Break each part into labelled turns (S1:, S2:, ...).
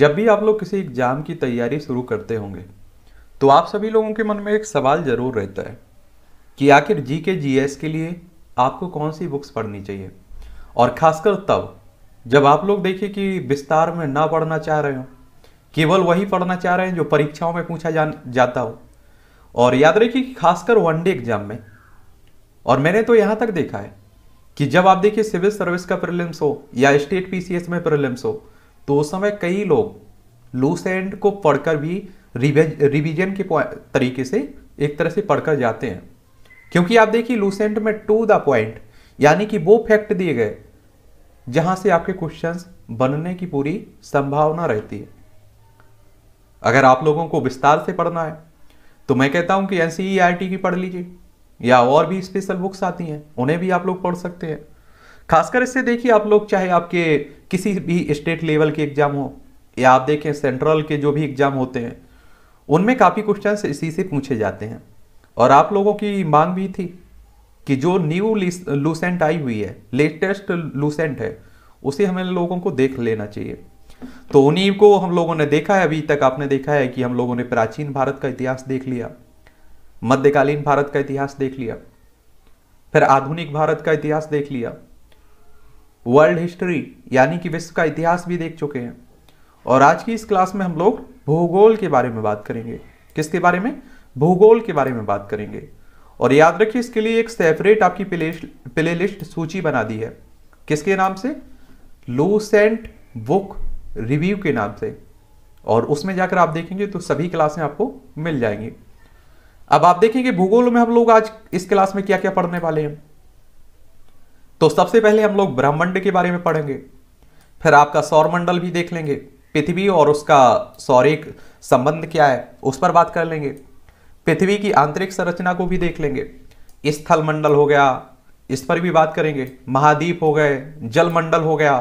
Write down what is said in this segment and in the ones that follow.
S1: जब भी आप लोग किसी एग्ज़ाम की तैयारी शुरू करते होंगे तो आप सभी लोगों के मन में एक सवाल ज़रूर रहता है कि आखिर जी के जी एस के लिए आपको कौन सी बुक्स पढ़नी चाहिए और ख़ासकर तब जब आप लोग देखिए कि विस्तार में ना पढ़ना चाह रहे हो केवल वही पढ़ना चाह रहे हैं जो परीक्षाओं में पूछा जा जाता हो और याद रखिए कि खासकर वनडे एग्ज़ाम में और मैंने तो यहाँ तक देखा है कि जब आप देखिए सिविल सर्विस का प्रिलिम्स हो या स्टेट पीसीएस में प्रिलिम्स हो तो उस समय कई लोग लूस एंड को पढ़कर भी रिवीजन के तरीके से एक तरह से पढ़कर जाते हैं क्योंकि आप देखिए लूसेंट में टू द पॉइंट यानी कि वो फैक्ट दिए गए जहां से आपके क्वेश्चंस बनने की पूरी संभावना रहती है अगर आप लोगों को विस्तार से पढ़ना है तो मैं कहता हूं कि एनसीईआरटी e की पढ़ लीजिए या और भी स्पेशल बुक्स आती हैं उन्हें भी आप लोग पढ़ सकते हैं खासकर इससे देखिए आप लोग चाहे आपके किसी भी स्टेट लेवल के एग्जाम हो या आप देखें सेंट्रल के जो भी एग्जाम होते हैं उनमें काफ़ी क्वेश्चन इसी से पूछे जाते हैं और आप लोगों की मांग भी थी कि जो न्यू लूसेंट आई हुई है लेटेस्ट लूसेंट है उसे हमें लोगों को देख लेना चाहिए तो उन्हीं को हम लोगों ने देखा है अभी तक आपने देखा है कि हम लोगों ने प्राचीन भारत का इतिहास देख लिया मध्यकालीन भारत का इतिहास देख लिया फिर आधुनिक भारत का इतिहास देख लिया वर्ल्ड हिस्ट्री यानी कि विश्व का इतिहास भी देख चुके हैं और आज की इस क्लास में हम लोग भूगोल के बारे में बात करेंगे किसके बारे में भूगोल के बारे में बात करेंगे और याद रखिए इसके लिए एक सेपरेट आपकी प्ले प्ले लिस्ट सूची बना दी है किसके नाम से लूसेंट बुक रिव्यू के नाम से और उसमें जाकर आप देखेंगे तो सभी क्लासें आपको मिल जाएंगी अब आप देखेंगे भूगोल में हम लोग आज इस क्लास में क्या क्या पढ़ने वाले हैं तो सबसे पहले हम लोग ब्रह्मांड के बारे में पढ़ेंगे फिर आपका सौर मंडल भी देख लेंगे पृथ्वी और उसका सौरिक संबंध क्या है उस पर बात कर लेंगे पृथ्वी की आंतरिक संरचना को भी देख लेंगे स्थल मंडल हो गया इस पर भी बात करेंगे महाद्वीप हो गए जल मंडल हो गया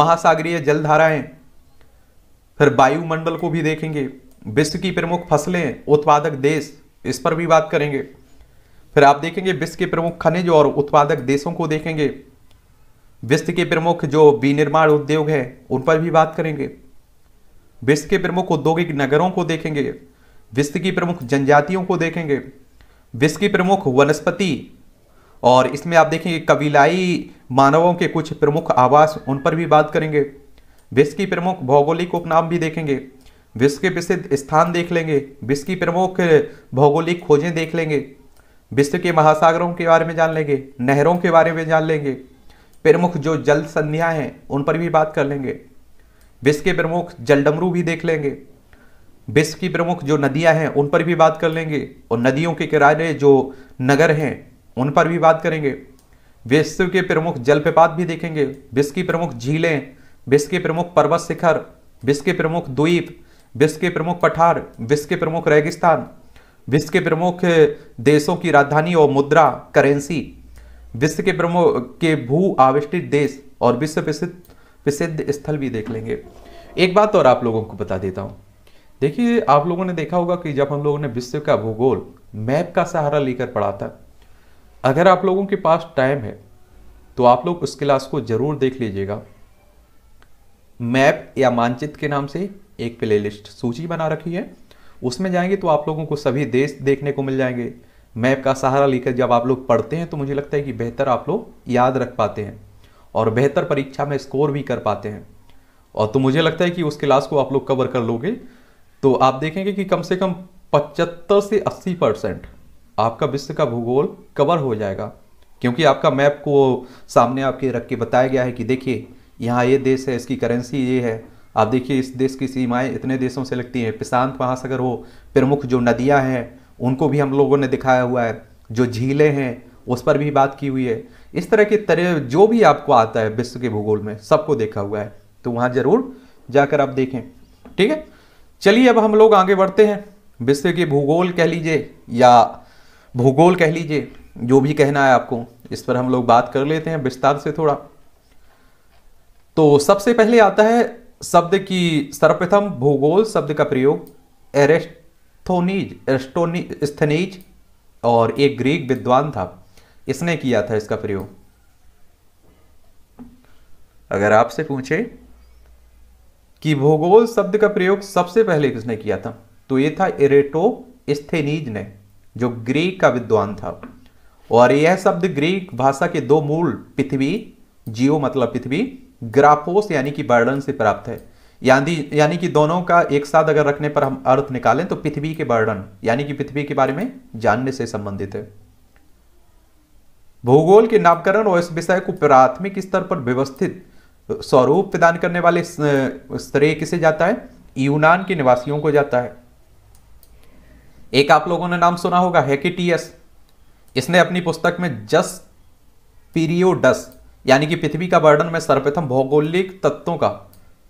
S1: महासागरीय जलधाराएं फिर वायुमंडल को भी देखेंगे विश्व की प्रमुख फसलें उत्पादक देश इस पर भी बात करेंगे फिर आप देखेंगे विश्व के प्रमुख खनिज और उत्पादक देशों को देखेंगे विश्व के प्रमुख जो विनिर्माण उद्योग हैं उन पर भी बात करेंगे विश्व के प्रमुख औद्योगिक नगरों को देखेंगे विश्व की प्रमुख जनजातियों को देखेंगे विश्व की प्रमुख वनस्पति और इसमें आप देखेंगे कबीलाई मानवों के कुछ प्रमुख आवास उन पर भी बात करेंगे विश्व की प्रमुख भौगोलिक उपनाम भी देखेंगे विश्व के प्रसिद्ध स्थान देख लेंगे विश्व की प्रमुख भौगोलिक खोजें देख लेंगे विश्व के महासागरों के बारे में जान लेंगे नहरों के बारे में जान लेंगे प्रमुख जो जल संध्या हैं उन पर भी बात कर लेंगे विश्व के प्रमुख जलडमरू भी देख लेंगे विश्व की प्रमुख जो नदियां हैं उन पर भी बात कर लेंगे और नदियों के किनारे जो नगर हैं उन पर भी बात करेंगे विश्व के प्रमुख जलप्रपात भी देखेंगे विश्व की प्रमुख झीलें विश्व के प्रमुख पर्वत शिखर विश्व के प्रमुख द्वीप विश्व के प्रमुख पठार विश्व के प्रमुख रेगिस्तान विश्व के प्रमुख देशों की राजधानी और मुद्रा करेंसी विश्व के प्रमुख के भू आविष्टित देश और विश्व प्रसिद्ध प्रसिद्ध स्थल भी देख लेंगे एक बात और आप लोगों को बता देता हूँ देखिए आप लोगों ने देखा होगा कि जब हम लोगों ने विश्व का भूगोल मैप का सहारा लेकर पढ़ा था अगर आप लोगों के पास टाइम है तो आप लोग उस क्लास को जरूर देख लीजिएगा मैप या मानचित्र के नाम से एक प्लेलिस्ट सूची बना रखी है उसमें जाएंगे तो आप लोगों को सभी देश देखने को मिल जाएंगे मैप का सहारा लेकर जब आप लोग पढ़ते हैं तो मुझे लगता है कि बेहतर आप लोग याद रख पाते हैं और बेहतर परीक्षा में स्कोर भी कर पाते हैं और तो मुझे लगता है कि उस क्लास को आप लोग कवर कर लोगे तो आप देखेंगे कि कम से कम पचहत्तर से अस्सी परसेंट आपका विश्व का भूगोल कवर हो जाएगा क्योंकि आपका मैप को सामने आपके रख के बताया गया है कि देखिए यहाँ ये देश है इसकी करेंसी ये है आप देखिए इस देश की सीमाएं इतने देशों से लगती हैं प्रशांत महासागर हो प्रमुख जो नदियाँ हैं उनको भी हम लोगों ने दिखाया हुआ है जो झीलें हैं उस पर भी बात की हुई है इस तरह के तरह जो भी आपको आता है विश्व के भूगोल में सबको देखा हुआ है तो वहाँ ज़रूर जाकर आप देखें ठीक है चलिए अब हम लोग आगे बढ़ते हैं विश्व के भूगोल कह लीजिए या भूगोल कह लीजिए जो भी कहना है आपको इस पर हम लोग बात कर लेते हैं विस्तार से थोड़ा तो सबसे पहले आता है शब्द की सर्वप्रथम भूगोल शब्द का प्रयोग एरेस्थोनीज एस्टोनी स्थनीज और एक ग्रीक विद्वान था इसने किया था इसका प्रयोग अगर आपसे पूछे कि भूगोल शब्द का प्रयोग सबसे पहले किसने किया था तो ये था एरेटो स्थेनीज ने जो ग्रीक का विद्वान था और यह शब्द ग्रीक भाषा के दो मूल पृथ्वी जियो मतलब पृथ्वी ग्राफोस यानी कि बर्डन से प्राप्त है यानी यानी कि दोनों का एक साथ अगर रखने पर हम अर्थ निकालें तो पृथ्वी के बर्डन यानी कि पृथ्वी के बारे में जानने से संबंधित है भूगोल के नामकरण और इस विषय को प्राथमिक स्तर पर व्यवस्थित स्वरूप प्रदान करने वाले श्रेय किसे जाता है यूनान के निवासियों को जाता है एक आप लोगों ने नाम सुना होगा हैकेटियस इसने अपनी पुस्तक में जस पीरियोडस यानी कि पृथ्वी का वर्णन में सर्वप्रथम भौगोलिक तत्वों का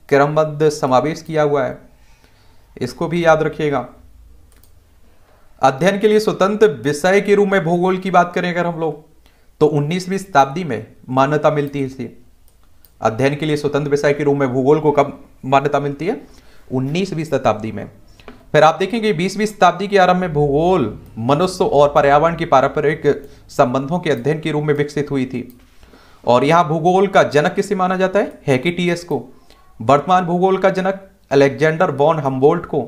S1: क्रमबद्ध समावेश किया हुआ है इसको भी याद रखिएगा अध्ययन के लिए स्वतंत्र विषय के रूप में भूगोल की बात करें अगर हम लोग तो 19वीं शताब्दी में मान्यता मिलती है इसे अध्ययन के लिए स्वतंत्र विषय के रूप में भूगोल को कब मान्यता मिलती है 19वीं शताब्दी में फिर आप देखेंगे बीसवीं शताब्दी के आरंभ में भूगोल मनुष्य और पर्यावरण के पारंपरिक संबंधों के अध्ययन के रूप में विकसित हुई थी और यहाँ भूगोल का जनक किसे माना जाता है हैकीटीएस को वर्तमान भूगोल का जनक अलेक्जेंडर बॉन हम्बोल्ट को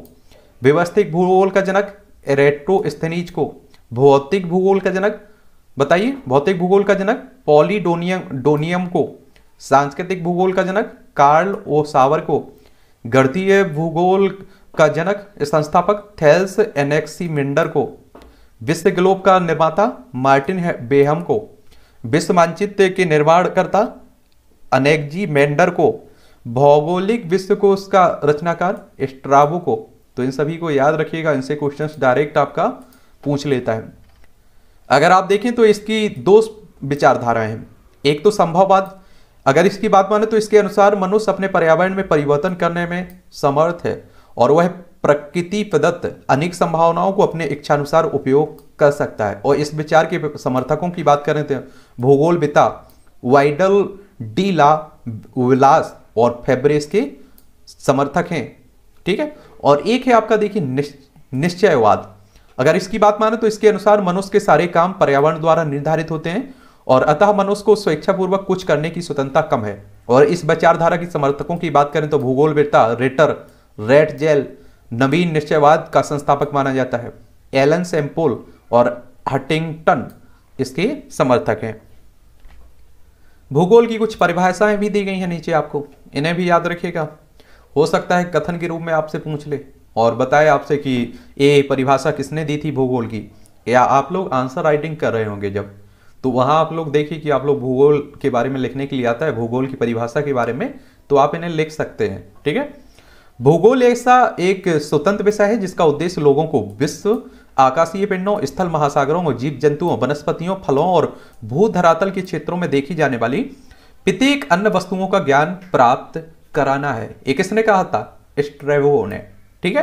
S1: व्यवस्थित भूगोल का जनक रेट्रोस्थनीज को भौतिक भूगोल का जनक बताइए भौतिक भूगोल का जनक पॉलीडोनियम डोनियम को सांस्कृतिक भूगोल का जनक कार्ल ओ सावर को गणतीय भूगोल का जनक संस्थापक थेल्स एनेक्सीमेंडर को विश्व ग्लोब का निर्माता मार्टिन बेहम को विश्व मानचित्र के निर्माणकर्ता जी मेंडर को भौगोलिक विश्वकोश का रचनाकार स्ट्राबो को तो इन सभी को याद रखिएगा इनसे क्वेश्चंस डायरेक्ट आपका पूछ लेता है अगर आप देखें तो इसकी दो विचारधाराएं हैं एक तो संभववाद अगर इसकी बात माने तो इसके अनुसार मनुष्य अपने पर्यावरण में परिवर्तन करने में समर्थ है और वह प्रकृति प्रदत्त अनेक संभावनाओं को अपने इच्छानुसार उपयोग कर सकता है और इस विचार के समर्थकों की बात करें तो बिता वाइडल डी ला विलास और फेब्रेस के समर्थक हैं ठीक है और एक है आपका देखिए निश्चयवाद अगर इसकी बात माने तो इसके अनुसार मनुष्य के सारे काम पर्यावरण द्वारा निर्धारित होते हैं और अतः मनुष्य को स्वेच्छापूर्वक कुछ करने की स्वतंत्रता कम है और इस विचारधारा की समर्थकों की बात करें तो भूगोल बेटा रेटर रेट जेल नवीन निश्चयवाद का संस्थापक माना जाता है एलन सेम्पोल और हटिंगटन इसके समर्थक हैं भूगोल की कुछ परिभाषाएं भी दी गई हैं नीचे आपको इन्हें भी याद रखिएगा हो सकता है कथन के रूप में आपसे पूछ ले और बताए आपसे कि ये परिभाषा किसने दी थी भूगोल की या आप लोग आंसर राइटिंग कर रहे होंगे जब तो वहां आप लोग देखिए कि आप लोग भूगोल के बारे में लिखने के लिए आता है भूगोल की परिभाषा के बारे में तो आप इन्हें लिख सकते हैं ठीक है भूगोल ऐसा एक स्वतंत्र विषय है जिसका उद्देश्य लोगों को विश्व आकाशीय पिंडों स्थल महासागरों और जीव जंतुओं वनस्पतियों फलों और भू धरातल के क्षेत्रों में देखी जाने वाली प्रत्येक अन्य वस्तुओं का ज्ञान प्राप्त कराना है एक इसने कहा था स्ट्रेवो ने ठीक है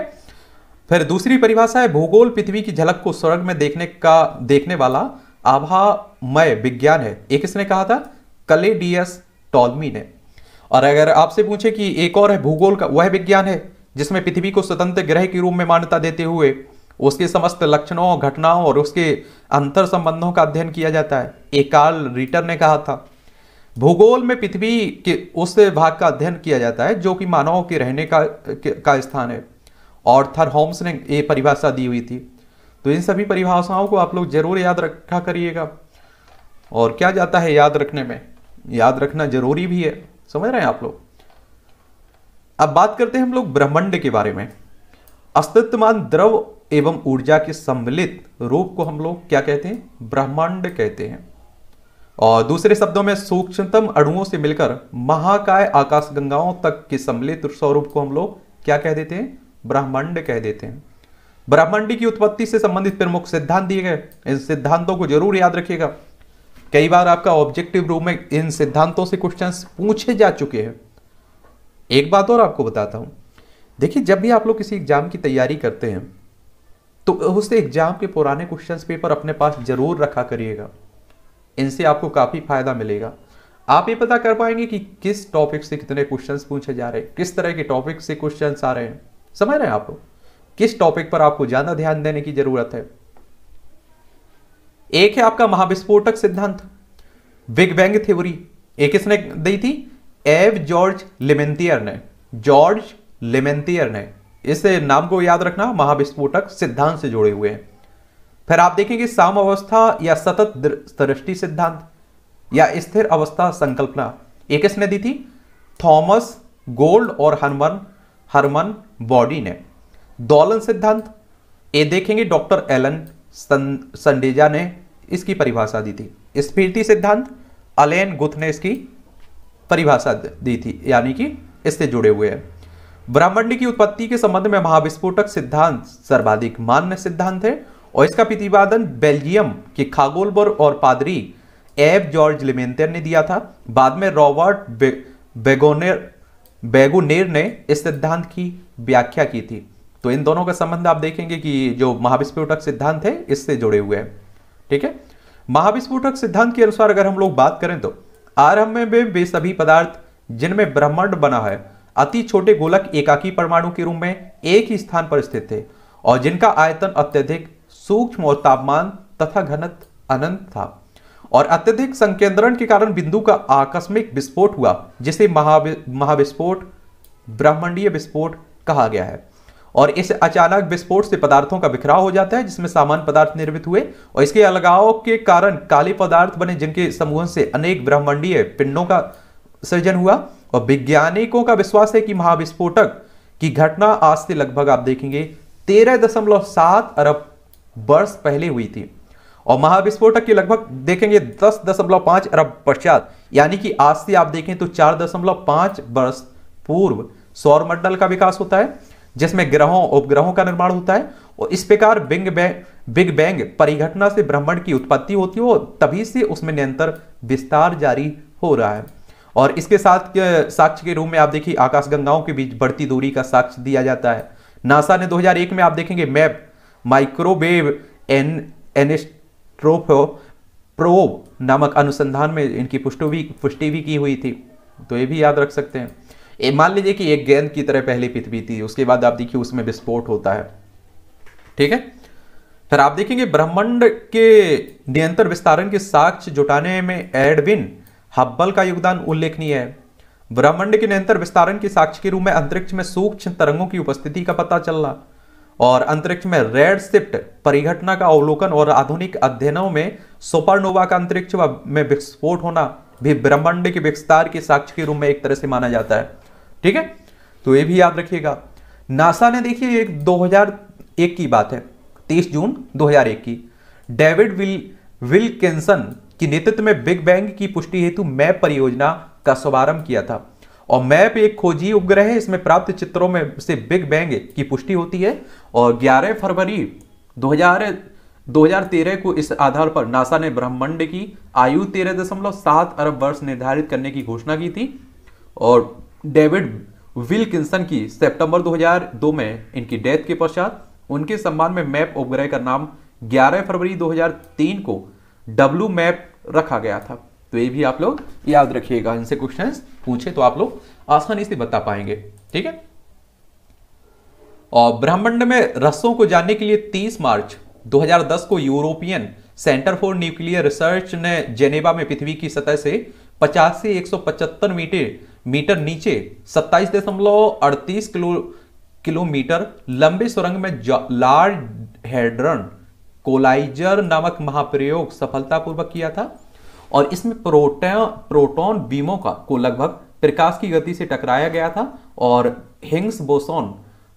S1: फिर दूसरी परिभाषा है भूगोल पृथ्वी की झलक को स्वर्ग में देखने का देखने वाला आभामय विज्ञान है एक इसने कहा था कलेडियस टॉलमी ने और अगर आपसे पूछे कि एक और है भूगोल का वह विज्ञान है जिसमें पृथ्वी को स्वतंत्र ग्रह के रूप में मान्यता देते हुए उसके समस्त लक्षणों घटनाओं और उसके अंतर संबंधों का अध्ययन किया जाता है एकाल रिटर ने कहा था भूगोल में पृथ्वी के उस भाग का अध्ययन किया जाता है जो कि मानव के रहने का का स्थान है और थर होम्स ने ये परिभाषा दी हुई थी तो इन सभी परिभाषाओं को आप लोग जरूर याद रखा करिएगा और क्या जाता है याद रखने में याद रखना जरूरी भी है समझ रहे हैं आप लोग अब बात करते हैं हम लोग ब्रह्मांड के बारे में अस्तित्वमान द्रव एवं ऊर्जा के सम्मिलित रूप को हम लोग क्या कहते हैं ब्रह्मांड कहते हैं और दूसरे शब्दों में सूक्ष्मतम अणुओं से मिलकर महाकाय आकाशगंगाओं तक के सम्मिलित स्वरूप को हम लोग क्या कह देते हैं ब्रह्मांड कह देते हैं ब्रह्मांडी की उत्पत्ति से संबंधित प्रमुख सिद्धांत दिए गए इन सिद्धांतों को जरूर याद रखिएगा कई बार आपका ऑब्जेक्टिव रूम में इन सिद्धांतों से क्वेश्चंस पूछे जा चुके हैं एक बात और आपको बताता हूं देखिए जब भी आप लोग किसी एग्जाम की तैयारी करते हैं तो उस एग्जाम के पुराने क्वेश्चन पेपर अपने पास जरूर रखा करिएगा इनसे आपको काफ़ी फायदा मिलेगा आप ये पता कर पाएंगे कि किस टॉपिक से कितने क्वेश्चन पूछे जा रहे हैं किस तरह के टॉपिक से क्वेश्चन आ रहे हैं समझ रहे हैं आप लोग किस टॉपिक पर आपको ज़्यादा ध्यान देने की ज़रूरत है एक है आपका महाविस्फोटक सिद्धांत बिग बैंग थ्योरी एक किसने दी थी एव जॉर्ज लिमेंतियर ने जॉर्ज लिमेंतियर ने इस नाम को याद रखना महाविस्फोटक सिद्धांत से जुड़े हुए हैं फिर आप देखेंगे साम अवस्था या सतत दृष्टि सिद्धांत या स्थिर अवस्था संकल्पना एक किसने दी थी थॉमस गोल्ड और हरमन हरमन बॉडी ने दौलन सिद्धांत ये देखेंगे डॉक्टर एलन संडेजा ने इसकी परिभाषा दी थी स्फीति सिद्धांत अलेन गुथ ने इसकी परिभाषा दी थी यानी कि इससे जुड़े हुए हैं ब्राह्मण्य की उत्पत्ति के संबंध में महाविस्फोटक सिद्धांत सर्वाधिक मान्य सिद्धांत है और इसका प्रतिपादन बेल्जियम के खागोलबर और पादरी एव जॉर्ज लिमेंतर ने दिया था बाद में रॉबर्ट बेगोनेर बेगुनेर ने इस सिद्धांत की व्याख्या की थी तो इन दोनों का संबंध आप देखेंगे कि जो महाविस्फोटक सिद्धांत है इससे जुड़े हुए हैं ठीक है महाविस्फोटक सिद्धांत के अनुसार अगर हम लोग बात करें तो आरंभ में वे सभी पदार्थ जिनमें ब्रह्मांड बना है अति छोटे गोलक एकाकी परमाणु के रूप में एक ही स्थान पर स्थित थे और जिनका आयतन अत्यधिक सूक्ष्म और तापमान तथा घनत अनंत था और अत्यधिक संकेंद्रण के कारण बिंदु का आकस्मिक विस्फोट हुआ जिसे महाविस्फोट ब्रह्मांडीय विस्फोट कहा गया है और इस अचानक विस्फोट से पदार्थों का बिखराव हो जाता है जिसमें सामान्य पदार्थ निर्मित हुए और इसके अलगाव के कारण काले पदार्थ बने जिनके समूह से अनेक ब्रह्मंडीय पिंडों का सृजन हुआ और वैज्ञानिकों का विश्वास है कि महाविस्फोटक की घटना आज से लगभग आप देखेंगे तेरह दशमलव सात अरब वर्ष पहले हुई थी और महाविस्फोटक की लगभग देखेंगे दस दशमलव पांच अरब पश्चात यानी कि आज से आप देखें तो चार दशमलव पांच वर्ष पूर्व सौर मंडल का विकास होता है जिसमें ग्रहों उपग्रहों का निर्माण होता है और इस प्रकार बिंग बैंग बिग बैंग परिघटना से ब्रह्मांड की उत्पत्ति होती है हो, तभी से उसमें निरंतर विस्तार जारी हो रहा है और इसके साथ साक्ष्य के रूप में आप देखिए आकाशगंगाओं के बीच बढ़ती दूरी का साक्ष्य दिया जाता है नासा ने 2001 में आप देखेंगे MAP microwave an anisotropy probe नामक अनुसंधान में इनकी पुष्टि भी पुष्टि भी की हुई थी तो ये भी याद रख सकते हैं ये मान लीजिए कि एक गेंद की तरह पहली पृथ्वी थी उसके बाद आप देखिए उसमें विस्फोट होता है ठीक है फिर आप देखेंगे ब्रह्मांड के निरंतर विस्तारण के साक्ष जुटाने में एडविन हब्बल का योगदान उल्लेखनीय है ब्रह्मांड के निरंतर विस्तारण के साक्ष के रूप में अंतरिक्ष में सूक्ष्म तरंगों की उपस्थिति का पता चलना और अंतरिक्ष में रेड सिफ्ट परिघटना का अवलोकन और आधुनिक अध्ययनों में सुपरनोवा का अंतरिक्ष में विस्फोट होना भी ब्रह्मांड के विस्तार के साक्ष के रूप में एक तरह से माना जाता है ठीक है तो ये भी याद रखिएगा नासा ने देखिए एक 2001 की बात है 30 जून 2001 की डेविड विल विलकिंसन के नेतृत्व में बिग बैंग की पुष्टि हेतु मैप परियोजना का शुभारंभ किया था और मैप एक खोजी उपग्रह है इसमें प्राप्त चित्रों में से बिग बैंग की पुष्टि होती है और 11 फरवरी 2000 2013 को इस आधार पर नासा ने ब्रह्मांड की आयु 13.7 अरब वर्ष निर्धारित करने की घोषणा की थी और डेविड विलकिंसन की सितंबर 2002 में इनकी डेथ के पश्चात उनके सम्मान में मैप उपग्रह का नाम 11 फरवरी 2003 को डब्ल्यू मैप रखा गया था तो ये भी आप लोग याद रखिएगा इनसे क्वेश्चन पूछे तो आप लोग आसानी से बता पाएंगे ठीक है और ब्रह्मांड में रसों को जानने के लिए 30 मार्च 2010 को European centre for nuclear research ने जेनेवा में पृथ्वी की सतह से 50 से 175 मीटर मीटर नीचे सत्ताईस दशमलव अड़तीस किलो किलोमीटर लंबे सुरंग में लार्ज हेड्रन कोलाइजर नामक महाप्रयोग सफलतापूर्वक किया था और इसमें प्रोटॉन प्रोटोन बीमों का को लगभग प्रकाश की गति से टकराया गया था और हिंग्स बोसोन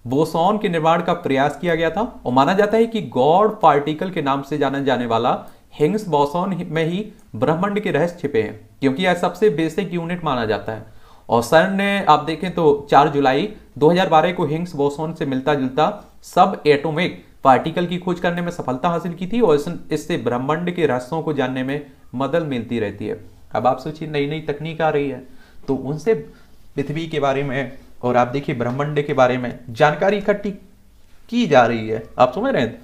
S1: बोसॉन के निर्माण का प्रयास किया गया था और माना जाता है कि गॉड पार्टिकल के नाम से जाना जाने वाला हिंग्स बोसोन में ही ब्रह्मांड के रहस्य छिपे हैं क्योंकि यह सबसे बेसिक यूनिट माना जाता है और सन ने आप देखें तो 4 जुलाई 2012 को हिंग्स बोसोन से मिलता जुलता सब एटोमिक पार्टिकल की खोज करने में सफलता हासिल की थी और इससे ब्रह्मांड के रहस्यों को जानने में मदद मिलती रहती है अब आप सोचिए नई नई तकनीक आ रही है तो उनसे पृथ्वी के बारे में और आप देखिए ब्रह्मांड के बारे में जानकारी इकट्ठी की जा रही है आप समझ रहे हैं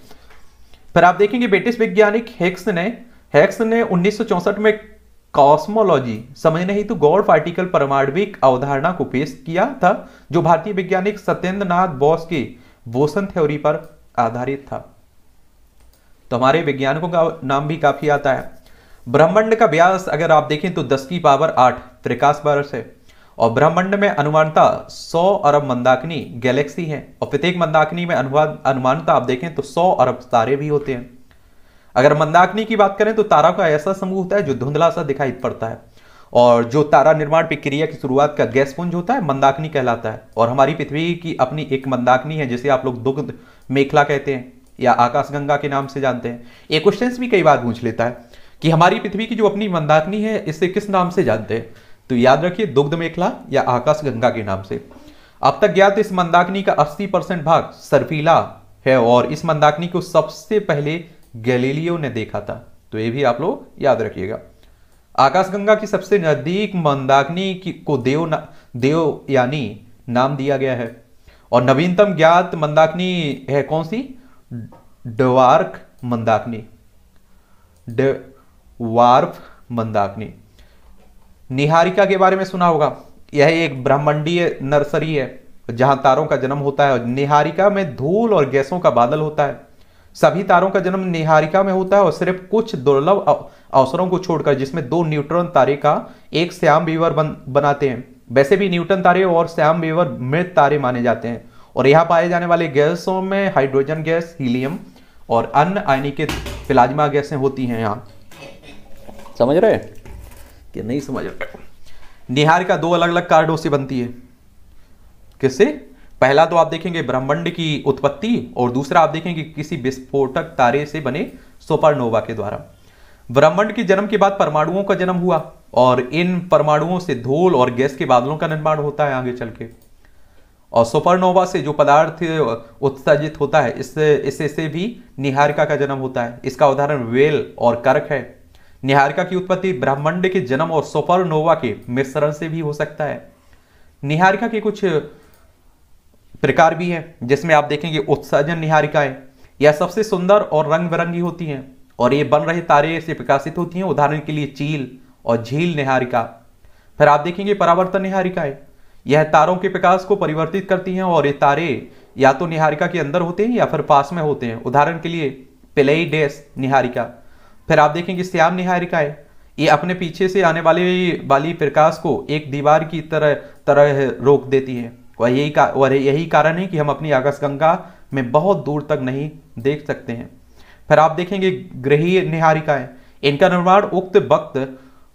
S1: पर आप देखेंगे ब्रिटिश वैज्ञानिक हेक्स ने हेक्स ने उन्नीस में कॉस्मोलॉजी समझने हेतु तो गौड़ पार्टिकल परमाणविक अवधारणा को पेश किया था जो भारतीय वैज्ञानिक सत्येंद्र नाथ बोस के बोसन थ्योरी पर आधारित था तो हमारे वैज्ञानिकों का नाम भी काफी आता है ब्रह्मांड का व्यास अगर आप देखें तो 10 की पावर 8 त्रिकाश वर्ष है और ब्रह्मांड में अनुमानता 100 अरब मंदाकिनी गैलेक्सी है और प्रत्येक मंदाकिनी में अनुमानता आप देखें तो 100 अरब तारे भी होते हैं अगर मंदाकिनी की बात करें तो तारा का ऐसा समूह होता है जो धुंधला सा दिखाई पड़ता है और जो तारा निर्माण प्रक्रिया की शुरुआत का गैस पुंज होता है मंदाकिनी कहलाता है और हमारी पृथ्वी की अपनी एक मंदाकिनी है जिसे आप लोग दुग्ध मेखला कहते हैं या आकाशगंगा के नाम से जानते हैं ये क्वेश्चन भी कई बार पूछ लेता है कि हमारी पृथ्वी की जो अपनी मंदाकिनी है इसे किस नाम से जानते हैं तो याद रखिए दुग्ध मेखला या आकाशगंगा के नाम से अब तक ज्ञात इस मंदाकिनी का अस्सी परसेंट भाग सरफीला है और इस मंदाकिनी को सबसे पहले गैलीलियो ने देखा था तो ये भी आप लोग याद रखिएगा आकाशगंगा की सबसे नज़दीक मंदाकिनी को देव ना, देव यानी नाम दिया गया है और नवीनतम ज्ञात मंदाकिनी है कौन सी डवार्क मंदाकिनी वार्फ मंदाकिनी निहारिका के बारे में सुना होगा यह एक ब्रह्मंडीय नर्सरी है जहां तारों का जन्म होता है और निहारिका में धूल और गैसों का बादल होता है सभी तारों का जन्म निहारिका में होता है और सिर्फ कुछ दुर्लभ अवसरों को छोड़कर जिसमें दो न्यूट्रॉन तारे का एक श्याम विवर बन, बनाते हैं वैसे भी न्यूट्रन तारे और श्याम विवर मृत तारे माने जाते हैं और यहाँ पाए जाने वाले गैसों में हाइड्रोजन गैस हीलियम और अन्य आयनिकित प्लाज्मा गैसें होती हैं यहाँ समझ रहे कि नहीं समझ रहे निहारिका दो अलग अलग कार्डों से बनती है किससे पहला तो आप देखेंगे ब्रह्मांड की उत्पत्ति और दूसरा आप देखेंगे किसी विस्फोटक तारे से बने सुपरनोवा के द्वारा ब्रह्मांड के जन्म के बाद परमाणुओं का जन्म हुआ और इन परमाणुओं से धूल और गैस के बादलों का निर्माण होता है आगे चल के और सुपरनोवा से जो पदार्थ उत्सर्जित होता है इससे इससे से भी निहारिका का जन्म होता है इसका उदाहरण वेल और कर्क है निहारिका की उत्पत्ति ब्रह्मांड के जन्म और सुपरनोवा के मिश्रण से भी हो सकता है निहारिका के कुछ प्रकार भी है जिसमें आप देखेंगे उत्सर्जन निहारिकाएं यह सबसे सुंदर और रंग बिरंगी होती हैं और ये बन रहे तारे से प्रकाशित होती हैं उदाहरण के लिए चील और झील निहारिका फिर आप देखेंगे परावर्तन निहारिकाएं यह तारों के प्रकाश को परिवर्तित करती हैं और ये तारे या तो निहारिका के अंदर होते हैं या फिर पास में होते हैं उदाहरण के लिए पिलई डेस निहारिका फिर आप देखेंगे श्याम निहारिकाएं ये अपने पीछे से आने वाले वाली प्रकाश को एक दीवार की तरह तरह रोक देती है और यही और यही कारण है कि हम अपनी आकाश गंगा में बहुत दूर तक नहीं देख सकते हैं फिर आप देखेंगे ग्रही निहारिकाएं इनका निर्माण उक्त वक्त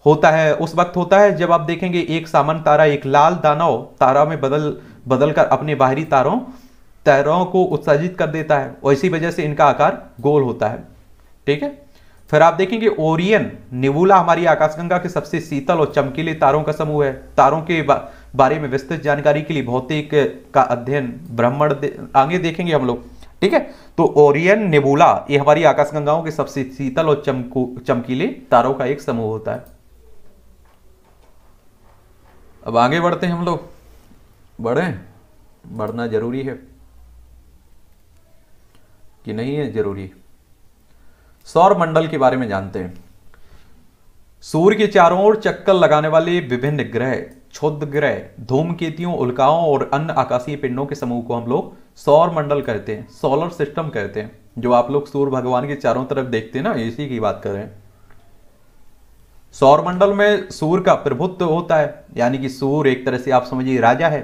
S1: होता है उस वक्त होता है जब आप देखेंगे एक सामान तारा एक लाल दानव तारा में बदल बदल कर अपने बाहरी तारों तारों को उत्साहित कर देता है और इसी वजह से इनका आकार गोल होता है ठीक है फिर आप देखेंगे ओरियन निबुला हमारी आकाशगंगा के सबसे शीतल और चमकीले तारों का समूह है तारों के बारे में विस्तृत जानकारी के लिए भौतिक का अध्ययन ब्रह्मण दे, आगे देखेंगे हम लोग ठीक है तो ओरियन नेबुला ये हमारी आकाशगंगाओं के सबसे शीतल और चमकू चमकीले तारों का एक समूह होता है अब आगे बढ़ते हैं हम लोग बढ़े बढ़ना जरूरी है कि नहीं है जरूरी सौर मंडल के बारे में जानते हैं सूर्य के चारों ओर चक्कर लगाने वाले विभिन्न ग्रह क्षुद्रग्रह धूमकेतियों उल्काओं और अन्य आकाशीय पिंडों के समूह को हम लोग सौर मंडल कहते हैं सोलर सिस्टम कहते हैं जो आप लोग सूर्य भगवान के चारों तरफ देखते हैं ना इसी की बात कर रहे हैं सौरमंडल में सूर्य का प्रभुत्व होता है यानी कि सूर्य एक तरह से आप समझिए राजा है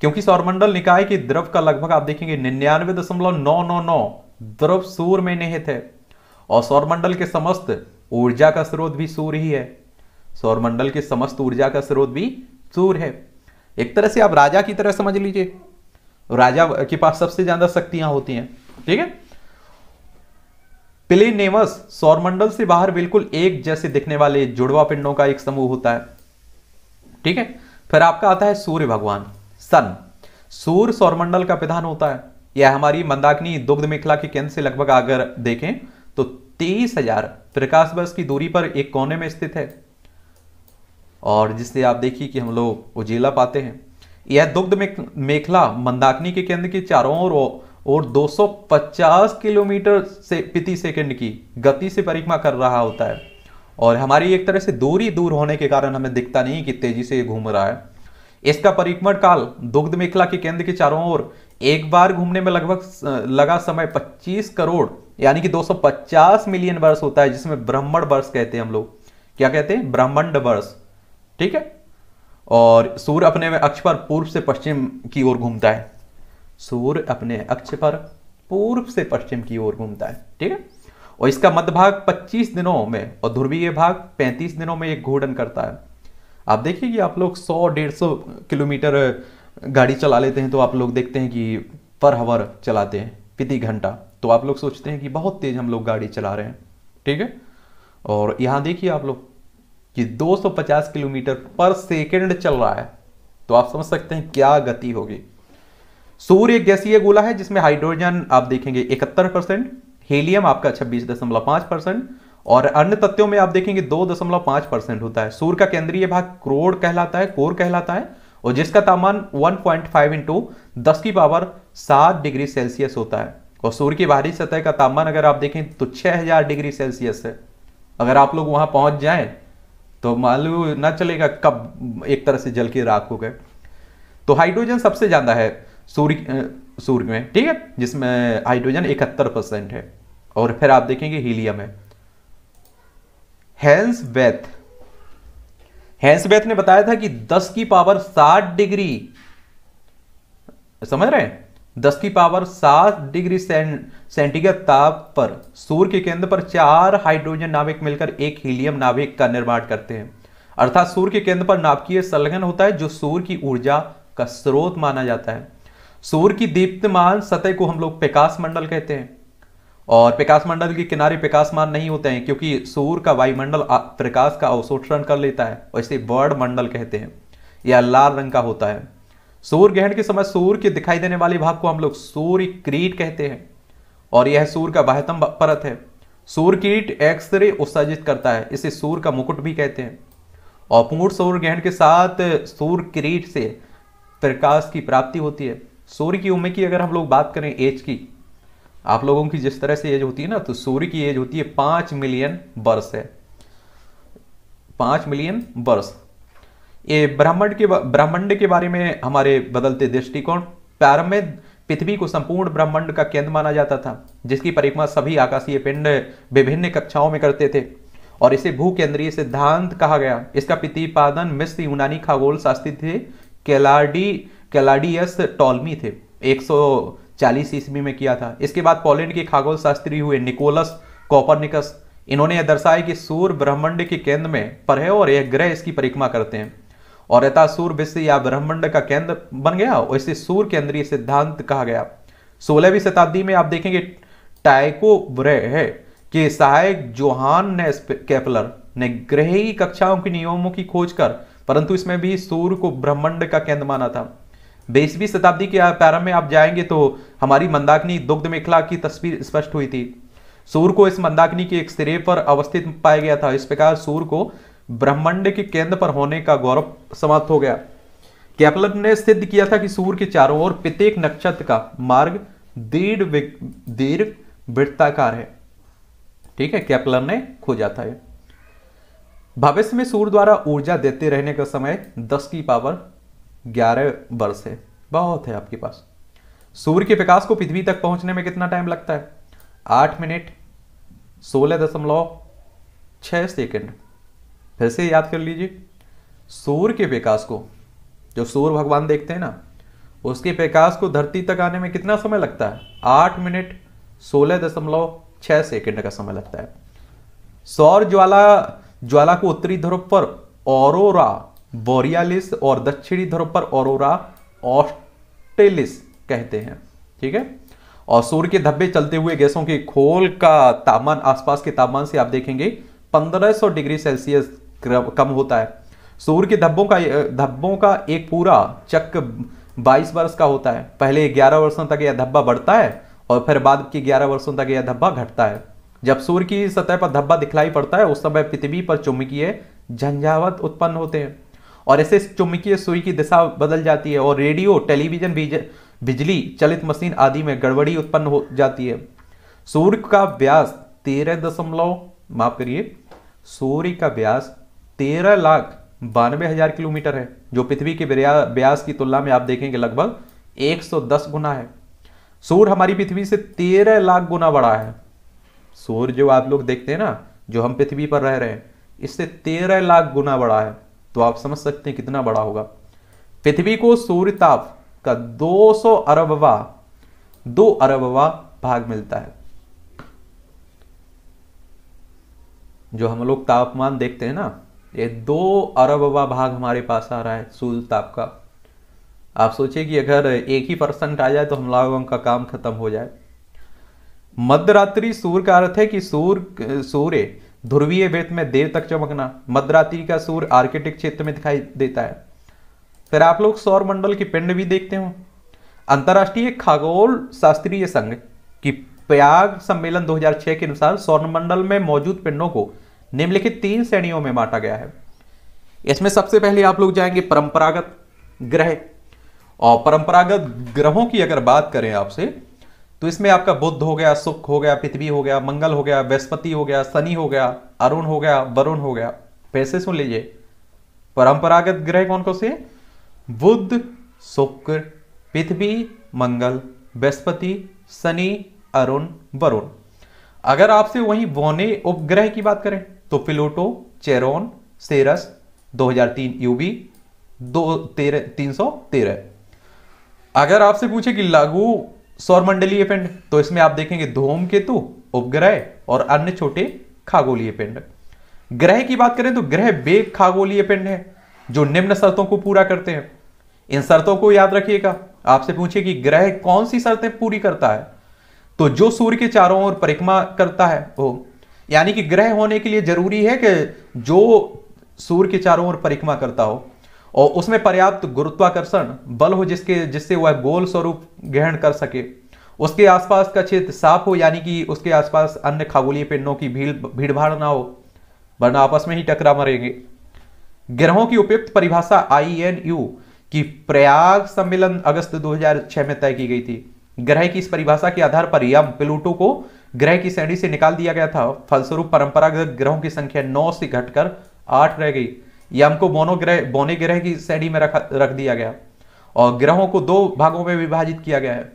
S1: क्योंकि सौरमंडल निकाय के द्रव का लगभग आप देखेंगे निन्यानवे दशमलव नौ नौ नौ द्रव सूर्य में निहित है और सौरमंडल के समस्त ऊर्जा का स्रोत भी सूर्य ही है सौरमंडल के समस्त ऊर्जा का स्रोत भी सूर है एक तरह से आप राजा की तरह समझ लीजिए राजा के पास सबसे ज्यादा शक्तियां होती हैं ठीक है नेवस सौरमंडल से बाहर बिल्कुल एक जैसे दिखने वाले जुड़वा पिंडों का एक समूह होता है ठीक है फिर आपका आता है सूर्य भगवान सन सूर्य सौरमंडल का प्रधान होता है यह हमारी मंदाकिनी दुग्ध मेखला के केंद्र से लगभग अगर देखें तो तेईस हजार प्रकाश वर्ष की दूरी पर एक कोने में स्थित है और जिससे आप देखिए कि हम लोग उजेला पाते हैं यह दुग्ध मेखला मंदाकिनी के केंद्र के चारों ओर और 250 किलोमीटर से प्रति सेकंड की गति से परिक्रमा कर रहा होता है और हमारी एक तरह से दूरी दूर होने के कारण हमें दिखता नहीं कि तेजी से घूम रहा है इसका परिक्रमण काल दुग्ध मेखला के केंद्र के चारों ओर एक बार घूमने में लगभग लगा समय 25 करोड़ यानी कि 250 मिलियन वर्ष होता है जिसमें ब्राह्मण वर्ष कहते हैं हम लोग क्या कहते हैं ब्राह्मण वर्ष ठीक है और सूर्य अपने अक्ष पर पूर्व से पश्चिम की ओर घूमता है सूर्य अपने अक्ष पर पूर्व से पश्चिम की ओर घूमता है ठीक है और इसका मध्य भाग 25 दिनों में और ध्रुवीय भाग 35 दिनों में एक घूर्णन करता है आप देखिए कि आप लोग 100 सौ किलोमीटर गाड़ी चला लेते हैं तो आप लोग देखते हैं कि पर हवर चलाते हैं प्रति घंटा तो आप लोग सोचते हैं कि बहुत तेज हम लोग गाड़ी चला रहे हैं ठीक है और यहाँ देखिए आप लोग कि 250 किलोमीटर पर सेकेंड चल रहा है तो आप समझ सकते हैं क्या गति होगी सूर्य गैसीय गोला है जिसमें हाइड्रोजन आप देखेंगे इकहत्तर परसेंट हेलियम आपका छब्बीस दशमलव पांच परसेंट और अन्य तत्वों में आप देखेंगे दो दशमलव पांच परसेंट होता है सूर्य का केंद्रीय भाग क्रोड कहलाता है कोर कहलाता है और जिसका तापमान वन पॉइंट फाइव इंटू दस की पावर सात डिग्री सेल्सियस होता है और सूर्य की बाहरी सतह का तापमान अगर आप देखें तो छह हजार डिग्री सेल्सियस है अगर आप लोग वहां पहुंच जाएं तो मालूम ना चलेगा कब एक तरह से जल के राख हो गए तो हाइड्रोजन सबसे ज़्यादा है सूर्य सूर्य में ठीक है जिसमें हाइड्रोजन इकहत्तर परसेंट है और फिर आप देखेंगे हीलियम है हेंस वेथ हेंस वेथ ने बताया था कि 10 की पावर 60 डिग्री समझ रहे हैं दस की पावर सात डिग्री सेंटीग्रेड ताप पर सूर्य के केंद्र पर चार हाइड्रोजन नाभिक मिलकर एक हीलियम नाभिक का निर्माण करते हैं अर्थात सूर्य के केंद्र पर नाभिकीय संलग्न होता है जो सूर्य की ऊर्जा का स्रोत माना जाता है सूर्य की दीप्तमान सतह को हम लोग प्रकाश मंडल कहते हैं और प्रकाश मंडल के किनारे प्रकाशमान नहीं होते हैं क्योंकि सूर्य का वायुमंडल प्रकाश का अवशोषण कर लेता है और इसे वर्ण मंडल कहते हैं यह लाल रंग का होता है सूर्य ग्रहण के समय सूर्य के दिखाई देने वाले भाग को हम लोग सूर्य क्रीट कहते हैं और यह सूर्य का बाह्यतम परत है सूर्य क्रीट एक्सरे उत्सर्जित करता है इसे सूर्य का मुकुट भी कहते हैं और पूर्ण सूर्य ग्रहण के साथ सूर्य क्रीट से प्रकाश की प्राप्ति होती है सूर्य की उम्र की अगर हम लोग बात करें एज की आप लोगों की जिस तरह से एज होती है ना तो सूर्य की एज होती है पांच मिलियन वर्ष है पांच मिलियन वर्ष ये ब्राह्मण के ब्रह्मांड के बारे में हमारे बदलते दृष्टिकोण प्रारंभ में पृथ्वी को संपूर्ण ब्रह्मांड का केंद्र माना जाता था जिसकी परिक्रमा सभी आकाशीय पिंड विभिन्न कक्षाओं में करते थे और इसे भू केंद्रीय सिद्धांत कहा गया इसका प्रतिपादन मिस्र यूनानी खगोल शास्त्री थे कैलाडी कैलाडियस टॉलमी थे 140 ईस्वी में किया था इसके बाद पोलैंड के खगोल शास्त्री हुए निकोलस कॉपरनिकस इन्होंने यह दर्शाया कि सूर्य ब्रह्मांड के केंद्र में पर है और यह ग्रह इसकी परिक्रमा करते हैं और यथा सूर्य विश्व या ब्रह्मंड का केंद्र बन गया और इसे सूर्य केंद्रीय सिद्धांत कहा गया सोलहवीं शताब्दी में आप देखेंगे टाइको ब्रह है कि सहायक जोहान ने कैपलर ने ग्रह की कक्षाओं के नियमों की खोज कर परंतु इसमें भी सूर्य को ब्रह्मंड का केंद्र माना था बीसवीं शताब्दी के प्रारंभ में आप जाएंगे तो हमारी मंदाकिनी दुग्ध मेखला की तस्वीर स्पष्ट हुई थी सूर्य को इस मंदाकिनी के एक सिरे पर अवस्थित पाया गया था इस प्रकार सूर्य को ब्रह्मांड के केंद्र पर होने का गौरव समाप्त हो गया कैपलर ने सिद्ध किया था कि सूर्य के चारों ओर प्रत्येक नक्षत्र का मार्ग दीर्घ दीर्घ वृत्ताकार है ठीक है कैपलर ने खोजा था भविष्य में सूर्य द्वारा ऊर्जा देते रहने का समय 10 की पावर 11 वर्ष है बहुत है आपके पास सूर्य के विकास को पृथ्वी तक पहुंचने में कितना टाइम लगता है आठ मिनट सोलह दशमलव छह सेकेंड फिर से याद कर लीजिए सूर्य के विकास को जो सूर्य भगवान देखते हैं ना उसके विकास को धरती तक आने में कितना समय लगता है आठ मिनट सोलह दशमलव छह सेकेंड का समय लगता है सौर ज्वाला ज्वाला को उत्तरी ध्रुव पर ओरोरा बोरियालिस और दक्षिणी ध्रुव पर ओरोरा ऑस्टेलिस कहते हैं ठीक है और सूर्य के धब्बे चलते हुए गैसों के खोल का तापमान आसपास के तापमान से आप देखेंगे 1500 डिग्री सेल्सियस कम होता है सूर्य के धब्बों का धब्बों का एक पूरा चक्र 22 वर्ष का होता है पहले 11 वर्षों तक यह धब्बा बढ़ता है और फिर बाद के 11 वर्षों तक यह धब्बा घटता है जब सूर्य की सतह पर धब्बा दिखलाई पड़ता है उस समय पृथ्वी पर चुम्बकीय झंझावत उत्पन्न होते हैं और ऐसे चुम्बकीय सूर्य की दिशा बदल जाती है और रेडियो टेलीविजन बिजली चलित मशीन आदि में गड़बड़ी उत्पन्न हो जाती है सूर्य का व्यास तेरह दशमलव माफ करिए सूर्य का व्यास तेरह लाख बानवे हजार किलोमीटर है जो पृथ्वी के ब्यास की तुलना में आप देखेंगे लगभग 110 गुना है सूर्य हमारी पृथ्वी से 13 लाख गुना बड़ा है सूर्य जो आप लोग देखते हैं ना जो हम पृथ्वी पर रह रहे हैं इससे 13 लाख गुना बड़ा है तो आप समझ सकते हैं कितना बड़ा होगा पृथ्वी को सूर्य ताप का 200 अरबवा दो अरबवा भाग मिलता है जो हम लोग तापमान देखते हैं ना ये दो अरबवा भाग हमारे पास आ रहा है सूर्य ताप का आप सोचिए कि अगर एक ही परसेंट आ जाए तो हम लोगों का काम खत्म हो जाए मध्यरात्रि सूर्य का अर्थ है कि सूर्य सूर्य ध्रुवीय वेत में देर तक चमकना मध्यरात्रि का सूर्य आर्किटिक क्षेत्र में दिखाई देता है फिर आप लोग सौर मंडल की पिंड भी देखते हो अंतर्राष्ट्रीय खगोल शास्त्रीय संघ की प्रयाग सम्मेलन 2006 के अनुसार सौर मंडल में मौजूद पिंडों को निम्नलिखित तीन श्रेणियों में बांटा गया है इसमें सबसे पहले आप लोग जाएंगे परंपरागत ग्रह और परंपरागत ग्रहों की अगर बात करें आपसे तो इसमें आपका बुद्ध हो गया सुख हो गया पृथ्वी हो गया मंगल हो गया बृहस्पति हो गया शनि हो गया अरुण हो गया वरुण हो गया पैसे सुन लीजिए परंपरागत ग्रह कौन कौन से बुद्ध शुक्र पृथ्वी मंगल बृहस्पति शनि अरुण वरुण अगर आपसे वही वोने उपग्रह की बात करें तो फिलोटो चेरोन सेरस 2003 यूबी दो तेरह तीन सौ तेरह अगर आपसे पूछे कि लघु सौरमंडलीय पिंड तो इसमें आप देखेंगे धूम केतु उपग्रह और अन्य छोटे खागोलीय पिंड ग्रह की बात करें तो ग्रह बे खागोलीय पिंड है जो निम्न शर्तों को पूरा करते हैं इन शर्तों को याद रखिएगा आपसे पूछे कि ग्रह कौन सी शर्तें पूरी करता है तो जो सूर्य के चारों ओर परिक्रमा करता है वो यानी कि ग्रह होने के लिए जरूरी है कि जो सूर्य के चारों ओर परिक्रमा करता हो और उसमें पर्याप्त गुरुत्वाकर्षण बल हो जिसके जिससे वह गोल स्वरूप ग्रहण कर सके उसके आसपास का क्षेत्र साफ हो यानी कि उसके आसपास अन्य खगोलीय पिंडों की भीड़ भाड़ ना हो वरना आपस में ही टकरा मरेंगे ग्रहों की उपयुक्त परिभाषा आई एन यू की प्रयाग सम्मेलन अगस्त 2006 में तय की गई थी ग्रह की इस परिभाषा के आधार पर यम प्लूटो को ग्रह की श्रेणी से निकाल दिया गया था फलस्वरूप परंपरागत ग्रहों की संख्या नौ से घटकर आठ रह गई यह हमको मोनोग्रह बोने ग्रह की श्रेणी में रख रख दिया गया और ग्रहों को दो भागों में विभाजित किया गया है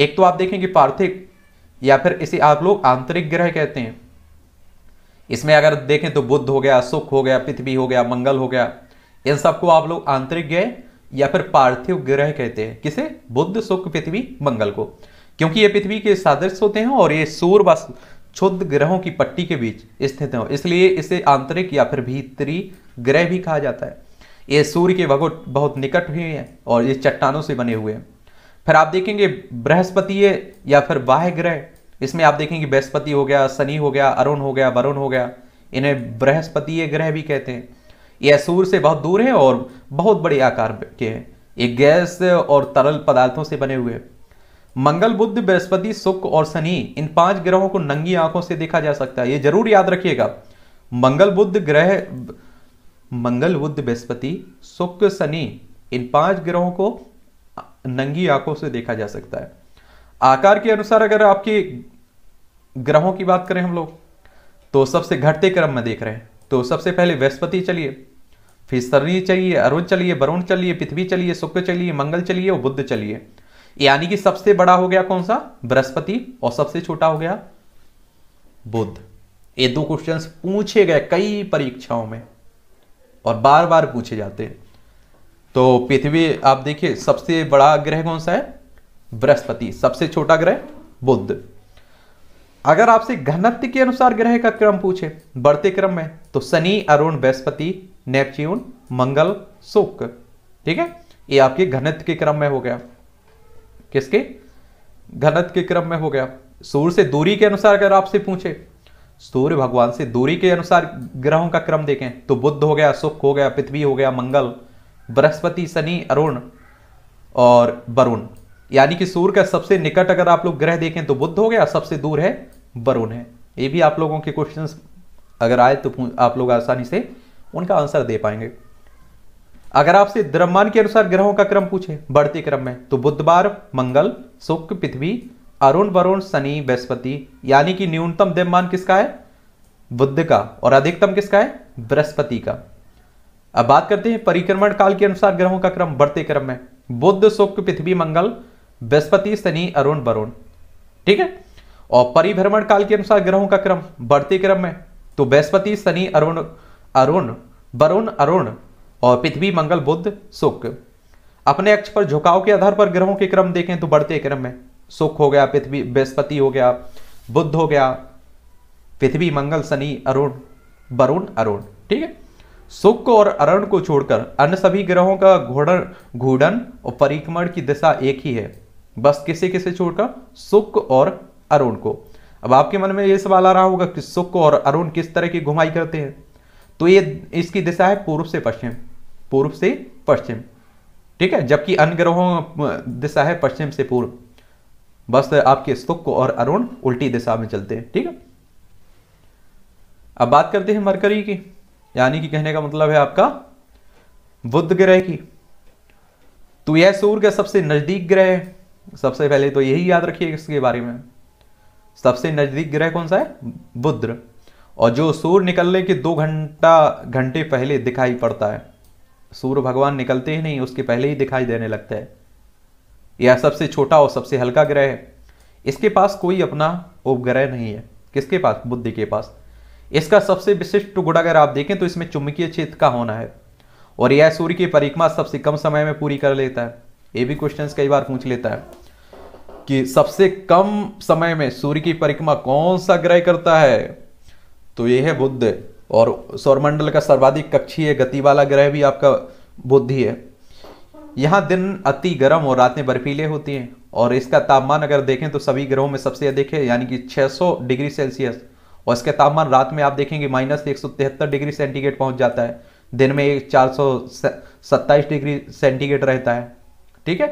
S1: एक तो आप देखें कि पार्थिक या फिर इसे आप लोग आंतरिक ग्रह कहते हैं इसमें अगर देखें तो बुद्ध हो गया सुख हो गया पृथ्वी हो गया मंगल हो गया इन सबको आप लोग आंतरिक ग्रह या फिर पार्थिव ग्रह कहते हैं किसे बुद्ध सुख पृथ्वी मंगल को क्योंकि ये पृथ्वी के सादृश्य होते हैं और ये सूर्य व क्षुद्ध ग्रहों की पट्टी के बीच स्थित हैं इसलिए इसे आंतरिक या फिर भीतरी ग्रह भी कहा जाता है ये सूर्य के भगोट बहुत निकट हुए हैं और ये चट्टानों से बने हुए हैं फिर आप देखेंगे बृहस्पति या फिर बाह्य ग्रह इसमें आप देखेंगे बृहस्पति हो गया शनि हो गया अरुण हो गया वरुण हो गया इन्हें बृहस्पति ग्रह भी कहते हैं यह सूर्य से बहुत दूर है और बहुत बड़े आकार के हैं ये गैस और तरल पदार्थों से बने हुए हैं मंगल बुद्ध बृहस्पति शुक्र और शनि इन पांच ग्रहों को नंगी आंखों से देखा जा सकता है ये जरूर याद रखिएगा मंगल बुद्ध ग्रह मंगल बुद्ध बृहस्पति शुक्र शनि इन पांच ग्रहों को नंगी आंखों से देखा जा सकता है आकार के अनुसार अगर आपके ग्रहों की बात करें हम लोग तो सबसे घटते क्रम में देख रहे हैं तो सबसे पहले बृहस्पति चलिए फिर शनि चलिए अरुण चलिए वरुण चलिए पृथ्वी चलिए शुक्र चलिए मंगल चलिए और बुद्ध चलिए यानी कि सबसे बड़ा हो गया कौन सा बृहस्पति और सबसे छोटा हो गया बुद्ध ये दो क्वेश्चंस पूछे गए कई परीक्षाओं में और बार बार पूछे जाते हैं तो पृथ्वी आप देखिए सबसे बड़ा ग्रह कौन सा है बृहस्पति सबसे छोटा ग्रह बुद्ध अगर आपसे घनत्व के अनुसार ग्रह का क्रम पूछे बढ़ते क्रम में तो शनि अरुण बृहस्पति नेपच्यून मंगल शुक्र ठीक है ये आपके घनत्व के क्रम में हो गया किसके घनत के क्रम में हो गया सूर्य से दूरी के अनुसार अगर आपसे पूछे सूर्य भगवान से दूरी के अनुसार ग्रहों का क्रम देखें तो बुद्ध हो गया सुख हो गया पृथ्वी हो गया मंगल बृहस्पति शनि अरुण और वरुण यानी कि सूर्य का सबसे निकट अगर आप लोग ग्रह देखें तो बुद्ध हो गया सबसे दूर है वरुण है ये भी आप लोगों के क्वेश्चन अगर आए तो आप लोग आसानी से उनका आंसर दे पाएंगे अगर आपसे द्रव्यमान के अनुसार ग्रहों का क्रम पूछे बढ़ते क्रम में तो बुधवार मंगल शुक्र पृथ्वी अरुण वरुण शनि बृहस्पति यानी कि न्यूनतम द्रव्यमान किसका है बुद्ध का और अधिकतम किसका है बृहस्पति का अब बात करते हैं परिक्रमण काल के अनुसार ग्रहों का क्रम बढ़ते क्रम में बुद्ध शुक्र पृथ्वी मंगल बृहस्पति शनि अरुण वरुण ठीक है और परिभ्रमण काल के अनुसार ग्रहों का क्रम बढ़ते क्रम में तो बृहस्पति शनि अरुण अरुण वरुण अरुण और पृथ्वी मंगल बुद्ध शुक्र अपने अक्ष पर झुकाव के आधार पर ग्रहों के क्रम देखें तो बढ़ते क्रम में सुख हो गया पृथ्वी बृहस्पति हो गया बुद्ध हो गया पृथ्वी मंगल शनि अरुण वरुण अरुण ठीक है सुख और अरुण को छोड़कर अन्य सभी ग्रहों का घोड़न घूडन और परिक्रमण की दिशा एक ही है बस किसे किसे छोड़कर सुख और अरुण को अब आपके मन में यह सवाल आ रहा होगा कि सुख और अरुण किस तरह की घुमाई करते हैं तो ये इसकी दिशा है पूर्व से पश्चिम पूर्व से पश्चिम ठीक है जबकि अन्य ग्रहों दिशा है पश्चिम से पूर्व बस आपके सुख और अरुण उल्टी दिशा में चलते हैं ठीक है अब बात करते हैं मरकरी की यानी कि कहने का मतलब है आपका बुद्ध ग्रह की तो यह सूर्य का सबसे नजदीक ग्रह है सबसे पहले तो यही याद रखिए इसके बारे में सबसे नजदीक ग्रह कौन सा है बुद्ध और जो सूर्य निकलने के दो घंटा घंटे पहले दिखाई पड़ता है सूर्य भगवान निकलते ही नहीं उसके पहले ही दिखाई देने लगता है यह सबसे छोटा और सबसे हल्का ग्रह है इसके पास कोई अपना उपग्रह नहीं है किसके पास बुद्धि के पास इसका सबसे विशिष्ट गुण अगर आप देखें तो इसमें चुंबकीय क्षेत्र का होना है और यह सूर्य की परिक्रमा सबसे कम समय में पूरी कर लेता है ये भी क्वेश्चन कई बार पूछ लेता है कि सबसे कम समय में सूर्य की परिक्रमा कौन सा ग्रह करता है तो यह है बुद्ध और सौरमंडल का सर्वाधिक कक्षीय गति वाला ग्रह भी आपका बुद्ध है यहाँ दिन अति गर्म और रातें बर्फीले होती हैं और इसका तापमान अगर देखें तो सभी ग्रहों में सबसे अधिक है यानी कि 600 डिग्री सेल्सियस और इसका तापमान रात में आप देखेंगे माइनस एक डिग्री सेंटीग्रेड पहुँच जाता है दिन में एक चार डिग्री सेंटीग्रेड रहता है ठीक है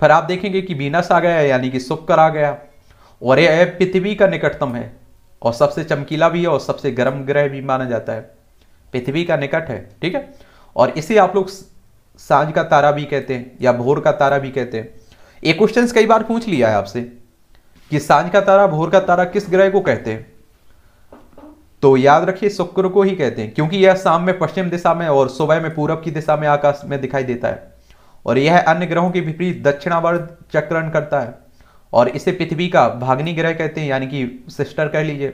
S1: फिर आप देखेंगे कि बीनस आ गया यानी कि शुक्र आ गया और यह पृथ्वी का निकटतम है और सबसे चमकीला भी है और सबसे गर्म ग्रह भी माना जाता है पृथ्वी का निकट है ठीक है और इसे आप लोग सांझ का तारा भी कहते हैं या भोर का तारा भी कहते हैं ये क्वेश्चन कई बार पूछ लिया है आपसे कि सांझ का तारा भोर का तारा किस ग्रह को कहते हैं तो याद रखिए शुक्र को ही कहते हैं क्योंकि यह शाम में पश्चिम दिशा में और सुबह में पूरब की दिशा में आकाश में दिखाई देता है और यह अन्य ग्रहों के विपरीत दक्षिणावर्त चक्रण करता है और इसे पृथ्वी का भाग्नि ग्रह कहते हैं यानी कि सिस्टर कह लीजिए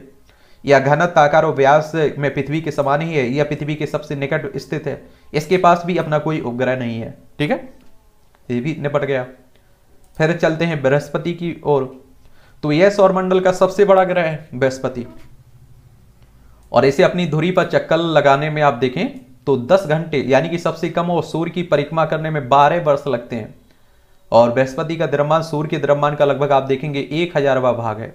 S1: यह घनत आकार और व्यास में पृथ्वी के समान ही है यह पृथ्वी के सबसे निकट स्थित है इसके पास भी अपना कोई उपग्रह नहीं है ठीक है ये भी निपट गया फिर चलते हैं बृहस्पति की ओर तो यह सौरमंडल का सबसे बड़ा ग्रह है बृहस्पति और इसे अपनी धुरी पर चक्कर लगाने में आप देखें तो 10 घंटे यानी कि सबसे कम और सूर्य की परिक्रमा करने में 12 वर्ष लगते हैं और बृहस्पति का द्रव्यमान सूर्य के द्रव्यमान का लगभग आप देखेंगे एक हजारवा भाग है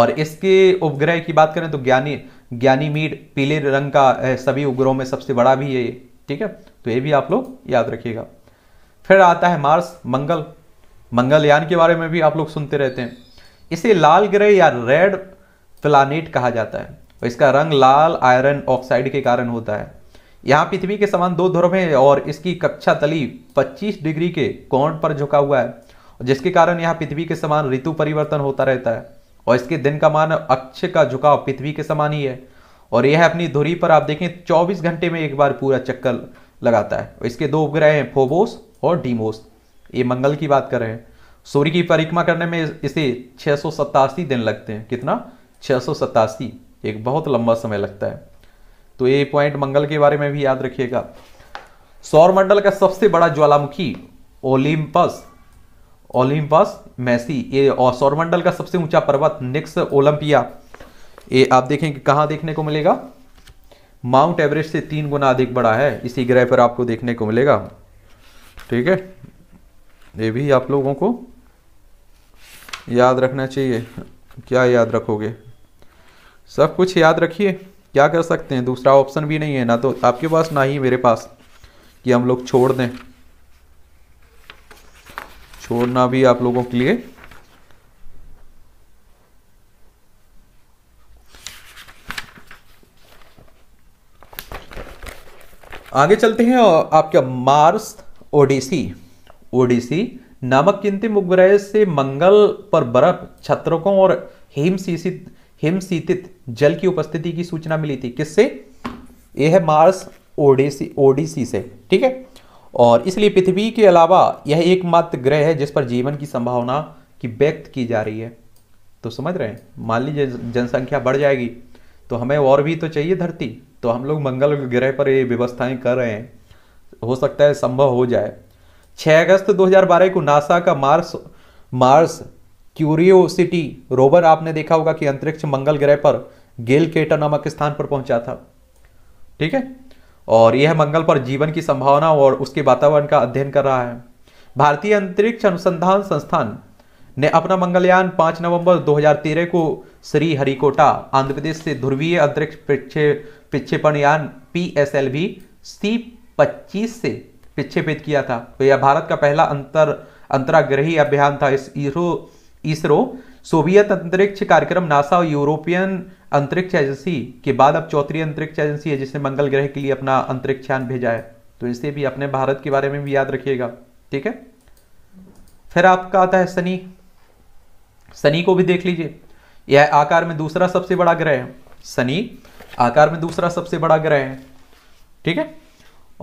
S1: और इसके उपग्रह की बात करें तो ज्ञानी ज्ञानी मीड पीले रंग का सभी उपग्रहों में सबसे बड़ा भी है ये ठीक है तो ये भी आप लोग याद रखिएगा फिर आता है मार्स मंगल मंगलयान के बारे में भी आप लोग सुनते रहते हैं इसे लाल ग्रह या रेड प्लानिट कहा जाता है इसका रंग लाल आयरन ऑक्साइड के कारण होता है यहाँ पृथ्वी के समान दो ध्रुव है और इसकी कक्षा तली 25 डिग्री के कोण पर झुका हुआ है जिसके कारण यहाँ पृथ्वी के समान ऋतु परिवर्तन होता रहता है और इसके दिन का मान अक्ष का झुकाव पृथ्वी के समान ही है और यह अपनी धुरी पर आप देखें 24 घंटे में एक बार पूरा चक्कर लगाता है इसके दो उपग्रह हैं फोबोस और डीमोस ये मंगल की बात कर रहे हैं सूर्य की परिक्रमा करने में इसे छः दिन लगते हैं कितना छः एक बहुत लंबा समय लगता है तो ये पॉइंट मंगल के बारे में भी याद रखिएगा सौरमंडल का सबसे बड़ा ज्वालामुखी ओलिम्पस ओलिम्पस मैसी ये और सौरमंडल का सबसे ऊंचा पर्वत निक्स ओलंपिया ये आप देखें कि देखने को मिलेगा माउंट एवरेस्ट से तीन गुना अधिक बड़ा है इसी ग्रह पर आपको देखने को मिलेगा ठीक है ये भी आप लोगों को याद रखना चाहिए क्या याद रखोगे सब कुछ याद रखिए क्या कर सकते हैं दूसरा ऑप्शन भी नहीं है ना तो आपके पास ना ही मेरे पास कि हम लोग छोड़ दें छोड़ना भी आप लोगों के लिए आगे चलते हैं आपका मार्स ओडिसी ओडिसी नामक किंति मुगराय से मंगल पर बर्फ छत्रकों और हिमशीसित हिमशीतित जल की उपस्थिति की सूचना मिली थी किससे यह है मार्स ओडिसी ओडिसी से ठीक है और इसलिए पृथ्वी के अलावा यह एकमात्र ग्रह है जिस पर जीवन की संभावना की व्यक्त की जा रही है तो समझ रहे हैं मान लीजिए जनसंख्या बढ़ जाएगी तो हमें और भी तो चाहिए धरती तो हम लोग मंगल ग्रह पर ये व्यवस्थाएं कर रहे हैं हो सकता है संभव हो जाए 6 अगस्त 2012 को नासा का मार्स मार्स क्यूरियोसिटी रोवर आपने देखा होगा कि अंतरिक्ष मंगल ग्रह पर गेल केटर नामक स्थान पर पहुंचा था ठीक है और यह मंगल पर जीवन की संभावना और उसके वातावरण का अध्ययन कर रहा है भारतीय अंतरिक्ष अनुसंधान संस्थान ने अपना मंगलयान 5 नवंबर 2013 को श्री हरिकोटा आंध्र प्रदेश से ध्रुवीय अंतरिक्ष प्रक्षेपण यान P S L V C पच्चीस से प्रक्षेपित किया था तो यह भारत का पहला अंतर अंतराग्रही अभियान था इस इसरो इसरो सोवियत अंतरिक्ष कार्यक्रम नासा और यूरोपियन अंतरिक्ष एजेंसी के बाद अब चौथी अंतरिक्ष एजेंसी है जिसने मंगल ग्रह के लिए अपना अंतरिक्ष यान भेजा है तो इसे भी अपने भारत के बारे में भी याद रखिएगा ठीक है फिर आपका आता है शनि शनि को भी देख लीजिए यह आकार में दूसरा सबसे बड़ा ग्रह है शनि आकार में दूसरा सबसे बड़ा ग्रह है ठीक है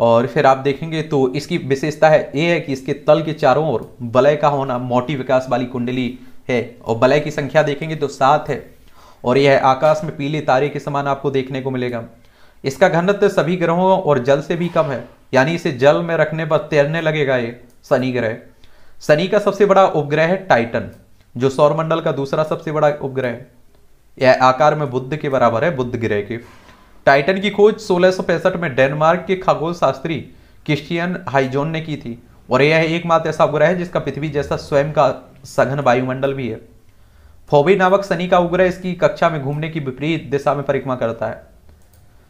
S1: और फिर आप देखेंगे तो इसकी विशेषता है ये है कि इसके तल के चारों ओर बलय का होना मोटी विकास वाली कुंडली है और बलय की संख्या देखेंगे तो सात है और यह आकाश में पीले तारे के समान आपको देखने को मिलेगा इसका घनत्व सभी ग्रहों और जल से भी कम है यानी इसे जल में रखने पर तैरने लगेगा ये शनि ग्रह शनि का सबसे बड़ा उपग्रह है टाइटन जो सौरमंडल का दूसरा सबसे बड़ा उपग्रह है यह आकार में बुद्ध के बराबर है बुद्ध ग्रह के टाइटन की खोज सोलह में डेनमार्क के खगोल शास्त्री क्रिस्टियन हाइजोन ने की थी और यह एकमात्र ऐसा उपग्रह है जिसका पृथ्वी जैसा स्वयं का सघन वायुमंडल भी है फोबी नामक शनि का उग्रह इसकी कक्षा में घूमने की विपरीत दिशा में परिक्रमा करता है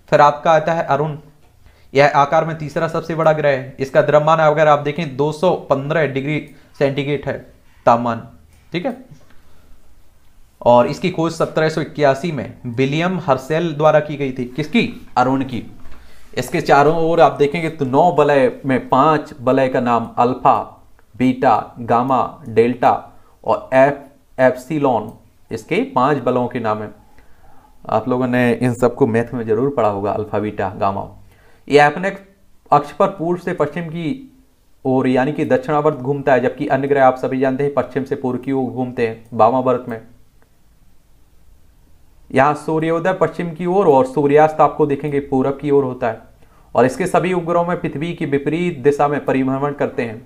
S1: फिर आपका आता है अरुण यह आकार में तीसरा सबसे बड़ा ग्रह है इसका द्रव्यमान अगर आप देखें 215 डिग्री सेंटीग्रेड है तापमान ठीक है और इसकी खोज सत्रह में विलियम हर्सेल द्वारा की गई थी किसकी अरुण की इसके चारों ओर आप देखेंगे तो नौ बलय में पांच बलय का नाम अल्फा बीटा गामा डेल्टा और एफ एप्सिलॉन इसके पांच बलों के नाम है आप लोगों ने इन सबको मैथ में जरूर पढ़ा होगा अल्फा बीटा गामा ये अपने अक्ष पर पूर्व से पश्चिम की ओर यानी कि दक्षिणावर्त घूमता है जबकि अन्य ग्रह आप सभी जानते हैं पश्चिम से पूर्व की ओर घूमते हैं बामावर्त में यहाँ सूर्योदय पश्चिम की ओर और, और सूर्यास्त आपको देखेंगे पूरब की ओर होता है और इसके सभी उपग्रहों में पृथ्वी की विपरीत दिशा में परिभ्रमण करते हैं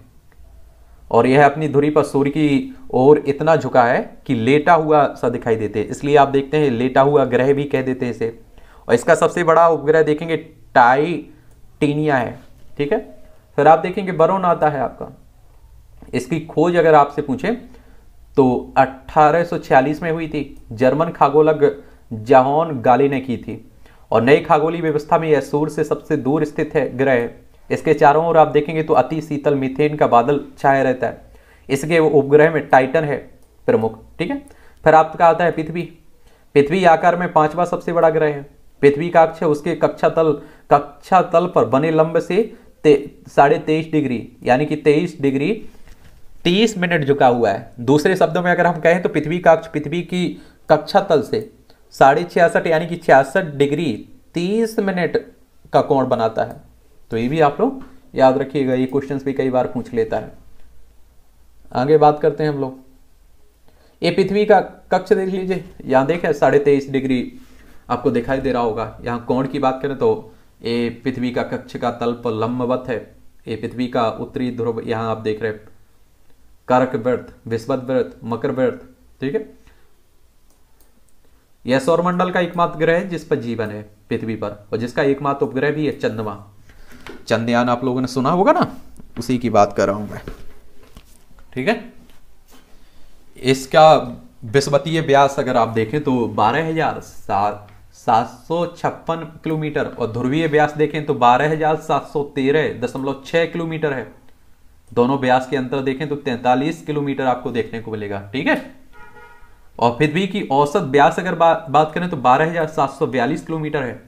S1: और यह अपनी धुरी पर सूर्य की ओर इतना झुका है कि लेटा हुआ सा दिखाई देते हैं इसलिए आप देखते हैं लेटा हुआ ग्रह भी कह देते हैं इसे और इसका सबसे बड़ा उपग्रह देखेंगे टाई टीनिया है ठीक है फिर आप देखेंगे बरोन आता है आपका इसकी खोज अगर आपसे पूछें तो 1846 में हुई थी जर्मन खागोलग जहान गाली ने की थी और नई खागोली व्यवस्था में यह सूर्य से सबसे दूर स्थित है ग्रह इसके चारों ओर आप देखेंगे तो अति शीतल मिथेन का बादल छाया रहता है इसके उपग्रह में टाइटन है प्रमुख ठीक है फिर आपका आता है पृथ्वी पृथ्वी आकार में पांचवा सबसे बड़ा ग्रह है पृथ्वी का अक्ष उसके कक्षा तल कक्षा तल पर बने लंब से साढ़े तेईस डिग्री यानी कि तेईस डिग्री तीस मिनट झुका हुआ है दूसरे शब्दों में अगर हम कहें तो पृथ्वी का अक्ष पृथ्वी की कक्षा तल से साढ़े छियासठ यानी कि छियासठ डिग्री तीस मिनट का कोण बनाता है तो ये भी आप लोग याद रखिएगा ये क्वेश्चंस भी कई बार पूछ लेता है आगे बात करते हैं हम लोग ये पृथ्वी का कक्ष देख लीजिए यहाँ देखे साढ़े तेईस डिग्री आपको दिखाई दे रहा होगा यहाँ कोण की बात करें तो ये पृथ्वी का कक्ष का तल्प लंबवत है ये पृथ्वी का उत्तरी ध्रुव यहाँ आप देख रहे हैं कर्क व्रत विस्वत व्रत मकर व्रत ठीक है यह मंडल का एकमात्र ग्रह है जिस पर जीवन है पृथ्वी पर और जिसका एकमात्र उपग्रह भी है चंद्रमा चंद्रयान आप लोगों ने सुना होगा ना उसी की बात कर रहा हूं मैं ठीक है इसका विस्वतीय व्यास अगर आप देखें तो बारह हजार सात सात सौ छप्पन किलोमीटर और ध्रुवीय व्यास देखें तो बारह हजार सात सौ तेरह दशमलव छह किलोमीटर है दोनों व्यास के अंतर देखें तो तैंतालीस किलोमीटर आपको देखने को मिलेगा ठीक है और फिर भी की औसत ब्यास अगर बा, बात करें तो बारह हजार सात सौ बयालीस किलोमीटर है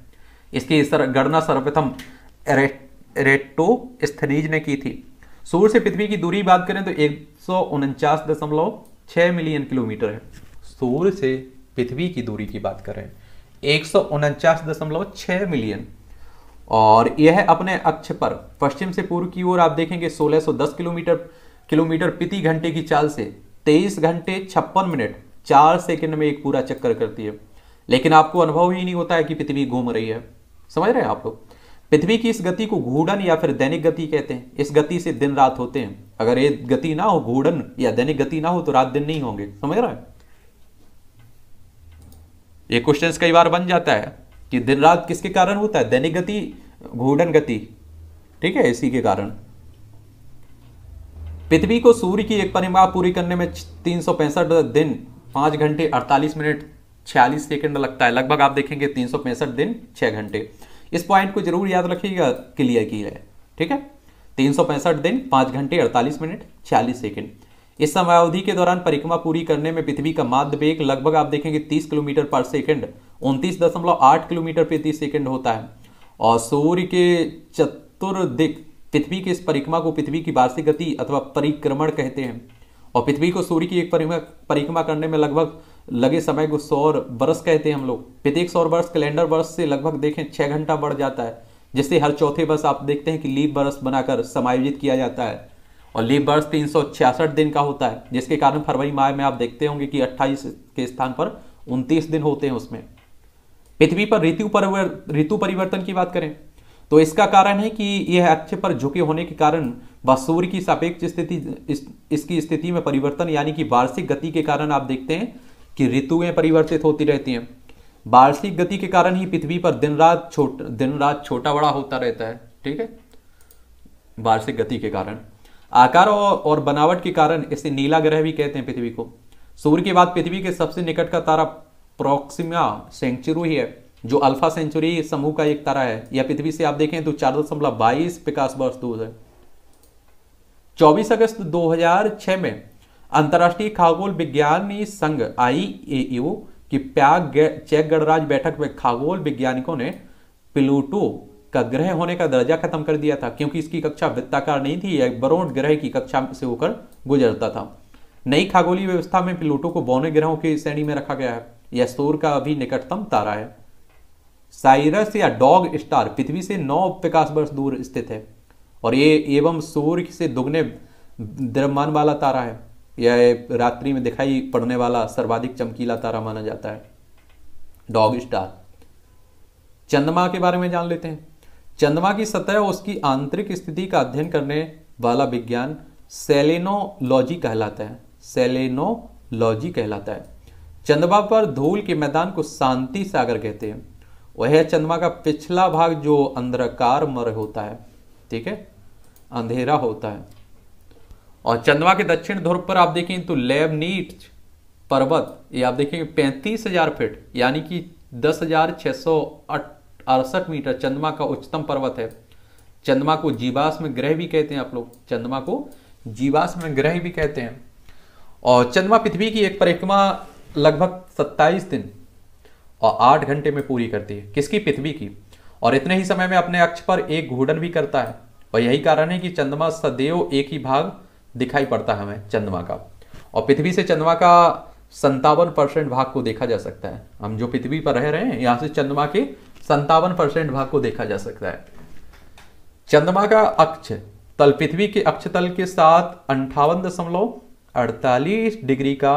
S1: इसकी सर, गणना सर्वप्रथम रेटो स्थनीज ने की थी सूर्य से पृथ्वी की दूरी बात करें तो एक सौ उनचास दशमलव छ मिलियन किलोमीटर है सूर्य से पृथ्वी की दूरी की बात करें एक सौ उनचास दशमलव छ मिलियन और यह अपने अक्ष पर पश्चिम से पूर्व की ओर आप देखेंगे 1610 किलोमीटर किलोमीटर प्रति घंटे की चाल से 23 घंटे छप्पन मिनट चार सेकंड में एक पूरा चक्कर करती है लेकिन आपको अनुभव ही नहीं होता है कि पृथ्वी घूम रही है समझ रहे हैं आप लोग पृथ्वी की इस गति को घूर्णन या फिर दैनिक गति कहते हैं इस गति से दिन रात होते हैं अगर ये गति ना हो घूर्णन या दैनिक गति ना हो तो रात दिन नहीं होंगे समझ रहे ये क्वेश्चन कई बार बन जाता है कि दिन रात किसके कारण होता है दैनिक गति घूर्णन गति ठीक है इसी के कारण पृथ्वी को सूर्य की एक परिमा पूरी करने में तीन दिन पाँच घंटे अड़तालीस मिनट छियालीस सेकंड लगता है लगभग आप देखेंगे तीन सौ पैंसठ दिन छः घंटे इस पॉइंट को जरूर याद रखिएगा क्लियर की है ठीक है तीन सौ पैंसठ दिन पाँच घंटे अड़तालीस मिनट छियालीस सेकेंड इस समयावधि के दौरान परिक्रमा पूरी करने में पृथ्वी का माध्य वेग लगभग आप देखेंगे तीस किलोमीटर पर सेकेंड उनतीस दशमलव आठ किलोमीटर प्रति सेकेंड होता है और सूर्य के चतुर्दिक पृथ्वी की इस परिक्रमा को पृथ्वी की वार्षिक गति अथवा परिक्रमण कहते हैं और पृथ्वी को सूर्य की एक परिक्रमा करने में लगभग लगे समय को सौर बरस कहते हैं हम लोग प्रत्येक सौर वर्ष कैलेंडर वर्ष से लगभग देखें छः घंटा बढ़ जाता है जिससे हर चौथे वर्ष आप देखते हैं कि लीप वर्ष बनाकर समायोजित किया जाता है और लीप वर्ष तीन दिन का होता है जिसके कारण फरवरी माह में आप देखते होंगे कि अट्ठाईस के स्थान पर उनतीस दिन होते हैं उसमें पृथ्वी पर ऋतु परिवर्तन ऋतु परिवर्तन की बात करें तो इसका कारण है कि यह अक्ष पर झुके होने के कारण व सूर्य की सापेक्ष स्थिति इस, इसकी स्थिति में परिवर्तन यानी कि वार्षिक गति के कारण आप देखते हैं कि ऋतुएं परिवर्तित होती रहती हैं वार्षिक गति के कारण ही पृथ्वी पर दिन रात छोट दिन रात छोटा बड़ा होता रहता है ठीक है वार्षिक गति के कारण आकार और, और बनावट के कारण इसे नीला ग्रह भी कहते हैं पृथ्वी को सूर्य के बाद पृथ्वी के सबसे निकट का तारा प्रोक्सिमा सेंचुरी है जो अल्फा सेंचुरी समूह का एक तारा है या पृथ्वी से आप देखें तो चार दशमलव बाईस प्रकाश वर्ष दूर है चौबीस अगस्त 2006 में अंतर्राष्ट्रीय खगोल विज्ञानी संघ आई e की प्याग चेक गणराज बैठक में खगोल वैज्ञानिकों ने प्लूटो का ग्रह होने का दर्जा खत्म कर दिया था क्योंकि इसकी कक्षा वित्ताकार नहीं थी यह बरोड ग्रह की कक्षा से होकर गुजरता था नई खगोलीय व्यवस्था में प्लूटो को बौने ग्रहों की श्रेणी में रखा गया है यह सूर्य का अभी निकटतम तारा है साइरस या डॉग स्टार पृथ्वी से नौ प्रकाश वर्ष दूर स्थित है और ये एवं सूर्य से दुगने द्रव्यमान वाला तारा है यह रात्रि में दिखाई पड़ने वाला सर्वाधिक चमकीला तारा माना जाता है डॉग स्टार चंद्रमा के बारे में जान लेते हैं चंद्रमा की सतह और उसकी आंतरिक स्थिति का अध्ययन करने वाला विज्ञान सेलेनोलॉजी कहलाता है सेलेनोलॉजी कहलाता है चंद्रमा पर धूल के मैदान को शांति सागर कहते हैं वह चंद्रमा का पिछला भाग जो अंधकार मर होता है ठीक है अंधेरा होता है और चंद्रमा के दक्षिण ध्रुव पर आप देखें तो लेब नीट पर्वत ये आप देखेंगे पैंतीस हजार फीट यानी कि दस हजार छह सौ अड़सठ मीटर चंद्रमा का उच्चतम पर्वत है चंद्रमा को जीवाश्म ग्रह भी कहते हैं आप लोग चंद्रमा को जीवाश्म ग्रह भी कहते हैं और चंद्रमा पृथ्वी की एक परिक्रमा लगभग 27 दिन और आठ घंटे में पूरी करती है किसकी पृथ्वी की और इतने ही समय में अपने अक्ष पर एक घूर्णन भी करता है और यही कारण है कि चंद्रमा सदैव एक ही भाग दिखाई पड़ता है हमें चंद्रमा का और पृथ्वी से चंद्रमा का संतावन परसेंट भाग को देखा जा सकता है हम जो पृथ्वी पर रह रहे हैं यहां से चंद्रमा के संतावन परसेंट भाग को देखा जा सकता है चंद्रमा का अक्ष तल पृथ्वी के अक्ष तल के साथ अंठावन दशमलव अड़तालीस डिग्री का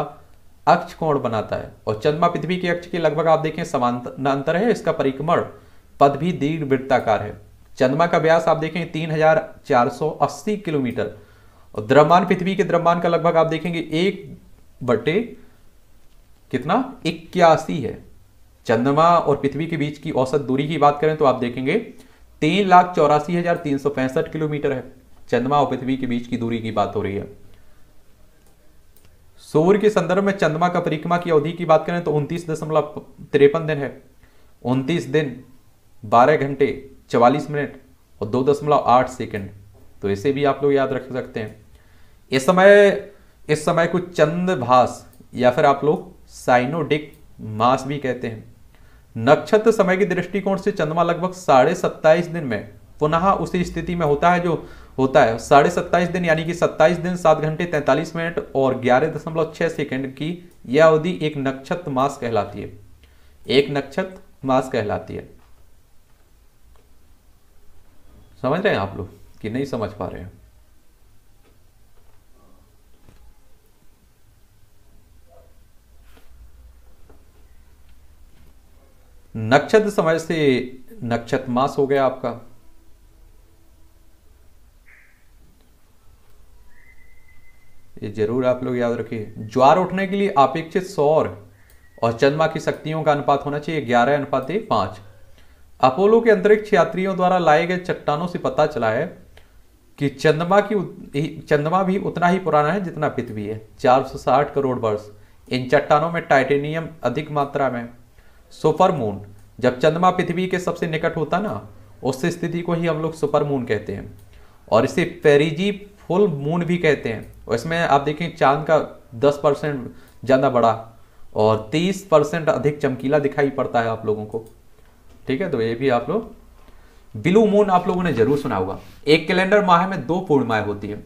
S1: अक्ष कोण बनाता है और चंद्रमा पृथ्वी के अक्ष के लगभग आप देखें समानांतर है इसका परिक्रमण पद भी दीर्घ वृत्ताकार है चंद्रमा का व्यास आप देखें 3480 किलोमीटर और द्रव्यमान पृथ्वी के द्रव्यमान का लगभग आप देखेंगे एक बटे कितना इक्यासी है चंद्रमा और पृथ्वी के बीच की औसत दूरी की बात करें तो आप देखेंगे तीन लाख चौरासी हजार तीन सौ पैंसठ किलोमीटर है चंद्रमा और पृथ्वी के बीच की दूरी की बात हो रही है सूर्य के संदर्भ में चंद्रमा का परिक्रमा की अवधि की बात करें तो उनतीस दशमलव तिरपन दिन है उनतीस दिन बारह घंटे चवालीस मिनट और दो दशमलव आठ सेकेंड तो इसे भी आप लोग याद रख सकते हैं इस समय इस समय को चंद्रभास या फिर आप लोग साइनोडिक मास भी कहते हैं नक्षत्र समय के दृष्टिकोण से चंद्रमा लगभग साढ़े सत्ताईस दिन में पुनः उसी स्थिति में होता है जो होता है साढ़े सत्ताईस दिन यानी कि सत्ताईस दिन सात घंटे तैंतालीस मिनट और ग्यारह दशमलव छह सेकेंड की यह अवधि एक नक्षत्र मास कहलाती है एक नक्षत्र मास कहलाती है समझ रहे हैं आप लोग कि नहीं समझ पा रहे हैं नक्षत्र समय से नक्षत्र मास हो गया आपका ये जरूर आप लोग याद रखिए ज्वार उठने के लिए अपेक्षित सौर और चंद्रमा की शक्तियों का अनुपात होना चाहिए ग्यारह अनुपात पांच अपोलो के अंतरिक्ष यात्रियों द्वारा लाए गए चट्टानों से पता चला है कि चंद्रमा की चंद्रमा भी उतना ही पुराना है जितना पृथ्वी है 460 करोड़ वर्ष इन चट्टानों में टाइटेनियम अधिक मात्रा में सुपर मून जब चंद्रमा पृथ्वी के सबसे निकट होता ना उस स्थिति को ही हम लोग सुपर मून कहते हैं और इसे पेरिजी फुल मून भी कहते हैं और इसमें आप देखें चांद का दस परसेंट ज़्यादा बड़ा और तीस परसेंट अधिक चमकीला दिखाई पड़ता है आप लोगों को ठीक है तो ये भी आप लोग ब्लू मून आप लोगों ने जरूर सुना होगा एक कैलेंडर माह में दो पूर्णिमाएं होती है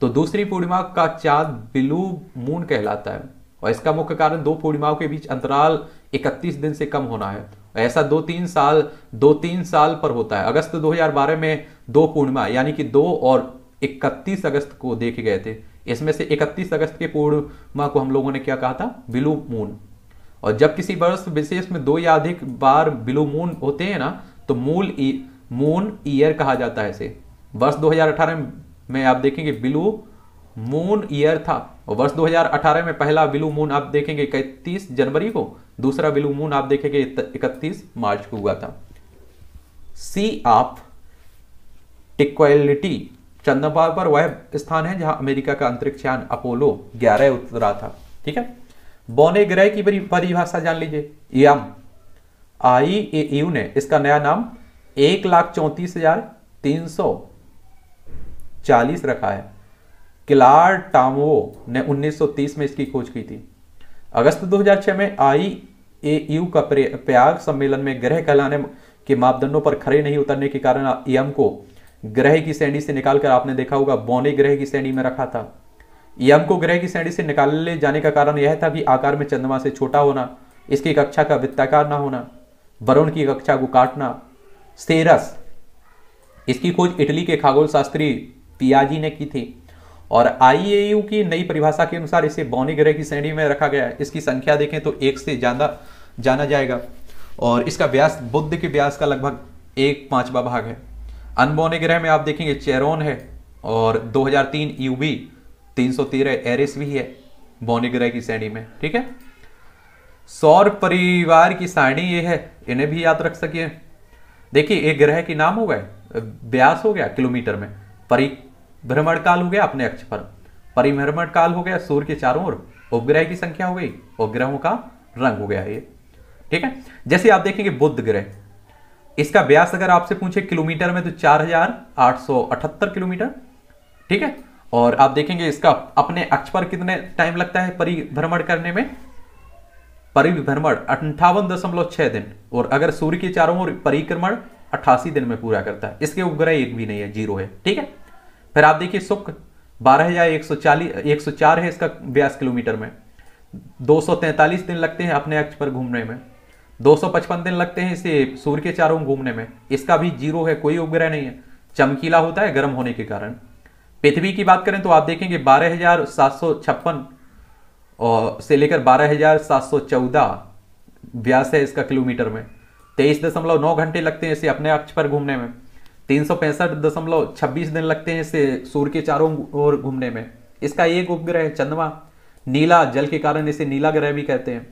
S1: तो दूसरी पूर्णिमा का चांद ब्लू मून कहलाता है और इसका मुख्य कारण दो पूर्णिमाओं के बीच अंतराल 31 दिन से कम होना है ऐसा दो तीन साल दो तीन साल पर होता है अगस्त 2012 में दो पूर्णिमा यानी कि दो और 31 अगस्त को देखे गए थे इसमें से 31 अगस्त के पूर्णिमा को हम लोगों ने क्या कहा था बिलू मून और जब किसी वर्ष विशेष में दो या अधिक बार बिलू मून होते हैं ना तो मूल मून ईयर कहा जाता है इसे वर्ष 2018 में आप देखेंगे बिलू मून ईयर था और वर्ष 2018 में पहला बिलू मून आप देखेंगे इकतीस जनवरी को दूसरा बिलू मून आप देखेंगे इकतीस मार्च को हुआ था सी ऑफ टिक्वालिटी चंद्रमा पर वह स्थान है जहां अमेरिका का अंतरिक्ष यान अपोलो 11 उतरा था ठीक है बौने ग्रह की परिभाषा जान लीजिए यम आई ए यू ने इसका नया नाम एक लाख चौंतीस हजार तीन सौ चालीस रखा है किलार टामो ने 1930 में इसकी खोज की थी अगस्त 2006 में आई ए यू का प्रयाग सम्मेलन में ग्रह कहलाने के मापदंडों पर खड़े नहीं उतरने के कारण यम को ग्रह की श्रेणी से निकालकर आपने देखा होगा बौने ग्रह की श्रेणी में रखा था यम को ग्रह की श्रेणी से निकाले जाने का कारण यह था कि आकार में चंद्रमा से छोटा होना इसकी कक्षा का वित्ताकार ना होना वरुण की कक्षा को काटना सेरस इसकी खोज इटली के खागोल शास्त्री पियाजी ने की थी और आईएयू की नई परिभाषा के अनुसार इसे बौने ग्रह की श्रेणी में रखा गया है इसकी संख्या देखें तो एक से ज्यादा जाना जाएगा और इसका व्यास बुद्ध के व्यास का लगभग एक पांचवा भाग है अनबोने ग्रह में आप देखेंगे चेरोन है और 2003 यूबी 313 एरिस भी है बोने ग्रह की श्रेणी में ठीक है सौर परिवार की सारणी ये है इन्हें भी याद रख सकिए देखिए एक ग्रह के नाम हो गए व्यास हो गया किलोमीटर में परिभ्रमण काल हो गया अपने अक्ष पर परिभ्रमण काल हो गया सूर्य के चारों ओर उपग्रह की संख्या हो गई उपग्रहों का रंग हो गया ये ठीक है जैसे आप देखेंगे बुद्ध ग्रह इसका ब्यास अगर आपसे पूछे किलोमीटर में तो चार किलोमीटर ठीक है और आप देखेंगे इसका अपने अक्ष पर कितने टाइम लगता है परिभ्रमण करने में परिभ्रमण अंठावन दशमलव छह दिन और अगर सूर्य के चारों ओर परिक्रमण अट्ठासी दिन में पूरा करता है इसके उपग्रह एक भी नहीं है जीरो है ठीक है फिर आप देखिए शुक्र बारह हजार एक सौ चालीस एक सौ चार है इसका ब्यास किलोमीटर में दो सौ तैंतालीस दिन लगते हैं अपने अक्ष पर घूमने में 255 दिन लगते हैं इसे सूर्य के चारों घूमने में इसका भी जीरो है कोई उपग्रह नहीं है चमकीला होता है गर्म होने के कारण पृथ्वी की बात करें तो आप देखेंगे बारह हजार सात सौ छप्पन और से लेकर बारह हजार सात सौ चौदह व्यास है इसका किलोमीटर में तेईस दशमलव नौ घंटे लगते हैं इसे अपने अक्ष पर घूमने में तीन सौ पैंसठ दशमलव छब्बीस दिन लगते हैं इसे सूर्य के चारों ओर घूमने में इसका एक उपग्रह चंद्रमा नीला जल के कारण इसे नीला ग्रह भी कहते हैं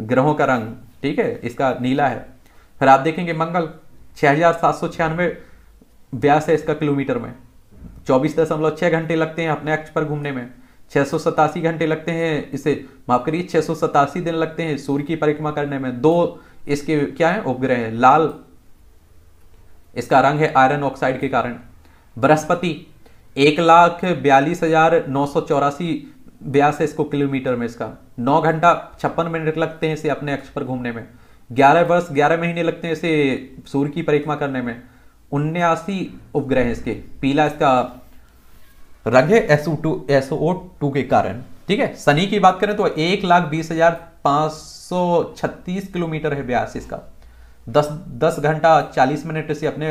S1: ग्रहों का रंग ठीक है इसका नीला है फिर आप देखेंगे मंगल छह व्यास है इसका किलोमीटर में चौबीस दशमलव छः घंटे लगते हैं अपने अक्ष पर घूमने में छह सौ सतासी घंटे लगते हैं इसे माफ करिए छह सौ सतासी दिन लगते हैं सूर्य की परिक्रमा करने में दो इसके क्या है उपग्रह है लाल इसका रंग है आयरन ऑक्साइड के कारण बृहस्पति एक लाख बयालीस हजार नौ सौ चौरासी ब्यास है इसको किलोमीटर में इसका नौ घंटा छप्पन मिनट लगते हैं इसे अपने अक्ष पर घूमने में ग्यारह वर्ष ग्यारह महीने लगते हैं इसे सूर्य की परिक्रमा करने में उन्यासी उपग्रह हैं इसके पीला इसका रंग है एसओ टू एसओ टू के कारण ठीक है शनि की बात करें तो एक लाख बीस हजार पांच सौ छत्तीस किलोमीटर है ब्यास इसका दस दस घंटा चालीस मिनट इसे अपने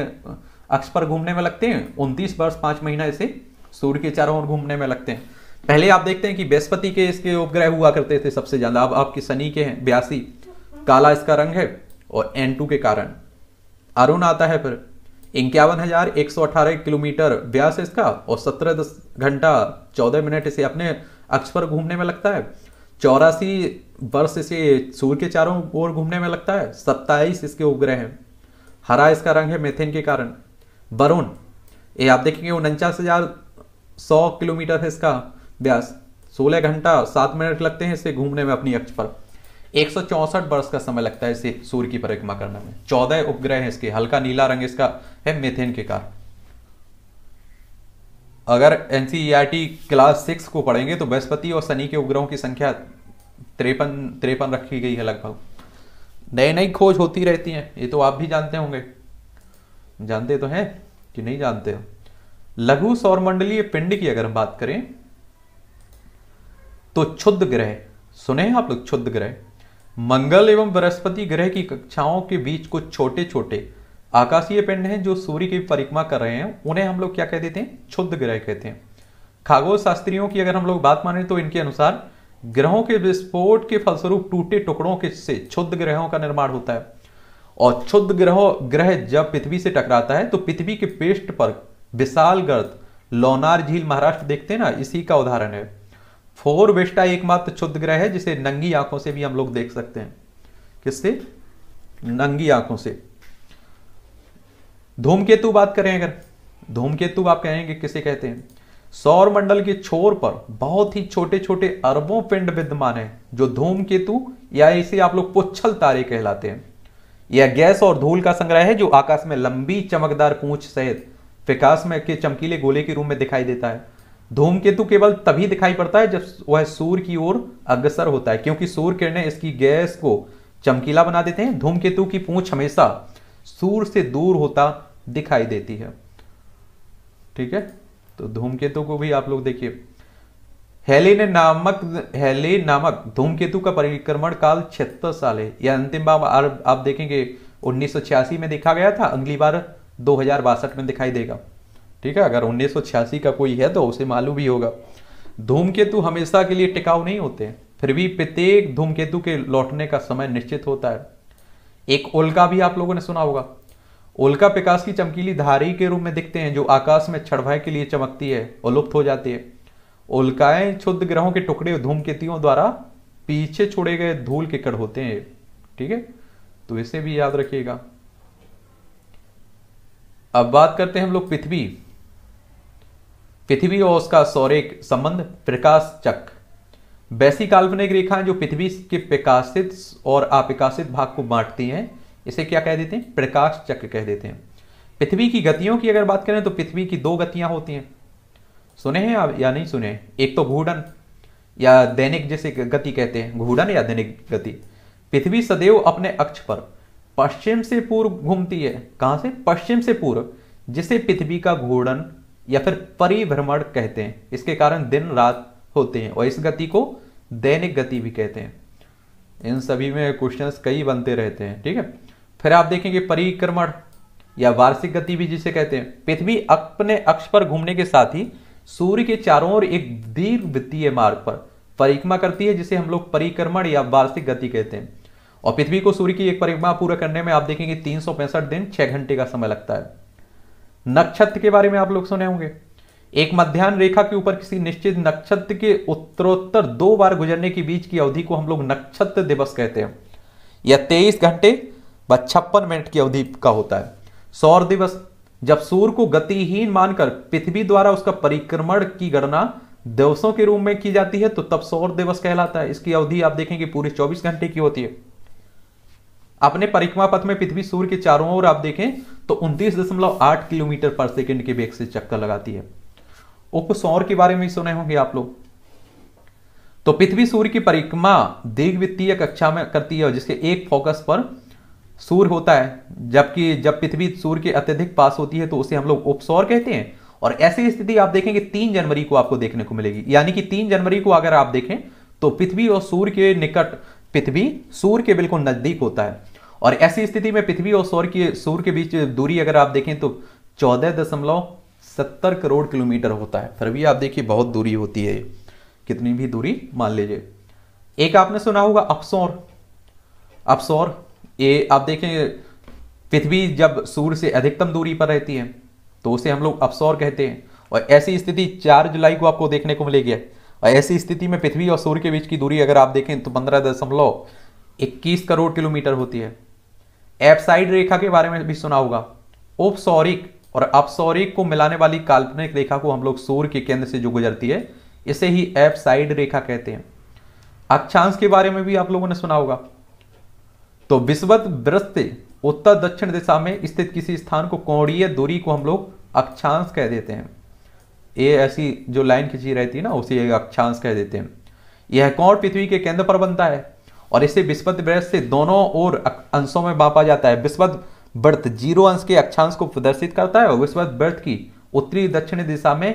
S1: अक्ष पर घूमने में लगते हैं उनतीस वर्ष पांच महीना इसे सूर्य के चारों ओर घूमने में लगते हैं पहले आप देखते हैं कि बृहस्पति के इसके उपग्रह हुआ करते थे सबसे ज्यादा अब आपके शनि के हैं बयासी काला इसका रंग है और एन के कारण अरुण आता है फिर इक्यावन हजार एक सौ अठारह किलोमीटर व्यास इसका और सत्रह दस घंटा चौदह मिनट इसे अपने अक्ष पर घूमने में लगता है चौरासी वर्ष इसे सूर्य के चारों ओर घूमने में लगता है सत्ताईस इसके उपग्रह हैं हरा इसका रंग है मेथेन के कारण वरुण ये आप देखेंगे उनचास हजार सौ किलोमीटर है इसका व्यास 16 घंटा सात मिनट लगते हैं इसे घूमने में अपनी अक्ष पर एक वर्ष का समय लगता है इसे सूर्य की परिक्रमा करने में चौदह उपग्रह है इसके हल्का नीला रंग इसका है मेथेन के कारण अगर एनसीईआरटी क्लास सिक्स को पढ़ेंगे तो बृहस्पति और शनि के उपग्रहों की संख्या त्रेपन त्रेपन रखी गई है लगभग नई नई खोज होती रहती हैं ये तो आप भी जानते होंगे जानते तो हैं कि नहीं जानते हो लघु सौरमंडलीय पिंड की अगर हम बात करें तो क्षुद्ध ग्रह सुने आप लोग क्षुद्ध ग्रह मंगल एवं बृहस्पति ग्रह की कक्षाओं के बीच कुछ छोटे छोटे आकाशीय पिंड हैं जो सूर्य की परिक्रमा कर रहे हैं उन्हें हम लोग क्या कह देते हैं क्षुद्ध ग्रह कहते हैं खगोल शास्त्रियों की अगर हम लोग बात माने तो इनके अनुसार ग्रहों के विस्फोट के फलस्वरूप टूटे टुकड़ों के से क्षुद्ध ग्रहों का निर्माण होता है और क्षुद्ध ग्रह ग्रह जब पृथ्वी से टकराता है तो पृथ्वी के पेस्ट पर विशाल गर्द लोनार झील महाराष्ट्र देखते हैं ना इसी का उदाहरण है फोर वेस्टा एकमात्र क्षुद्र ग्रह है जिसे नंगी आंखों से भी हम लोग देख सकते हैं किससे नंगी आंखों से धूमकेतु बात करें अगर धूमकेतु आप कहेंगे किसे कहते हैं सौर मंडल के छोर पर बहुत ही छोटे छोटे अरबों पिंड विद्यमान है जो धूमकेतु या इसे आप लोग पुच्छल तारे कहलाते हैं यह गैस और धूल का संग्रह है जो आकाश में लंबी चमकदार पूछ सहित विकास में के चमकीले गोले के रूप में दिखाई देता है धूमकेतु केवल तभी दिखाई पड़ता है जब वह सूर्य की ओर अग्रसर होता है क्योंकि सूर्य किरणें इसकी गैस को चमकीला बना देते हैं धूमकेतु की पूंछ हमेशा सूर्य से दूर होता दिखाई देती है ठीक है तो धूमकेतु को भी आप लोग देखिए हेलेन नामक हेले नामक धूमकेतु का परिक्रमण काल छिहत्तर साल है यह अंतिम बार आप देखेंगे उन्नीस में देखा गया था अगली बार दो में दिखाई देगा ठीक है अगर उन्नीस का कोई है तो उसे मालूम ही होगा धूमकेतु हमेशा के लिए टिकाऊ नहीं होते फिर भी प्रत्येक धूमकेतु के लौटने का समय निश्चित होता है एक उल्का भी आप लोगों ने सुना होगा उल्का प्रकाश की चमकीली धारी के रूप में दिखते हैं जो आकाश में क्षणभय के लिए चमकती है और लुप्त हो जाती है उल्काएं क्षुद्ध ग्रहों के टुकड़े धूमकेतियों द्वारा पीछे छोड़े गए धूल के कड़ होते हैं ठीक है तो इसे भी याद रखिएगा अब बात करते हैं हम लोग पृथ्वी पृथ्वी और उसका सौर्य संबंध प्रकाश चक वैसी काल्पनिक रेखाएं जो पृथ्वी के प्रकाशित और अप्रकाशित भाग को बांटती हैं इसे क्या कह देते हैं प्रकाश चक्र कह देते हैं पृथ्वी की गतियों की अगर बात करें तो पृथ्वी की दो गतियां होती हैं सुने हैं आप या नहीं सुने एक तो घूर्णन या दैनिक जिसे गति कहते हैं घूर्णन या दैनिक गति पृथ्वी सदैव अपने अक्ष पर पश्चिम से पूर्व घूमती है कहाँ से पश्चिम से पूर्व जिसे पृथ्वी का घूर्णन या फिर परिभ्रमण कहते हैं इसके कारण दिन रात होते हैं और इस गति को दैनिक गति भी कहते हैं इन सभी में क्वेश्चन कई बनते रहते हैं ठीक है फिर आप देखेंगे परिक्रमण या वार्षिक गति भी जिसे कहते हैं पृथ्वी अपने अक्ष पर घूमने के साथ ही सूर्य के चारों ओर एक दीर्घ वित्तीय मार्ग पर परिक्रमा करती है जिसे हम लोग परिक्रमण या वार्षिक गति कहते हैं और पृथ्वी को सूर्य की एक परिक्रमा पूरा करने में आप देखेंगे तीन दिन छह घंटे का समय लगता है नक्षत्र के बारे में आप लोग सुने होंगे एक मध्यान्ह रेखा के ऊपर किसी निश्चित नक्षत्र के उत्तरोत्तर दो बार गुजरने के बीच की अवधि को हम लोग नक्षत्र दिवस कहते हैं यह तेईस घंटे व छप्पन मिनट की अवधि का होता है सौर दिवस जब सूर्य को गतिहीन मानकर पृथ्वी द्वारा उसका परिक्रमण की गणना दिवसों के रूप में की जाती है तो तब सौर दिवस कहलाता है इसकी अवधि आप देखेंगे पूरे 24 घंटे की होती है अपने परिक्रमा पथ में पृथ्वी सूर्य के चारों ओर आप देखें तो 29.8 किलोमीटर पर सेकेंड के वेग से चक्कर लगाती है उपसौर के बारे में सुने होंगे आप लोग तो पृथ्वी सूर्य की परिक्रमा दीर्घ वित्तीय कक्षा में करती है जिसके एक फोकस पर सूर्य होता है जबकि जब पृथ्वी सूर्य के अत्यधिक पास होती है तो उसे हम लोग उपसौर कहते हैं और ऐसी स्थिति आप देखेंगे तीन जनवरी को आपको देखने को मिलेगी यानी कि तीन जनवरी को अगर आप देखें तो पृथ्वी और सूर्य के निकट पृथ्वी सूर्य के बिल्कुल नजदीक होता है और ऐसी स्थिति में पृथ्वी और सौर की सूर्य के बीच दूरी अगर आप देखें तो चौदह दशमलव सत्तर करोड़ किलोमीटर होता है फिर भी आप देखिए बहुत दूरी होती है कितनी भी दूरी मान लीजिए एक आपने सुना होगा अपसौर अपसौर ये आप देखें पृथ्वी जब सूर्य से अधिकतम दूरी पर रहती है तो उसे हम लोग अपसौर कहते हैं और ऐसी स्थिति चार जुलाई को आपको देखने को मिलेगी ऐसी स्थिति में पृथ्वी और सूर्य के बीच की दूरी अगर आप देखें तो पंद्रह दशमलव इक्कीस करोड़ किलोमीटर होती है एपसाइड रेखा के बारे में भी सुना होगा उपसौरिक और अपसौरिक को मिलाने वाली काल्पनिक रेखा को हम लोग सूर्य के केंद्र से जो गुजरती है इसे ही एपसाइड रेखा कहते हैं अक्षांश के बारे में भी आप लोगों ने सुना होगा तो विश्वत वृत्त उत्तर दक्षिण दिशा में स्थित किसी स्थान को कोणीय दूरी को हम लोग अक्षांश कह देते हैं ये ऐसी जो लाइन खींची रहती है ना उसे एक अक्षांश कह देते हैं यह कौन पृथ्वी के केंद्र पर बनता है और इसे विस्पत वृत्त से दोनों ओर अंशों में बांपा जाता है विस्पत वृत्त जीरो अंश के अक्षांश को प्रदर्शित करता है और विस्पत वृत्त की उत्तरी दक्षिण दिशा में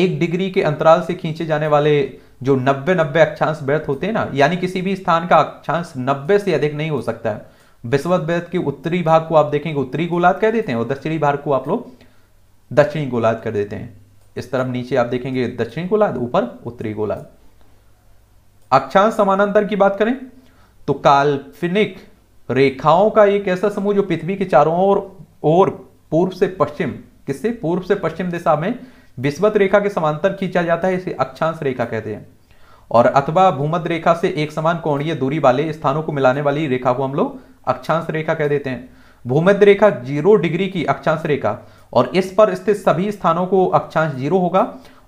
S1: एक डिग्री के अंतराल से खींचे जाने वाले जो नब्बे नब्बे अक्षांश व्यर्थ होते हैं ना यानी किसी भी स्थान का अक्षांश नब्बे से अधिक नहीं हो सकता है विस्वत वृत्त के उत्तरी भाग को आप देखेंगे उत्तरी गोलाद कह देते हैं और दक्षिणी भाग को आप लोग दक्षिणी गोलाद कर देते हैं इस तरफ नीचे आप देखेंगे दक्षिण गोलार्ध ऊपर उत्तरी गोलार्ध अक्षांश समानांतर की बात करें तो काल्पनिक रेखाओं का एक ऐसा समूह जो पृथ्वी के चारों ओर और पूर्व से पश्चिम किससे पूर्व से पश्चिम दिशा में विस्वत रेखा के समांतर खींचा जाता है इसे अक्षांश रेखा कहते हैं और अथवा भूमध्य रेखा से एक समान कोणीय दूरी वाले स्थानों को मिलाने वाली रेखा को हम लोग अक्षांश रेखा कह देते हैं भूमध्य रेखा जीरो डिग्री की अक्षांश रेखा और इस पर स्थित सभी स्थानों को अक्षांश जीरो होगा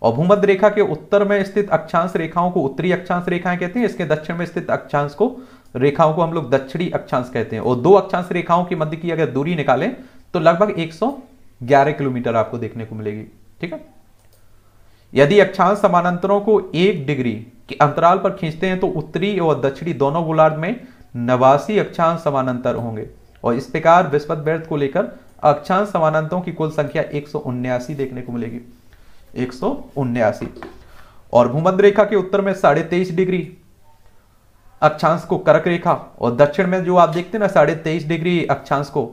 S1: और भूमध्य रेखा के उत्तर में स्थित अक्षांश रेखाओं को उत्तरी अक्षांश रेखाएं कहते हैं इसके दक्षिण में स्थित अक्षांश को रेखाओं को हम लोग दक्षिणी अक्षांश कहते हैं और दो अक्षांश रेखाओं के मध्य की अगर दूरी निकालें तो लगभग 111 किलोमीटर आपको देखने को मिलेगी ठीक है यदि अक्षांश समानांतरों को एक डिग्री के अंतराल पर खींचते हैं तो उत्तरी और दक्षिणी दोनों गोलार्ध में नवासी अक्षांश समानांतर होंगे और इस प्रकार विस्पत व्यर्थ को लेकर अक्षांश समानांतों की कुल संख्या एक देखने को मिलेगी एक और भूमध रेखा के उत्तर में साढ़े तेईस डिग्री अक्षांश को करक रेखा और दक्षिण में जो आप देखते हैं ना साढ़े तेईस डिग्री अक्षांश को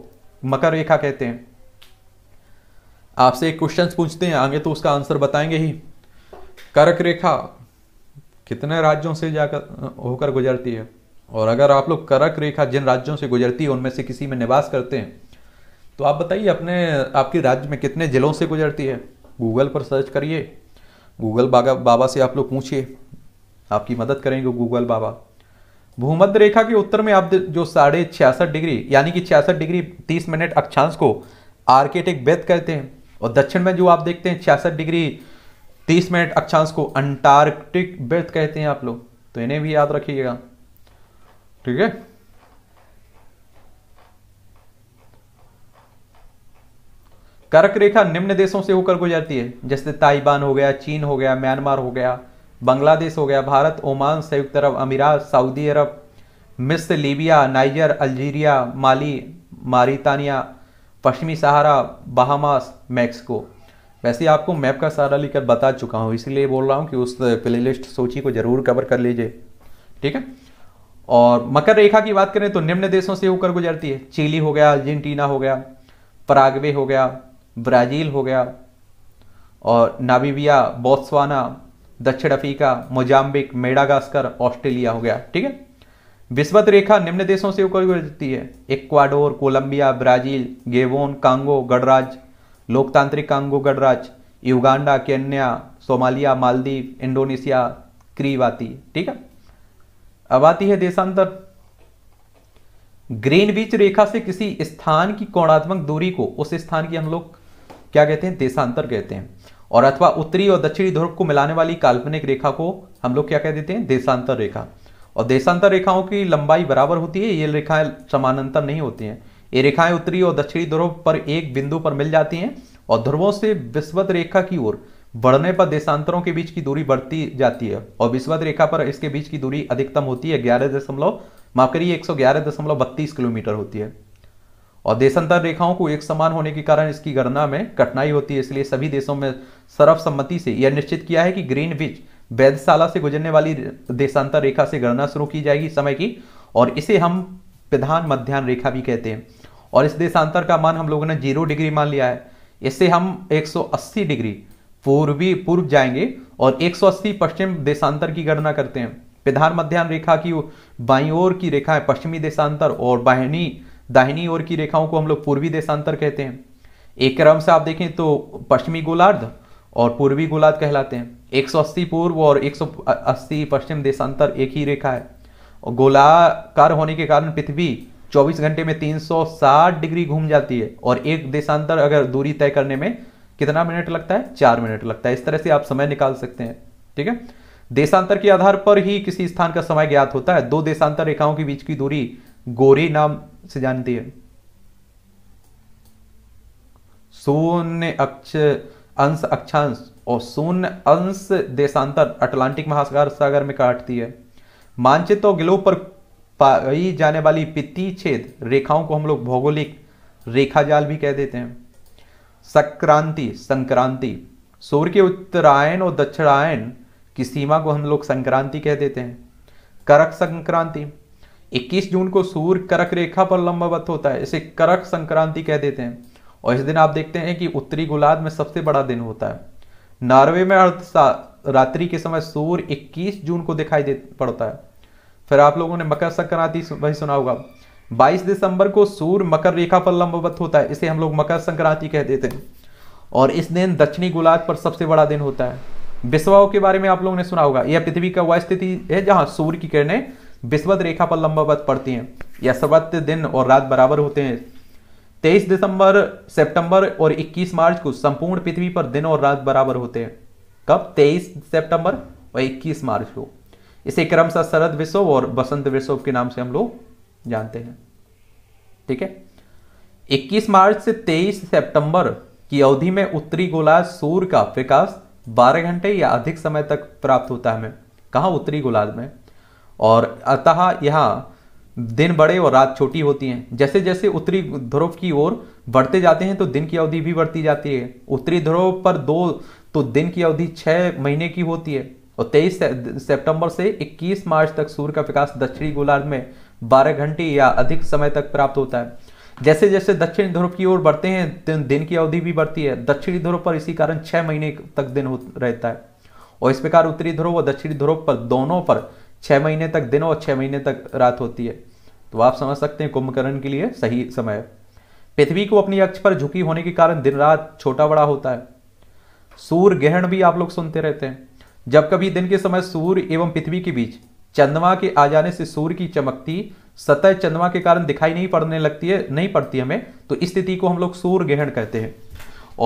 S1: मकर रेखा कहते हैं आपसे एक क्वेश्चन पूछते हैं आगे तो उसका आंसर बताएंगे ही करक रेखा कितने राज्यों से जाकर होकर गुजरती है और अगर आप लोग करक रेखा जिन राज्यों से गुजरती है उनमें से किसी में निवास करते हैं तो आप बताइए अपने आपके राज्य में कितने ज़िलों से गुजरती है गूगल पर सर्च करिए गूगल बागा बाबा से आप लोग पूछिए आपकी मदद करेंगे गूगल बाबा भूमध्य रेखा के उत्तर में आप जो साढ़े छियासठ डिग्री यानी कि छियासठ डिग्री तीस मिनट अक्षांश को आर्केटिक बेत कहते हैं और दक्षिण में जो आप देखते हैं छियासठ डिग्री तीस मिनट अक्षांश को अंटार्कटिक बेत कहते हैं आप लोग तो इन्हें भी याद रखिएगा ठीक है कारक रेखा निम्न देशों से होकर गुजरती है जैसे ताइवान हो गया चीन हो गया म्यांमार हो गया बांग्लादेश हो गया भारत ओमान संयुक्त अरब अमीरात सऊदी अरब मिस्र Libya Niger Algeria Mali Mauritania पश्चिमी सहारा बहामास मैक्सिको वैसे आपको मैप का सहारा लेकर बता चुका हूँ इसीलिए बोल रहा हूँ कि उस प्लेलिस्ट सूची को जरूर कवर कर लीजिए ठीक है और मकर रेखा की बात करें तो निम्न देशों से होकर गुजरती है चिली हो गया अर्जेंटीना हो गया परागवे हो गया ब्राज़ील हो गया और नामीबिया बोत्सवाना दक्षिण अफ्रीका मोजाम्बिक मेडागास्कर ऑस्ट्रेलिया हो गया ठीक है विस्वत रेखा निम्न देशों से होकर गुजरती है Ecuador Colombia Brazil Gabon Congo गणराज लोकतांत्रिक कांगो गणराज Uganda Kenya Somalia Maldives Indonesia क्रीब आती ठीक है अब आती है देशांतर ग्रीन बीच रेखा से किसी स्थान की कोणात्मक दूरी को उस स्थान की हम लोग क्या कहते हैं देशांतर कहते हैं और अथवा उत्तरी और दक्षिणी ध्रुव को मिलाने वाली काल्पनिक रेखा को हम लोग क्या कह देते हैं देशांतर रेखा और देशांतर रेखाओं की लंबाई बराबर होती है ये रेखाएं समानांतर नहीं होती हैं ये रेखाएं उत्तरी और दक्षिणी ध्रुव पर एक बिंदु पर मिल जाती हैं और ध्रुवों से विस्वत रेखा की ओर बढ़ने पर देशांतरों के बीच की दूरी बढ़ती जाती है और विस्वत रेखा पर इसके बीच की दूरी अधिकतम होती है ग्यारह दशमलव माफ करिए एक सौ ग्यारह दशमलव बत्तीस किलोमीटर होती है और देशांतर रेखाओं को एक समान होने के कारण इसकी गणना में कठिनाई होती है इसलिए सभी देशों में सर्वसम्मति से यह निश्चित किया है कि ग्रीन विच वैधशाला से गुजरने वाली देशांतर रेखा से गणना शुरू की जाएगी समय की और इसे हम प्रधान मध्यान्ह रेखा भी कहते हैं और इस देशांतर का मान हम लोगों ने जीरो डिग्री मान लिया है इससे हम 180 डिग्री पूर्वी पूर्व जाएंगे और 180 पश्चिम देशांतर की गणना करते हैं प्रधान मध्यान्ह रेखा की बाई ओर की रेखा है पश्चिमी देशांतर और बाहिनी दाहिनी ओर की रेखाओं को हम लोग पूर्वी देशांतर कहते हैं एक क्रम से आप देखें तो पश्चिमी गोलार्ध और पूर्वी गोलार्ध कहलाते हैं 180 पूर्व और 180 पश्चिम देशांतर एक ही रेखा है और गोलाकार होने के कारण पृथ्वी 24 घंटे में 360 डिग्री घूम जाती है और एक देशांतर अगर दूरी तय करने में कितना मिनट लगता है चार मिनट लगता है इस तरह से आप समय निकाल सकते हैं ठीक है देशांतर के आधार पर ही किसी स्थान का समय ज्ञात होता है दो देशांतर रेखाओं के बीच की दूरी गोरी नाम से जानती है शून्य अक्ष अंश अक्षांश और शून्य अंश देशांतर अटलांटिक महासागर सागर में काटती है मानचित्र और पर पाई जाने वाली पित्ती छेद रेखाओं को हम लोग भौगोलिक रेखा जाल भी कह देते हैं संक्रांति संक्रांति सूर्य के उत्तरायण और दक्षिणायन की सीमा को हम लोग संक्रांति कह देते हैं करक संक्रांति 21 जून को सूर्य करक रेखा पर लंबावत होता है इसे करक संक्रांति कह देते हैं और इस दिन आप देखते हैं कि उत्तरी गोलार्ध में सबसे बड़ा दिन होता है नॉर्वे में रात्रि के समय सूर्य 21 जून को दिखाई दे पड़ता है फिर आप लोगों ने मकर संक्रांति वही सुना होगा 22 दिसंबर को सूर्य मकर रेखा पर लंबवत होता है इसे हम लोग मकर संक्रांति कह देते हैं और इस दिन दक्षिणी गोलार्ध पर सबसे बड़ा दिन होता है विश्वाओं के बारे में आप लोगों ने सुना होगा यह पृथ्वी का वह स्थिति है जहां सूर्य की किरणें विषवत रेखा पर लंबावत पड़ती हैं यशवत दिन और रात बराबर होते हैं तेईस दिसंबर सितंबर और इक्कीस मार्च को संपूर्ण पृथ्वी पर दिन और रात बराबर होते हैं कब तेईस सितंबर और इक्कीस मार्च को इसे क्रमशः शरद विश्व और बसंत विश्व के नाम से हम लोग जानते हैं ठीक है 21 मार्च से 23 सितंबर की अवधि में उत्तरी गोलार्ध सूर्य का विकास 12 घंटे या अधिक समय तक प्राप्त होता है हमें कहा उत्तरी गोलार्ध में और अतः यहाँ दिन बड़े और रात छोटी होती हैं जैसे जैसे उत्तरी ध्रुव की ओर बढ़ते जाते हैं तो दिन की अवधि भी बढ़ती जाती है उत्तरी ध्रुव पर दो तो दिन की अवधि छः महीने की होती है और 23 सितंबर से 21 मार्च तक सूर्य का विकास दक्षिणी गोलार्ध में 12 घंटे या अधिक समय तक प्राप्त होता है जैसे जैसे दक्षिण ध्रुव की ओर बढ़ते हैं दिन की अवधि भी बढ़ती है दक्षिणी ध्रुव पर इसी कारण छः महीने तक दिन रहता है और इस प्रकार उत्तरी ध्रुव और दक्षिणी ध्रुव पर दोनों पर छः महीने तक दिन और छः महीने तक रात होती है तो आप समझ सकते हैं कुंभकर्ण के लिए सही समय है पृथ्वी को अपनी अक्ष पर झुकी होने के कारण दिन रात छोटा बड़ा होता है सूर्य ग्रहण भी आप लोग सुनते रहते हैं जब कभी दिन के समय सूर्य एवं पृथ्वी के बीच चंद्रमा के आ जाने से सूर्य की चमकती सतह चंद्रमा के कारण दिखाई नहीं पड़ने लगती है नहीं पड़ती हमें तो इस स्थिति को हम लोग सूर्य ग्रहण कहते हैं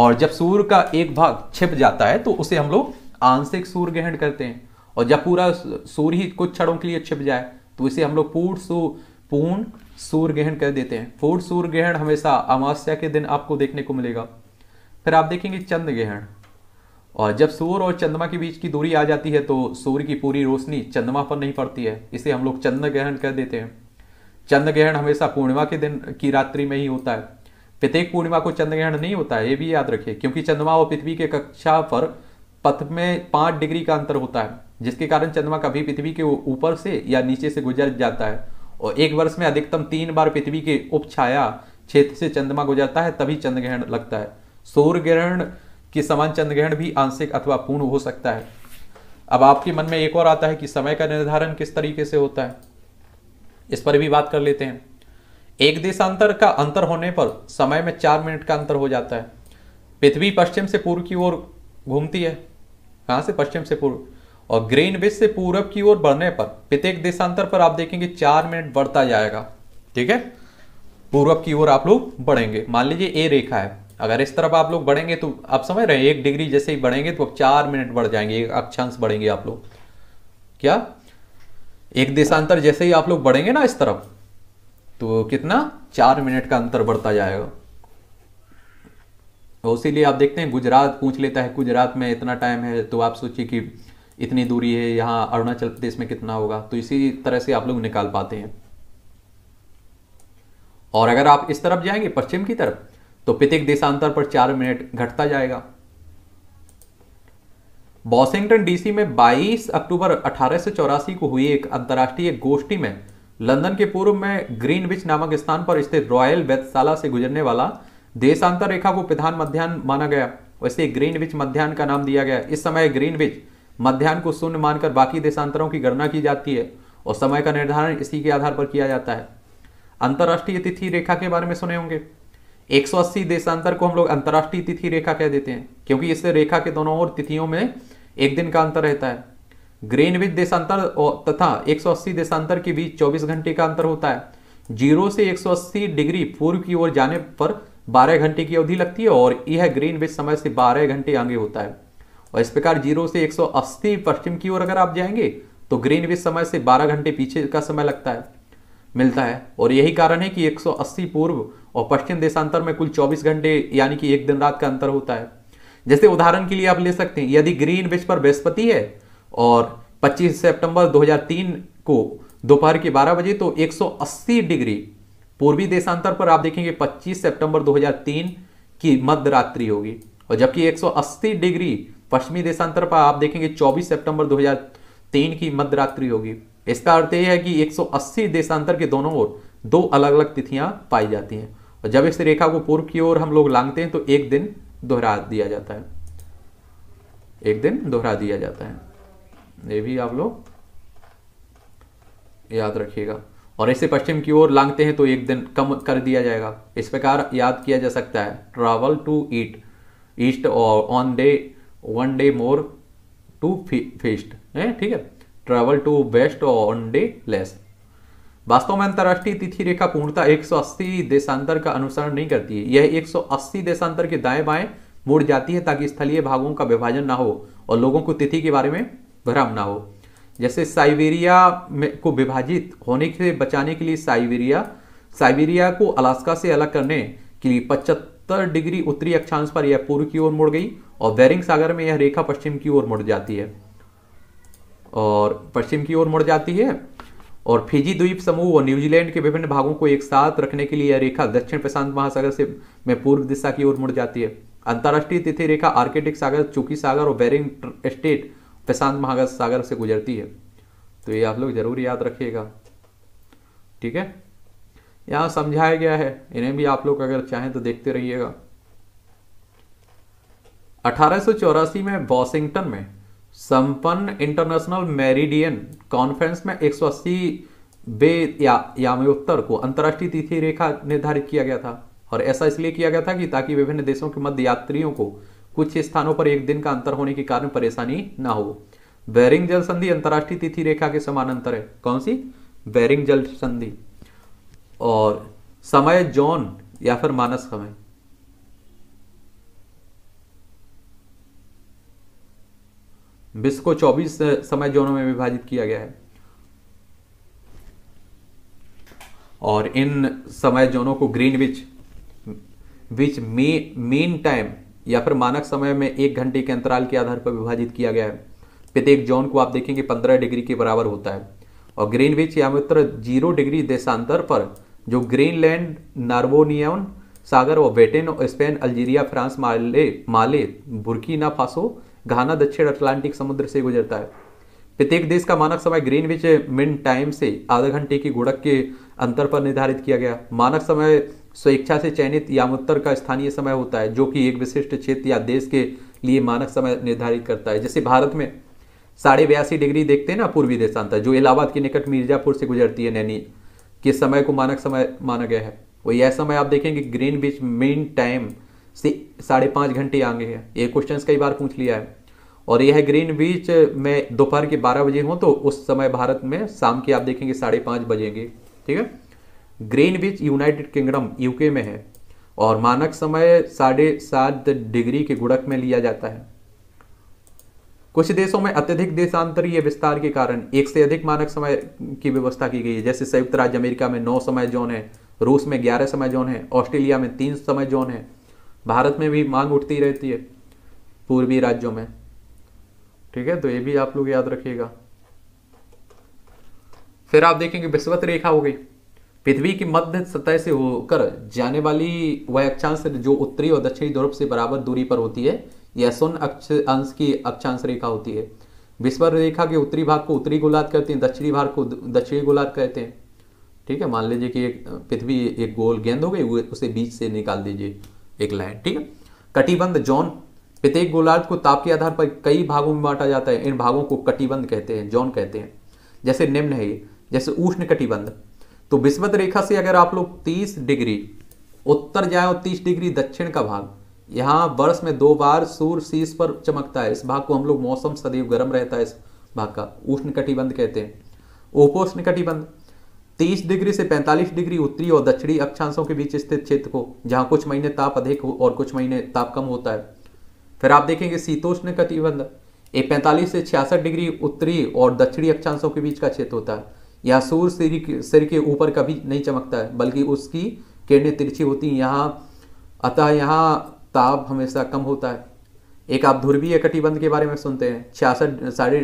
S1: और जब सूर्य का एक भाग छिप जाता है तो उसे हम लोग आंशिक सूर्य ग्रहण करते हैं और जब पूरा सूर्य ही कुछ क्षणों के लिए छिप जाए तो इसे हम लोग पूर्ण सू पूर्ण सूर्य ग्रहण कर देते हैं पूर्ण सूर्य ग्रहण हमेशा अमावस्या के दिन आपको देखने को मिलेगा फिर आप देखेंगे चंद्र ग्रहण और जब सूर्य और चंद्रमा के बीच की दूरी आ जाती है तो सूर्य की पूरी रोशनी चंद्रमा पर नहीं पड़ती है इसे हम लोग चंद्र ग्रहण कर देते हैं चंद्र ग्रहण हमेशा पूर्णिमा के दिन की रात्रि में ही होता है प्रत्येक पूर्णिमा को चंद्र ग्रहण नहीं होता है ये भी याद रखिए क्योंकि चंद्रमा और पृथ्वी के कक्षा पर पथ में पाँच डिग्री का अंतर होता है जिसके कारण चंद्रमा कभी पृथ्वी के ऊपर से या नीचे से गुजर जाता है और एक वर्ष में अधिकतम तीन बार पृथ्वी के उप छाया क्षेत्र से चंद्रमा गुजरता है तभी चंद्रग्रहण लगता है सूर्य ग्रहण के समान चंद्रग्रहण भी आंशिक अथवा पूर्ण हो सकता है अब आपके मन में एक और आता है कि समय का निर्धारण किस तरीके से होता है इस पर भी बात कर लेते हैं एक देशांतर का अंतर होने पर समय में चार मिनट का अंतर हो जाता है पृथ्वी पश्चिम से पूर्व की ओर घूमती है कहां से पश्चिम से पूर्व और ग्रीन वेज से पूरब की ओर बढ़ने पर प्रत्येक देशांतर पर आप देखेंगे चार मिनट बढ़ता जाएगा ठीक है पूरब की ओर आप लोग बढ़ेंगे मान लीजिए ए रेखा है अगर इस तरफ आप लोग बढ़ेंगे तो आप समझ रहे हैं एक डिग्री जैसे ही बढ़ेंगे तो आप चार मिनट बढ़ जाएंगे एक अक्षांश बढ़ेंगे आप लोग क्या एक देशांतर जैसे ही आप लोग बढ़ेंगे ना इस तरफ तो कितना चार मिनट का अंतर बढ़ता जाएगा तो उसीलिए आप देखते हैं गुजरात पूछ लेता है गुजरात में इतना टाइम है तो आप सोचिए कि इतनी दूरी है यहाँ अरुणाचल प्रदेश में कितना होगा तो इसी तरह से आप लोग निकाल पाते हैं और अगर आप इस तरफ जाएंगे पश्चिम की तरफ तो प्रत्येक देशांतर पर चार मिनट घटता जाएगा वॉशिंगटन डीसी में 22 अक्टूबर अठारह को हुई एक अंतर्राष्ट्रीय गोष्ठी में लंदन के पूर्व में ग्रीनविच नामक स्थान पर स्थित रॉयल वैधशाला से गुजरने वाला देशांतर रेखा को प्रधान मध्यान्ह माना गया वैसे ग्रीनविच मध्यान्ह का नाम दिया गया इस समय ग्रीनविच मध्यान्ह को शून्य मानकर बाकी देशांतरों की गणना की जाती है और समय का निर्धारण इसी के आधार पर किया जाता है अंतर्राष्ट्रीय तिथि रेखा के बारे में सुने होंगे 180 देशांतर को हम लोग अंतर्राष्ट्रीय तिथि रेखा कह देते हैं क्योंकि इससे रेखा के दोनों ओर तिथियों में एक दिन का अंतर रहता है विद देशांतर तथा 180 देशांतर के बीच 24 घंटे का अंतर होता है जीरो से 180 डिग्री पूर्व की ओर जाने पर 12 घंटे की अवधि लगती है और यह विद समय से 12 घंटे आगे होता है और इस प्रकार जीरो से 180 पश्चिम की ओर अगर आप जाएंगे तो ग्रीन विश समय से 12 घंटे पीछे का समय लगता है मिलता है और यही कारण है कि 180 पूर्व और पश्चिम देशांतर में कुल 24 घंटे यानी कि एक दिन रात का अंतर होता है जैसे उदाहरण के लिए आप ले सकते हैं यदि ग्रीन विच पर बृहस्पति है और 25 सितंबर 2003 को दोपहर के बारह बजे तो 180 डिग्री पूर्वी देशांतर पर आप देखेंगे 25 सितंबर 2003 की मध्य रात्रि होगी और जबकि 180 डिग्री पश्चिमी देशांतर पर आप देखेंगे 24 सितंबर 2003 की मध्यरात्रि होगी इसका अर्थ यह है कि 180 देशांतर के दोनों ओर दो अलग अलग तिथियां पाई जाती हैं और जब इस रेखा को पूर्व की ओर हम लोग लांगते हैं तो एक दिन दोहरा दिया जाता है एक दिन दोहरा दिया जाता है ये भी आप लोग याद रखिएगा और ऐसे पश्चिम की ओर लांगते हैं तो एक दिन कम कर दिया जाएगा इस प्रकार याद किया जा सकता है ट्रैवल टू ईट ईस्ट और on day one day more टू फेस्ट है ठीक है ट्रेवल टू बेस्ट और वन डे लेस वास्तव में अंतरराष्ट्रीय तिथि रेखा पूर्णता 180 देशांतर का अनुसरण नहीं करती है यह 180 देशांतर के दाएं बाएं मुड़ जाती है ताकि स्थलीय भागों का विभाजन ना हो और लोगों को तिथि के बारे में भ्रम ना हो जैसे साइबेरिया में को विभाजित होने से बचाने के लिए साइबेरिया साइबेरिया को अलास्का से अलग करने के लिए पचहत्तर सत्तर डिग्री उत्तरी अक्षांश पर यह पूर्व की ओर मुड़ गई और बैरिंग सागर में यह रेखा पश्चिम की ओर मुड़ जाती है और पश्चिम की ओर मुड़ जाती है और फिजी द्वीप समूह और न्यूजीलैंड के विभिन्न भागों को एक साथ रखने के लिए यह रेखा दक्षिण प्रशांत महासागर से में पूर्व दिशा की ओर मुड़ जाती है अंतर्राष्ट्रीय तिथि रेखा आर्किटिक सागर चुकी सागर और बैरिंग स्टेट प्रशांत महासागर से गुजरती है तो ये आप लोग जरूर याद रखिएगा ठीक है यहाँ समझाया गया है इन्हें भी आप लोग अगर चाहें तो देखते रहिएगा अठारह में वॉशिंगटन में संपन्न इंटरनेशनल मेरिडियन कॉन्फ्रेंस में 180 बे या उत्तर को अंतर्राष्ट्रीय तिथि रेखा निर्धारित किया गया था और ऐसा इसलिए किया गया था कि ताकि विभिन्न देशों के मध्य यात्रियों को कुछ स्थानों पर एक दिन का अंतर होने के कारण परेशानी ना हो बैरिंग जल संधि अंतर्राष्ट्रीय तिथि रेखा के समानांतर है कौन सी बैरिंग जल संधि और समय जॉन या फिर मानस समय विश्व को 24 समय जोनों में विभाजित किया गया है और इन समय जोनों को ग्रीन विच मे, मेन टाइम या फिर मानक समय में एक घंटे के अंतराल के आधार पर विभाजित किया गया है प्रत्येक जोन को आप देखेंगे पंद्रह डिग्री के बराबर होता है और ग्रीन विच या मित्र जीरो डिग्री देशांतर पर जो ग्रीनलैंड नार्वोनियन सागर और Britain Spain Algeria France Mali Mali Burkina Faso Ghana दक्षिण अटलांटिक समुद्र से गुजरता है प्रत्येक देश का मानक समय ग्रीनविच मिन टाइम से आधा घंटे की गुड़क के अंतर पर निर्धारित किया गया मानक समय स्वेच्छा से चयनित उत्तर का स्थानीय समय होता है जो कि एक विशिष्ट क्षेत्र या देश के लिए मानक समय निर्धारित करता है जैसे भारत में साढ़े बयासी डिग्री देखते हैं ना पूर्वी देशांतर जो इलाहाबाद के निकट मिर्जापुर से गुजरती है नैनी किस समय को मानक समय माना गया है और यह समय आप देखेंगे ग्रीन बीच मेन टाइम से साढ़े पाँच घंटे आगे है ये क्वेश्चन कई बार पूछ लिया है और यह ग्रीन बीच में दोपहर के बारह बजे हो तो उस समय भारत में शाम के आप देखेंगे साढ़े पाँच बजेंगे ठीक है Greenwich United Kingdom UK में है और मानक समय साढ़े सात डिग्री के गुड़क में लिया जाता है कुछ देशों में अत्यधिक देशांतरीय विस्तार के कारण एक से अधिक मानक समय की व्यवस्था की गई है जैसे संयुक्त राज्य अमेरिका में नौ समय जोन है रूस में ग्यारह समय जोन है ऑस्ट्रेलिया में तीन समय जोन है भारत में भी मांग उठती रहती है पूर्वी राज्यों में ठीक है तो ये भी आप लोग याद रखिएगा फिर आप देखेंगे विश्वत रेखा हो गई पृथ्वी की मध्य सतह से होकर जाने वाली वह अक्षांश जो उत्तरी और दक्षिणी ध्रुव से बराबर दूरी पर होती है यह सोन अक्ष अंश की अक्षांश रेखा होती है विस्पर रेखा के उत्तरी भाग को उत्तरी गोलार्ध कहते हैं दक्षिणी भाग को दक्षिणी गोलार्ध कहते हैं ठीक है मान लीजिए कि एक पृथ्वी एक गोल गेंद हो गई उसे बीच से निकाल दीजिए एक लाइन ठीक है कटिबंध जॉन प्रत्येक गोलार्ध को ताप के आधार पर कई भागों में बांटा जाता है इन भागों को कटिबंध कहते हैं जॉन कहते हैं जैसे निम्न है जैसे उष्ण कटिबंध तो विस्मत रेखा से अगर आप लोग 30 डिग्री उत्तर जाए और 30 डिग्री दक्षिण का भाग यहाँ वर्ष में दो बार सूर्य शीश पर चमकता है इस भाग को हम लोग मौसम सदैव गर्म रहता है इस भाग का उष्ण कटिबंध कहते हैं उपोष्ण कटिबंध तीस डिग्री से पैंतालीस डिग्री उत्तरी और दक्षिणी अक्षांशों के बीच स्थित क्षेत्र को जहाँ कुछ महीने ताप अधिक हो और कुछ महीने ताप कम होता है फिर आप देखेंगे शीतोष्ण कटिबंध ये पैंतालीस से छियासठ डिग्री उत्तरी और दक्षिणी अक्षांशों के बीच का क्षेत्र होता है यहाँ सूर्य सिर के ऊपर कभी नहीं चमकता है बल्कि उसकी किरणें तिरछी होती हैं यहाँ अतः यहाँ ताप हमेशा कम होता है एक आप ध्रुवीय कटिबंध के बारे में सुनते हैं छियासठ साढ़े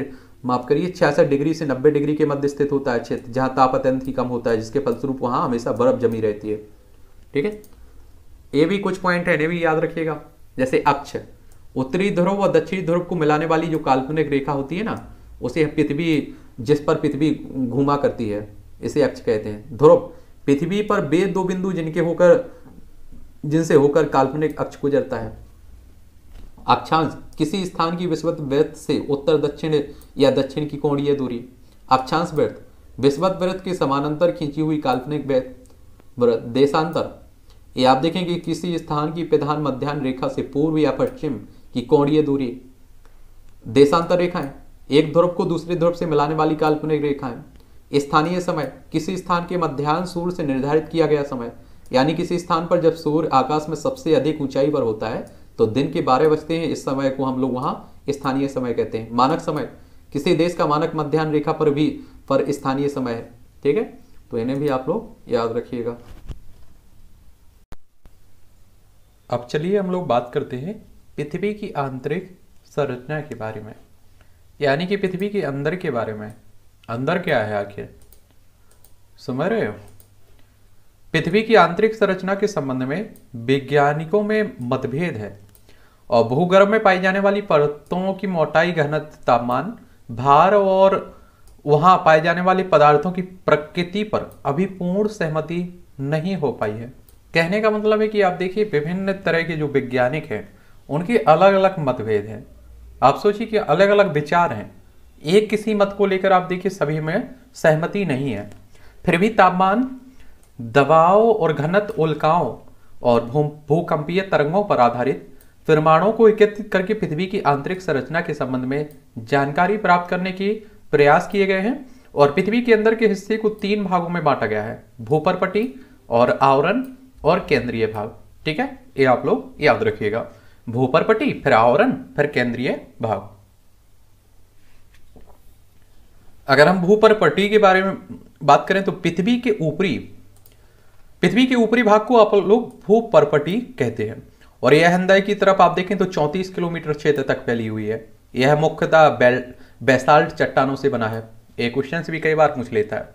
S1: माफ करिए छियासठ डिग्री से नब्बे डिग्री के मध्य स्थित होता है क्षेत्र जहां ताप अत्यंत ही कम होता है जिसके फलस्वरूप वहां हमेशा बर्फ जमी रहती है ठीक है ये भी कुछ पॉइंट है ये भी याद रखिएगा जैसे अक्ष उत्तरी ध्रुव व दक्षिणी ध्रुव को मिलाने वाली जो काल्पनिक रेखा होती है ना उसे पृथ्वी जिस पर पृथ्वी घूमा करती है इसे अक्ष कहते हैं ध्रुव पृथ्वी पर बे दो बिंदु जिनके होकर जिनसे होकर काल्पनिक अक्ष गुजरता है अक्षांश किसी स्थान की विस्वत व्यर्थ से उत्तर दक्षिण या दक्षिण की कोणीय दूरी अक्षांश व्यर्थ विस्वत व्यर्थ के समानांतर खींची हुई काल्पनिक व्यर्थ देशांतर ये आप देखेंगे कि किसी स्थान की प्रधान मध्यान्ह रेखा से पूर्व या पश्चिम की कोणीय दूरी देशांतर रेखाएं एक ध्रुव को दूसरे ध्रुव से मिलाने वाली काल्पनिक रेखाएं स्थानीय समय किसी स्थान के मध्यान्ह सूर्य से निर्धारित किया गया समय यानी किसी स्थान पर जब सूर्य आकाश में सबसे अधिक ऊंचाई पर होता है तो दिन के बारह बजते हैं इस समय को हम लोग वहां स्थानीय समय कहते हैं मानक समय किसी देश का मानक मध्यान्ह रेखा पर भी पर स्थानीय समय है ठीक है तो इन्हें भी आप लोग याद रखिएगा अब चलिए हम लोग बात करते हैं पृथ्वी की आंतरिक संरचना के बारे में यानी कि पृथ्वी के अंदर के बारे में अंदर क्या है आखिर समझ रहे हो पृथ्वी की आंतरिक संरचना के संबंध में वैज्ञानिकों में मतभेद है और भूगर्भ में पाई जाने वाली परतों की मोटाई घनत्व तापमान भार और वहां पाए जाने वाले पदार्थों की प्रकृति पर अभी पूर्ण सहमति नहीं हो पाई है कहने का मतलब है कि आप देखिए विभिन्न तरह के जो वैज्ञानिक हैं उनके अलग अलग मतभेद हैं आप सोचिए कि अलग अलग विचार हैं एक किसी मत को लेकर आप देखिए सभी में सहमति नहीं है फिर भी तापमान दबाव और घनत उल्काओं और भूकंपीय तरंगों पर आधारित फिरमाणों को एकत्रित करके पृथ्वी की आंतरिक संरचना के संबंध में जानकारी प्राप्त करने की प्रयास किए गए हैं और पृथ्वी के अंदर के हिस्से को तीन भागों में बांटा गया है भूपरपटी और आवरण और केंद्रीय भाग ठीक है ये आप लोग याद रखिएगा भूपरपटी फिर आवरण फिर केंद्रीय भाग अगर हम भूपरपटी के बारे में बात करें तो पृथ्वी के ऊपरी पृथ्वी के ऊपरी भाग को आप लोग भू परपटी कहते हैं और यह हंदाई की तरफ आप देखें तो 34 किलोमीटर क्षेत्र तक फैली हुई है यह मुख्यतः बेसाल्ट चट्टानों से बना है एक क्वेश्चन भी कई बार पूछ लेता है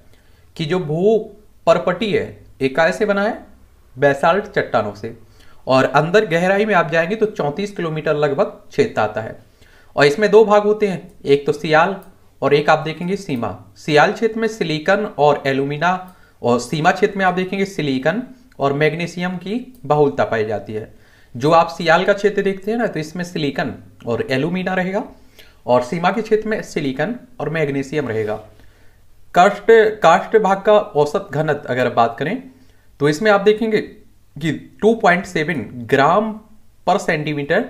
S1: कि जो भू परपटी है एक काय से बना है बेसाल्ट चट्टानों से और अंदर गहराई में आप जाएंगे तो 34 किलोमीटर लगभग क्षेत्र आता है और इसमें दो भाग होते हैं एक तो सियाल और एक आप देखेंगे सीमा सियाल क्षेत्र में सिलिकन और एल्यूमिना और सीमा क्षेत्र में आप देखेंगे सिलिकन और मैग्नीशियम की बहुलता पाई जाती है जो आप सियाल का क्षेत्र देखते हैं ना तो इसमें सिलिकन और एलुमिना रहेगा और सीमा के क्षेत्र में सिलिकन और मैग्नीशियम रहेगा काष्ट काष्ट भाग का औसत घनत अगर बात करें तो इसमें आप देखेंगे कि 2.7 ग्राम पर सेंटीमीटर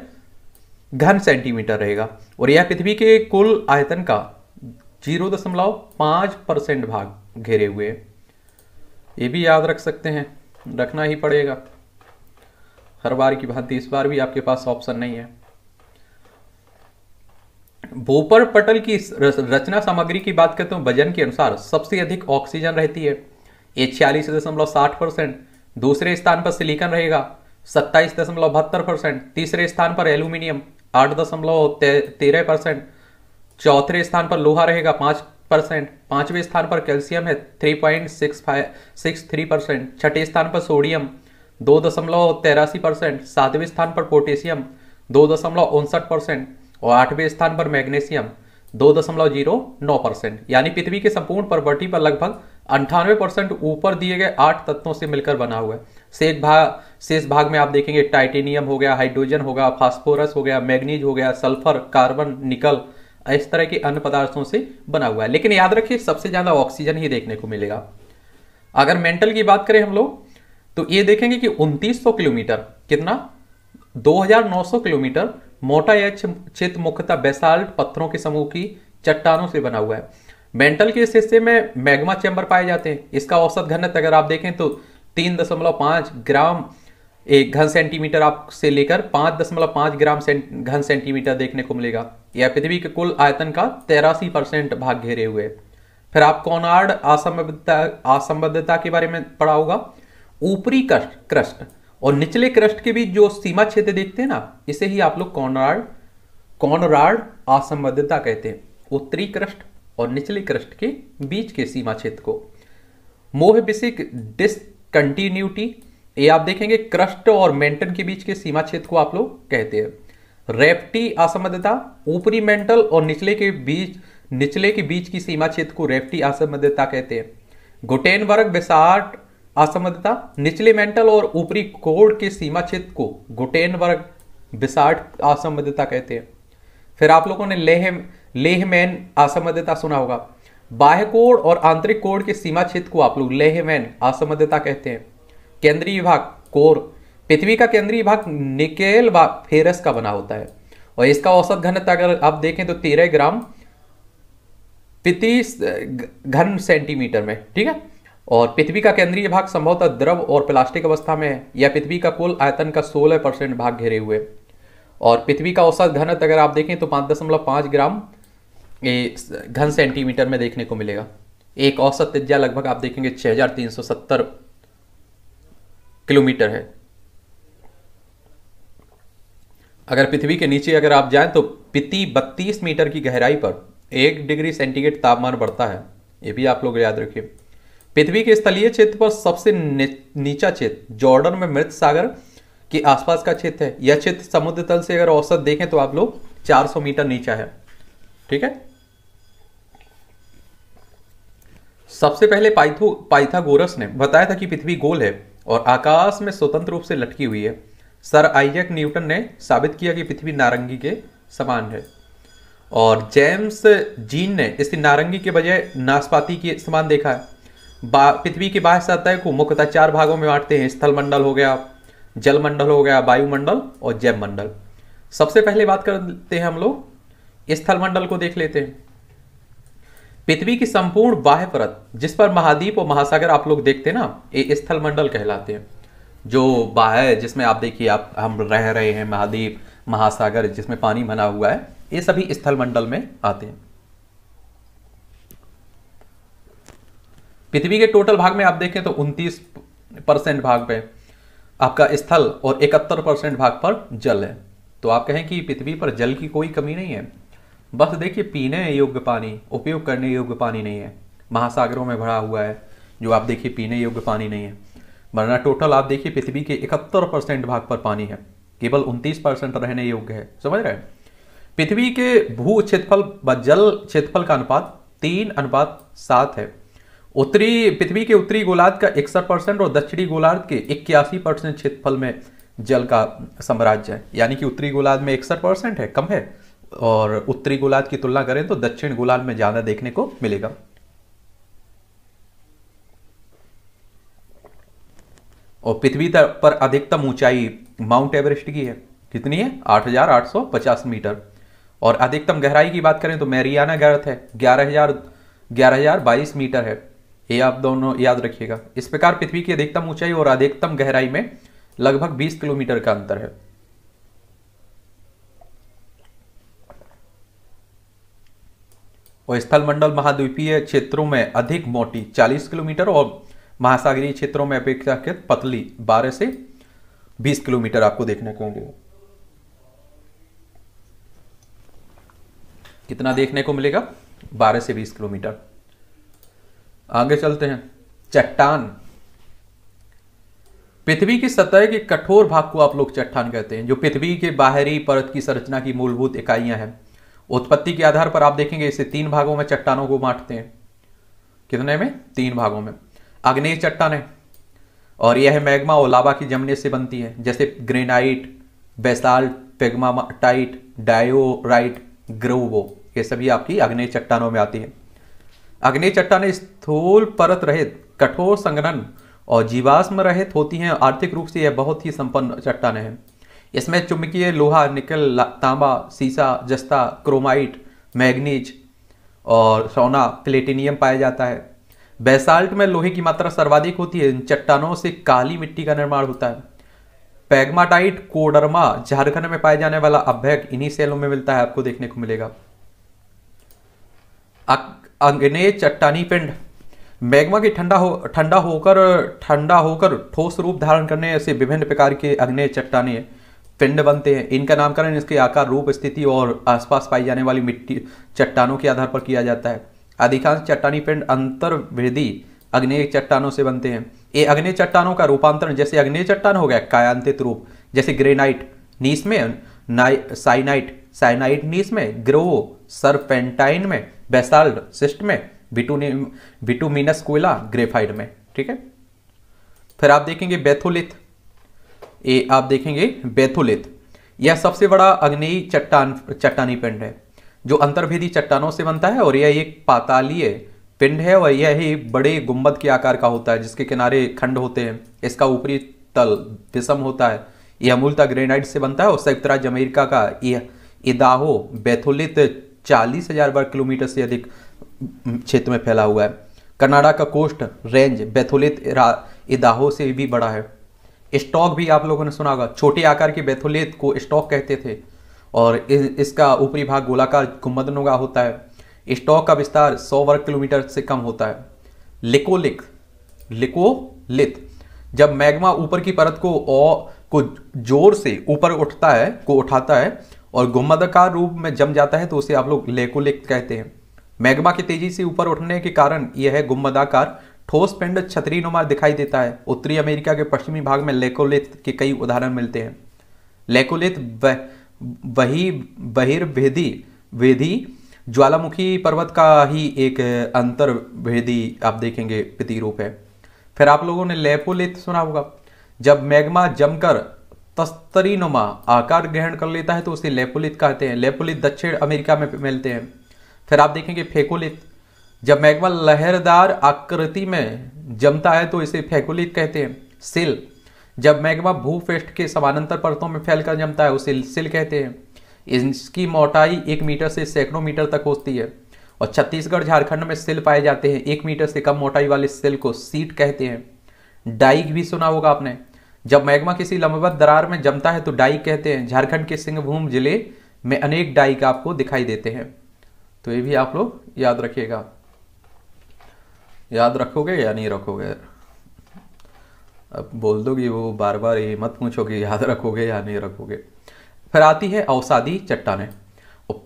S1: घन सेंटीमीटर रहेगा और यह पृथ्वी के कुल आयतन का जीरो दशमलव पाँच परसेंट भाग घेरे हुए है ये भी याद रख सकते हैं रखना ही पड़ेगा हर बार की भांति इस बार भी आपके पास ऑप्शन नहीं है भोपर पटल की रचना सामग्री की बात करते हैं वजन के अनुसार सबसे अधिक ऑक्सीजन रहती है ये छियालीस दशमलव साठ परसेंट दूसरे स्थान पर सिलिकॉन रहेगा सत्ताईस दशमलव बहत्तर परसेंट तीसरे स्थान पर एल्यूमिनियम आठ दशमलव तेरह परसेंट चौथे स्थान पर लोहा रहेगा पांच परसेंट पांचवें स्थान पर कैल्शियम है three point six five six three percent छठे स्थान पर सोडियम दो दशमलव तेरासी परसेंट सातवें स्थान पर पोटेशियम दो दशमलव उनसठ परसेंट और आठवें स्थान पर मैग्नीशियम दो दशमलव जीरो नौ परसेंट यानी पृथ्वी के संपूर्ण प्रॉपर्टी पर लगभग अंठानवे परसेंट ऊपर दिए गए आठ तत्वों से मिलकर बना हुआ है शेष भाग शेष भाग में आप देखेंगे टाइटेनियम हो गया हाइड्रोजन होगा फास्फोरस हो गया मैग्नीज हो गया सल्फर कार्बन निकल इस तरह के अन्य पदार्थों से बना हुआ है लेकिन याद रखिए सबसे ज़्यादा ऑक्सीजन ही देखने को मिलेगा अगर मेंटल की बात करें हम लोग तो ये देखेंगे कि 2900 किलोमीटर कितना 2900 किलोमीटर मोटा या चित मुख्यतः बेसाल्ट पत्थरों के समूह की चट्टानों से बना हुआ है मेंटल के इस हिस्से में मैग्मा चैम्बर पाए जाते हैं इसका औसत घनत्व अगर आप देखें तो 3.5 ग्राम एक घन सेंटीमीटर आपसे लेकर पांच दशमलव पांच ग्राम घन सेंटीमीटर देखने को मिलेगा यह पृथ्वी के कुल आयतन का तेरासी परसेंट भाग घेरे हुए फिर आप कौनार्ड असंबद्धता असंबद्धता के बारे में पढ़ा होगा ऊपरी क्रस्ट और निचले क्रस्ट के बीच जो सीमा क्षेत्र देखते हैं ना इसे ही आप लोग कौनार्ड कॉनराड असंबद्धता कहते हैं उत्तरी क्रस्ट और निचले क्रस्ट के बीच के सीमा क्षेत्र को मोहबिसिक डिसकंटिन्यूटी ये आप देखेंगे क्रस्ट और मेंटन के बीच के सीमा क्षेत्र को आप लोग कहते हैं रेप्टी असंबद्धता ऊपरी मेंटल और निचले के बीच निचले के बीच की सीमा क्षेत्र को रेप्टी असंबद्धता कहते हैं गुटेन वर्ग बेसाट असंबद्धता निचले मेंटल और ऊपरी कोड के सीमा क्षेत्र को गुटेन वर्ग बिसाट असंबद्धता कहते हैं फिर आप लोगों ने लेह लेहमैन असंबद्धता सुना होगा बाह्य कोड और आंतरिक कोड के सीमा क्षेत्र को आप लोग लेहमैन असंबद्धता कहते हैं केंद्रीय विभाग कोर पृथ्वी का केंद्रीय भाग निकेल व फेरस का बना होता है और इसका औसत घनत्व अगर आप देखें तो तेरह ग्राम प्रति घन सेंटीमीटर में ठीक है और पृथ्वी का केंद्रीय भाग संभवतः द्रव और प्लास्टिक अवस्था में है या पृथ्वी का कुल आयतन का 16 परसेंट भाग घेरे हुए और पृथ्वी का औसत घनत्व अगर आप देखें तो पाँच दशमलव पाँच ग्राम घन सेंटीमीटर में देखने को मिलेगा एक औसत त्रिज्या लगभग आप देखेंगे 6370 किलोमीटर है अगर पृथ्वी के नीचे अगर आप जाएं तो पिति 32 मीटर की गहराई पर एक डिग्री सेंटीग्रेड तापमान बढ़ता है ये भी आप लोग याद रखिए पृथ्वी के स्थलीय क्षेत्र पर सबसे नीचा क्षेत्र जॉर्डन में मृत सागर के आसपास का क्षेत्र है यह क्षेत्र समुद्र तल से अगर औसत देखें तो आप लोग 400 मीटर नीचा है ठीक है सबसे पहले पाइथो पाइथागोरस ने बताया था कि पृथ्वी गोल है और आकाश में स्वतंत्र रूप से लटकी हुई है सर आइजक न्यूटन ने साबित किया कि पृथ्वी नारंगी के समान है और जेम्स जीन ने इसे नारंगी के बजाय नाशपाती के समान देखा है पृथ्वी के बाह्य सतह को मुख्यतः चार भागों में बांटते हैं स्थलमंडल हो गया जल मंडल हो गया वायुमंडल और मंडल सबसे पहले बात करते हैं हम लोग स्थलमंडल को देख लेते हैं पृथ्वी की संपूर्ण बाह्य परत जिस पर महाद्वीप और महासागर आप लोग देखते हैं ना ये स्थल मंडल कहलाते हैं जो बाह्य जिसमें आप देखिए आप हम रह रहे हैं महाद्वीप महासागर जिसमें पानी भना हुआ है ये सभी स्थल मंडल में आते हैं पृथ्वी के टोटल भाग में आप देखें तो उनतीस परसेंट भाग पे आपका स्थल और इकहत्तर परसेंट भाग पर जल है तो आप कहें कि पृथ्वी पर जल की कोई कमी नहीं है बस देखिए पीने योग्य पानी उपयोग करने योग्य पानी नहीं है महासागरों में भरा हुआ है जो आप देखिए पीने योग्य पानी नहीं है वरना टोटल आप देखिए पृथ्वी के इकहत्तर परसेंट भाग पर पानी है केवल उनतीस परसेंट रहने योग्य है समझ रहे हैं पृथ्वी के भू क्षेत्रफल व जल क्षेत्रफल का अनुपात तीन अनुपात सात है उत्तरी पृथ्वी के उत्तरी गोलार्ध का इकसठ परसेंट और दक्षिणी गोलार्ध के इक्यासी परसेंट क्षेत्रफल में जल का साम्राज्य है यानी कि उत्तरी गोलार्ध में इकसठ परसेंट है कम है और उत्तरी गोलार्ध की तुलना करें तो दक्षिण गोलार्ध में ज्यादा देखने को मिलेगा और पृथ्वी पर अधिकतम ऊंचाई माउंट एवरेस्ट की है कितनी है 8,850 मीटर और अधिकतम गहराई की बात करें तो मैरियाना गर्थ है 11,022 मीटर है ये आप दोनों याद रखिएगा इस प्रकार पृथ्वी की अधिकतम ऊंचाई और अधिकतम गहराई में लगभग 20 किलोमीटर का अंतर है और स्थलमंडल महाद्वीपीय क्षेत्रों में अधिक मोटी 40 किलोमीटर और महासागरीय क्षेत्रों में अपेक्षाकृत पतली 12 से 20 किलोमीटर आपको देखने को मिलेगा कितना देखने को मिलेगा 12 से 20 किलोमीटर आगे चलते हैं चट्टान पृथ्वी की सतह के कठोर भाग को आप लोग चट्टान कहते हैं जो पृथ्वी के बाहरी परत की संरचना की मूलभूत इकाइयां हैं उत्पत्ति के आधार पर आप देखेंगे इसे तीन भागों में चट्टानों को बांटते हैं कितने में तीन भागों में अग्नि चट्टान और यह मैग्मा और लावा की जमने से बनती है जैसे ग्रेनाइट बेसाल्ट पेगमाटाइट डायोराइट ग्रोवो ये सभी आपकी अग्नि चट्टानों में आती है अग्नि चट्टाने स्थूल परत रहित कठोर संगठन और जीवाश्म रहित होती हैं आर्थिक रूप से यह बहुत ही संपन्न चट्टाने हैं इसमें चुम्बकीय लोहा निकल तांबा सीसा जस्ता क्रोमाइट मैग्नीज और सोना प्लेटिनियम पाया जाता है बेसाल्ट में लोहे की मात्रा सर्वाधिक होती है इन चट्टानों से काली मिट्टी का निर्माण होता है पैगमाटाइट कोडरमा झारखंड में पाए जाने वाला अभ्यक इन्हीं सेलों में मिलता है आपको देखने को मिलेगा अग्ने चट्टानी पिंड मैग्मा के ठंडा हो ठंडा होकर ठंडा होकर ठोस रूप धारण करने से विभिन्न प्रकार के अग्नेय है पिंड बनते हैं इनका नामकरण इसके आकार रूप स्थिति और आसपास पाई जाने वाली मिट्टी चट्टानों के आधार पर किया जाता है अधिकांश चट्टानी पिंड अंतर्भेदी अग्नेय चट्टानों से बनते हैं ये अग्नेय चट्टानों का रूपांतरण जैसे अग्नेय चट्टान हो गया कायांतित रूप जैसे ग्रेनाइट नीस में साइनाइट साइनाइट नीस में ग्रो सरपेंटाइन में बेसाल्ट सिस्ट में बिटूने बिटूमिनस कोयला ग्रेफाइड में ठीक है फिर आप देखेंगे बेथोलिथ ये आप देखेंगे बेथुलित यह सबसे बड़ा अग्नि चट्टान चट्टानी पिंड है जो अंतर्भेदी चट्टानों से बनता है और यह एक पातालीय पिंड है और यह ही बड़े गुम्बद के आकार का होता है जिसके किनारे खंड होते हैं इसका ऊपरी तल विषम होता है यह मूलतः ग्रेनाइट से बनता है और संयुक्त राज्य अमेरिका का यह इदाहो बैथुलित चालीस हजार वर्ग किलोमीटर से अधिक क्षेत्र में फैला हुआ है कनाडा का कोस्ट रेंज बैथुलित इदाहो से भी बड़ा है स्टॉक भी आप लोगों ने सुना होगा छोटे आकार की बेथोलेत को स्टॉक कहते थे और इस, इसका ऊपरी भाग गोलाकार गुम्बदनुगा होता है स्टॉक का विस्तार 100 वर्ग किलोमीटर से कम होता है लिकोलिक लिकोलिथ जब मैग्मा ऊपर की परत को और को जोर से ऊपर उठता है को उठाता है और गुम्बदाकार रूप में जम जाता है तो उसे आप लोग लेकोलिक कहते हैं मैग्मा की तेजी से ऊपर उठने के कारण यह गुम्बदाकार ठोस पिंड छतरी नुमा दिखाई देता है उत्तरी अमेरिका के पश्चिमी भाग में लेकोलेत के कई उदाहरण मिलते हैं लेकोलेत वही बहिर्भेदी वेदी ज्वालामुखी पर्वत का ही एक अंतर्भेदी आप देखेंगे प्रतिरूप है फिर आप लोगों ने लेपोलेत सुना होगा जब मैग्मा जमकर तस्तरीनुमा आकार ग्रहण कर लेता है तो उसे लेपोलित कहते हैं लेपोलित दक्षिण अमेरिका में मिलते हैं फिर आप देखेंगे फेकोलित जब मैग्मा लहरदार आकृति में जमता है तो इसे फैकुलित कहते हैं सिल जब मैग्मा भूफेष्ट के समानांतर परतों में फैलकर जमता है उसे सिल कहते हैं इसकी मोटाई एक मीटर से सैकड़ों मीटर तक होती है और छत्तीसगढ़ झारखंड में सिल पाए जाते हैं एक मीटर से कम मोटाई वाले सिल को सीट कहते हैं डाइक भी सुना होगा आपने जब मैग्मा किसी लंबवत दरार में जमता है तो डाइक कहते हैं झारखंड के सिंहभूम जिले में अनेक डाइक आपको दिखाई देते हैं तो ये भी आप लोग याद रखिएगा याद रखोगे या नहीं रखोगे अब बोल दो कि वो बार बार ये मत पूछो कि याद रखोगे या नहीं रखोगे फिर आती है औसादी चट्टाने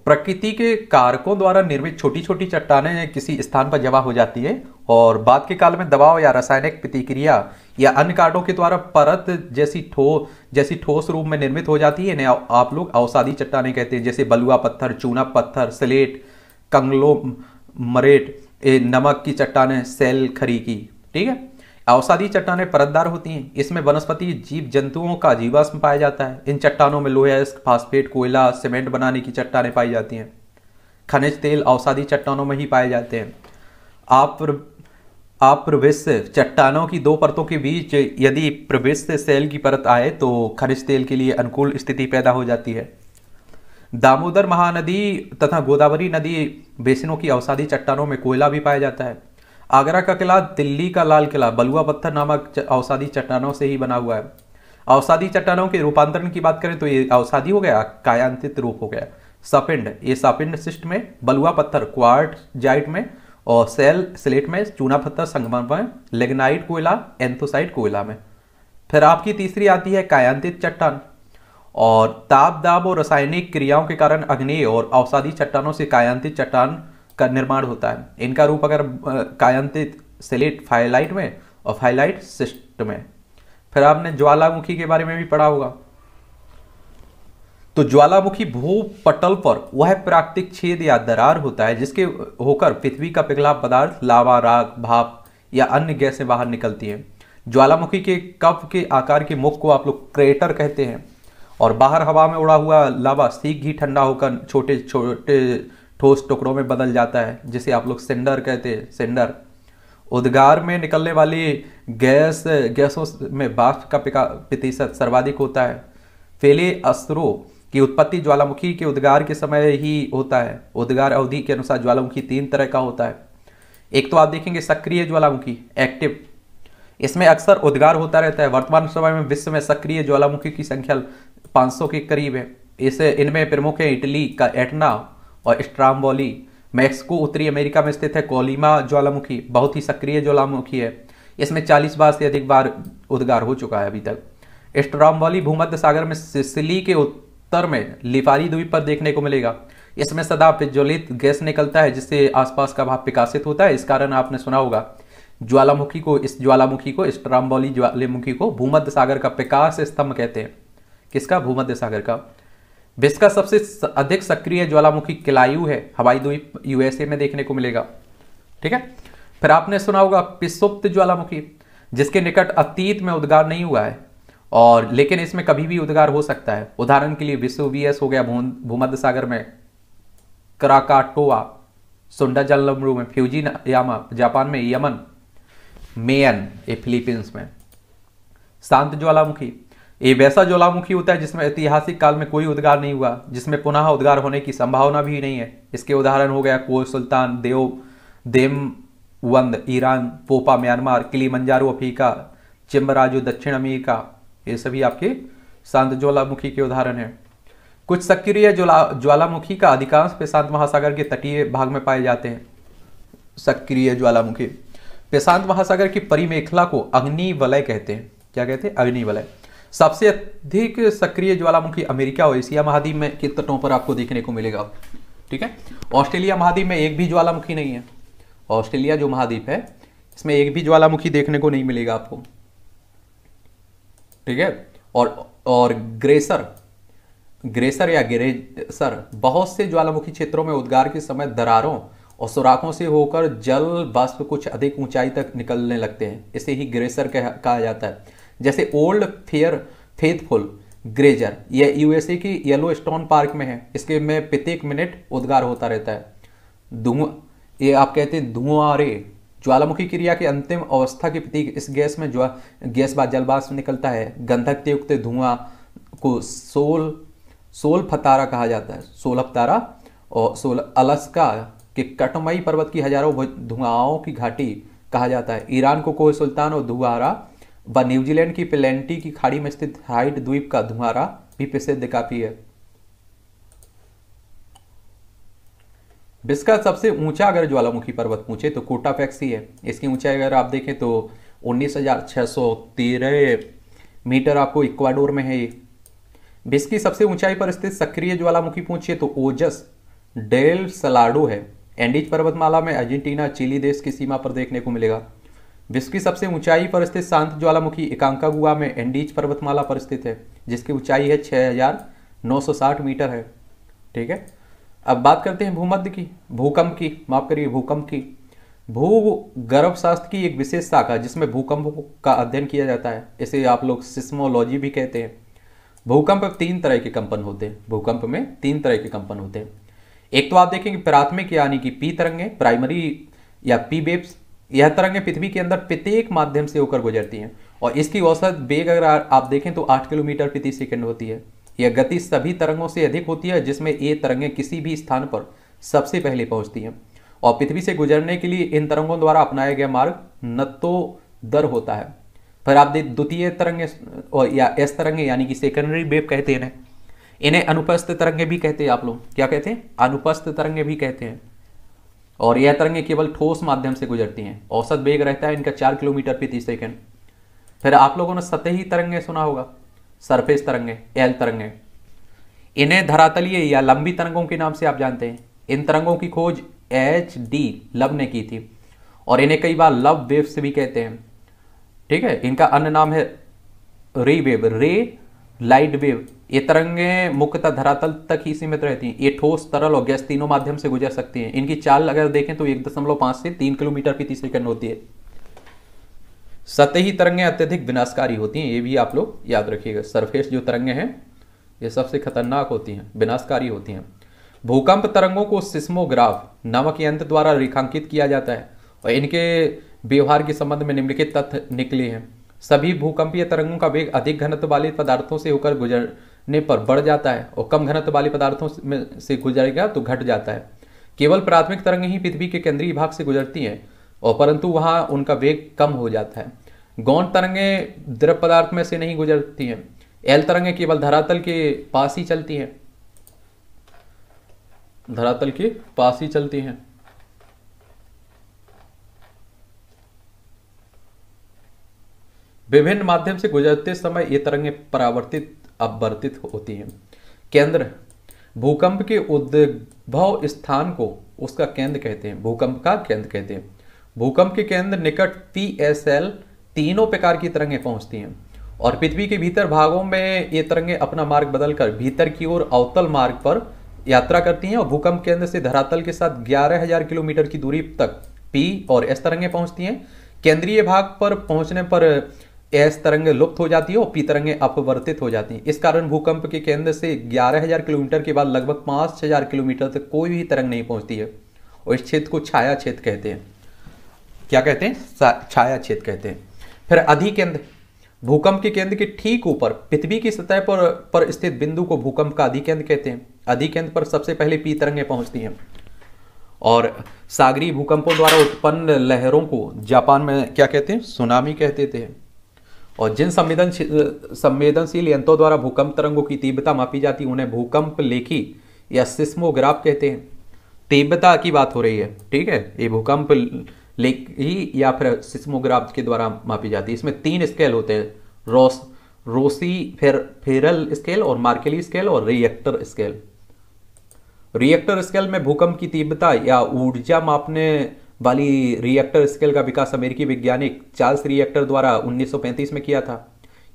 S1: प्रकृति के कारकों द्वारा निर्मित छोटी छोटी चट्टानें किसी स्थान पर जमा हो जाती है और बाद के काल में दबाव या रासायनिक प्रतिक्रिया या अन्य कारणों के द्वारा परत जैसी ठो जैसी ठोस रूप में निर्मित हो जाती है ना आप लोग औसादी चट्टाने कहते हैं जैसे बलुआ पत्थर चूना पत्थर स्लेट कंगलो मरेट नमक की चट्टाने सेल खरी की ठीक है अवसादी चट्टाने परतदार होती हैं इसमें वनस्पति जीव जंतुओं का जीवाश्म पाया जाता है इन चट्टानों में लोहे फास्फेट कोयला सीमेंट बनाने की चट्टाने पाई जाती हैं खनिज तेल अवसादी चट्टानों में ही पाए जाते हैं आप आप चट्टानों की दो परतों के बीच यदि प्रवेश सेल की परत आए तो खनिज तेल के लिए अनुकूल स्थिति पैदा हो जाती है दामोदर महानदी तथा गोदावरी नदी बेसिनों की अवसादी चट्टानों में कोयला भी पाया जाता है आगरा का किला दिल्ली का लाल किला बलुआ पत्थर नामक अवसादी चट्टानों से ही बना हुआ है अवसादी चट्टानों के रूपांतरण की बात करें तो ये अवसादी हो गया कायांतित रूप हो गया सपिंड ये सपिंड सिस्ट में बलुआ पत्थर क्वार्ट जाइट में और सेल स्लेट में चूना पत्थर संगम में लेग्नाइट कोयला एंथोसाइट कोयला में फिर आपकी तीसरी आती है कायांतित चट्टान और ताप दाब और रासायनिक क्रियाओं के कारण अग्नि और अवसादी चट्टानों से कायांतित चट्टान का निर्माण होता है इनका रूप अगर कायांतित सिलेट फाइलाइट में और फाइलाइट सिस्ट में फिर आपने ज्वालामुखी के बारे में भी पढ़ा होगा तो ज्वालामुखी भू पटल पर वह प्राकृतिक छेद या दरार होता है जिसके होकर पृथ्वी का पिघला पदार्थ लावा राग भाप या अन्य गैसें बाहर निकलती हैं ज्वालामुखी के कप के आकार के मुख को आप लोग क्रेटर कहते हैं और बाहर हवा में उड़ा हुआ लावा सीख ही ठंडा होकर छोटे छोटे ठोस टुकड़ों में बदल जाता है जिसे आप लोग सेंडर कहते हैं सेंडर उद्गार में निकलने वाली गैस गैसों में बाष्प का प्रतिशत सर्वाधिक होता है फेले अस्त्रों की उत्पत्ति ज्वालामुखी के उद्गार के समय ही होता है उद्गार अवधि के अनुसार ज्वालामुखी तीन तरह का होता है एक तो आप देखेंगे सक्रिय ज्वालामुखी एक्टिव इसमें अक्सर उद्गार होता रहता है वर्तमान समय में विश्व में सक्रिय ज्वालामुखी की संख्या 500 के करीब है इस इनमें प्रमुख है इटली का एटना और स्ट्राम्बोली मैक्सिको उत्तरी अमेरिका में स्थित है कोलिमा ज्वालामुखी बहुत ही सक्रिय ज्वालामुखी है इसमें 40 बार से अधिक बार उद्गार हो चुका है अभी तक स्ट्राम्बोली भूमध्य सागर में सिसिली के उत्तर में लिफारी द्वीप पर देखने को मिलेगा इसमें सदा प्रज्वलित गैस निकलता है जिससे आसपास का भाव विकासित होता है इस कारण आपने सुना होगा ज्वालामुखी को इस ज्वालामुखी को स्ट्राम्बोली ज्वालामुखी को भूमध्य सागर का विकास स्तंभ कहते हैं किसका भूमध्य सागर का विश्व का सबसे अधिक सक्रिय ज्वालामुखी किलायु है हवाई द्वीप यूएसए में देखने को मिलेगा ठीक है फिर आपने सुना होगा पिसुप्त ज्वालामुखी जिसके निकट अतीत में उद्गार नहीं हुआ है और लेकिन इसमें कभी भी उद्गार हो सकता है उदाहरण के लिए वीएस हो गया भूमध्य सागर में कराकाटोआ सुंडा जलमरू में फ्यूजी यामा जापान में यमन मेयन ये फिलीपींस में शांत ज्वालामुखी ये वैसा ज्वालामुखी होता है जिसमें ऐतिहासिक काल में कोई उद्गार नहीं हुआ जिसमें पुनः उद्गार होने की संभावना भी नहीं है इसके उदाहरण हो गया कोल सुल्तान देव वंद Iran Popa Myanmar Kilimanjaro Africa चिम्बराजो दक्षिण अमेरिका ये सभी आपके शांत ज्वालामुखी के उदाहरण हैं कुछ सक्रिय ज्वाला ज्वालामुखी का अधिकांश प्रशांत महासागर के तटीय भाग में पाए जाते हैं सक्रिय ज्वालामुखी प्रशांत महासागर की परिमेखला को अग्नि वलय कहते हैं क्या कहते हैं अग्नि वलय सबसे अधिक सक्रिय ज्वालामुखी अमेरिका और एशिया महाद्वीप में के तटों पर आपको देखने को मिलेगा ठीक है ऑस्ट्रेलिया महाद्वीप में एक भी ज्वालामुखी नहीं है ऑस्ट्रेलिया जो महाद्वीप है इसमें एक भी ज्वालामुखी देखने को नहीं मिलेगा आपको ठीक है और और ग्रेसर ग्रेसर या ग्रेसर बहुत से ज्वालामुखी क्षेत्रों में उद्गार के समय दरारों और सुराखों से होकर जल वाष्प कुछ अधिक ऊंचाई तक निकलने लगते हैं इसे ही ग्रेसर कहा जाता है जैसे ओल्ड फेयर फेथफुल ग्रेजर यह यूएसए की येलो स्टोन पार्क में है इसके में प्रत्येक मिनट उद्गार होता रहता है धुआं ये आप कहते हैं धुआरे ज्वालामुखी क्रिया के अंतिम अवस्था के प्रतीक इस गैस में ज्वा गैस बाद जलवाष्प निकलता है गंधक युक्त धुआं को सोल सोल फतारा कहा जाता है सोलफतारा और सोल अलस्का के कटमई पर्वत की हजारों धुआओं की घाटी कहा जाता है ईरान को कोह सुल्तान और धुआरा व न्यूजीलैंड की पेलेंटी की खाड़ी में स्थित हाइड द्वीप का धुआरा भी प्रसिद्ध काफी है विश्व का सबसे ऊंचा अगर ज्वालामुखी पर्वत पूछे तो कोटा फैक्सी है इसकी ऊंचाई अगर आप देखें तो उन्नीस मीटर आपको इक्वाडोर में है ये विश्व की सबसे ऊंचाई पर स्थित सक्रिय ज्वालामुखी पूछिए तो ओजस डेल सलाडो है एंडीज पर्वतमाला में अर्जेंटीना चिली देश की सीमा पर देखने को मिलेगा विश्व की सबसे ऊंचाई पर स्थित शांत ज्वालामुखी एकांका गुआ में एंडीज पर्वतमाला पर स्थित है जिसकी ऊंचाई है 6,960 मीटर है ठीक है अब बात करते हैं भूमध्य की भूकंप की माफ करिए भूकंप की भू गर्भशास्त्र की एक विशेष शाखा जिसमें भूकंप का अध्ययन किया जाता है इसे आप लोग सिस्मोलॉजी भी कहते हैं भूकंप तीन तरह के कंपन होते हैं भूकंप में तीन तरह के कंपन होते हैं एक तो आप देखेंगे प्राथमिक यानी कि पी तरंगे प्राइमरी या पी वेब्स यह तरंगे पृथ्वी के अंदर प्रत्येक माध्यम से होकर गुजरती हैं और इसकी औसत वेग अगर आप देखें तो आठ किलोमीटर प्रति सेकंड होती है यह गति सभी तरंगों से अधिक होती है जिसमें ये तरंगें किसी भी स्थान पर सबसे पहले पहुंचती हैं और पृथ्वी से गुजरने के लिए इन तरंगों द्वारा अपनाया गया मार्ग नत्तो दर होता है फिर आप देख द्वितीय तरंगे और या एस तरंगे यानी कि सेकेंडरी वेव कहते हैं इन्हें अनुपस्थ तरंगे भी कहते हैं आप लोग क्या कहते हैं अनुपस्थ तरंगे भी कहते हैं और यह तरंगे केवल ठोस माध्यम से गुजरती हैं औसत वेग रहता है इनका चार किलोमीटर प्रति सेकेंड फिर आप लोगों ने सतही तरंगे सुना होगा सरफेस तरंगे एल तरंगे इन्हें धरातलीय या लंबी तरंगों के नाम से आप जानते हैं इन तरंगों की खोज एच डी लव ने की थी और इन्हें कई बार लव वेव्स भी कहते हैं ठीक है इनका अन्य नाम है रे वेव रे लाइट वेव ये तरंगे मुख्यतः धरातल तक ही सीमित रहती हैं ये ठोस तरल और गैस तीनों माध्यम से गुजर सकती हैं इनकी चाल अगर देखें तो एक दशमलव पांच से तीन किलोमीटर प्रति सेकंड होती है सतही तरंगे अत्यधिक विनाशकारी होती हैं ये भी आप लोग याद रखिएगा सरफेस जो तरंगे हैं ये सबसे खतरनाक होती हैं विनाशकारी होती हैं भूकंप तरंगों को सिस्मोग्राफ नामक यंत्र द्वारा रेखांकित किया जाता है और इनके व्यवहार के संबंध में निम्नलिखित तथ्य निकले हैं सभी भूकंपीय तरंगों का वेग अधिक घनत्व वाले पदार्थों से होकर गुजरने पर बढ़ जाता है और कम घनत्व वाले पदार्थों में से गुजरेगा तो घट जाता है केवल प्राथमिक तरंग ही पृथ्वी के केंद्रीय भाग से गुजरती हैं और परंतु वहां उनका वेग कम हो जाता है गौण तरंगें द्रव पदार्थ में से नहीं गुजरती हैं एल तरंगें केवल धरातल के पास ही चलती हैं धरातल के पास ही चलती हैं विभिन्न माध्यम से गुजरते समय ये तरंगे परावर्तित अपवर्तित होती हैं केंद्र भूकंप के उद्भव स्थान को उसका केंद्र कहते हैं भूकंप का केंद्र कहते हैं भूकंप के केंद्र निकट पी एस एल तीनों प्रकार की तरंगें पहुंचती हैं और पृथ्वी के भीतर भागों में ये तरंगें अपना मार्ग बदलकर भीतर की ओर अवतल मार्ग पर यात्रा करती हैं और भूकंप केंद्र से धरातल के साथ 11,000 किलोमीटर की दूरी तक पी और एस तरंगें पहुंचती हैं केंद्रीय भाग पर पहुंचने पर एस तरंग लुप्त हो जाती है और पी तरंगें अपवर्तित हो जाती हैं इस कारण भूकंप के केंद्र से 11000 किलोमीटर के बाद लगभग 5000 किलोमीटर तक कोई भी तरंग नहीं पहुंचती है और इस क्षेत्र को छाया क्षेत्र कहते हैं क्या कहते हैं छाया क्षेत्र कहते हैं फिर अधिकेंद्र भूकंप के केंद्र के ठीक ऊपर पृथ्वी की सतह पर पर स्थित बिंदु को भूकंप का अधिकेंद्र कहते हैं अधिकेंद्र पर सबसे पहले पी तरंगें पहुंचती हैं और सागरी भूकंपों द्वारा उत्पन्न लहरों को जापान में क्या कहते हैं सुनामी कहते थे और जिन संवेदनशील संवेदनशील यंत्रों द्वारा भूकंप तरंगों की तीव्रता मापी जाती उन्हें भूकंप लेखी या सिस्मोग्राफ कहते हैं तीव्रता की बात हो रही है ठीक है ये भूकंप लेखी या फिर सिस्मोग्राफ के द्वारा मापी जाती है इसमें तीन स्केल होते हैं Ross Rossi Fer Forel scale और मार्केली स्केल और रिएक्टर स्केल रिएक्टर स्केल में भूकंप की तीव्रता या ऊर्जा मापने वाली रिएक्टर स्केल का विकास अमेरिकी वैज्ञानिक चार्ल्स रिएक्टर द्वारा 1935 में किया था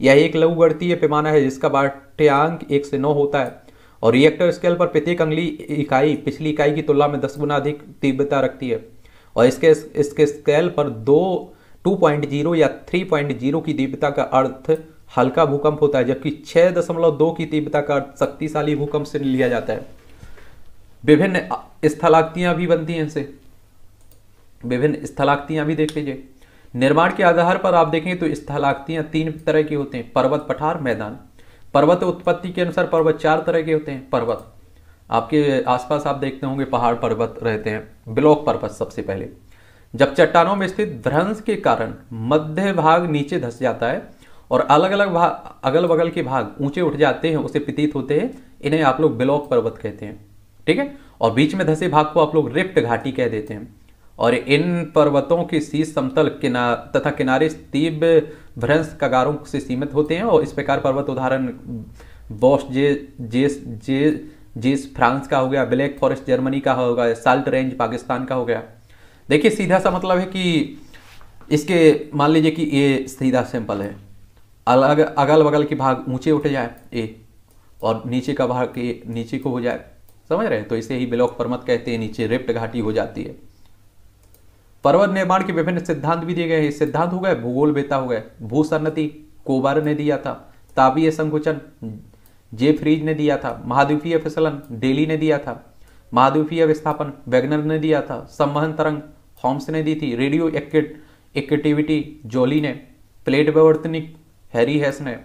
S1: यह एक लघु गणतीय पैमाना है जिसका पाठ्यांक एक से नौ होता है और रिएक्टर स्केल पर प्रत्येक अंगली इकाई पिछली इकाई की तुलना में दस गुना अधिक तीव्रता रखती है और इसके इसके स्केल पर दो 2.0 या 3.0 की तीव्रता का अर्थ हल्का भूकंप होता है जबकि 6.2 की तीव्रता का अर्थ शक्तिशाली भूकंप से लिया जाता है विभिन्न स्थलाक्तियां भी बनती हैं इनसे विभिन्न स्थलाक्तियां भी देख लीजिए निर्माण के आधार पर आप देखें तो स्थलाक्तियां तीन तरह के होते हैं पर्वत पठार मैदान पर्वत उत्पत्ति के अनुसार पर्वत चार तरह के होते हैं पर्वत आपके आसपास आप देखते होंगे पहाड़ पर्वत रहते हैं ब्लॉक पर्वत सबसे पहले जब चट्टानों में स्थित ध्रंस के कारण मध्य भाग नीचे धस जाता है और अलग अलग भाग अगल बगल के भाग ऊंचे उठ जाते हैं उसे पितीत होते हैं इन्हें आप लोग ब्लॉक पर्वत कहते हैं ठीक है और बीच में धसे भाग को आप लोग रिप्ट घाटी कह देते हैं और इन पर्वतों की शीश समतल किनार तथा किनारे तीव्र भ्रंश कगारों से सीमित होते हैं और इस प्रकार पर्वत उदाहरण बॉस जे जेस जे जेस फ्रांस का हो गया ब्लैक फॉरेस्ट जर्मनी का हो गया साल्ट रेंज पाकिस्तान का हो गया देखिए सीधा सा मतलब है कि इसके मान लीजिए कि ये सीधा सिंपल है अलग अगल बगल के भाग ऊंचे उठ जाए ए और नीचे का भाग ये नीचे को हो जाए समझ रहे हैं तो इसे ही ब्लॉक पर्वत कहते हैं नीचे रिप्ट घाटी हो जाती है पर्वत निर्माण के विभिन्न सिद्धांत भी दिए गए हैं सिद्धांत हो गए भूगोल बेता हो गए भूसन्नति कोबार ने दिया था तापीय संकुचन जे फ्रीज ने दिया था महाद्वीपीय फिसलन डेली ने दिया था महाद्वीपीय विस्थापन वेगनर ने दिया था संवहन तरंग हॉम्स ने दी थी रेडियो एक्टिविटी जोली ने प्लेट विवर्तनिक हैरी हैस ने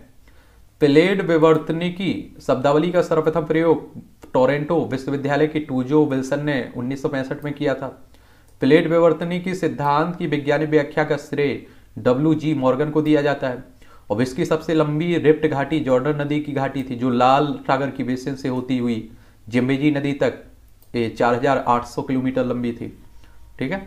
S1: प्लेट विवर्तनिकी शब्दावली का सर्वप्रथम प्रयोग टोरेंटो विश्वविद्यालय की टूजो विल्सन ने उन्नीस में किया था प्लेट विवर्तनी की सिद्धांत की वैज्ञानिक व्याख्या का श्रेय डब्ल्यू जी मॉर्गन को दिया जाता है और विश्व की सबसे लंबी रिप्ट घाटी जॉर्डन नदी की घाटी थी जो लाल सागर की बेसिन से होती हुई जिम्बेजी नदी तक ये 4,800 किलोमीटर लंबी थी ठीक है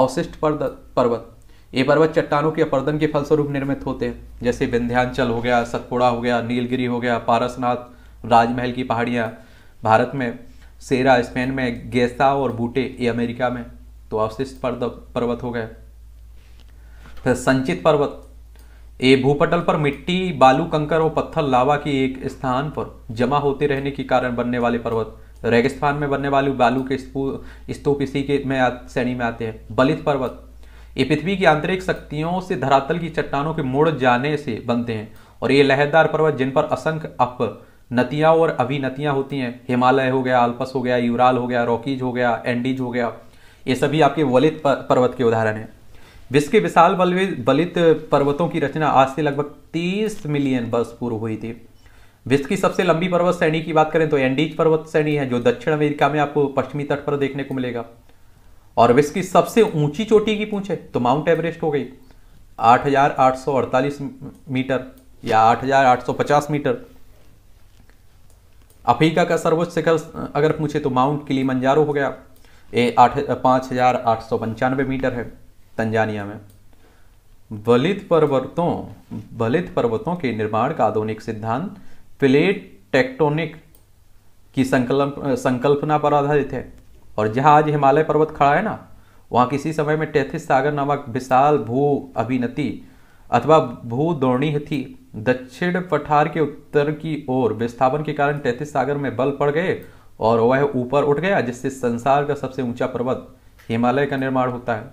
S1: अवशिष्ट पर्वत ये पर्वत चट्टानों के अपर्दन के फलस्वरूप निर्मित होते हैं जैसे विंध्याचल हो गया सतपुड़ा हो गया नीलगिरी हो गया पारसनाथ राजमहल की पहाड़ियाँ भारत में सेरा स्पेन में गैसा और बूटे ये अमेरिका में तो अवशिष्ट पर्वत हो गए फिर संचित पर्वत ये भूपटल पर मिट्टी बालू कंकर और पत्थर लावा की एक स्थान पर जमा होते रहने के कारण बनने वाले पर्वत रेगिस्तान में बनने वाले बालू के स्तूप इसी के में श्रेणी में आते हैं बलित पर्वत ये पृथ्वी की आंतरिक शक्तियों से धरातल की चट्टानों के मुड़ जाने से बनते हैं और ये लहरदार पर्वत जिन पर असंख्य अप नतियाँ और अभिनतियाँ होती हैं हिमालय हो गया आल्पस हो गया यूराल हो गया रॉकीज हो गया एंडीज हो गया ये सभी आपके वलित पर्वत के उदाहरण हैं विश्व के विशाल बलित पर्वतों की रचना आज से लगभग 30 मिलियन वर्ष पूर्व हुई थी विश्व की सबसे लंबी पर्वत श्रेणी की बात करें तो एंडीज पर्वत श्रेणी है जो दक्षिण अमेरिका में आपको पश्चिमी तट पर देखने को मिलेगा और विश्व की सबसे ऊंची चोटी की पूछे तो माउंट एवरेस्ट हो गई आठ मीटर या आठ मीटर अफ्रीका का सर्वोच्च शिखर अगर पूछे तो माउंट किलीमंजारो हो गया ये आठ पाँच हज़ार आठ सौ पंचानवे मीटर है तंजानिया में बलित पर्वतों बलित पर्वतों के निर्माण का आधुनिक सिद्धांत प्लेट टेक्टोनिक की संकल्प संकल्पना पर आधारित है और जहाँ आज हिमालय पर्वत खड़ा है ना वहाँ किसी समय में टैथिस सागर नामक विशाल भू अभिनति अथवा भू द्रोणी थी दक्षिण पठार के उत्तर की ओर विस्थापन के कारण तैतीस सागर में बल पड़ गए और वह ऊपर उठ गया जिससे संसार का सबसे ऊंचा पर्वत हिमालय का निर्माण होता है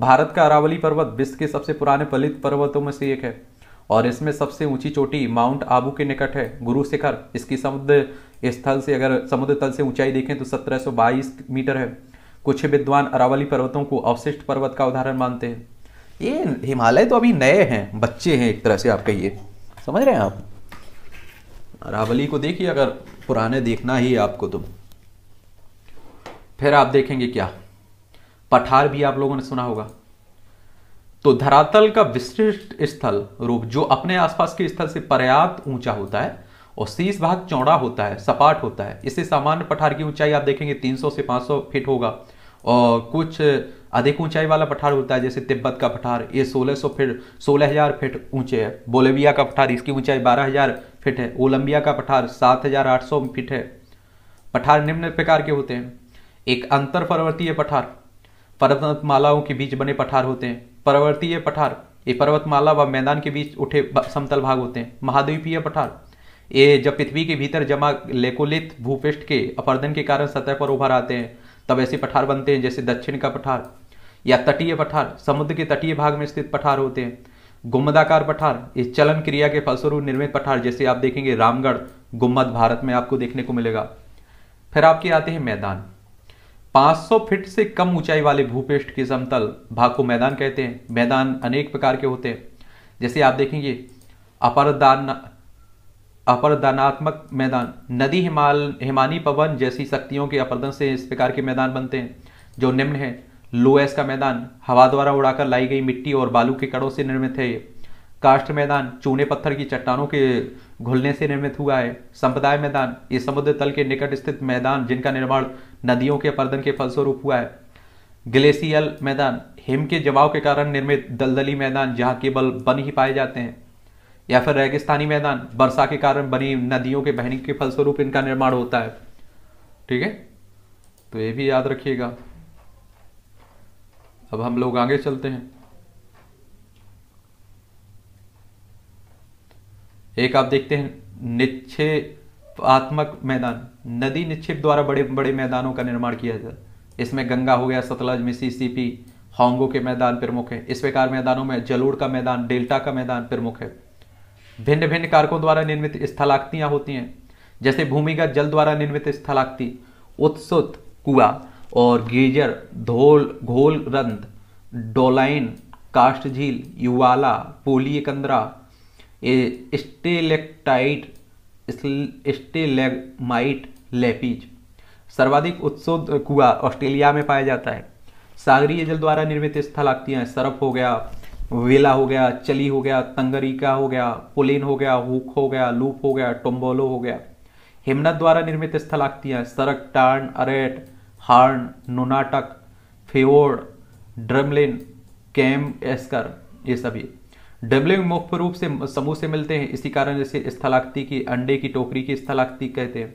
S1: भारत का अरावली पर्वत विश्व के सबसे पुराने पलित पर्वतों में से एक है और इसमें सबसे ऊंची चोटी माउंट आबू के निकट है गुरु शिखर इसकी समुद्र स्थल से अगर समुद्र तल से ऊंचाई देखें तो 1722 मीटर है कुछ विद्वान अरावली पर्वतों को अवशिष्ट पर्वत का उदाहरण मानते हैं ये हिमालय तो अभी नए हैं बच्चे हैं एक तरह से आप कहिए समझ रहे हैं आप अरावली को देखिए अगर पुराने देखना ही आपको तो फिर आप देखेंगे क्या पठार भी आप लोगों ने सुना होगा तो धरातल का विशिष्ट स्थल रूप जो अपने आसपास के स्थल से पर्याप्त ऊंचा होता है और शीस भाग चौड़ा होता है सपाट होता है इसे सामान्य पठार की ऊंचाई आप देखेंगे 300 से 500 फीट होगा और कुछ अधिक ऊंचाई वाला पठार होता है जैसे तिब्बत का पठार ये 1600 फिट 16000 फीट ऊंचे है बोलेविया का पठार इसकी ऊंचाई 12000 फीट है ओलंबिया का पठार 7800 फीट है पठार निम्न प्रकार के होते हैं एक अंतर पर्वतीय पठार पर्वतमालाओं के बीच बने पठार होते हैं पर्वतीय पठार ये पर्वतमाला व मैदान के बीच उठे समतल भाग होते हैं महाद्वीपीय पठार ये जब पृथ्वी के भीतर जमा लेकोलित भूपृष्ठ के अपर्दन के कारण सतह पर उभर आते हैं तब ऐसे पठार बनते हैं जैसे दक्षिण का पठार या तटीय पठार समुद्र के तटीय भाग में स्थित पठार होते हैं गुम्बदाकार पठार इस चलन क्रिया के फलस्वरूप निर्मित पठार जैसे आप देखेंगे रामगढ़ गुम्बद भारत में आपको देखने को मिलेगा फिर आपके आते हैं मैदान 500 फीट से कम ऊंचाई वाले भूपेष्ठ के समतल भाग को मैदान कहते हैं मैदान अनेक प्रकार के होते हैं जैसे आप देखेंगे अपरदान अपरदानात्मक मैदान नदी हिमाल हिमानी पवन जैसी शक्तियों के अपरदन से इस प्रकार के मैदान बनते हैं जो निम्न है लोएस का मैदान हवा द्वारा उड़ाकर लाई गई मिट्टी और बालू के कड़ों से निर्मित है काष्ट मैदान चूने पत्थर की चट्टानों के घुलने से निर्मित हुआ है संप्रदाय मैदान ये समुद्र तल के निकट स्थित मैदान जिनका निर्माण नदियों के पर्दन के फलस्वरूप हुआ है ग्लेशियल मैदान हिम के जमाव के कारण निर्मित दलदली मैदान जहाँ केवल बन ही पाए जाते हैं या फिर रेगिस्तानी मैदान वर्षा के कारण बनी नदियों के बहने के फलस्वरूप इनका निर्माण होता है ठीक है तो ये भी याद रखिएगा अब हम लोग आगे चलते हैं एक आप देखते हैं निक्षेपात्मक मैदान नदी निक्षेप द्वारा बड़े बड़े मैदानों का निर्माण किया जाता है इसमें गंगा हो गया सतलज पी होंगो के मैदान प्रमुख है इस प्रकार मैदानों में जलोड़ का मैदान डेल्टा का मैदान प्रमुख है भिन्न भिन्न कारकों द्वारा निर्मित स्थलाक्तियां होती हैं जैसे भूमिगत जल द्वारा निर्मित स्थलाक्ति उत्सुत कुआ और गीजर धोल घोलरंद डोलाइन कास्ट झील युवाला पोलियकंदरा स्टेलेक्टाइट स्टेलेगमाइट लेपीज सर्वाधिक उत्सुद कुआ ऑस्ट्रेलिया में पाया जाता है सागरीय जल द्वारा निर्मित स्थल हैं सरफ हो गया वेला हो गया चली हो गया तंगरीका हो गया पोलिन हो गया हुक हो गया लूप हो गया टोम्बोलो हो गया हिमनद द्वारा निर्मित स्थल हैं cirque tarn arete horn nunatak fjord drumlin kame esker ये सभी डबलिंग मुख्य रूप से समूह से मिलते हैं इसी कारण जैसे स्थलाक्ति की अंडे की टोकरी की स्थलाक्ति कहते हैं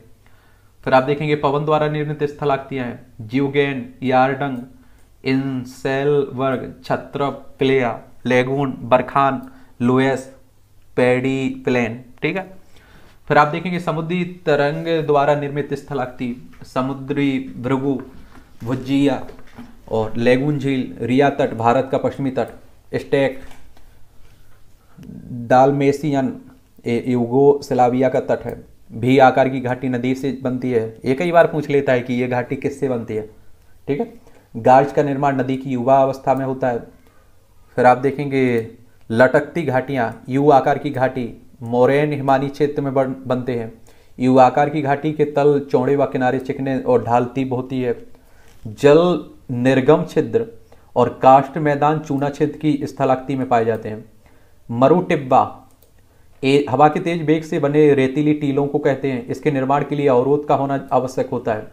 S1: फिर आप देखेंगे पवन द्वारा निर्मित स्थलाक्तियाँ हैं जीवगेन यारडंग इंसेलवर्ग छत्र playa lagoon barchan loess pediplain ठीक है फिर आप देखेंगे समुद्री तरंग द्वारा निर्मित स्थलाक्ति समुद्री भृगु भुजिया और लेगुन झील रिया तट भारत का पश्चिमी तट स्टेक डालमेसियन युगो युगोस्लाविया का तट है भी आकार की घाटी नदी से बनती है ये कई बार पूछ लेता है कि ये घाटी किससे बनती है ठीक है गार्ज का निर्माण नदी की युवा अवस्था में होता है फिर आप देखेंगे लटकती घाटियाँ यू आकार की घाटी मोरेन हिमानी क्षेत्र में बनते हैं युवाकार की घाटी के तल चौड़े व किनारे चिकने और ढालती होती है जल निर्गम छिद्र और काष्ट मैदान चूना छिद्र की स्थलाक्ति में पाए जाते हैं मरु टिब्बा ए, हवा के तेज बेग से बने रेतीली टीलों को कहते हैं इसके निर्माण के लिए अवरोध का होना आवश्यक होता है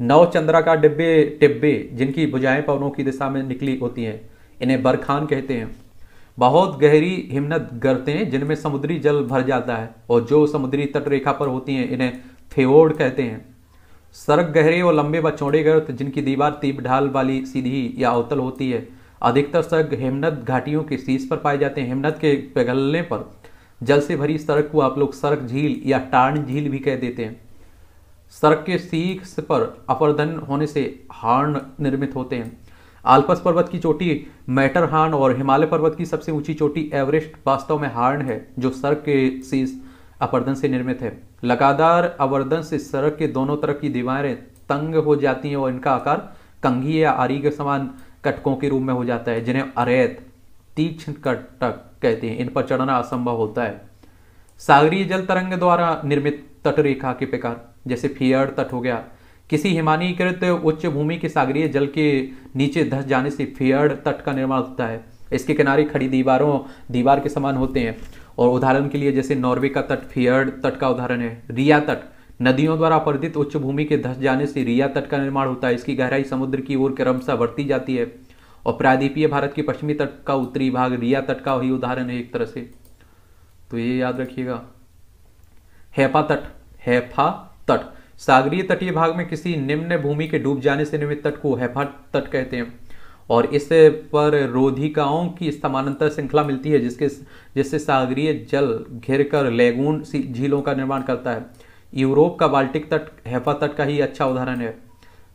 S1: नौ का डिब्बे टिब्बे जिनकी बुझाएं पवनों की दिशा में निकली होती हैं इन्हें बरखान कहते हैं बहुत गहरी हिमनद गर्तें हैं जिनमें समुद्री जल भर जाता है और जो समुद्री तटरेखा पर होती हैं इन्हें थेओड कहते हैं सड़क गहरे और लंबे व चौड़े गर्त जिनकी दीवार तीप ढाल वाली सीधी या अवतल होती है अधिकतर सड़क हिमनद घाटियों के शीर्ष पर पाए जाते हैं हिमनद के पिघलने पर जल से भरी सड़क को आप लोग सड़क झील या टाण झील भी कह देते हैं सड़क के शीर्ष पर अपरधन होने से हार्ण निर्मित होते हैं आल्पस पर्वत की चोटी मैटरहार्न और हिमालय पर्वत की सबसे ऊंची चोटी एवरेस्ट वास्तव में हार्न है जो सड़क के शीर्ष अपर्दन से निर्मित है लगातार अवर्दन से सड़क के दोनों तरफ की दीवारें तंग हो जाती हैं और इनका आकार कंघी या आरी के समान कटकों के रूप में हो जाता है जिन्हें अरेत तीक्ष्ण कटक कहते हैं इन पर चढ़ना असंभव होता है सागरीय जल तरंग द्वारा निर्मित तटरेखा के प्रकार जैसे फियर तट हो गया किसी हिमानीकृत उच्च भूमि के सागरीय जल के नीचे धस जाने से फेयर तट का निर्माण होता है इसके किनारे खड़ी दीवारों दीवार के समान होते हैं और उदाहरण के लिए जैसे नॉर्वे का तट फियर्ड तट का उदाहरण है रिया तट नदियों द्वारा अपर्दित उच्च भूमि के धस जाने से रिया तट का निर्माण होता है इसकी गहराई समुद्र की ओर क्रमशः बढ़ती जाती है और प्रायद्वीपीय भारत के पश्चिमी तट का उत्तरी भाग रिया तट का ही उदाहरण है एक तरह से तो ये याद रखिएगा हेपा तट हैफा तट सागरीय तटीय भाग में किसी निम्न भूमि के डूब जाने से निर्मित तट को हैफा तट कहते हैं और इस पर रोधिकाओं की समानांतर श्रृंखला मिलती है जिसके जिससे सागरीय जल घिर कर लेगून झीलों का निर्माण करता है यूरोप का बाल्टिक तट हैफा तट का ही अच्छा उदाहरण है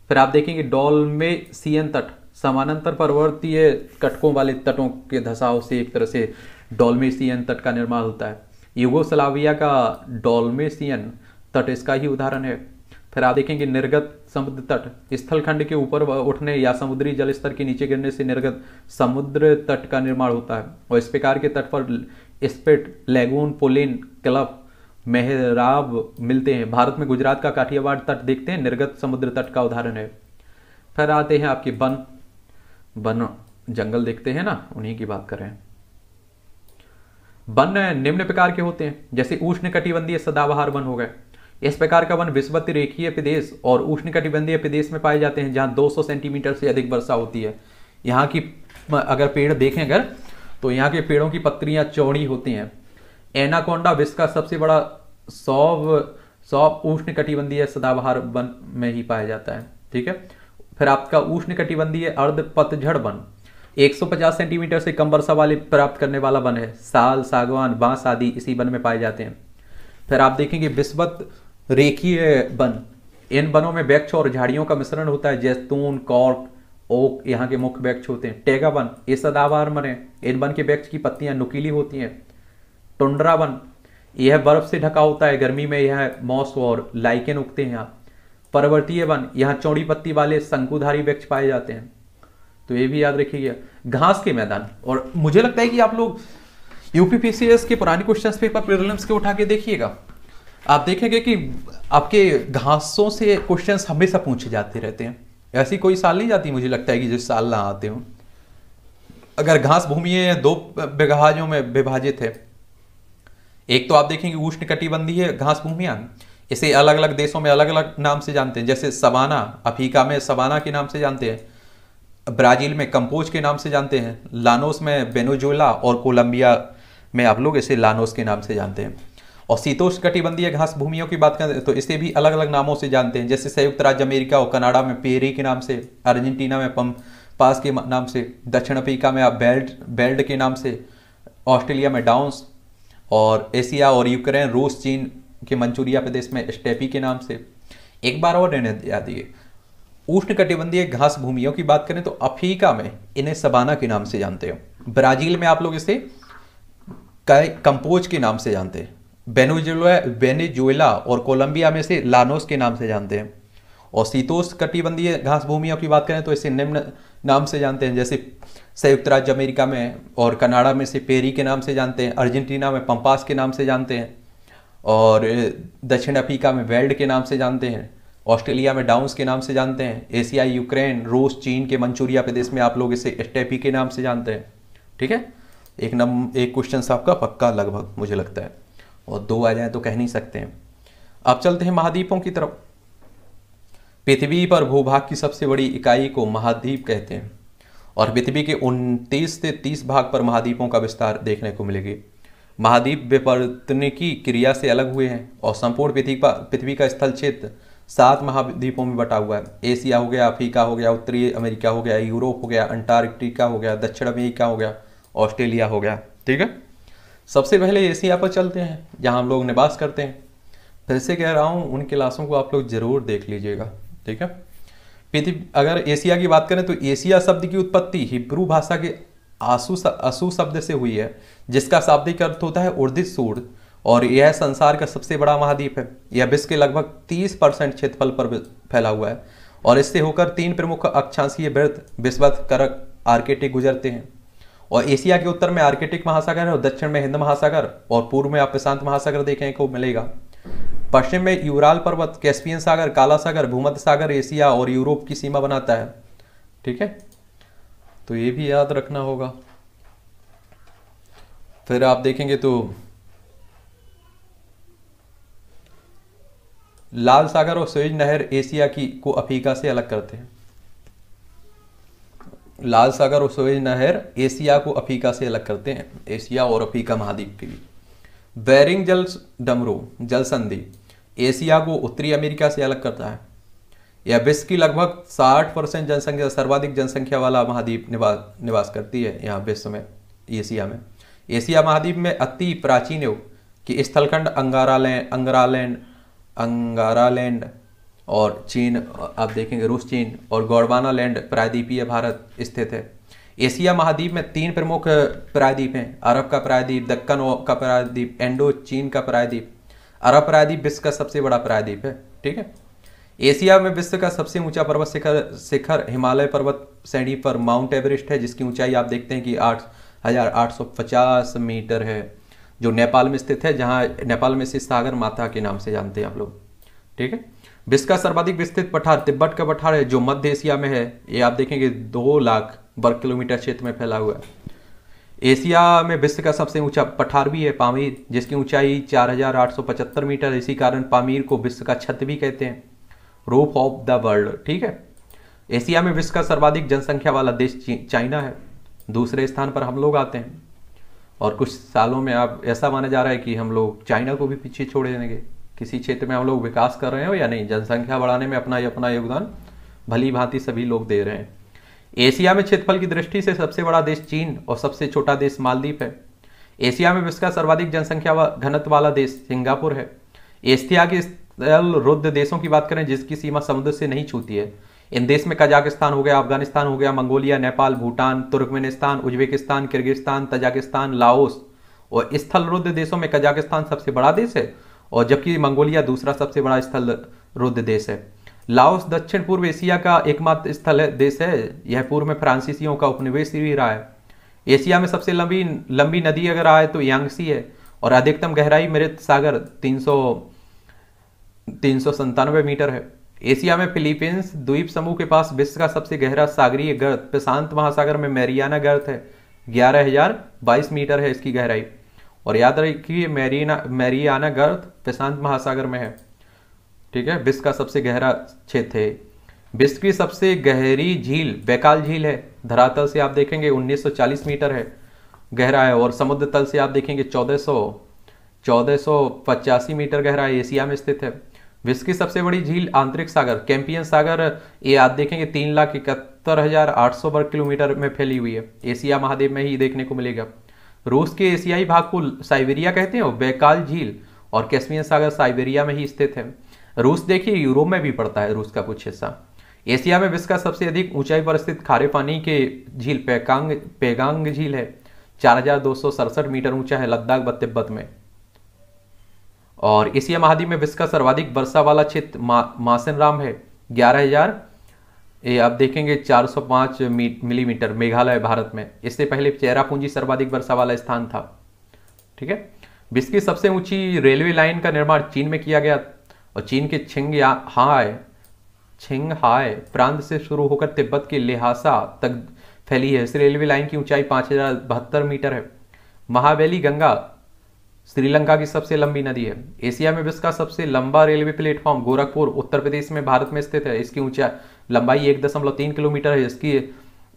S1: फिर आप देखेंगे डॉल में सीएन तट समानांतर पर्वतीय कटकों वाले तटों के धसाव से एक तरह से डोलमेसियन तट का निर्माण होता है युगोसलाविया का डॉल्मेसियन तट इसका ही उदाहरण है फिर आप देखेंगे निर्गत समुद्र तट स्थलखंड के ऊपर उठने या समुद्री जल स्तर के नीचे गिरने से निर्गत समुद्र तट का निर्माण होता है और इस प्रकार के तट पर स्पेट लेगून पोलिन क्लब मेहराब मिलते हैं भारत में गुजरात का काठियावाड़ तट देखते हैं निर्गत समुद्र तट का उदाहरण है फिर आते हैं आपके वन वन जंगल देखते हैं ना उन्हीं की बात करें वन निम्न प्रकार के होते हैं जैसे उष्ण कटिबंधीय सदाबहार वन हो गए इस प्रकार का वन विस्वती रेखीय प्रदेश और उष्णकटिबंधीय प्रदेश में पाए जाते हैं जहाँ 200 सेंटीमीटर से अधिक वर्षा होती है यहाँ की अगर पेड़ देखें अगर तो यहाँ के पेड़ों की पत्तियाँ चौड़ी होती हैं एनाकोंडा विश्व का सबसे बड़ा सौव सौ उष्ण कटिबंधीय सदाबहार वन में ही पाया जाता है ठीक है फिर आपका उष्ण कटिबंधीय अर्ध पतझड़ वन 150 सेंटीमीटर से कम वर्षा वाले प्राप्त करने वाला वन है साल सागवान बांस आदि इसी वन में पाए जाते हैं फिर आप देखेंगे विस्वत रेखीय बन इन बनों में वृक्ष और झाड़ियों का मिश्रण होता है जैतून कॉर्क ओक यहाँ के मुख्य वृक्ष होते हैं टेगा वन ये सदाबहार मन है इन वन के वृक्ष की पत्तियां नुकीली होती हैं टुंड्रा वन यह बर्फ से ढका होता है गर्मी में यह मॉस और लाइकेन उगते हैं यहाँ पर्वतीय वन यहाँ चौड़ी पत्ती वाले शंकुधारी वृक्ष पाए जाते हैं तो ये भी याद रखिएगा घास के मैदान और मुझे लगता है कि आप लोग यूपीपीसीएस के पुराने क्वेश्चन पेपर प्रॉब्लम्स के उठा के देखिएगा आप देखेंगे कि आपके घासों से क्वेश्चंस हमेशा पूछे जाते रहते हैं ऐसी कोई साल नहीं जाती मुझे लगता है कि जिस साल ना आते हों अगर घास भूमिएं दो विभाजों में विभाजित है एक तो आप देखेंगे उष्ण कटिबंधीय घास भूमिया इसे अलग अलग देशों में अलग अलग नाम से जानते हैं जैसे सवाना अफ्रीका में सवाना के नाम से जानते हैं ब्राज़ील में कंपोज के नाम से जानते हैं लानोस में बेनोजोला और कोलंबिया में आप लोग इसे लानोस के नाम से जानते हैं और कटिबंधीय घास भूमियों की बात करें तो इसे भी अलग अलग नामों से जानते हैं जैसे संयुक्त राज्य अमेरिका और कनाडा में पेरी के नाम से अर्जेंटीना में पम पास के नाम से दक्षिण अफ्रीका में आप बेल्ट बेल्ट के नाम से ऑस्ट्रेलिया में डाउंस और एशिया और यूक्रेन रूस चीन के मंचूरिया प्रदेश में स्टेपी के नाम से एक बार और निर्णय दिया दिए उष्ण कटिबंधीय घास भूमियों की बात करें तो अफ्रीका में इन्हें सबाना के नाम से जानते हो ब्राजील में आप लोग इसे कंपोज के नाम से जानते हैं बेनुजुला बेनेजुएला और कोलंबिया में से लानोस के नाम से जानते हैं और शीतोष कटिबंधीय घास भूमियों की बात करें तो इसे निम्न नाम से जानते हैं जैसे संयुक्त राज्य अमेरिका में और कनाडा में से पेरी के नाम से जानते हैं अर्जेंटीना में पंपास के नाम से जानते हैं और दक्षिण अफ्रीका में वेल्ड के नाम से जानते हैं ऑस्ट्रेलिया में डाउंस के नाम से जानते हैं एशिया यूक्रेन रूस चीन के मंचूरिया प्रदेश में आप लोग इसे स्टेपी के नाम से जानते हैं ठीक है एक नम एक क्वेश्चन आपका पक्का लगभग मुझे लगता है और दो आ जाए तो कह नहीं सकते हैं अब चलते हैं महाद्वीपों की तरफ पृथ्वी पर भूभाग की सबसे बड़ी इकाई को महाद्वीप कहते हैं और पृथ्वी के उनतीस से तीस भाग पर महाद्वीपों का विस्तार देखने को मिलेगी महाद्वीप विपर्तने की क्रिया से अलग हुए हैं और संपूर्ण पृथ्वी का पृथ्वी का स्थल क्षेत्र सात महाद्वीपों में बटा हुआ है एशिया हो गया अफ्रीका हो गया उत्तरी अमेरिका हो गया यूरोप हो गया अंटार्कटिका हो गया दक्षिण अमेरिका हो गया ऑस्ट्रेलिया हो गया ठीक है सबसे पहले एशिया पर चलते हैं जहाँ हम लोग निवास करते हैं फिर से कह रहा हूँ उन क्लासों को आप लोग जरूर देख लीजिएगा ठीक है पृथ्वी अगर एशिया की बात करें तो एशिया शब्द की उत्पत्ति हिब्रू भाषा के आसू असु शब्द से हुई है जिसका शाब्दिक अर्थ होता है उर्दित सूर्य और यह संसार का सबसे बड़ा महाद्वीप है यह विश्व के लगभग 30 परसेंट क्षेत्रफल पर फैला हुआ है और इससे होकर तीन प्रमुख अक्षांशीय वृत्त विस्वत करक आर्केटिक गुजरते हैं और एशिया के उत्तर में आर्किटिक महासागर है और दक्षिण में हिंद महासागर और पूर्व में आप प्रशांत महासागर देखें को मिलेगा पश्चिम में यूराल पर्वत कैस्पियन सागर काला सागर भूमध्य सागर एशिया और यूरोप की सीमा बनाता है ठीक है तो ये भी याद रखना होगा फिर आप देखेंगे तो लाल सागर और स्वेज नहर एशिया की को अफ्रीका से अलग करते हैं लाल सागर और सवेज नहर एशिया को अफ्रीका से अलग करते हैं एशिया और अफ्रीका महाद्वीप के लिए बैरिंग जल डमरू जल संधि एशिया को उत्तरी अमेरिका से अलग करता है यह विश्व की लगभग 60 परसेंट जनसंख्या सर्वाधिक जनसंख्या वाला महाद्वीप निवास निवास करती है यहाँ विश्व में एशिया में एशिया महाद्वीप में अति प्राचीन युग कि स्थलखंड अंगारालैंड अंगरालैंड अंगारालैंड और चीन आप देखेंगे रूस चीन और गोडवाना लैंड प्रायद्वीपीय भारत स्थित है एशिया महाद्वीप में तीन प्रमुख प्रायद्वीप हैं अरब का प्रायद्वीप दक्कन का प्रायद्वीप एंडो चीन का प्रायद्वीप अरब प्रायद्वीप विश्व का सबसे बड़ा प्रायद्वीप है ठीक है एशिया में विश्व का सबसे ऊंचा पर्वत शिखर शिखर हिमालय पर्वत श्रेणी पर माउंट एवरेस्ट है जिसकी ऊंचाई आप देखते हैं कि आठ हजार आठ सौ पचास मीटर है जो नेपाल में स्थित है जहाँ नेपाल में से सागर माता के नाम से जानते हैं आप लोग ठीक है विश्व का सर्वाधिक विस्तृत पठार तिब्बत का पठार है जो मध्य एशिया में है ये आप देखेंगे दो लाख वर्ग किलोमीटर क्षेत्र में फैला हुआ है एशिया में विश्व का सबसे ऊंचा पठार भी है पामीर जिसकी ऊंचाई 4,875 मीटर इसी कारण पामीर को विश्व का छत भी कहते हैं रूफ ऑफ द वर्ल्ड ठीक है एशिया में विश्व का सर्वाधिक जनसंख्या वाला देश चाइना है दूसरे स्थान पर हम लोग आते हैं और कुछ सालों में आप ऐसा माना जा रहा है कि हम लोग चाइना को भी पीछे छोड़ देंगे किसी क्षेत्र में हम लोग विकास कर रहे हो या नहीं जनसंख्या बढ़ाने में अपना अपना योगदान भली भांति सभी लोग दे रहे हैं एशिया में क्षेत्रफल की दृष्टि से सबसे बड़ा देश चीन और सबसे छोटा देश मालदीप है एशिया में विश्व का सर्वाधिक जनसंख्या घनत घनत्व वाला देश सिंगापुर है एशिया के स्थल रुद्ध देशों की बात करें जिसकी सीमा समुद्र से नहीं छूती है इन देश में कजाकिस्तान हो गया अफगानिस्तान हो गया Mongolia Nepal Bhutan Turkmenistan Uzbekistan Kyrgyzstan Tajikistan Laos और स्थल रुद्ध देशों में कजाकिस्तान सबसे बड़ा देश है और जबकि मंगोलिया दूसरा सबसे बड़ा स्थल रुद्ध देश है लाओस दक्षिण पूर्व एशिया का एकमात्र स्थल देश है यह पूर्व में फ्रांसीसियों का उपनिवेश भी रहा है एशिया में सबसे लंबी लंबी नदी अगर आए तो यांगसी है और अधिकतम गहराई मृत सागर तीन सौ तीन सौ संतानवे मीटर है एशिया में फिलीपींस द्वीप समूह के पास विश्व का सबसे गहरा सागरीय गर्त प्रशांत महासागर में मैरियाना गर्त है ग्यारह हजार बाईस मीटर है इसकी गहराई और याद रखिए मैरीना मैरियाना गर्द प्रशांत महासागर में है ठीक है विश्व का सबसे गहरा क्षेत्र है विश्व की सबसे गहरी झील बैकाल झील है धरातल से आप देखेंगे 1940 मीटर है गहरा है और समुद्र तल से आप देखेंगे 1400 1485 मीटर गहरा है एशिया में स्थित है विश्व की सबसे बड़ी झील आंतरिक सागर कैंपियन सागर ये आप देखेंगे तीन लाख इकहत्तर हजार आठ सौ वर्ग किलोमीटर में फैली हुई है एशिया महादेव में ही देखने को मिलेगा रूस के एशियाई भाग को साइबेरिया कहते हैं और बैकाल झील और कैस्पियन सागर साइबेरिया में ही स्थित है रूस देखिए यूरोप में भी पड़ता है रूस का कुछ हिस्सा एशिया में विश्व का सबसे अधिक ऊंचाई पर स्थित खारे पानी के झील पैकांग पेगांग झील है चार मीटर ऊंचा है लद्दाख व तिब्बत में और एशिया महाद्वीप में विश्व का सर्वाधिक वर्षा वाला क्षेत्र मा, मासनराम है ग्यारह हजार ये आप देखेंगे 405 मिलीमीटर मेघालय भारत में इससे पहले चेरापूंजी सर्वाधिक वर्षा वाला स्थान था ठीक है विश्व की सबसे ऊंची रेलवे लाइन का निर्माण चीन में किया गया और चीन के छिंग हाय प्रांत से शुरू होकर तिब्बत के लिहासा तक फैली है इस रेलवे लाइन की ऊंचाई पांच मीटर है महावैली गंगा श्रीलंका की सबसे लंबी नदी है एशिया में विश्व का सबसे लंबा रेलवे प्लेटफॉर्म गोरखपुर उत्तर प्रदेश में भारत में स्थित है इसकी ऊंचाई लंबाई एक दशमलव तीन किलोमीटर है जिसकी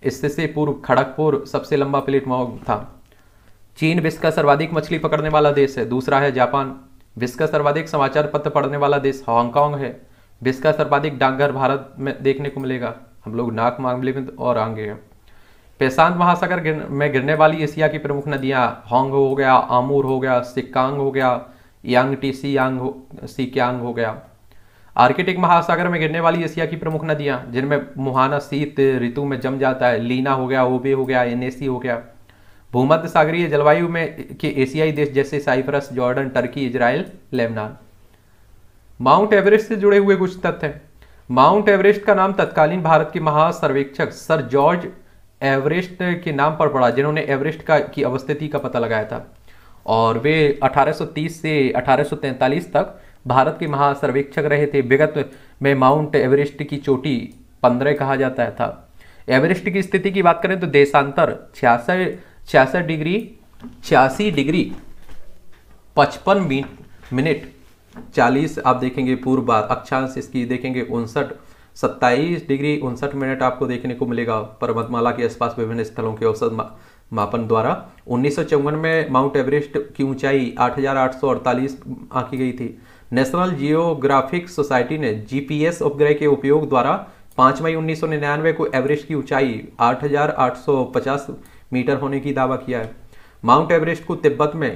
S1: इससे पूर्व खड़गपुर सबसे लंबा प्लेटफॉर्म था चीन विश्व का सर्वाधिक मछली पकड़ने वाला देश है दूसरा है जापान विश्व का सर्वाधिक समाचार पत्र पढ़ने वाला देश हांगकांग है विश्व का सर्वाधिक डाकघर भारत में देखने को मिलेगा हम लोग नाक मामले में और आगे हैं पेशांत महासागर में गिरने वाली एशिया की प्रमुख नदियाँ हांग हो गया आमूर हो गया सिक्कांग हो गया यांग टी सी यांग हो सी क्यांग हो गया आर्किटिक महासागर में गिरने वाली एशिया की प्रमुख नदियां जिनमें मुहाना शीत ऋतु में जम जाता है लीना हो गया ओबे हो गया एन हो गया भूमध्य सागरीय जलवायु में के एशियाई देश जैसे Cyprus Jordan Turkey Israel Lebanon Mount Everest से जुड़े हुए कुछ तथ्य माउंट एवरेस्ट का नाम तत्कालीन भारत के महासर्वेक्षक सर जॉर्ज एवरेस्ट के नाम पर पड़ा जिन्होंने एवरेस्ट का की अवस्थिति का पता लगाया था और वे 1830 से 1843 तक भारत के महासर्वेक्षक रहे थे विगत में माउंट एवरेस्ट की चोटी पंद्रह कहा जाता था एवरेस्ट की स्थिति की बात करें तो देशांतर छियासठ छियासठ डिग्री छियासी डिग्री पचपन मिनट चालीस आप देखेंगे पूर्व अक्षांश इसकी देखेंगे उनसठ सत्ताईस डिग्री उनसठ मिनट आपको देखने को मिलेगा पर्वतमाला के आसपास विभिन्न स्थलों के औसत मापन द्वारा उन्नीस में माउंट एवरेस्ट की ऊंचाई अड़तालीस आंकी गई थी नेशनल जियोग्राफिक सोसाइटी ने जीपीएस उपग्रह के उपयोग द्वारा 5 मई 1999 को एवरेस्ट की ऊंचाई 8,850 मीटर होने की दावा किया है माउंट एवरेस्ट को तिब्बत में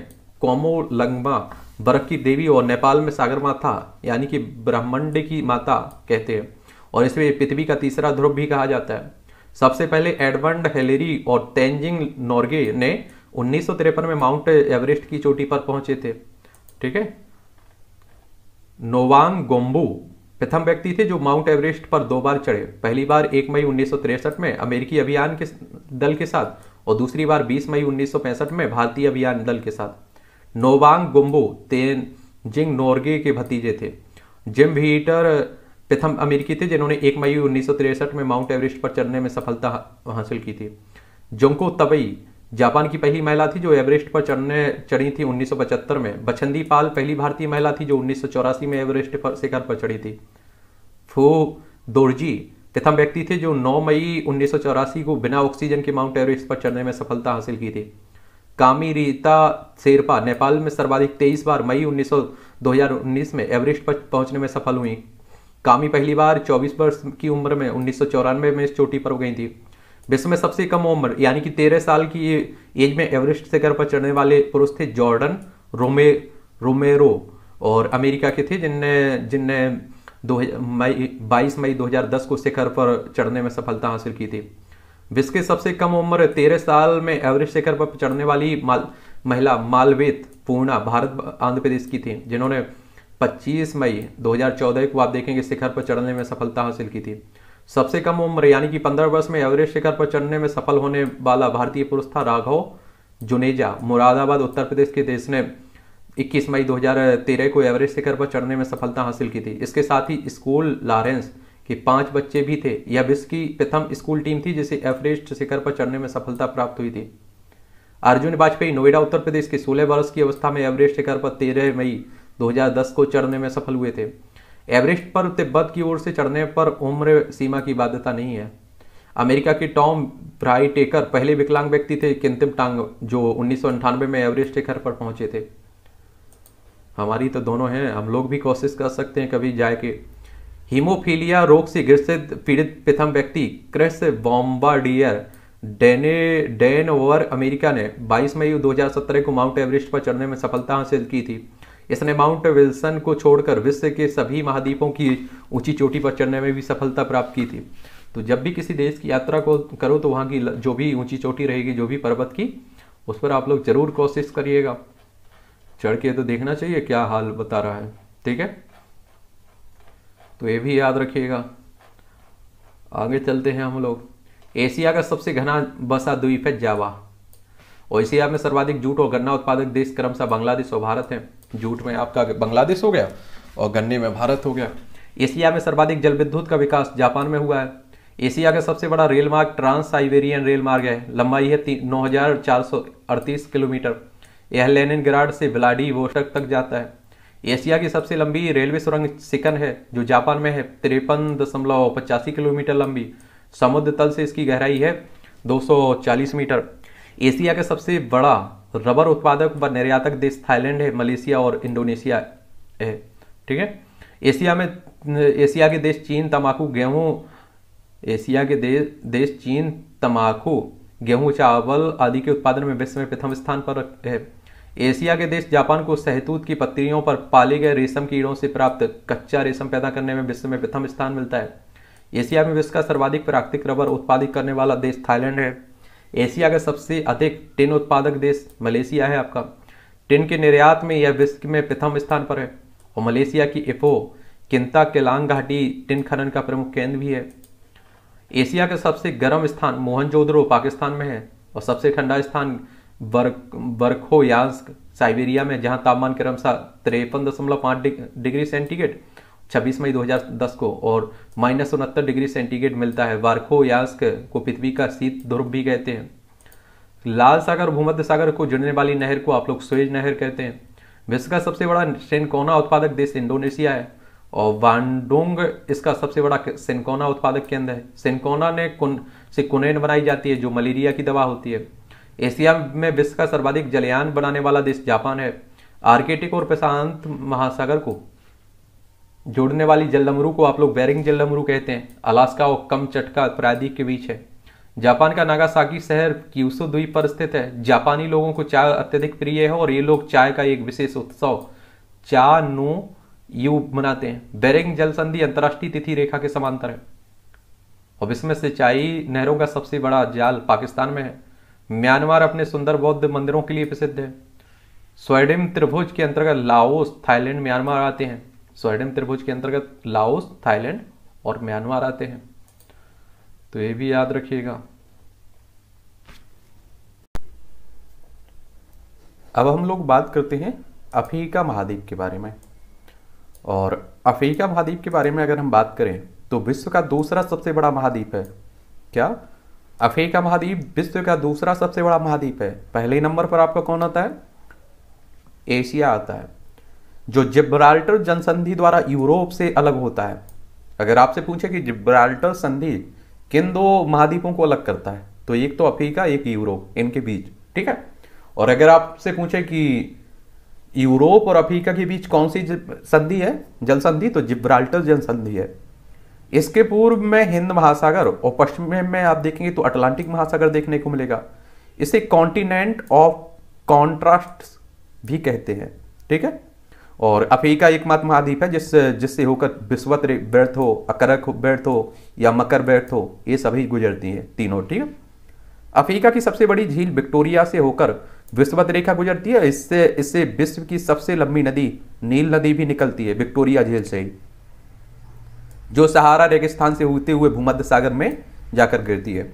S1: लंगमा बर्फ की देवी और नेपाल में सागर माता यानी कि ब्रह्मंड की माता कहते हैं और इसमें पृथ्वी का तीसरा ध्रुव भी कहा जाता है सबसे पहले एडवर्ड हेलेरी और तेंजिंग नॉर्गे ने उन्नीस में माउंट एवरेस्ट की चोटी पर पहुंचे थे ठीक है नोवांग गोम्बू प्रथम व्यक्ति थे जो माउंट एवरेस्ट पर दो बार चढ़े पहली बार 1 मई उन्नीस में अमेरिकी अभियान के दल के साथ और दूसरी बार 20 मई उन्नीस में भारतीय अभियान दल के साथ नोवांग गोम्बू तेन जिंग नोर्गे के भतीजे थे जिम भीटर प्रथम अमेरिकी थे जिन्होंने 1 मई उन्नीस में माउंट एवरेस्ट पर चढ़ने में सफलता हासिल की थी जोंको तबई जापान की पहली महिला थी जो एवरेस्ट पर चढ़ने चढ़ी थी 1975 में बछंदी पाल पहली भारतीय महिला थी जो उन्नीस में एवरेस्ट पर शिखर पर चढ़ी थी फू दोर्जी प्रथम व्यक्ति थे जो 9 मई उन्नीस को बिना ऑक्सीजन के माउंट एवरेस्ट पर चढ़ने में सफलता हासिल की थी कामी रीता शेरपा नेपाल में सर्वाधिक 23 बार मई उन्नीस में एवरेस्ट पर पहुंचने में सफल हुई कामी पहली बार 24 वर्ष की उम्र में उन्नीस में इस चोटी पर गई थी विश्व में सबसे कम उम्र यानी कि तेरह साल की एज में एवरेस्ट शिखर पर चढ़ने वाले पुरुष थे जॉर्डन रोमे रोमेरो और अमेरिका के थे जिनने जिनने दो मई बाईस मई 2010 को शिखर पर चढ़ने में सफलता हासिल की थी विश्व के सबसे कम उम्र तेरह साल में एवरेस्ट शिखर पर चढ़ने वाली माल महिला मालवेत पूर्णा भारत आंध्र प्रदेश की थी जिन्होंने 25 मई 2014 को आप देखेंगे शिखर पर चढ़ने में सफलता हासिल की थी सबसे कम उम्र यानी कि पंद्रह वर्ष में एवरेस्ट शिखर पर चढ़ने में सफल होने वाला भारतीय पुरुष था राघव जुनेजा मुरादाबाद उत्तर प्रदेश के देश ने 21 मई 2013 को एवरेस्ट शिखर पर चढ़ने में सफलता हासिल की थी इसके साथ ही स्कूल लॉरेंस के पांच बच्चे भी थे यह विश्व की प्रथम स्कूल टीम थी जिसे एवरेस्ट शिखर पर चढ़ने में सफलता प्राप्त हुई थी अर्जुन वाजपेयी नोएडा उत्तर प्रदेश के सोलह वर्ष की अवस्था में एवरेस्ट शिखर पर तेरह मई 2010 को चढ़ने में सफल हुए थे एवरेस्ट पर तिब्बत की ओर से चढ़ने पर उम्र सीमा की बाध्यता नहीं है अमेरिका के टॉम ब्राइटेकर पहले विकलांग व्यक्ति थे किंतिम टांग जो उन्नीस में एवरेस्ट शिखर पर पहुंचे थे हमारी तो दोनों हैं हम लोग भी कोशिश कर सकते हैं कभी जाए के हीमोफीलिया रोग से ग्रसित पीड़ित प्रथम व्यक्ति Chris Bombardier Denver America ने 22 मई 2017 को माउंट एवरेस्ट पर चढ़ने में सफलता हासिल की थी इसने माउंट विल्सन को छोड़कर विश्व के सभी महाद्वीपों की ऊंची चोटी पर चढ़ने में भी सफलता प्राप्त की थी तो जब भी किसी देश की यात्रा को करो तो वहाँ की जो भी ऊंची चोटी रहेगी जो भी पर्वत की उस पर आप लोग जरूर कोशिश करिएगा चढ़ के तो देखना चाहिए क्या हाल बता रहा है ठीक है तो ये भी याद रखिएगा आगे चलते हैं हम लोग एशिया का सबसे घना बसा द्वीप है जावा और एशिया में सर्वाधिक जूट और गन्ना उत्पादक देश क्रमशः बांग्लादेश और भारत है जूट में आपका बांग्लादेश हो गया और गन्ने में भारत हो गया एशिया में सर्वाधिक जल विद्युत का विकास जापान में हुआ है एशिया का सबसे बड़ा रेल मार्ग ट्रांस साइबेरियन रेल मार्ग है लंबाई है नौ किलोमीटर यह लेनिन से ब्लाडी वोशक तक जाता है एशिया की सबसे लंबी रेलवे सुरंग सिकन है जो जापान में है तिरपन दशमलव पचासी किलोमीटर लंबी समुद्र तल से इसकी गहराई है 240 मीटर एशिया का सबसे बड़ा रबर उत्पादक व निर्यातक देश थाईलैंड है मलेशिया और इंडोनेशिया है ठीक है एशिया में एशिया के देश चीन तंबाकू गेहूं एशिया के देश देश चीन तंबाकू गेहूं चावल आदि के उत्पादन में विश्व में प्रथम स्थान पर है एशिया के देश जापान को सहतूत की पत्तियों पर पाले गए रेशम कीड़ों से प्राप्त कच्चा रेशम पैदा करने में विश्व में प्रथम स्थान मिलता है एशिया में विश्व का सर्वाधिक प्राकृतिक रबर उत्पादित करने वाला देश थाईलैंड है एशिया का सबसे अधिक टिन उत्पादक देश मलेशिया है आपका टिन के निर्यात में यह विश्व में प्रथम स्थान पर है और मलेशिया की इफो किंता केलांग घाटी टिन खनन का प्रमुख केंद्र भी है एशिया का सबसे गर्म स्थान मोहनजोदड़ो पाकिस्तान में है और सबसे ठंडा स्थान यास्क साइबेरिया में जहां तापमान क्रमशः तिरपन दशमलव पाँच डिग्री सेंटीग्रेड 26 मई 2010 को और माइनस उनहत्तर डिग्री सेंटीग्रेड मिलता है वार्खो यास्क को पृथ्वी का शीत ध्रुव भी कहते हैं लाल सागर भूमध्य सागर को जुड़ने वाली नहर को आप लोग सुएज नहर कहते हैं विश्व का सबसे बड़ा सेनकोना उत्पादक देश इंडोनेशिया है और वानडोंग इसका सबसे बड़ा सेनकोना उत्पादक केंद्र है सेनकोना ने कुन से कुनेन बनाई जाती है जो मलेरिया की दवा होती है एशिया में विश्व का सर्वाधिक जलयान बनाने वाला देश जापान है आर्केटिक और प्रशांत महासागर को जोड़ने वाली जलदमरू को आप लोग बैरिंग जलदमरू कहते हैं अलास्का और कम चटका प्रायदीप के बीच है जापान का नागासाकी शहर क्यूसो द्वीप पर स्थित है जापानी लोगों को चाय अत्यधिक प्रिय है और ये लोग चाय का एक विशेष उत्सव चा नो यू मनाते हैं बेरिंग जल संधि अंतर्राष्ट्रीय तिथि रेखा के समांतर है और इसमें सिंचाई नहरों का सबसे बड़ा जाल पाकिस्तान में है म्यांमार अपने सुंदर बौद्ध मंदिरों के लिए प्रसिद्ध है स्वेडिम त्रिभुज के अंतर्गत लाओस थाईलैंड म्यांमार आते हैं सोडियम त्रिभुज के अंतर्गत लाओस थाईलैंड और म्यांमार आते हैं तो ये भी याद रखिएगा अब हम लोग बात करते हैं अफ्रीका महाद्वीप के बारे में और अफ्रीका महाद्वीप के बारे में अगर हम बात करें तो विश्व का दूसरा सबसे बड़ा महाद्वीप है क्या अफ्रीका महाद्वीप विश्व का दूसरा सबसे बड़ा महाद्वीप है पहले नंबर पर आपका कौन आता है एशिया आता है जो जिब्राल्टर जनसंधि द्वारा यूरोप से अलग होता है अगर आपसे पूछे कि जिब्राल्टर संधि किन दो महाद्वीपों को अलग करता है तो एक तो अफ्रीका एक यूरोप इनके बीच ठीक है और अगर आपसे पूछे कि यूरोप और अफ्रीका के बीच कौन सी संधि है जल संधि तो जिब्राल्टर जल संधि है इसके पूर्व में हिंद महासागर और पश्चिम में आप देखेंगे तो अटलांटिक महासागर देखने को मिलेगा इसे कॉन्टिनेंट ऑफ कॉन्ट्रास्ट भी कहते हैं ठीक है और अफ्रीका एकमात्र महाद्वीप है जिससे जिससे होकर बिस्वत व्यर्थ हो अकरक व्यर्थ हो या मकर व्यर्थ हो ये सभी गुजरती हैं तीनों ठीक है अफ्रीका की सबसे बड़ी झील विक्टोरिया से होकर विश्वत रेखा गुजरती है इससे इससे विश्व की सबसे लंबी नदी नील नदी भी निकलती है विक्टोरिया झील से ही जो सहारा रेगिस्तान से होते हुए भूमध्य सागर में जाकर गिरती है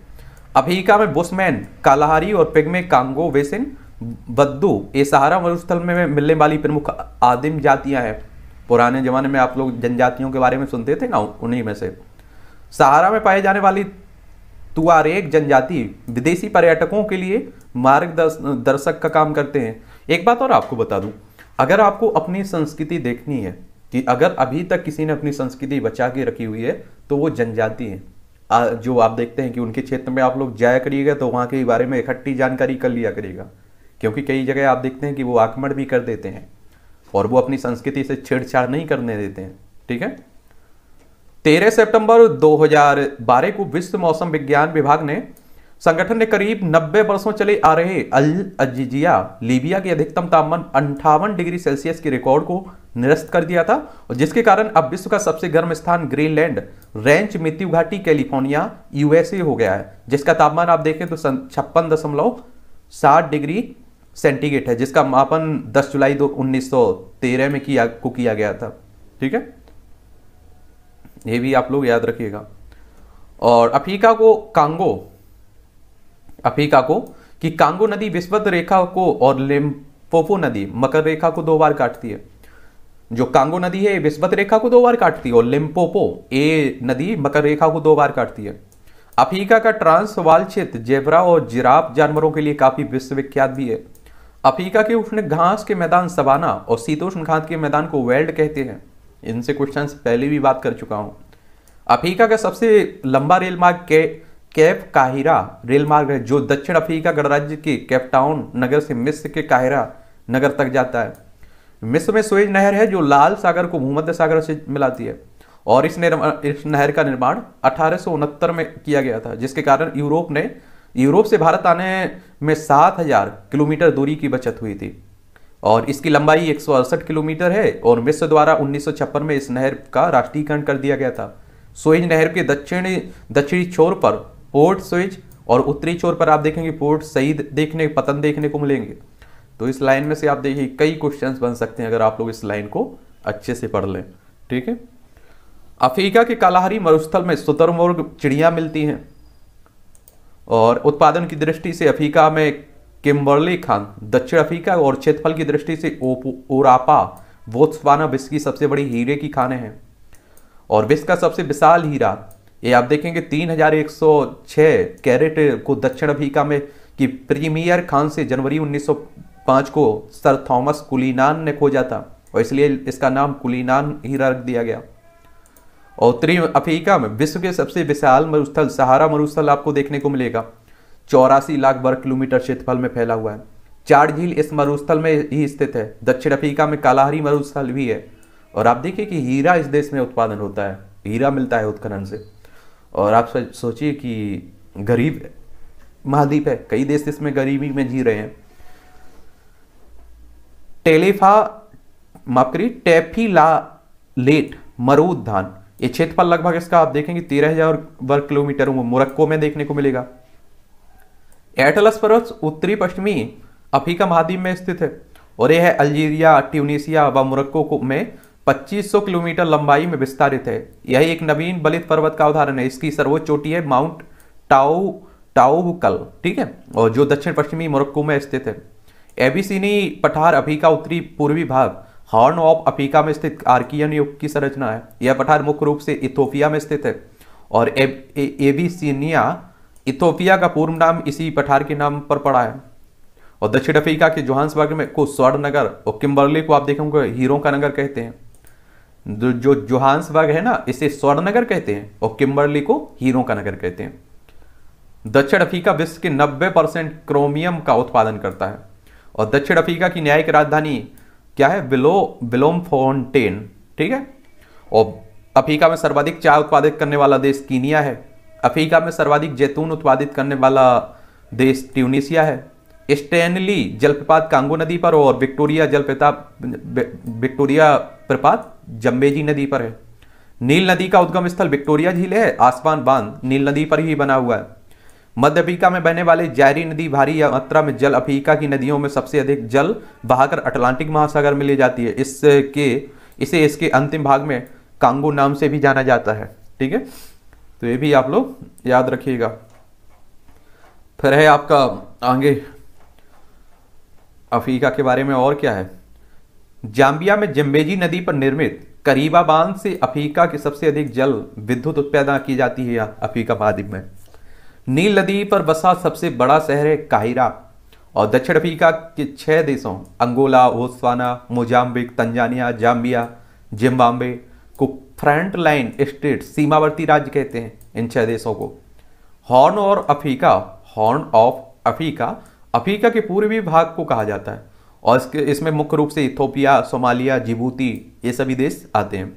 S1: अफ्रीका में बुसमैन कालाहारी और पिगमे कांगो वेसिन बद्दू ये सहारा मरुस्थल में मिलने वाली प्रमुख आदिम जातियां हैं पुराने जमाने में आप लोग जनजातियों के बारे में सुनते थे ना उन्हीं में से सहारा में पाए जाने वाली तुआरेग जनजाति विदेशी पर्यटकों के लिए मार्ग दर्शक का काम करते हैं एक बात और आपको बता दूं अगर आपको अपनी संस्कृति देखनी है कि अगर अभी तक किसी ने अपनी संस्कृति बचा के रखी हुई है तो वो जनजाति है जो आप देखते हैं कि उनके क्षेत्र में आप लोग जाया करिएगा तो वहाँ के बारे में इकट्ठी जानकारी कर लिया करिएगा क्योंकि कई जगह आप देखते हैं कि वो आक्रमण भी कर देते हैं और वो अपनी संस्कृति से छेड़छाड़ नहीं करने देते हैं ठीक है तेरह सितंबर 2012 को विश्व मौसम विज्ञान विभाग ने संगठन ने करीब 90 वर्षों चले आ रहे अल अजीजिया लीबिया के अधिकतम तापमान अंठावन डिग्री सेल्सियस के रिकॉर्ड को निरस्त कर दिया था और जिसके कारण अब विश्व का सबसे गर्म स्थान ग्रीनलैंड रेंच मृत्यु घाटी कैलिफोर्निया यूएसए हो गया है जिसका तापमान आप देखें तो छप्पन दशमलव सात डिग्री सेंटीग्रेट है जिसका मापन 10 जुलाई दो उन्नीस में किया को किया गया था ठीक है ये भी आप लोग याद रखिएगा और अफ्रीका को कांगो अफ्रीका को कि कांगो नदी विस्वत रेखा को और लिम्पोपो नदी मकर रेखा को दो बार काटती है जो कांगो नदी है विस्वत रेखा को दो बार काटती है और लिम्पोपो ए नदी मकर रेखा को दो बार काटती है अफ्रीका का ट्रांसवाल क्षेत्र जेबरा और जिराफ जानवरों के लिए काफी विश्वविख्यात भी है अफ्रीका के उष्ण घास के मैदान सवाना और शीतोष्ण घास के मैदान को वेल्ड कहते हैं इनसे क्वेश्चन पहले भी बात कर चुका हूँ अफ्रीका का सबसे लंबा रेल मार्ग के कैप काहिरा रेल मार्ग है जो दक्षिण अफ्रीका गणराज्य के कैपटाउन नगर से मिस्र के काहिरा नगर तक जाता है मिस्र में सोएज नहर है जो लाल सागर को भूमध्य सागर से मिलाती है और इस, इस नहर का निर्माण अठारह में किया गया था जिसके कारण यूरोप ने यूरोप से भारत आने में सात हजार किलोमीटर दूरी की बचत हुई थी और इसकी लंबाई एक किलोमीटर है और मिस्र द्वारा उन्नीस में इस नहर का राष्ट्रीयकरण कर दिया गया था सोइज नहर के दक्षिणी दक्षिणी छोर पर पोर्ट सोइज और उत्तरी छोर पर आप देखेंगे पोर्ट सईद देखने पतन देखने को मिलेंगे तो इस लाइन में से आप देखिए कई क्वेश्चंस बन सकते हैं अगर आप लोग इस लाइन को अच्छे से पढ़ लें ठीक है अफ्रीका के कालाहारी मरुस्थल में सुतरमुर्ग चिड़िया मिलती हैं और उत्पादन की दृष्टि से अफ्रीका में किम्बर्ली खान दक्षिण अफ्रीका और क्षेत्रफल की दृष्टि से ओरापा वोत्सवाना विश्व की सबसे बड़ी हीरे की खाने हैं और विश्व का सबसे विशाल हीरा ये आप देखेंगे 3106 कैरेट को दक्षिण अफ्रीका में की प्रीमियर खान से जनवरी 1905 को सर थॉमस कुलीनान ने खोजा था और इसलिए इसका नाम कुलीनान हीरा रख दिया गया और उत्तरी अफ्रीका में विश्व के सबसे विशाल मरुस्थल सहारा मरुस्थल आपको देखने को मिलेगा चौरासी लाख वर्ग किलोमीटर क्षेत्रफल में फैला हुआ है चार झील इस मरुस्थल में ही स्थित है दक्षिण अफ्रीका में कालाहारी मरुस्थल भी है और आप देखिए कि हीरा इस देश में उत्पादन होता है हीरा मिलता है उत्खनन से और आप सोचिए कि गरीब महाद्वीप है कई देश इसमें गरीबी में जी रहे हैं टेलीफा माफ करिए टेफी ला लेट मरुद्धान ये क्षेत्रफल लगभग इसका आप देखेंगे तेरह हजार वर्ग किलोमीटर मोरक्को में देखने को मिलेगा एटलस पर्वत उत्तरी पश्चिमी अफ्रीका महाद्वीप में स्थित है और यह अल्जीरिया ट्यूनिशिया व मोरक्को में 2500 किलोमीटर लंबाई में विस्तारित है यह एक नवीन बलित पर्वत का उदाहरण है इसकी सर्वोच्च चोटी है माउंट टाऊ टाओकल ठीक है और जो दक्षिण पश्चिमी मोरक्को में स्थित है एबीसीनी पठार अफ्रीका उत्तरी पूर्वी भाग हॉर्न ऑफ अफ्रीका में स्थित आर्कियन युग की संरचना है यह पठार मुख्य रूप से इथोपिया में स्थित है और एबीसीनिया इथोपिया का पूर्व नाम इसी पठार के नाम पर पड़ा है और दक्षिण अफ्रीका के जोहान्सबर्ग में को स्वर्ण नगर और किम्बर्ली को आप देखेंगे हीरो का नगर कहते हैं जो जोहान्सबर्ग है ना इसे स्वर्ण नगर कहते हैं और किम्बर्ली को हीरो का नगर कहते हैं दक्षिण अफ्रीका विश्व के 90 परसेंट क्रोमियम का उत्पादन करता है और दक्षिण अफ्रीका की न्यायिक राजधानी क्या है विलो विलोम फोनटेन ठीक है और अफ्रीका में सर्वाधिक चाय उत्पादित करने वाला देश कीनिया है अफ्रीका में सर्वाधिक जैतून उत्पादित करने वाला देश ट्यूनिशिया है स्टेनली जलप्रपात कांगो नदी पर और विक्टोरिया जलप्रपात विक्टोरिया प्रपात जम्बेजी नदी पर है नील नदी का उद्गम स्थल विक्टोरिया झील है आसमान बांध नील नदी पर ही बना हुआ है मध्य अफ्रीका में बहने वाली जैरी नदी भारी मात्रा में जल अफ्रीका की नदियों में सबसे अधिक जल बहाकर अटलांटिक महासागर में ले जाती है इसके इसे इसके अंतिम भाग में कांगो नाम से भी जाना जाता है ठीक है तो ये भी आप लोग याद रखिएगा फिर है आपका आगे अफ्रीका के बारे में और क्या है जाम्बिया में जम्बेजी नदी पर निर्मित करीबा बांध से अफ्रीका के सबसे अधिक जल विद्युत उत्पादन की जाती है अफ्रीका महाद्वीप में नील नदी पर बसा सबसे बड़ा शहर है काहिरा और दक्षिण अफ्रीका के छह देशों Angola Botswana Mozambique Tanzania Zambia Zimbabwe को फ्रंट लाइन स्टेट सीमावर्ती राज्य कहते हैं इन छह देशों को हॉर्न और Africa horn of Africa Africa के पूर्वी भाग को कहा जाता है और इसके इसमें मुख्य रूप से इथोपिया सोमालिया जिबूती ये सभी देश आते हैं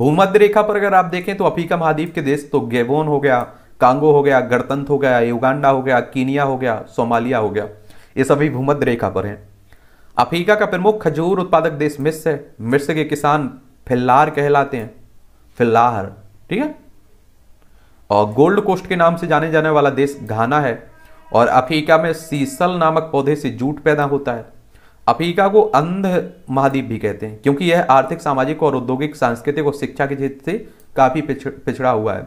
S1: भूमध्य रेखा पर अगर आप देखें तो अफ्रीका महाद्वीप के देश तो गेबोन हो गया कांगो हो गया गणतंत्र हो गया युगांडा हो गया कीनिया हो गया सोमालिया हो गया ये सभी भूमध्य रेखा पर हैं अफ्रीका का प्रमुख खजूर उत्पादक देश मिस्र है मिस्र के किसान फिल्लार कहलाते हैं फिल्लाहर ठीक है और गोल्ड कोस्ट के नाम से जाने जाने वाला देश घाना है और अफ्रीका में सीसल नामक पौधे से जूट पैदा होता है अफ्रीका को अंध महाद्वीप भी कहते हैं क्योंकि यह आर्थिक सामाजिक और औद्योगिक सांस्कृतिक और शिक्षा के क्षेत्र से काफ़ी पिछड़ा हुआ है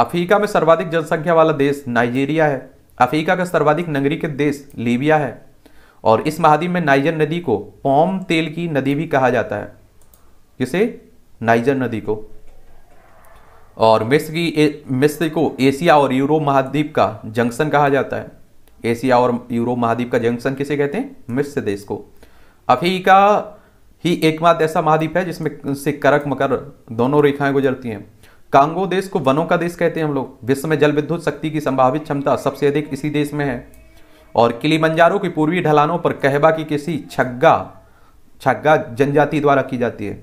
S1: अफ्रीका में सर्वाधिक जनसंख्या वाला देश नाइजीरिया है अफ्रीका का सर्वाधिक नगरी के देश लीबिया है और इस महाद्वीप में नाइजर नदी को पॉम तेल की नदी भी कहा जाता है किसे नाइजर नदी को और मिस्र की मिस्र को एशिया और यूरोप महाद्वीप का जंक्शन कहा जाता है एशिया और यूरोप महाद्वीप का जंक्शन किसे कहते हैं मिस्र देश को अफ्रीका ही एकमात्र ऐसा महाद्वीप है जिसमें से करक मकर दोनों रेखाएं गुजरती हैं कांगो देश को वनों का देश कहते हैं हम लोग विश्व में जल विद्युत शक्ति की संभावित क्षमता सबसे अधिक इसी देश में है और किलीमंजारो की पूर्वी ढलानों पर कहबा की किसी छग्गा छग्गा जनजाति द्वारा की जाती है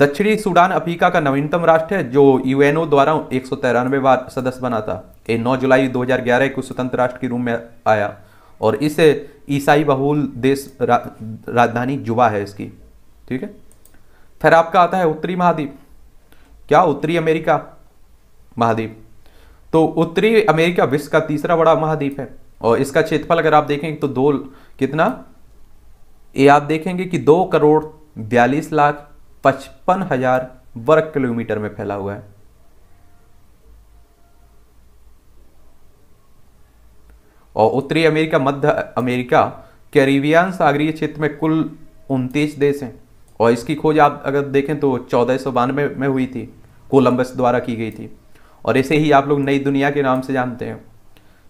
S1: दक्षिणी सूडान अफ्रीका का नवीनतम राष्ट्र है जो यूएनओ द्वारा एक सौ तिरानवे बार सदस्य बना था ये 9 जुलाई 2011 को स्वतंत्र राष्ट्र के रूप में आया और इसे ईसाई बहुल देश रा, राजधानी जुबा है इसकी ठीक है फिर आपका आता है उत्तरी महाद्वीप क्या उत्तरी अमेरिका महाद्वीप तो उत्तरी अमेरिका विश्व का तीसरा बड़ा महाद्वीप है और इसका क्षेत्रफल अगर आप देखें तो दो कितना ये आप देखेंगे कि दो करोड़ बयालीस लाख पचपन हजार वर्ग किलोमीटर में फैला हुआ है और उत्तरी अमेरिका मध्य अमेरिका कैरिबियन सागरीय क्षेत्र में कुल उनतीस देश हैं और इसकी खोज आप अगर देखें तो चौदह में हुई थी कोलंबस द्वारा की गई थी और ऐसे ही आप लोग नई दुनिया के नाम से जानते हैं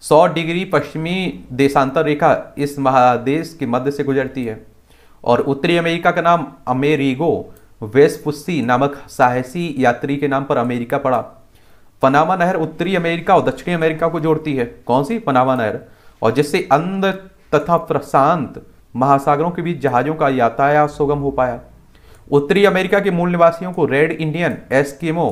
S1: 100 डिग्री पश्चिमी देशांतर रेखा इस महादेश के मध्य से गुजरती है और उत्तरी अमेरिका का नाम अमेरिगो वेस्पुस्सी नामक साहसी यात्री के नाम पर अमेरिका पड़ा पनामा नहर उत्तरी अमेरिका और दक्षिणी अमेरिका को जोड़ती है कौन सी पनामा नहर और जिससे अंध तथा प्रशांत महासागरों के बीच जहाज़ों का यातायात सुगम हो पाया उत्तरी अमेरिका के मूल निवासियों को रेड इंडियन एस्किमो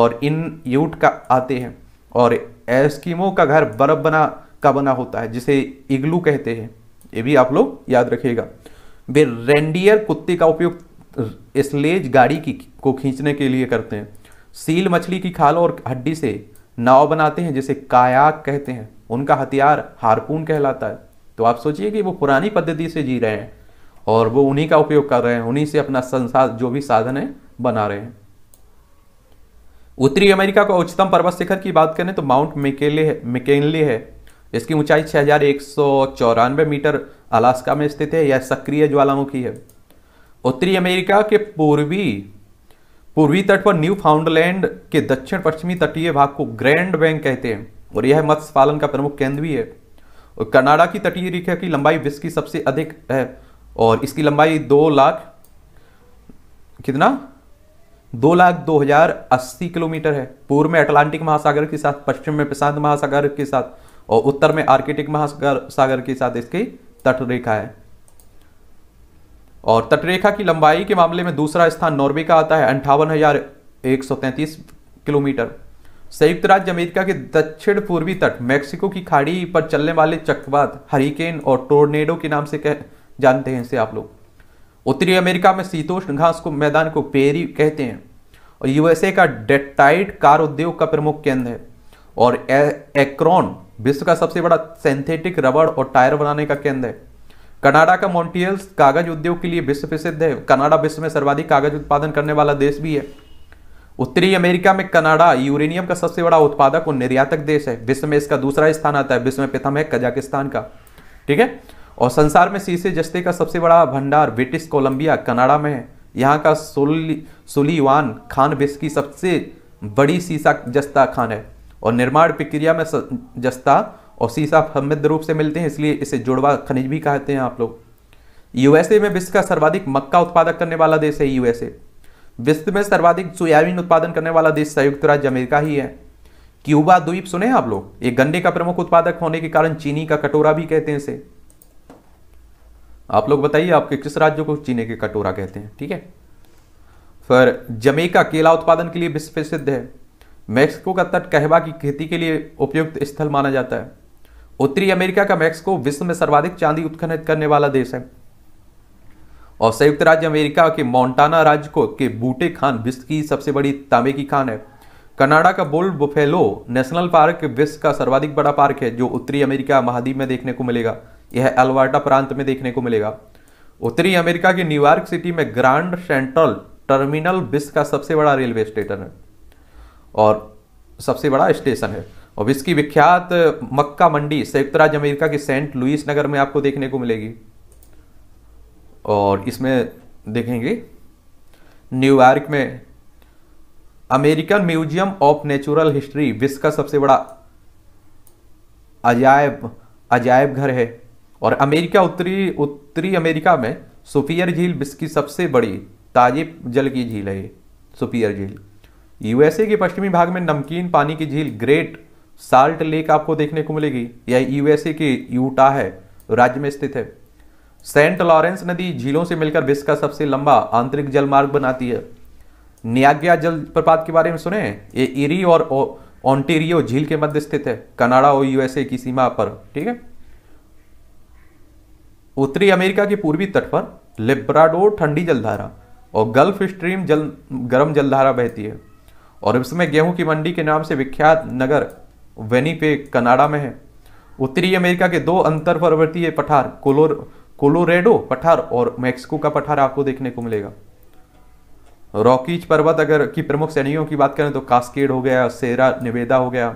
S1: और इन यूट का आते हैं और एस्किमो का घर बर्फ बना का बना होता है जिसे इग्लू कहते हैं ये भी आप लोग याद रखिएगा वे रेंडियर कुत्ते का उपयोग स्लेज गाड़ी की को खींचने के लिए करते हैं सील मछली की खालों और हड्डी से नाव बनाते हैं जिसे कायाक कहते हैं उनका हथियार हारपून कहलाता है तो आप सोचिए कि वो पुरानी पद्धति से जी रहे हैं और वो उन्हीं का उपयोग कर रहे हैं उन्हीं से अपना संसाधन जो भी साधन है बना रहे हैं उत्तरी अमेरिका का उच्चतम पर्वत शिखर की बात करें तो माउंट मिकेले है मिकेनले है इसकी ऊंचाई छः मीटर अलास्का में स्थित है यह सक्रिय ज्वालामुखी है उत्तरी अमेरिका के पूर्वी पूर्वी तट पर न्यू फाउंडलैंड के दक्षिण पश्चिमी तटीय भाग को ग्रैंड बैंक कहते हैं और यह मत्स्य पालन का प्रमुख केंद्र भी है और कनाडा की तटीय रेखा की लंबाई विश्व की सबसे अधिक है और इसकी लंबाई दो लाख कितना दो लाख दो हजार अस्सी किलोमीटर है पूर्व में अटलांटिक महासागर के साथ पश्चिम में प्रशांत महासागर के साथ और उत्तर में आर्किटिक महासागर सागर के साथ इसकी तटरेखा है और तटरेखा की लंबाई के मामले में दूसरा स्थान नॉर्वे का आता है अंठावन हजार एक सौ तैंतीस किलोमीटर संयुक्त राज्य अमेरिका के दक्षिण पूर्वी तट मैक्सिको की खाड़ी पर चलने वाले चक्रवात हरिकेन और टोर्नेडो के नाम से कह जानते हैं इसे आप लोग उत्तरी अमेरिका में शीतोष्ण घास को मैदान को पेरी कहते हैं और यूएसए का डेटाइट कार उद्योग का प्रमुख केंद्र है और एक्रॉन विश्व का सबसे बड़ा सिंथेटिक रबड़ और टायर बनाने का केंद्र है कनाडा का मोन्टियल्स कागज उद्योग के लिए विश्व प्रसिद्ध है कनाडा विश्व में सर्वाधिक कागज उत्पादन करने वाला देश भी है उत्तरी अमेरिका में कनाडा यूरेनियम का सबसे बड़ा उत्पादक और निर्यातक देश है विश्व में इसका दूसरा स्थान आता है विश्व में प्रथम है कजाकिस्तान का ठीक है और संसार में शीशे जस्ते का सबसे बड़ा भंडार ब्रिटिश कोलंबिया कनाडा में है यहाँ का सुली सुलीवान खान की सबसे बड़ी सीसा जस्ता खान है और निर्माण प्रक्रिया में जस्ता और सीसा समृद्ध रूप से मिलते हैं इसलिए इसे जुड़वा खनिज भी कहते हैं आप लोग यूएसए में विश्व का सर्वाधिक मक्का उत्पादक करने वाला देश है यूएसए विश्व में सर्वाधिक सोयाबीन उत्पादन करने वाला देश संयुक्त राज्य अमेरिका ही है क्यूबा द्वीप सुने आप लोग ये गन्ने का प्रमुख उत्पादक होने के कारण चीनी का कटोरा भी कहते हैं इसे आप लोग बताइए आपके किस राज्य को चीनी के कटोरा कहते हैं ठीक है फिर जमेका केला उत्पादन के लिए विश्व प्रसिद्ध है मैक्सिको का तट कहवा की खेती के लिए उपयुक्त स्थल माना जाता है उत्तरी अमेरिका का मैक्सिको विश्व में सर्वाधिक चांदी उत्खनित करने वाला देश है और संयुक्त राज्य अमेरिका के मोन्टाना राज्य को के बूटे खान विश्व की सबसे बड़ी तांबे की खान है कनाडा का बोल्ड बुफेलो नेशनल पार्क विश्व का सर्वाधिक बड़ा पार्क है जो उत्तरी अमेरिका महाद्वीप में देखने को मिलेगा यह अल्बर्टा प्रांत में देखने को मिलेगा उत्तरी अमेरिका के न्यूयॉर्क सिटी में ग्रांड सेंट्रल टर्मिनल विश्व का सबसे बड़ा रेलवे स्टेशन है और सबसे बड़ा स्टेशन है और विश्व की विख्यात मक्का मंडी संयुक्त राज्य अमेरिका के सेंट लुइस नगर में आपको देखने को मिलेगी और इसमें देखेंगे न्यूयॉर्क में American Museum of Natural History विश्व का सबसे बड़ा अजायब अजायब घर है और अमेरिका उत्तरी उत्तरी अमेरिका में सुपियर झील विश्व की सबसे बड़ी ताजे जल की झील है सुपियर झील यूएसए के पश्चिमी भाग में नमकीन पानी की झील ग्रेट साल्ट लेक आपको देखने को मिलेगी यह यूएसए के यूटा है राज्य में स्थित है सेंट लॉरेंस नदी झीलों से मिलकर विश्व का सबसे लंबा आंतरिक जलमार्ग बनाती है नियाग्या जलप्रपात के बारे में सुने ये इरी और ऑन्टेरियो झील के मध्य स्थित है कनाडा और यूएसए की सीमा पर ठीक है उत्तरी अमेरिका के पूर्वी तट पर लिब्राडो ठंडी जलधारा और गल्फ स्ट्रीम जल गर्म जलधारा बहती है और इसमें गेहूं की मंडी के नाम से विख्यात नगर वेनीपे कनाडा में है उत्तरी अमेरिका के दो अंतर पर्वतीय पठार कोलोर कोलोरेडो पठार और मेक्सिको का पठार आपको देखने को मिलेगा रॉकीज पर्वत अगर की प्रमुख श्रेणियों की बात करें तो कास्केड हो गया सेरा निवेदा हो गया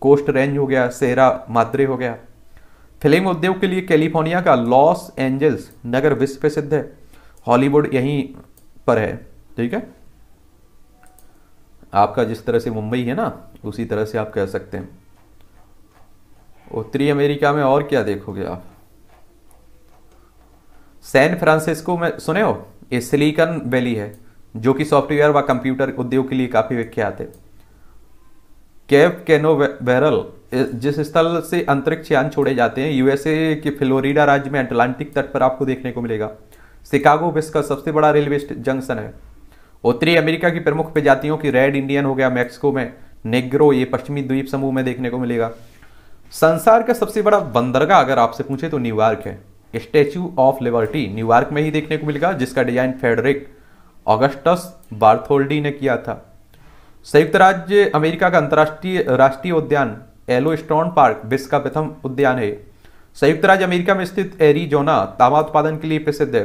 S1: कोस्ट रेंज हो गया सेरा माद्रे हो गया फिल्म उद्योग के लिए कैलिफोर्निया का लॉस एंजल्स नगर विश्व प्रसिद्ध है हॉलीवुड यहीं पर है ठीक है आपका जिस तरह से मुंबई है ना उसी तरह से आप कह सकते हैं उत्तरी अमेरिका में और क्या देखोगे आप सैन फ्रांसिस्को में सुने हो ये सिलिकन वैली है जो कि सॉफ्टवेयर व कंप्यूटर उद्योग के लिए काफ़ी विख्यात है कैप कैनो बैरल जिस स्थल से अंतरिक्ष यान छोड़े जाते हैं यूएसए के फ्लोरिडा राज्य में अटलांटिक तट पर आपको देखने को मिलेगा शिकागो विश्व का सबसे बड़ा रेलवे जंक्शन है उत्तरी अमेरिका की प्रमुख प्रजातियों की रेड इंडियन हो गया मैक्सिको में नेग्रो ये पश्चिमी द्वीप समूह में देखने को मिलेगा संसार का सबसे बड़ा बंदरगाह अगर आपसे पूछे तो न्यूयॉर्क है स्टेच्यू ऑफ लिबर्टी न्यूयॉर्क में ही देखने को मिलेगा जिसका डिजाइन फेडरिक ऑगस्टस बार्थोल्डी ने किया था संयुक्त राज्य अमेरिका का अंतर्राष्ट्रीय राष्ट्रीय उद्यान एलोस्टोन पार्क विश्व का प्रथम उद्यान है संयुक्त राज्य अमेरिका में स्थित एरिजोना तांबा उत्पादन के लिए प्रसिद्ध है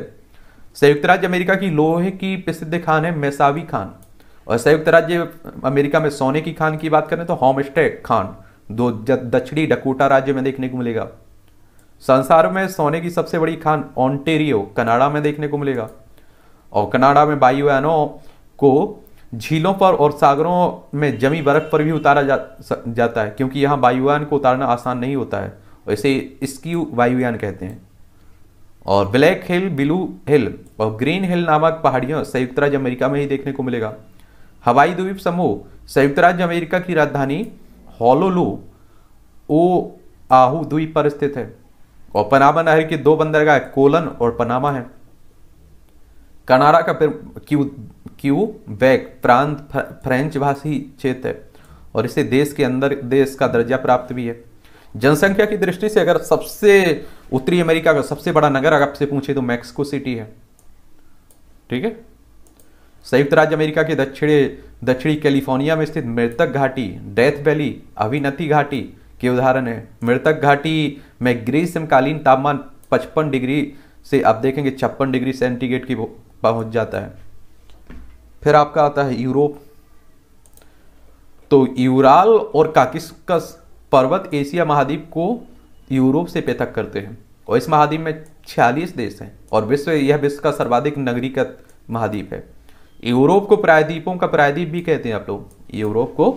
S1: संयुक्त राज्य अमेरिका की लोहे की प्रसिद्ध खान है मेसावी खान और संयुक्त राज्य अमेरिका में सोने की खान की बात करें तो होमस्टे खान दो दक्षिणी डकोटा राज्य में देखने को मिलेगा संसार में सोने की सबसे बड़ी खान ऑन्टेरियो कनाडा में देखने को मिलेगा और कनाडा में बायोनो को झीलों पर और सागरों में जमी बर्फ पर भी उतारा जा, जाता है क्योंकि यहाँ वायुयान को उतारना आसान नहीं होता है ऐसे इसकी वायुयान कहते हैं और ब्लैक हिल ब्लू हिल और ग्रीन हिल नामक पहाड़ियों संयुक्त राज्य अमेरिका में ही देखने को मिलेगा हवाई द्वीप समूह संयुक्त राज्य अमेरिका की राजधानी होलोलू ओ आहू द्वीप पर स्थित है और पनामा नहर के दो बंदरगाह कोलन और पनामा है कनाडा का कि बैक प्रांत फ्रेंच भाषी क्षेत्र है और इसे देश के अंदर देश का दर्जा प्राप्त भी है जनसंख्या की दृष्टि से अगर सबसे उत्तरी अमेरिका का सबसे बड़ा नगर अगर आपसे पूछे तो मैक्सिको सिटी है ठीक है संयुक्त राज्य अमेरिका के दक्षिणी दक्षिणी कैलिफोर्निया में स्थित मृतक घाटी डेथ वैली अभिनति घाटी के उदाहरण है मृतक घाटी में ग्रीष्मकालीन तापमान 55 डिग्री से आप देखेंगे छप्पन डिग्री सेंटीग्रेड की पहुंच जाता है फिर आपका आता है यूरोप तो यूराल और काकिस्कस पर्वत एशिया महाद्वीप को यूरोप से पृथक करते हैं और इस महाद्वीप में 46 देश हैं और विश्व यह विश्व का सर्वाधिक नगरीकृत महाद्वीप है यूरोप को प्रायद्वीपों का प्रायद्वीप भी कहते हैं आप लोग यूरोप को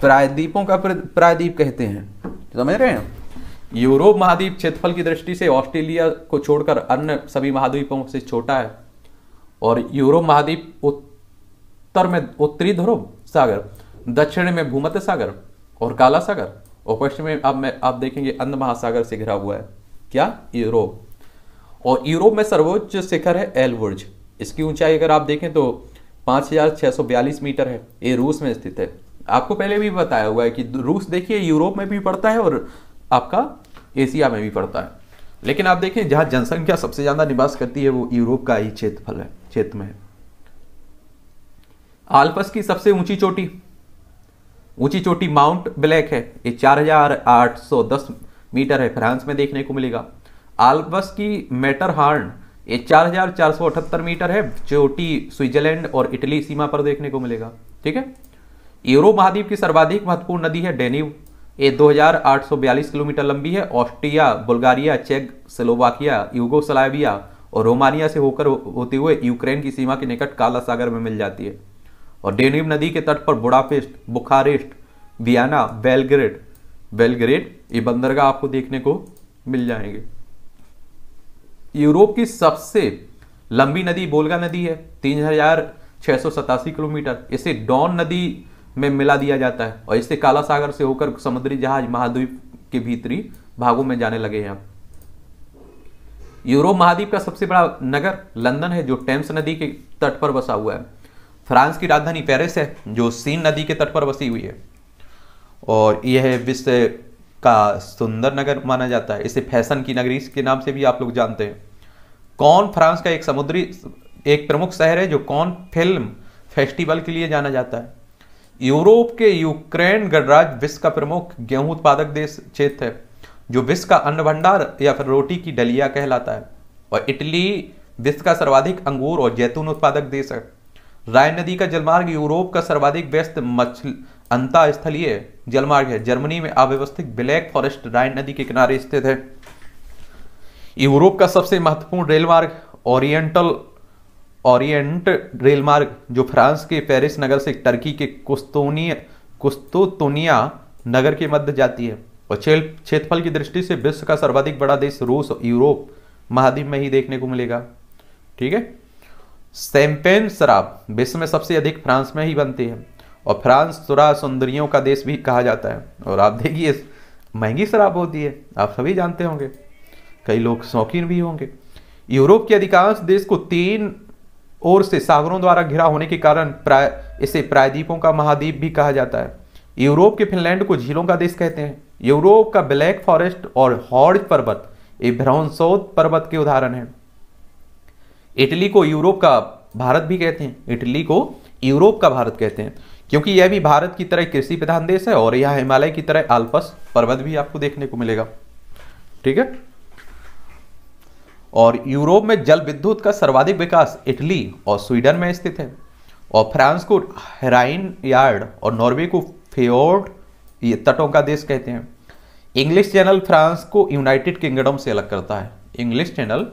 S1: प्रायद्वीपों का प्रायद्वीप कहते हैं समझ रहे हैं यूरोप महाद्वीप क्षेत्रफल की दृष्टि से ऑस्ट्रेलिया को छोड़कर अन्य सभी महाद्वीपों से छोटा है और यूरोप महाद्वीप उत्तर में उत्तरी ध्रुव सागर दक्षिण में भूमध्य सागर और काला सागर और पश्चिम में अब मैं आप देखेंगे अंध महासागर से घिरा हुआ है क्या यूरोप और यूरोप में सर्वोच्च शिखर है एलवर्ज इसकी ऊंचाई अगर आप देखें तो 5642 मीटर है ये रूस में स्थित है आपको पहले भी बताया हुआ है कि रूस देखिए यूरोप में भी पड़ता है और आपका एशिया में भी पड़ता है लेकिन आप देखें जहां जनसंख्या सबसे ज़्यादा निवास करती है वो यूरोप का ही क्षेत्रफल है क्षेत्र में है आल्पस की सबसे ऊंची चोटी ऊंची चोटी माउंट ब्लैक है ये 4,810 मीटर है फ्रांस में देखने को मिलेगा आल्पस की मेटर हार्न ये 4,478 मीटर है चोटी स्विट्जरलैंड और इटली सीमा पर देखने को मिलेगा ठीक है यूरो महाद्वीप की सर्वाधिक महत्वपूर्ण नदी है डेन्यू ये 2,842 किलोमीटर लंबी है ऑस्ट्रिया बुल्गारिया चेक स्लोवाकिया यूगोस्लाविया और रोमानिया से होकर होते हुए यूक्रेन की सीमा के निकट काला सागर में मिल जाती है और डेन्यूब नदी के तट पर Budapest Bucharest Vienna Belgrade Belgrade ये बंदरगाह आपको देखने को मिल जाएंगे यूरोप की सबसे लंबी नदी बोलगा नदी है तीन हजार छह सौ सतासी किलोमीटर इसे डॉन नदी में मिला दिया जाता है और इसे काला सागर से होकर समुद्री जहाज महाद्वीप के भीतरी भागों में जाने लगे हैं यूरोप महाद्वीप का सबसे बड़ा नगर लंदन है जो टेम्स नदी के तट पर बसा हुआ है फ्रांस की राजधानी पेरिस है जो सीन नदी के तट पर बसी हुई है और यह विश्व का सुंदर नगर माना जाता है इसे फैशन की नगरी के नाम से भी आप लोग जानते हैं कौन फ्रांस का एक समुद्री एक प्रमुख शहर है जो कौन फिल्म फेस्टिवल के लिए जाना जाता है यूरोप के यूक्रेन गणराज्य विश्व का प्रमुख गेहूं उत्पादक देश क्षेत्र है जो विश्व का अन्न भंडार या फिर रोटी की डलिया कहलाता है और इटली विश्व का सर्वाधिक अंगूर और जैतून उत्पादक देश है राय नदी का जलमार्ग यूरोप का सर्वाधिक व्यस्त मछली अंता स्थलीय जलमार्ग है जर्मनी में अव्यवस्थित ब्लैक फॉरेस्ट राइन नदी के किनारे स्थित है यूरोप का सबसे महत्वपूर्ण रेलमार्ग ओरिएंटल ओरिएंट रेलमार्ग जो फ्रांस के पेरिस नगर से टर्की के कुस्तोनिया कुस्तोतोनिया नगर के मध्य जाती है और क्षेत्रफल की दृष्टि से विश्व का सर्वाधिक बड़ा देश रूस यूरोप महाद्वीप में ही देखने को मिलेगा ठीक है सेम्पेन शराब विश्व में सबसे अधिक फ्रांस में ही बनती है और फ्रांस सुरा सुंदरियों का देश भी कहा जाता है और आप देखिए महंगी शराब होती है आप सभी जानते होंगे कई लोग शौकीन भी होंगे यूरोप के अधिकांश देश को तीन ओर से सागरों द्वारा घिरा होने के कारण प्राय इसे प्रायद्वीपों का महाद्वीप भी कहा जाता है यूरोप के फिनलैंड को झीलों का देश कहते हैं यूरोप का ब्लैक फॉरेस्ट और हॉर्ज पर्वत ये भ्रौनसोत पर्वत के उदाहरण हैं इटली को यूरोप का भारत भी कहते हैं इटली को यूरोप का भारत कहते हैं क्योंकि यह भी भारत की तरह कृषि प्रधान देश है और यह हिमालय की तरह आल्पस पर्वत भी आपको देखने को मिलेगा ठीक है और यूरोप में जल विद्युत का सर्वाधिक विकास इटली और स्वीडन में स्थित है और फ्रांस को हेराइन यार्ड और नॉर्वे को फेयोर्ड तटों का देश कहते हैं इंग्लिश चैनल फ्रांस को यूनाइटेड किंगडम से अलग करता है इंग्लिश चैनल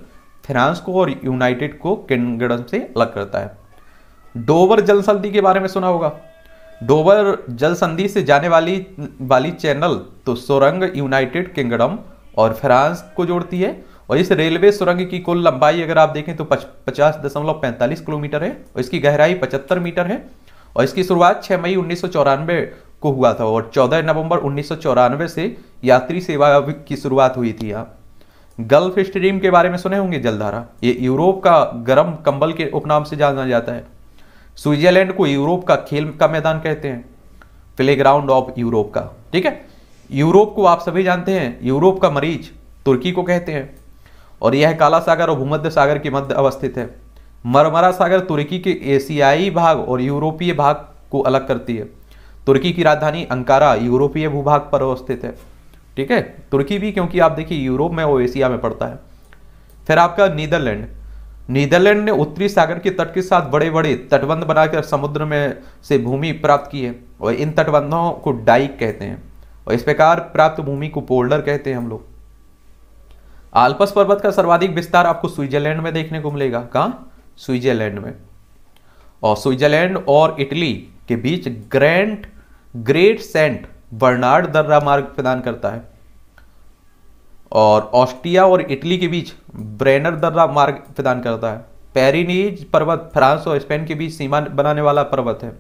S1: फ्रांस को और यूनाइटेड को किंगडम से अलग करता है डोवर जल संधि के बारे में सुना होगा डोवर जल संधि से जाने वाली वाली चैनल तो सुरंग यूनाइटेड किंगडम और फ्रांस को जोड़ती है और इस रेलवे सुरंग की कुल लंबाई अगर आप देखें तो पचास दशमलव पैंतालीस किलोमीटर है और इसकी गहराई पचहत्तर मीटर है और इसकी शुरुआत 6 मई उन्नीस को हुआ था और 14 नवंबर उन्नीस से यात्री सेवा की शुरुआत हुई थी यहाँ गल्फ स्ट्रीम के बारे में सुने होंगे जलधारा ये यूरोप का गर्म कंबल के उपनाम से जाना जाता है स्विट्जरलैंड को यूरोप का खेल का मैदान कहते हैं प्ले ग्राउंड ऑफ यूरोप का ठीक है यूरोप को आप सभी जानते हैं यूरोप का मरीज तुर्की को कहते हैं और यह काला सागर और भूमध्य सागर के मध्य अवस्थित है मरमरा सागर तुर्की के एशियाई भाग और यूरोपीय भाग को अलग करती है तुर्की की राजधानी अंकारा यूरोपीय भूभाग पर अवस्थित है ठीक है तुर्की भी क्योंकि आप देखिए यूरोप में और एशिया में पड़ता है फिर आपका नीदरलैंड नीदरलैंड ने उत्तरी सागर के तट के साथ बड़े बड़े तटबंध बनाकर समुद्र में से भूमि प्राप्त की है और इन तटबंधों को डाइक कहते हैं और इस प्रकार प्राप्त भूमि को पोल्डर कहते हैं हम लोग आल्पस पर्वत का सर्वाधिक विस्तार आपको स्विट्जरलैंड में देखने को मिलेगा कहा स्विट्जरलैंड में और स्विट्जरलैंड और इटली के बीच ग्रैंड ग्रेट सेंट बर्नार्ड दर्रा मार्ग प्रदान करता है और ऑस्ट्रिया और इटली के बीच ब्रेनर दर्रा मार्ग प्रदान करता है पेरिनीज पर्वत फ्रांस और स्पेन के बीच सीमा बनाने वाला पर्वत है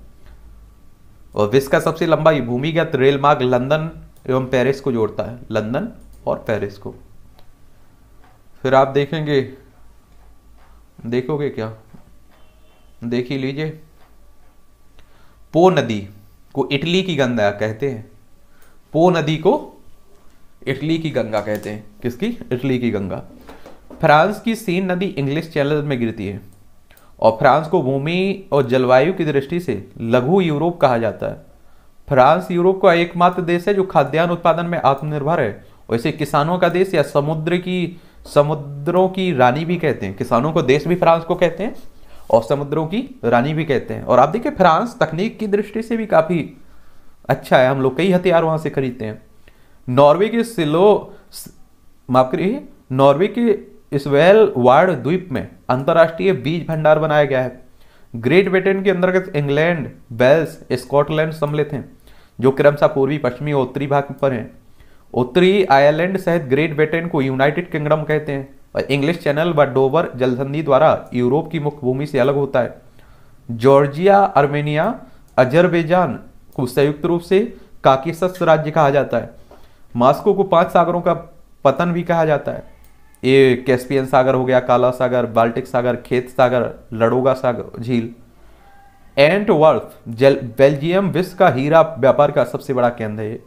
S1: और विश्व का सबसे लंबा भूमिगत रेल मार्ग लंदन एवं पेरिस को जोड़ता है लंदन और पेरिस को फिर आप देखेंगे देखोगे क्या देख ही लीजिए पो नदी को इटली की गंगा कहते हैं पो नदी को इटली की गंगा कहते हैं किसकी इटली की गंगा फ्रांस की सीन नदी इंग्लिश चैनल में गिरती है और फ्रांस को भूमि और जलवायु की दृष्टि से लघु यूरोप कहा जाता है फ्रांस यूरोप का एकमात्र देश है जो खाद्यान्न उत्पादन में आत्मनिर्भर है और इसे किसानों का देश या समुद्र की समुद्रों की रानी भी कहते हैं किसानों को देश भी फ्रांस को कहते हैं और समुद्रों की रानी भी कहते हैं और आप देखिए फ्रांस तकनीक की दृष्टि से भी काफ़ी अच्छा है हम लोग कई हथियार वहां से खरीदते हैं नॉर्वे के सिलो माफ करिए नॉर्वे के इसवेल वार्ड द्वीप में अंतर्राष्ट्रीय बीज भंडार बनाया गया है ग्रेट ब्रिटेन के अंतर्गत इंग्लैंड वेल्स स्कॉटलैंड सम्मिलित हैं जो क्रमशः पूर्वी पश्चिमी और उत्तरी भाग पर हैं उत्तरी आयरलैंड सहित ग्रेट ब्रिटेन को यूनाइटेड किंगडम कहते हैं और इंग्लिश चैनल व डोवर जलसंधि द्वारा यूरोप की मुख्य भूमि से अलग होता है जॉर्जिया आर्मेनिया अजरबैजान को संयुक्त रूप से काकेशस राज्य कहा जाता है मास्को को पांच सागरों का पतन भी कहा जाता है ये कैस्पियन सागर हो गया काला सागर बाल्टिक सागर खेत सागर लड़ोगा सागर झील एंट वर्थ बेल्जियम विश्व का हीरा व्यापार का सबसे बड़ा केंद्र है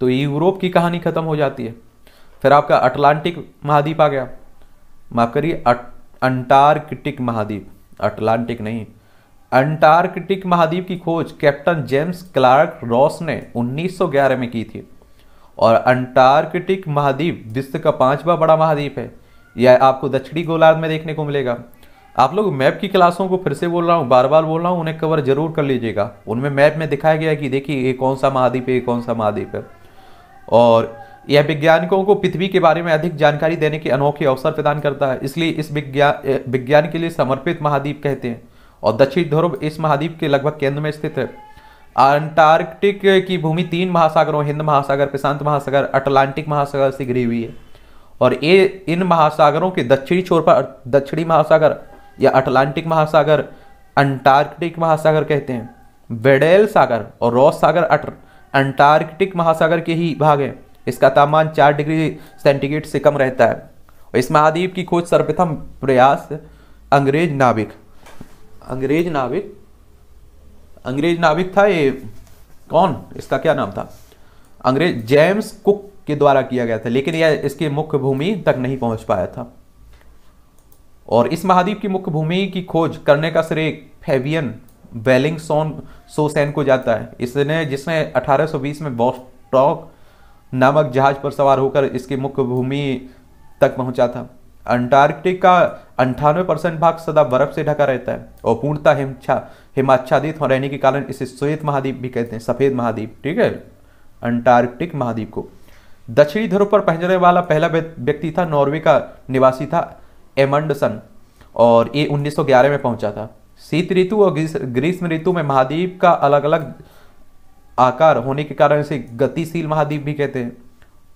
S1: तो यूरोप की कहानी खत्म हो जाती है फिर आपका अटलांटिक महाद्वीप आ गया माफ करिए अंटार्कटिक महाद्वीप अटलांटिक नहीं अंटार्कटिक महाद्वीप की खोज कैप्टन जेम्स क्लार्क रॉस ने 1911 में की थी और अंटार्कटिक महाद्वीप विश्व का पांचवा बड़ा महाद्वीप है यह आपको दक्षिणी गोलार्ध में देखने को मिलेगा आप लोग मैप की क्लासों को फिर से बोल रहा हूँ बार बार बोल रहा हूँ उन्हें कवर जरूर कर लीजिएगा उनमें मैप में दिखाया गया कि देखिए ये कौन सा महाद्वीप है ये कौन सा महाद्वीप है और यह वैज्ञानिकों को पृथ्वी के बारे में अधिक जानकारी देने के अनोखे अवसर प्रदान करता है इसलिए इस विज्ञान विज्ञान के लिए समर्पित महाद्वीप कहते हैं और दक्षिण ध्रुव इस महाद्वीप के लगभग केंद्र में स्थित है अंटार्कटिक की भूमि तीन महासागरों हिंद महासागर प्रशांत महासागर अटलांटिक महासागर से घिरी हुई है और ये इन महासागरों के दक्षिणी छोर पर दक्षिणी महासागर या अटलांटिक महासागर अंटार्कटिक महासागर कहते हैं बेडेल सागर और रॉस सागर अट अंटार्कटिक महासागर के ही भाग हैं इसका तापमान चार डिग्री सेंटीग्रेड से कम रहता है इस महाद्वीप की खोज सर्वप्रथम प्रयास अंग्रेज नाविक अंग्रेज नाविक अंग्रेज नाविक था ये कौन इसका क्या नाम था अंग्रेज जेम्स कुक के द्वारा किया गया था लेकिन यह इसकी मुख्य भूमि तक नहीं पहुंच पाया था और इस महाद्वीप की मुख्य भूमि की खोज करने का श्रेय फेवियन वेलिंगसोन सोसेन को जाता है इसने जिसने 1820 में बॉस्टॉक नामक जहाज पर सवार होकर इसकी मुख्य भूमि तक पहुंचा था अंटार्कटिक का अंठानवे परसेंट भाग सदा बर्फ से ढका रहता है और पूर्णतः हिमछा हिमाच्छादित रहने के कारण इसे श्वेत महाद्वीप भी कहते हैं सफ़ेद महाद्वीप ठीक है अंटार्कटिक महाद्वीप को दक्षिणी ध्रुव पर पहुंचने वाला पहला व्यक्ति था नॉर्वे का निवासी था एमंडसन और ये 1911 में पहुंचा था शीत ऋतु और ग्रीष्म ऋतु में महाद्वीप का अलग अलग आकार होने के कारण इसे गतिशील महाद्वीप भी कहते हैं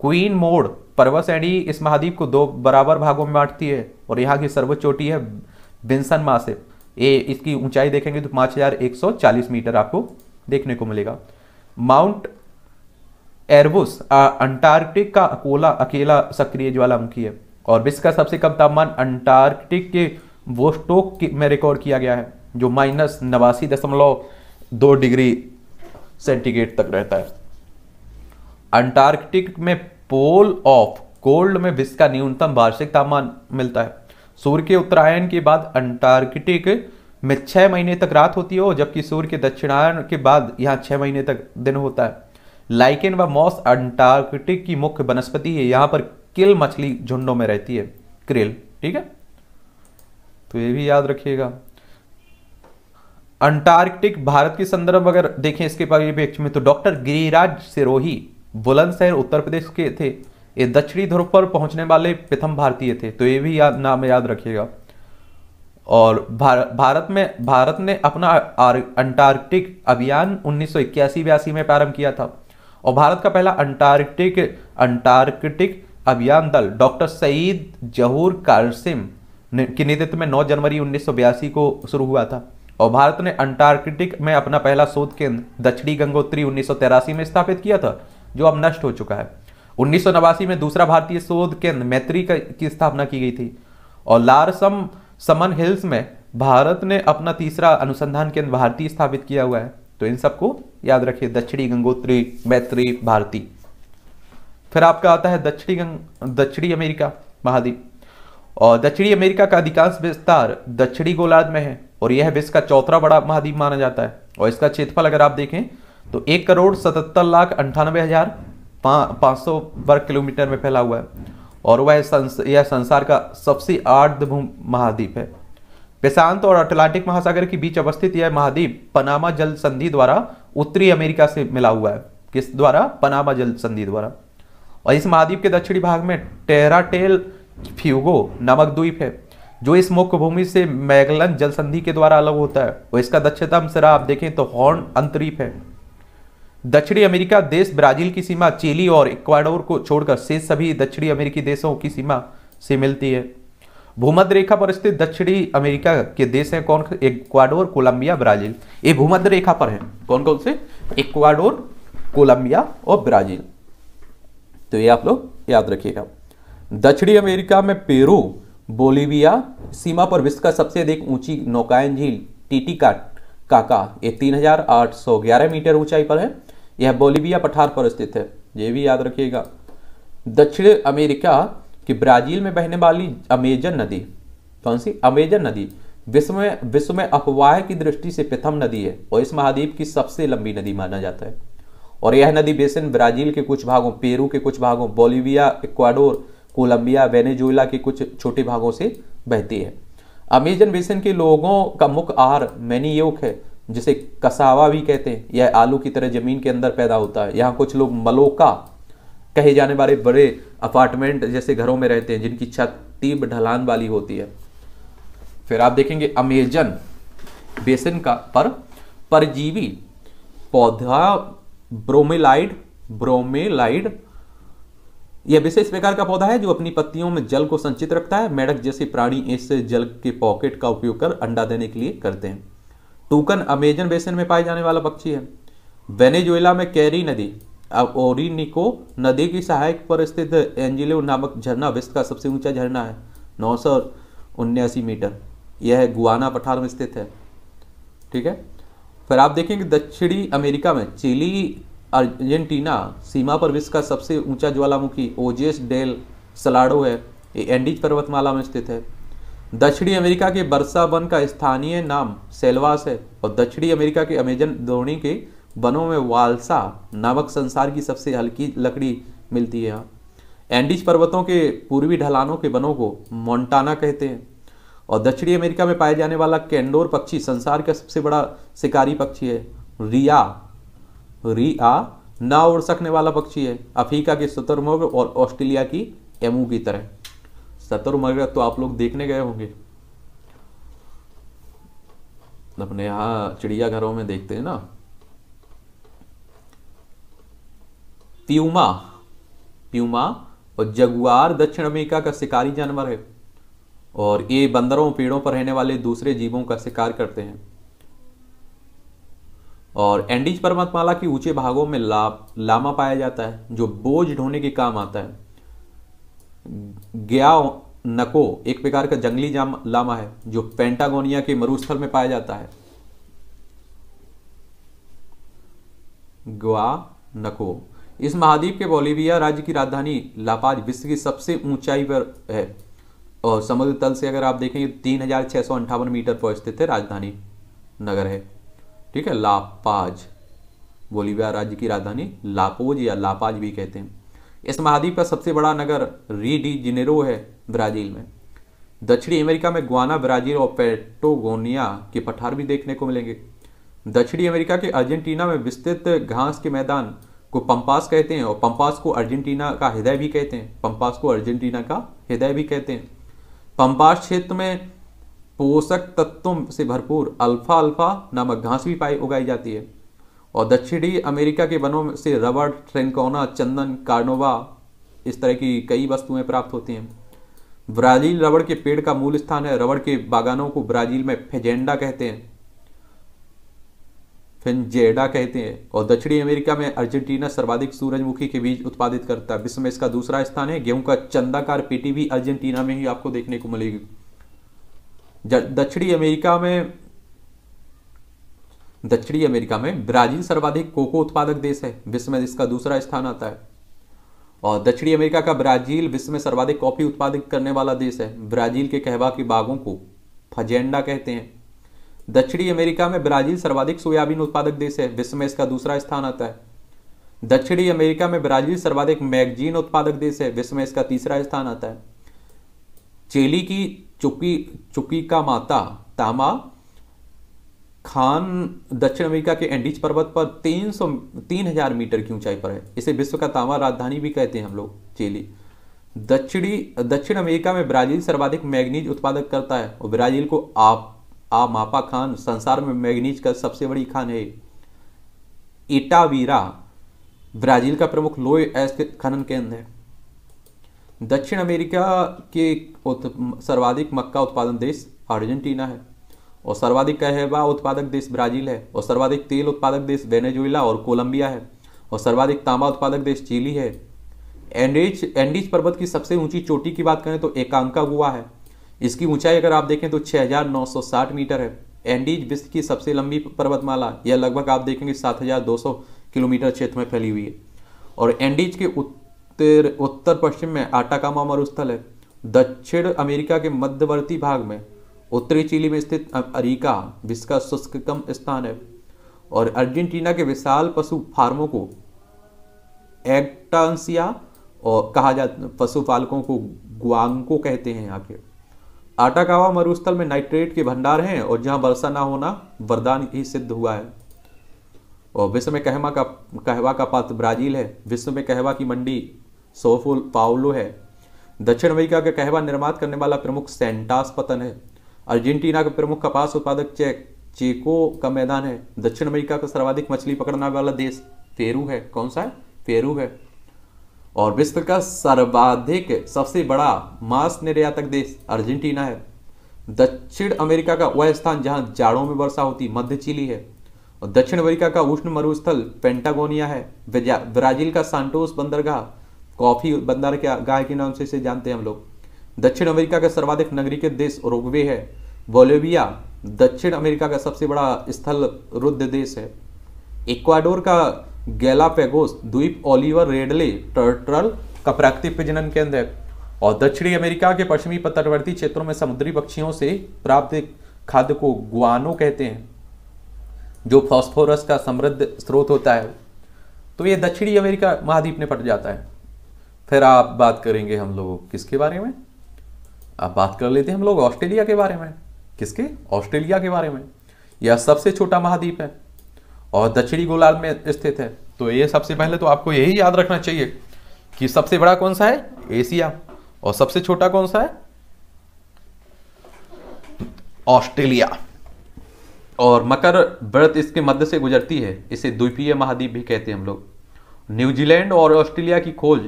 S1: क्वीन मोड पर्वत श्रेणी इस महाद्वीप को दो बराबर भागों में बांटती है और यहाँ की सर्वोच्च चोटी है बिंसन मासिप ये इसकी ऊंचाई देखेंगे तो 5140 मीटर आपको देखने को मिलेगा माउंट एरबुस अंटार्कटिक का अकोला अकेला सक्रिय ज्वालामुखी है और विश्व का सबसे कम तापमान अंटार्कटिक के वोस्टोक में रिकॉर्ड किया गया है जो माइनस नवासी दशमलव दो डिग्री सेंटीग्रेड तक रहता है अंटार्कटिक में पोल ऑफ कोल्ड में विश्व का न्यूनतम वार्षिक तापमान मिलता है सूर्य के उत्तरायण के बाद अंटार्कटिक में छह महीने तक रात होती है हो, जबकि सूर्य के दक्षिणायन के बाद यहाँ छह महीने तक दिन होता है लाइकेन व मॉस अंटार्कटिक की मुख्य वनस्पति है यहां पर किल मछली झुंडों में रहती है क्रिल ठीक है तो ये भी याद रखिएगा अंटार्कटिक भारत के संदर्भ अगर देखें इसके परिप्रेक्ष्य में तो डॉक्टर गिरिराज सिरोही बुलंदशहर उत्तर प्रदेश के थे ये दक्षिणी ध्रुव पर पहुंचने वाले प्रथम भारतीय थे तो ये भी याद नाम याद रखिएगा और भार, भारत में भारत ने अपना अंटार्कटिक अभियान उन्नीस सौ इक्यासी में प्रारंभ किया था और भारत का पहला अंटार्कटिक अंटार्कटिक अभियान दल डॉक्टर सईद जहूर कारसिम के नेतृत्व में 9 जनवरी उन्नीस को शुरू हुआ था और भारत ने अंटार्कटिक में अपना पहला शोध केंद्र दक्षिणी गंगोत्री उन्नीस में स्थापित किया था जो अब नष्ट हो चुका है उन्नीस में दूसरा भारतीय शोध केंद्र मैत्री की स्थापना की गई थी और लारसम समन हिल्स में भारत ने अपना तीसरा अनुसंधान केंद्र भारतीय स्थापित किया हुआ है तो इन सबको याद रखिए दक्षिणी गंगोत्री मैत्री भारती फिर आपका आता है दक्षिणी गंग दक्षिणी अमेरिका महाद्वीप और दक्षिणी अमेरिका का अधिकांश विस्तार दक्षिणी गोलार्ध में है और यह विश्व का चौथा बड़ा महाद्वीप माना जाता है और इसका क्षेत्रफल अगर आप देखें तो एक करोड़ सतहत्तर लाख अंठानवे हजार पाँच सौ वर्ग किलोमीटर में फैला हुआ है और वह संस, यह संसार का सबसे आर्द्र महाद्वीप है प्रशांत और अटलांटिक महासागर के बीच अवस्थित यह महाद्वीप पनामा जल संधि द्वारा उत्तरी अमेरिका से मिला हुआ है किस द्वारा पनामा जल संधि द्वारा और इस महाद्वीप के दक्षिणी भाग में टेराटेल फ्यूगो नामक द्वीप है जो इस मुख्य भूमि से मैगलन जल संधि के द्वारा अलग होता है और इसका दक्षिणतम सिरा आप देखें तो हॉर्न अंतरीप है दक्षिणी अमेरिका देश ब्राजील की सीमा चिली और इक्वाडोर को छोड़कर शेष सभी दक्षिणी अमेरिकी देशों की सीमा से मिलती है भूमध्य रेखा पर स्थित दक्षिणी अमेरिका के देश हैं कौन इक्वाडोर कोलंबिया ब्राजील ये भूमध्य रेखा पर है कौन कौन से इक्वाडोर कोलंबिया और ब्राजील तो ये आप लोग याद रखिएगा दक्षिणी अमेरिका में पेरू बोलीविया सीमा पर विश्व का सबसे अधिक ऊंची नौकायन झील टीटी काट काका ये तीन हजार आठ सौ ग्यारह मीटर ऊंचाई पर है यह बोलिविया पठार पर स्थित है ये भी याद रखिएगा दक्षिण अमेरिका कि ब्राजील में बहने वाली अमेजन नदी कौन सी अमेजन नदी विश्व में विश्व में अफवाह की दृष्टि से प्रथम नदी है और इस महाद्वीप की सबसे लंबी नदी माना जाता है और यह नदी बेसिन ब्राजील के कुछ भागों पेरू के कुछ भागों बोलिविया इक्वाडोर कोलंबिया वेनेजुएला के कुछ छोटे भागों से बहती है अमेजन बेसिन के लोगों का मुख्य आहार मैनी है जिसे कसावा भी कहते हैं यह आलू की तरह ज़मीन के अंदर पैदा होता है यहाँ कुछ लोग मलोका कहे जाने वाले बड़े अपार्टमेंट जैसे घरों में रहते हैं जिनकी छत तीब ढलान वाली होती है फिर आप देखेंगे अमेजन बेसिन का पर परजीवी पौधा ब्रोमेलाइड ब्रोमेलाइड यह विशेष प्रकार का पौधा है जो अपनी पत्तियों में जल को संचित रखता है मेढक जैसे प्राणी इस जल के पॉकेट का उपयोग कर अंडा देने के लिए करते हैं टूकन अमेजन बेसन में पाए जाने वाला पक्षी है वेनेजुएला में कैरी नदी अब ओरिनिको नदी की सहायक पर स्थित एंजिलो नामक झरना विश्व का सबसे ऊंचा झरना है नौ सौ उन्यासी मीटर यह गुआना पठार में स्थित है ठीक है फिर आप देखेंगे दक्षिणी अमेरिका में चिली अर्जेंटीना सीमा पर विश्व का सबसे ऊंचा ज्वालामुखी ओजेस डेल सलाडो है ये एंडीज पर्वतमाला में स्थित है दक्षिणी अमेरिका के बरसा वन का स्थानीय नाम सेल्वास है और दक्षिणी अमेरिका के अमेजन द्रोणी के वनों में वालसा नामक संसार की सबसे हल्की लकड़ी मिलती है यहाँ एंडीज पर्वतों के पूर्वी ढलानों के वनों को मोन्टाना कहते हैं और दक्षिणी अमेरिका में पाए जाने वाला कैंडोर पक्षी संसार का सबसे बड़ा शिकारी पक्षी है रिया रिया ना उड़ सकने वाला पक्षी है अफ्रीका के शुतुरमुर्ग और ऑस्ट्रेलिया की एमू की तरह शतुर्मगा तो आप लोग देखने गए होंगे अपने यहाँ चिड़ियाघरों में देखते हैं ना प्यूमा प्यूमा और जगुआर दक्षिण अमेरिका का शिकारी जानवर है और ये बंदरों पेड़ों पर रहने वाले दूसरे जीवों का शिकार करते हैं और एंडीज पर्वतमाला के ऊंचे भागों में ला, लामा पाया जाता है जो बोझ ढोने के काम आता है ग्याओ नको एक प्रकार का जंगली जाम लामा है जो पेंटागोनिया के मरुस्थल में पाया जाता है ग्वा नको इस महाद्वीप के बोलीविया राज्य की राजधानी लापाज विश्व की सबसे ऊंचाई पर है और समुद्र तल से अगर आप देखेंगे तीन हजार छह सौ अंठावन मीटर पर स्थित है राजधानी नगर है ठीक है लापाज बोलीविया राज्य की राजधानी लापोज या लापाज भी कहते हैं इस महाद्वीप का सबसे बड़ा नगर री डी जिनेरो है ब्राजील में दक्षिणी अमेरिका में ग्वाना ब्राजील और पेटोगोनिया के पठार भी देखने को मिलेंगे दक्षिणी अमेरिका के अर्जेंटीना में विस्तृत घास के मैदान को पंपास कहते हैं और पंपास को अर्जेंटीना का हृदय भी कहते हैं पंपास को अर्जेंटीना का हृदय भी कहते हैं पंपास क्षेत्र में पोषक तत्वों से भरपूर अल्फा अल्फा नामक घास भी पाई उगाई जाती है और दक्षिणी अमेरिका के वनों से रबड़ ट्रेंकोना चंदन कार्नोवा इस तरह की कई वस्तुएं प्राप्त होती हैं ब्राज़ील रबड़ के पेड़ का मूल स्थान है रबड़ के बागानों को ब्राज़ील में फेजेंडा कहते हैं फेंजेडा कहते हैं और दक्षिणी अमेरिका में अर्जेंटीना सर्वाधिक सूरजमुखी के बीज उत्पादित करता है विश्व में इसका दूसरा स्थान है गेहूं का चंदाकार पेटी भी अर्जेंटीना में ही आपको देखने को मिलेगी दक्षिणी अमेरिका में दक्षिणी अमेरिका में ब्राजील सर्वाधिक कोको उत्पादक देश है विश्व में इसका दूसरा स्थान आता है और दक्षिणी अमेरिका का ब्राजील विश्व में सर्वाधिक कॉफी उत्पादित करने वाला देश है ब्राजील के कहवा के बागों को फजेंडा कहते हैं दक्षिणी अमेरिका में ब्राजील सर्वाधिक सोयाबीन उत्पादक देश है विश्व में इसका दूसरा स्थान आता है दक्षिणी अमेरिका में ब्राजील सर्वाधिक मैगजीन उत्पादक देश है विश्व में इसका तीसरा स्थान आता है चेली की चुकी चुकी का माता तामा खान दक्षिण अमेरिका के एंडीज पर्वत पर तीन सौ तीन हजार मीटर की ऊंचाई पर है इसे विश्व का तांबा राजधानी भी कहते हैं हम लोग चेली दक्षिणी दक्षिण अमेरिका में ब्राजील सर्वाधिक मैग्नीज उत्पादक करता है और ब्राजील को आप आमापा खान संसार में मैग्नीज का सबसे बड़ी खान है इटावीरा ब्राजील का प्रमुख लोय खनन केंद्र है दक्षिण अमेरिका के सर्वाधिक मक्का उत्पादन देश अर्जेंटीना है और सर्वाधिक कहवा उत्पादक देश ब्राजील है और सर्वाधिक तेल उत्पादक देश वेनेजुएला और कोलंबिया है और सर्वाधिक तांबा उत्पादक देश चिली है एंडीज एंडीज पर्वत की सबसे ऊंची चोटी की बात करें तो एकांका गुआ है इसकी ऊंचाई अगर आप देखें तो 6,960 मीटर है एंडीज विश्व की सबसे लंबी पर्वतमाला यह लगभग आप देखेंगे 7,200 किलोमीटर क्षेत्र में फैली हुई है और एंडीज के उत्तर उत्तर पश्चिम में आटाकामा मरुस्थल है दक्षिण अमेरिका के मध्यवर्ती भाग में उत्तरी चिली में स्थित अरिका का शुष्कतम स्थान है और अर्जेंटीना के विशाल पशु फार्मों को एक्टांसिया और कहा जाता पशुपालकों को गुआंको कहते हैं यहाँ के आटाकावा मरुस्थल में नाइट्रेट के भंडार हैं और जहाँ वर्षा ना होना वरदान ही सिद्ध हुआ है और विश्व में कहमा का कहवा का पात्र ब्राजील है विश्व में कहवा की मंडी सोफुल पाउलो है दक्षिण अमेरिका का कहवा निर्मात करने वाला प्रमुख सेंटास पतन है अर्जेंटीना का प्रमुख कपास उत्पादक चेक चेको का मैदान है दक्षिण अमेरिका का सर्वाधिक मछली पकड़ने वाला देश पेरू है कौन सा है पेरू है और विश्व का सर्वाधिक सबसे बड़ा मांस निर्यातक देश अर्जेंटीना है दक्षिण अमेरिका का वह स्थान जहां जाड़ों में वर्षा होती मध्य चिली है और दक्षिण अमेरिका का उष्ण मरुस्थल पेंटागोनिया है ब्राजील का सांटोस बंदरगाह कॉफी बंदरगाह के नाम से इसे जानते हैं हम लोग दक्षिण अमेरिका का सर्वाधिक नगरी के देश रोगवे है बोलेविया दक्षिण अमेरिका का सबसे बड़ा स्थल रुद्ध देश है इक्वाडोर का गैलापेगोस द्वीप ओलिवर रेडले टर्टल का प्राकृतिक प्रजनन केंद्र है और दक्षिणी अमेरिका के पश्चिमी तटवर्ती क्षेत्रों में समुद्री पक्षियों से प्राप्त खाद्य को गुआनो कहते हैं जो फॉस्फोरस का समृद्ध स्रोत होता है तो ये दक्षिणी अमेरिका महाद्वीप में पट जाता है फिर आप बात करेंगे हम लोग किसके बारे में अब बात कर लेते हैं हम लोग ऑस्ट्रेलिया के बारे में किसके ऑस्ट्रेलिया के बारे में यह सबसे छोटा महाद्वीप है और दक्षिणी गोलार्ध में स्थित है तो ये सबसे पहले तो आपको यही याद रखना चाहिए कि सबसे बड़ा कौन सा है एशिया और सबसे छोटा कौन सा है ऑस्ट्रेलिया और मकर व्रत इसके मध्य से गुजरती है इसे द्वीपीय महाद्वीप भी कहते हैं हम लोग न्यूजीलैंड और ऑस्ट्रेलिया की खोज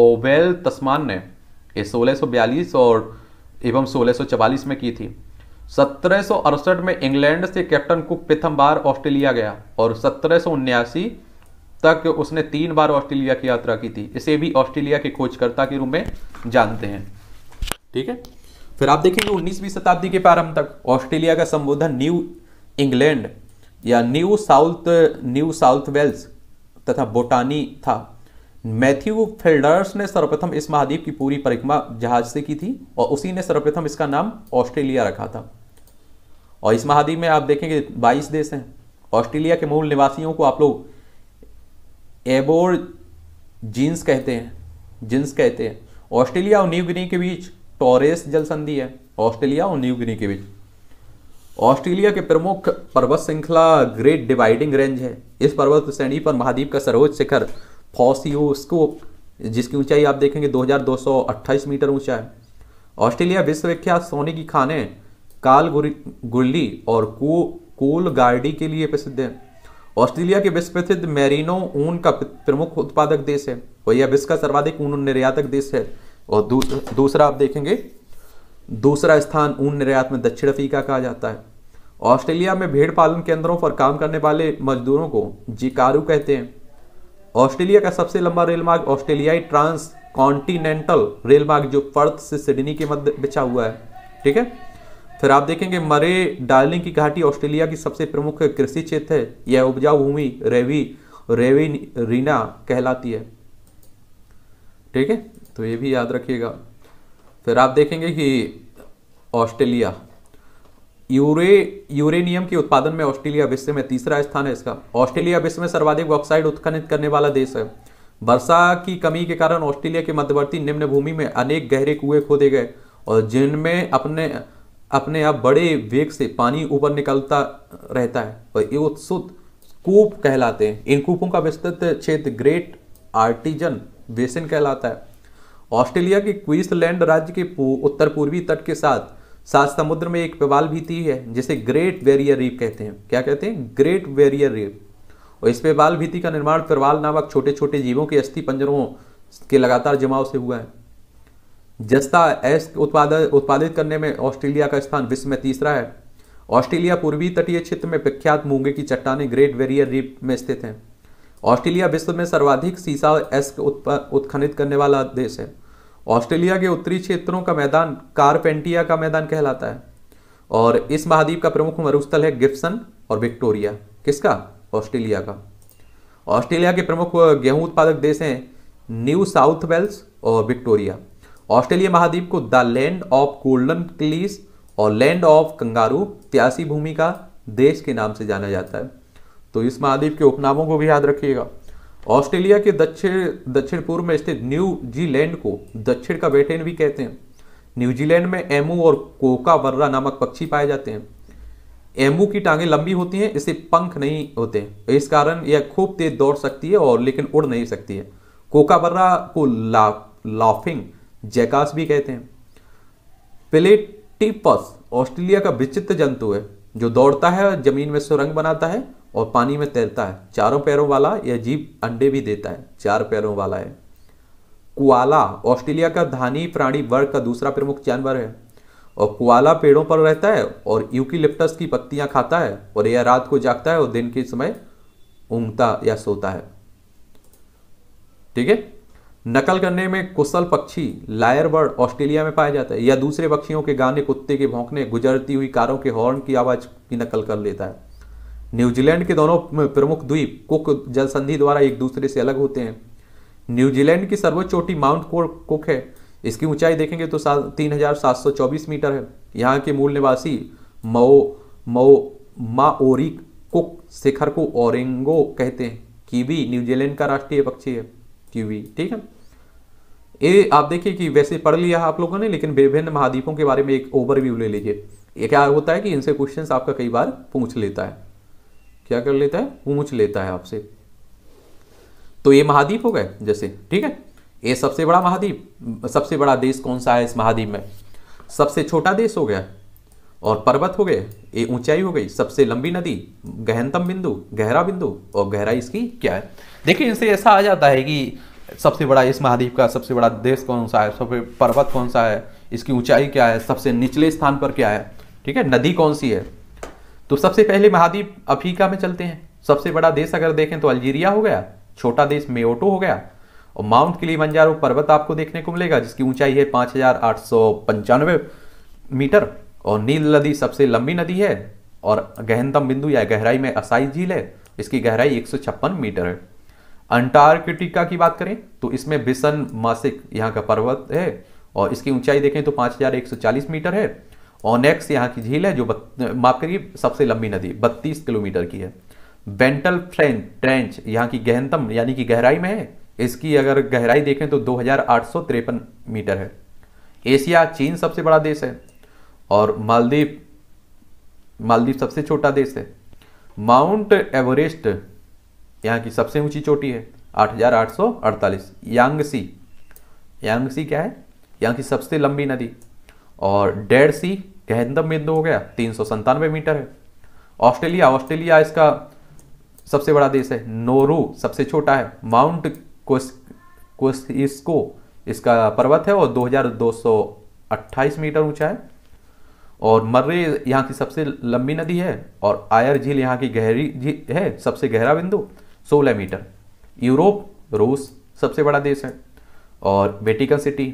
S1: ओवेल तस्मान ने सौ बयालीस और एवं सोलह में की थी सत्रह में इंग्लैंड से कैप्टन कुक प्रथम बार ऑस्ट्रेलिया गया और सत्रह तक उसने तीन बार ऑस्ट्रेलिया की यात्रा की थी इसे भी ऑस्ट्रेलिया के खोजकर्ता के रूप में जानते हैं ठीक है फिर आप देखेंगे उन्नीसवीं शताब्दी के प्रारंभ तक ऑस्ट्रेलिया का संबोधन न्यू इंग्लैंड या New South New South Wales तथा बोटानी था मैथ्यू फिल्डर्स ने सर्वप्रथम इस महाद्वीप की पूरी परिक्रमा जहाज से की थी और उसी ने सर्वप्रथम इसका नाम ऑस्ट्रेलिया रखा था और इस महाद्वीप में आप देखेंगे 22 देश हैं ऑस्ट्रेलिया के मूल निवासियों को आप लोग एबोर जींस कहते हैं जींस कहते हैं ऑस्ट्रेलिया और न्यू गिनी के बीच टॉरेस जल संधि है ऑस्ट्रेलिया और न्यू गिनी के बीच ऑस्ट्रेलिया के प्रमुख पर्वत श्रृंखला ग्रेट डिवाइडिंग रेंज है इस पर्वत श्रेणी पर महाद्वीप का सर्वोच्च शिखर स्कोप जिसकी ऊंचाई आप देखेंगे 2228 मीटर ऊंचा है ऑस्ट्रेलिया विश्वविख्यात सोने की खाने काल गुल्ली और को, कोल गार्डी के लिए प्रसिद्ध है ऑस्ट्रेलिया के विश्व प्रसिद्ध मैरिनो ऊन का प्रमुख उत्पादक देश है और यह विश्व का सर्वाधिक ऊन निर्यातक देश है और दूसरा, दूसरा आप देखेंगे दूसरा स्थान ऊन निर्यात में दक्षिण अफ्रीका कहा जाता है ऑस्ट्रेलिया में भेड़ पालन केंद्रों पर काम करने वाले मजदूरों को जिकारू कहते हैं ऑस्ट्रेलिया का सबसे लंबा रेलमार्ग ऑस्ट्रेलियाई ट्रांस कॉन्टिनेंटल रेलमार्ग जो पर्थ से सिडनी के मध्य बिछा हुआ है ठीक है फिर आप देखेंगे मरे डार्लिंग की घाटी ऑस्ट्रेलिया की सबसे प्रमुख कृषि क्षेत्र है यह उपजाऊ भूमि रेवी रेवी रीना कहलाती है ठीक है तो ये भी याद रखिएगा फिर आप देखेंगे कि ऑस्ट्रेलिया यूरे यूरेनियम के उत्पादन में ऑस्ट्रेलिया विश्व में तीसरा स्थान है इसका ऑस्ट्रेलिया विश्व में सर्वाधिक ऑक्साइड उत्खनित करने वाला देश है वर्षा की कमी के कारण ऑस्ट्रेलिया के मध्यवर्ती निम्न भूमि में अनेक गहरे कुएं खोदे गए और जिनमें अपने अपने आप बड़े वेग से पानी ऊपर निकलता रहता है और ये उत्सुत कूप कहलाते हैं इन कूपों का विस्तृत क्षेत्र ग्रेट आर्टिजन बेसिन कहलाता है ऑस्ट्रेलिया के क्वीसलैंड राज्य के उत्तर पूर्वी तट के साथ सात समुद्र में एक पेवाल भी थी है जिसे ग्रेट वेरियर रीप कहते हैं क्या कहते हैं ग्रेट वेरियर रीप और इस पेवाल भीति का निर्माण फिरवाल नामक छोटे छोटे जीवों के अस्थि पंजरों के लगातार जमाव से हुआ है जस्ता एस उत्पादन उत्पादित करने में ऑस्ट्रेलिया का स्थान विश्व में तीसरा है ऑस्ट्रेलिया पूर्वी तटीय क्षेत्र में प्रख्यात मूंगे की चट्टाने ग्रेट वेरियर रीप में स्थित हैं ऑस्ट्रेलिया विश्व में सर्वाधिक सीसा एस्क उत्खनित करने वाला देश है ऑस्ट्रेलिया के उत्तरी क्षेत्रों का मैदान कारपेंटिया का मैदान कहलाता है और इस महाद्वीप का प्रमुख मरुस्थल है गिफ्सन और विक्टोरिया किसका ऑस्ट्रेलिया का ऑस्ट्रेलिया के प्रमुख गेहूं उत्पादक देश हैं न्यू साउथ वेल्स और विक्टोरिया ऑस्ट्रेलिया महाद्वीप को the land of golden fleece और लैंड ऑफ कंगारू त्यासी भूमि का देश के नाम से जाना जाता है तो इस महाद्वीप के उपनामों को भी याद रखिएगा ऑस्ट्रेलिया के दक्षिण दक्षिण पूर्व में स्थित न्यूजीलैंड को दक्षिण का बेटेन भी कहते हैं न्यूजीलैंड में एमू और कोका वर्रा नामक पक्षी पाए जाते हैं एमू की टांगें लंबी होती हैं इसे पंख नहीं होते इस कारण यह खूब तेज दौड़ सकती है और लेकिन उड़ नहीं सकती है कोका को ला लाफिंग जैकास भी कहते हैं प्लेटिपस ऑस्ट्रेलिया का विचित्र जंतु है जो दौड़ता है जमीन में सुरंग बनाता है और पानी में तैरता है चारों पैरों वाला यह जीव अंडे भी देता है चार पैरों वाला है कुआला ऑस्ट्रेलिया का धानी प्राणी वर्ग का दूसरा प्रमुख जानवर है और कुआला पेड़ों पर रहता है और यूकिलिप्टस की पत्तियां खाता है और यह रात को जागता है और दिन के समय ऊँगता या सोता है ठीक है नकल करने में कुशल पक्षी लायर बर्ड ऑस्ट्रेलिया में पाया जाता है या दूसरे पक्षियों के गाने कुत्ते के भौंकने गुजरती हुई कारों के हॉर्न की आवाज़ की नकल कर लेता है न्यूजीलैंड के दोनों प्रमुख द्वीप कुक जल संधि द्वारा एक दूसरे से अलग होते हैं न्यूजीलैंड की सर्वोच्च चोटी माउंट कुक है इसकी ऊंचाई देखेंगे तो तीन हजार सात सौ चौबीस मीटर है यहाँ के मूल निवासी मो मओ माओरी कुक शिखर को ओरेंगो कहते हैं कीवी न्यूजीलैंड का राष्ट्रीय पक्षी है कीवी ठीक है ये आप देखिए कि वैसे पढ़ लिया आप लोगों ने लेकिन विभिन्न महाद्वीपों के बारे में एक ओवरव्यू ले लीजिए ये क्या होता है कि इनसे क्वेश्चंस आपका कई बार पूछ लेता है क्या कर लेता है पूछ लेता है आपसे तो ये महाद्वीप हो गए जैसे ठीक है ये सबसे बड़ा महाद्वीप सबसे बड़ा देश कौन सा है इस महाद्वीप में सबसे छोटा देश हो गया और पर्वत हो गए ये ऊंचाई हो गई सबसे लंबी नदी गहनतम बिंदु गहरा बिंदु और गहराई इसकी क्या है देखिए इनसे ऐसा आ जाता है कि सबसे बड़ा इस महाद्वीप का सबसे बड़ा देश कौन सा है सबसे पर्वत कौन सा है इसकी ऊंचाई क्या है सबसे निचले स्थान पर क्या है ठीक है नदी कौन सी है तो सबसे पहले महाद्वीप अफ्रीका में चलते हैं सबसे बड़ा देश अगर देखें तो अल्जीरिया हो गया छोटा देश मेओटो हो गया और माउंट किलीमंजारो पर्वत आपको देखने को मिलेगा जिसकी ऊंचाई है पाँच मीटर और नील नदी सबसे लंबी नदी है और गहनतम बिंदु या गहराई में असाई झील है इसकी गहराई एक मीटर है अंटार्कटिका की बात करें तो इसमें बिसन मासिक यहाँ का पर्वत है और इसकी ऊंचाई देखें तो 5140 मीटर है ऑनेक्स यहाँ की झील है जो माफ करिए सबसे लंबी नदी बत्तीस किलोमीटर की है बेंटल फ्रेंच ट्रेंच यहाँ की गहनतम यानी कि गहराई में है इसकी अगर गहराई देखें तो दो मीटर है एशिया चीन सबसे बड़ा देश है और मालदीव मालदीव सबसे छोटा देश है माउंट एवरेस्ट यहाँ की सबसे ऊंची चोटी है 8,848 यांगसी यांगसी क्या है यहाँ की सबसे लंबी नदी और डेढ़ सी गहनतम बिंदु हो गया तीन सौ संतानवे मीटर है ऑस्ट्रेलिया ऑस्ट्रेलिया इसका सबसे बड़ा देश है नोरू सबसे छोटा है माउंट कोस कोस्को इसका पर्वत है और 2228 मीटर ऊंचा है और मर्रे यहाँ की सबसे लंबी नदी है और आयर झील यहाँ की गहरी झील है सबसे गहरा बिंदु 16 मीटर यूरोप रूस सबसे बड़ा देश है और वेटिकन सिटी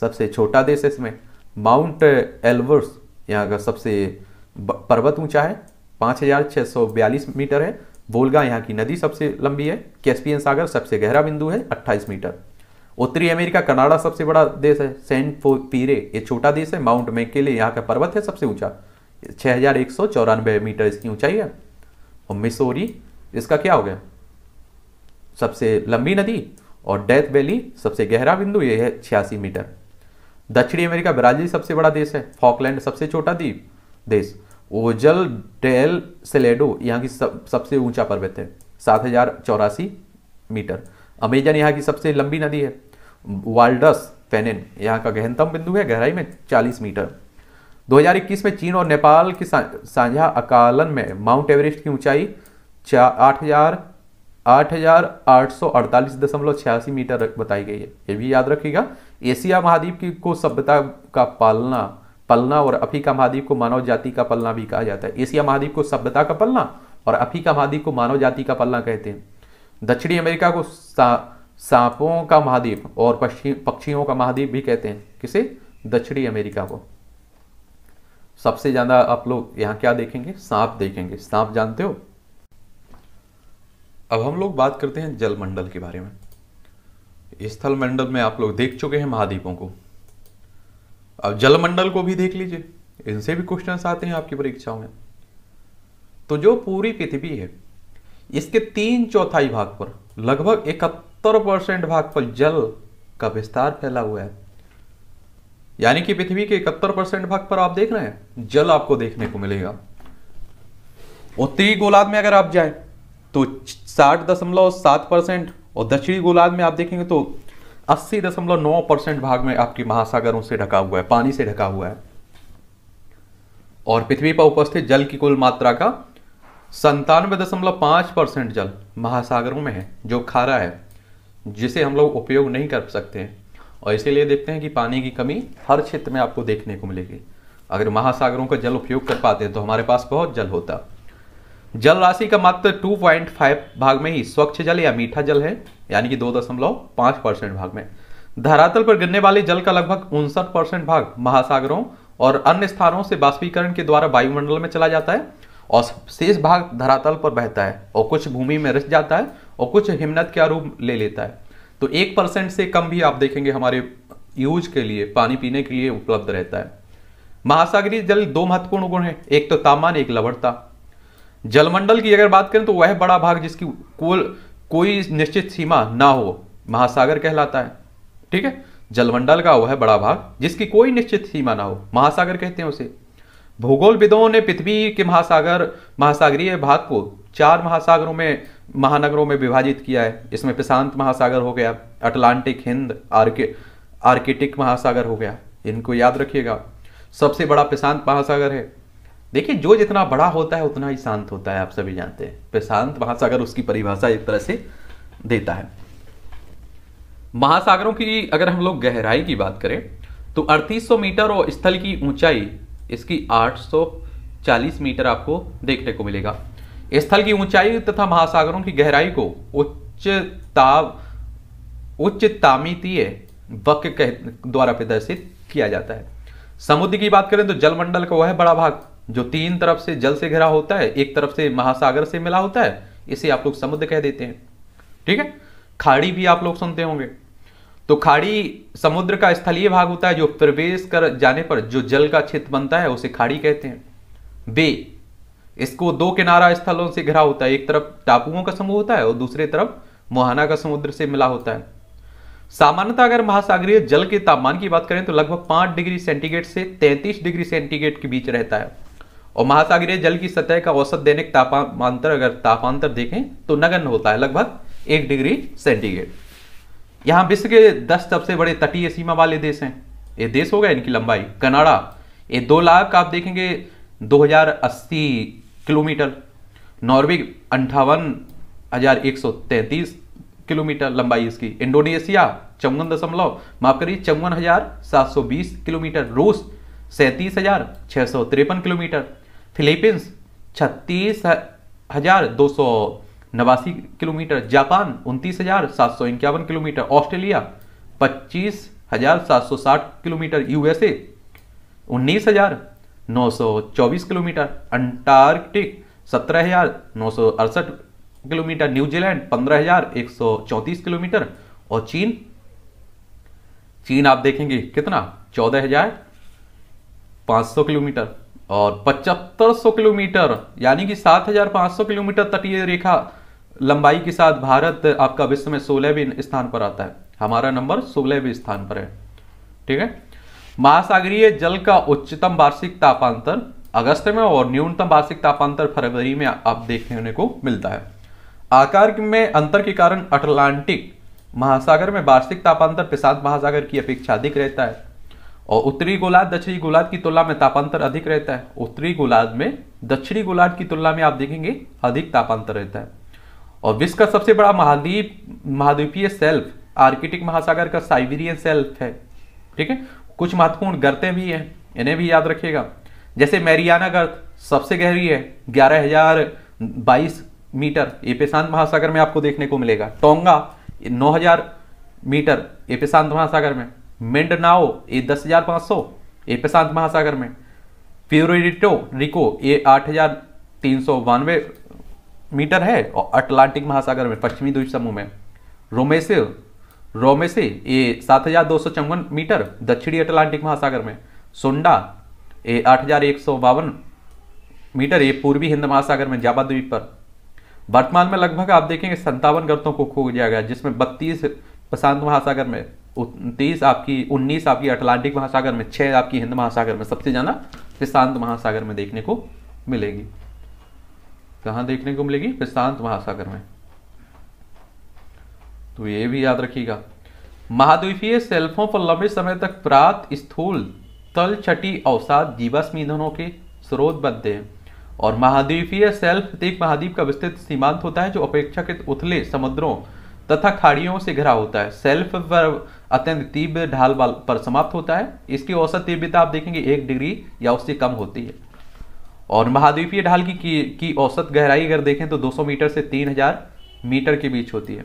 S1: सबसे छोटा देश है इसमें माउंट एल्वर्स यहाँ का सबसे पर्वत ऊंचा है पाँच हजार छः सौ बयालीस मीटर है वोल्गा यहाँ की नदी सबसे लंबी है कैस्पियन सागर सबसे गहरा बिंदु है अट्ठाईस मीटर उत्तरी अमेरिका कनाडा सबसे बड़ा देश है सेंट पीरे ये छोटा देश है माउंट मेकेले यहाँ का पर्वत है सबसे ऊंचा छः हजार एक सौ चौरानवे मीटर इसकी ऊंचाई है और मिसोरी इसका क्या हो गया सबसे लंबी नदी और डेथ वैली सबसे गहरा बिंदु ये है छियासी मीटर दक्षिणी अमेरिका ब्राजील सबसे बड़ा देश है फॉकलैंड सबसे छोटा द्वीप देश ओजल डेल सेलेडो यहाँ की सब सबसे ऊंचा पर्वत है सात हजार चौरासी मीटर अमेजन यहाँ की सबसे लंबी नदी है वाल्डस फेनेन यहाँ का गहनतम बिंदु है गहराई में 40 मीटर 2021 में चीन और नेपाल की साझा अकालन में माउंट एवरेस्ट की ऊंचाई आठ हजार आठ हजार आठ सौ अड़तालीस दशमलव छियासी मीटर बताई गई है ये भी याद रखिएगा एशिया महाद्वीप की को सभ्यता का पालना पलना और अफ्रीका महाद्वीप को मानव जाति का पलना भी कहा जाता है एशिया महाद्वीप को सभ्यता का पलना और अफ्रीका महाद्वीप को मानव जाति का पलना कहते हैं दक्षिणी अमेरिका को सांपों का महाद्वीप और पक्षियों का महाद्वीप भी कहते हैं किसे दक्षिणी अमेरिका को सबसे ज्यादा आप लोग यहाँ क्या देखेंगे सांप देखेंगे सांप जानते हो अब हम लोग बात करते हैं जलमंडल के बारे में स्थल मंडल में आप लोग देख चुके हैं महाद्वीपों को अब जल मंडल को भी देख लीजिए इनसे भी क्वेश्चन आते हैं आपकी परीक्षाओं में तो जो पूरी पृथ्वी है इसके तीन चौथाई भाग पर लगभग इकहत्तर परसेंट भाग पर जल का विस्तार फैला हुआ है यानी कि पृथ्वी के इकहत्तर परसेंट भाग पर आप देख रहे हैं जल आपको देखने को मिलेगा उत्तरी गोलाद में अगर आप जाए तो साठ दशमलव सात परसेंट और दक्षिणी गोलार्ध में आप देखेंगे तो अस्सी दशमलव नौ परसेंट भाग में आपकी महासागरों से ढका हुआ है पानी से ढका हुआ है और पृथ्वी पर उपस्थित जल की कुल मात्रा का संतानवे दशमलव पांच परसेंट जल महासागरों में है जो खारा है जिसे हम लोग उपयोग नहीं कर सकते हैं और इसीलिए देखते हैं कि पानी की कमी हर क्षेत्र में आपको देखने को मिलेगी अगर महासागरों का जल उपयोग कर पाते तो हमारे पास बहुत जल होता जल राशि का मात्र 2.5 भाग में ही स्वच्छ जल या मीठा जल है यानी कि 2.5 परसेंट भाग में धरातल पर गिरने वाले जल का लगभग उनसठ परसेंट भाग महासागरों और अन्य स्थानों से बाष्पीकरण के द्वारा वायुमंडल में चला जाता है और शेष भाग धरातल पर बहता है और कुछ भूमि में रच जाता है और कुछ हिमनत के रूप ले लेता है तो एक परसेंट से कम भी आप देखेंगे हमारे यूज के लिए पानी पीने के लिए उपलब्ध रहता है महासागरीय जल दो महत्वपूर्ण गुण है एक तो तापमान एक लवणता जलमंडल की अगर बात करें तो वह बड़ा भाग जिसकी को, कोई निश्चित सीमा ना हो महासागर कहलाता है ठीक है जलमंडल का वह बड़ा भाग जिसकी कोई निश्चित सीमा ना हो महासागर कहते हैं उसे भूगोलविदों ने पृथ्वी के महासागर महासागरीय भाग को चार महासागरों में महानगरों में विभाजित किया है इसमें प्रशांत महासागर हो गया अटलांटिक हिंद आर्के आर्किटिक महासागर हो गया इनको याद रखिएगा सबसे बड़ा प्रशांत महासागर है देखिए जो जितना बड़ा होता है उतना ही शांत होता है आप सभी जानते हैं शांत महासागर उसकी परिभाषा एक तरह से देता है महासागरों की अगर हम लोग गहराई की बात करें तो 3800 मीटर और स्थल की ऊंचाई इसकी 840 मीटर आपको देखने को मिलेगा स्थल की ऊंचाई तथा महासागरों की गहराई को उच्च ताव उच्च तामितीय वक्र द्वारा प्रदर्शित किया जाता है समुद्र की बात करें तो जलमंडल का वह बड़ा भाग जो तीन तरफ से जल से घिरा होता है एक तरफ से महासागर से मिला होता है इसे आप लोग समुद्र कह देते हैं ठीक है खाड़ी भी आप लोग सुनते होंगे तो खाड़ी समुद्र का स्थलीय भाग होता है जो प्रवेश कर जाने पर जो जल का क्षेत्र बनता है उसे खाड़ी कहते हैं बे इसको दो किनारा स्थलों से घिरा होता है एक तरफ टापुओं का समूह होता है और दूसरे तरफ मोहाना का समुद्र से मिला होता है सामान्यतः अगर महासागरीय जल के तापमान की बात करें तो लगभग पांच डिग्री सेंटीग्रेड से तैंतीस डिग्री सेंटीग्रेड के बीच रहता है और महासागरीय जल की सतह का औसत दैनिक तापांतर अगर तापांतर देखें तो नगन होता है लगभग एक डिग्री सेंटीग्रेड यहाँ विश्व के दस सबसे बड़े तटीय सीमा वाले देश हैं ये देश हो इनकी लंबाई कनाडा ये दो लाख आप देखेंगे 2080 किलोमीटर नॉर्वे अंठावन हजार एक सौ तैंतीस किलोमीटर लंबाई इसकी इंडोनेशिया चौवन दशमलव माफ करिए चौवन हजार सात सौ बीस किलोमीटर रूस सैंतीस हजार छह सौ तिरपन किलोमीटर फिलीपींस छत्तीस हजार दो सौ नवासी किलोमीटर जापान उनतीस हजार सात सौ इक्यावन किलोमीटर ऑस्ट्रेलिया पच्चीस हजार सात सौ साठ किलोमीटर यूएसए उन्नीस हजार नौ सौ चौबीस किलोमीटर अंटार्कटिक सत्रह हजार नौ सौ अड़सठ किलोमीटर न्यूजीलैंड पंद्रह हजार एक सौ चौंतीस किलोमीटर और चीन चीन आप देखेंगे कितना चौदह हजार पांच सौ किलोमीटर और 7500 किलोमीटर यानी कि 7500 किलोमीटर तटीय रेखा लंबाई के साथ भारत आपका विश्व में सोलहवें स्थान पर आता है हमारा नंबर सोलहवें स्थान पर है ठीक है महासागरीय जल का उच्चतम वार्षिक तापांतर अगस्त में और न्यूनतम वार्षिक तापांतर फरवरी में आप देखने को मिलता है आकार में अंतर के कारण अटलांटिक महासागर में वार्षिक तापांतर प्रशांत महासागर की अपेक्षा अधिक रहता है और उत्तरी गोलार्ध दक्षिणी गोलार्ध की तुलना में तापांतर अधिक रहता है उत्तरी गोलार्ध में दक्षिणी गोलार्ध की तुलना में आप देखेंगे अधिक तापांतर रहता है और विश्व का सबसे बड़ा महाद्वीप महाद्वीपीय सेल्फ आर्किटिक महासागर का साइबेरियन सेल्फ है ठीक है कुछ महत्वपूर्ण गर्ते भी हैं इन्हें भी याद रखिएगा जैसे मैरियाना गर्त सबसे गहरी है ग्यारह हजार बाईस मीटर ये प्रशांत महासागर में आपको देखने को मिलेगा टोंगा नौ हजार मीटर ये प्रशांत महासागर में मेंडनाओ ये दस हजार पाँच सौ ये प्रशांत महासागर में प्योरिटो रिको ये आठ हजार तीन सौ बानवे मीटर है और अटलांटिक महासागर में पश्चिमी द्वीप समूह में रोमेसे रोमेसे ये सात हजार दो सौ चौवन मीटर दक्षिणी अटलांटिक महासागर में सोंडा ये आठ हजार एक सौ बावन मीटर ये पूर्वी हिंद महासागर में जावा द्वीप पर वर्तमान में लगभग आप देखेंगे संतावन गर्तों को खो दिया गया जिसमें बत्तीस प्रशांत महासागर में उनतीस आपकी उन्नीस आपकी अटलांटिक महासागर में छह आपकी हिंद महासागर में सबसे ज़्यादा प्रशांत महासागर में देखने को मिलेगी कहा देखने को मिलेगी प्रशांत महासागर में तो ये भी याद रखिएगा महाद्वीपीय सेल्फों पर लंबे समय तक प्रात स्थूल तल छटी अवसाद जीवाश्म ईंधनों के स्रोत बनते हैं और महाद्वीपीय सेल्फ प्रत्येक महाद्वीप का विस्तृत सीमांत होता है जो अपेक्षाकृत उथले समुद्रों तथा खाड़ियों से घिरा होता है सेल्फ अत्यंत तीव्र ढाल पर समाप्त होता है इसकी औसत तीव्रता आप देखेंगे एक डिग्री या उससे कम होती है और महाद्वीपीय ढाल की, की, की औसत गहराई अगर देखें तो 200 मीटर से 3000 मीटर के बीच होती है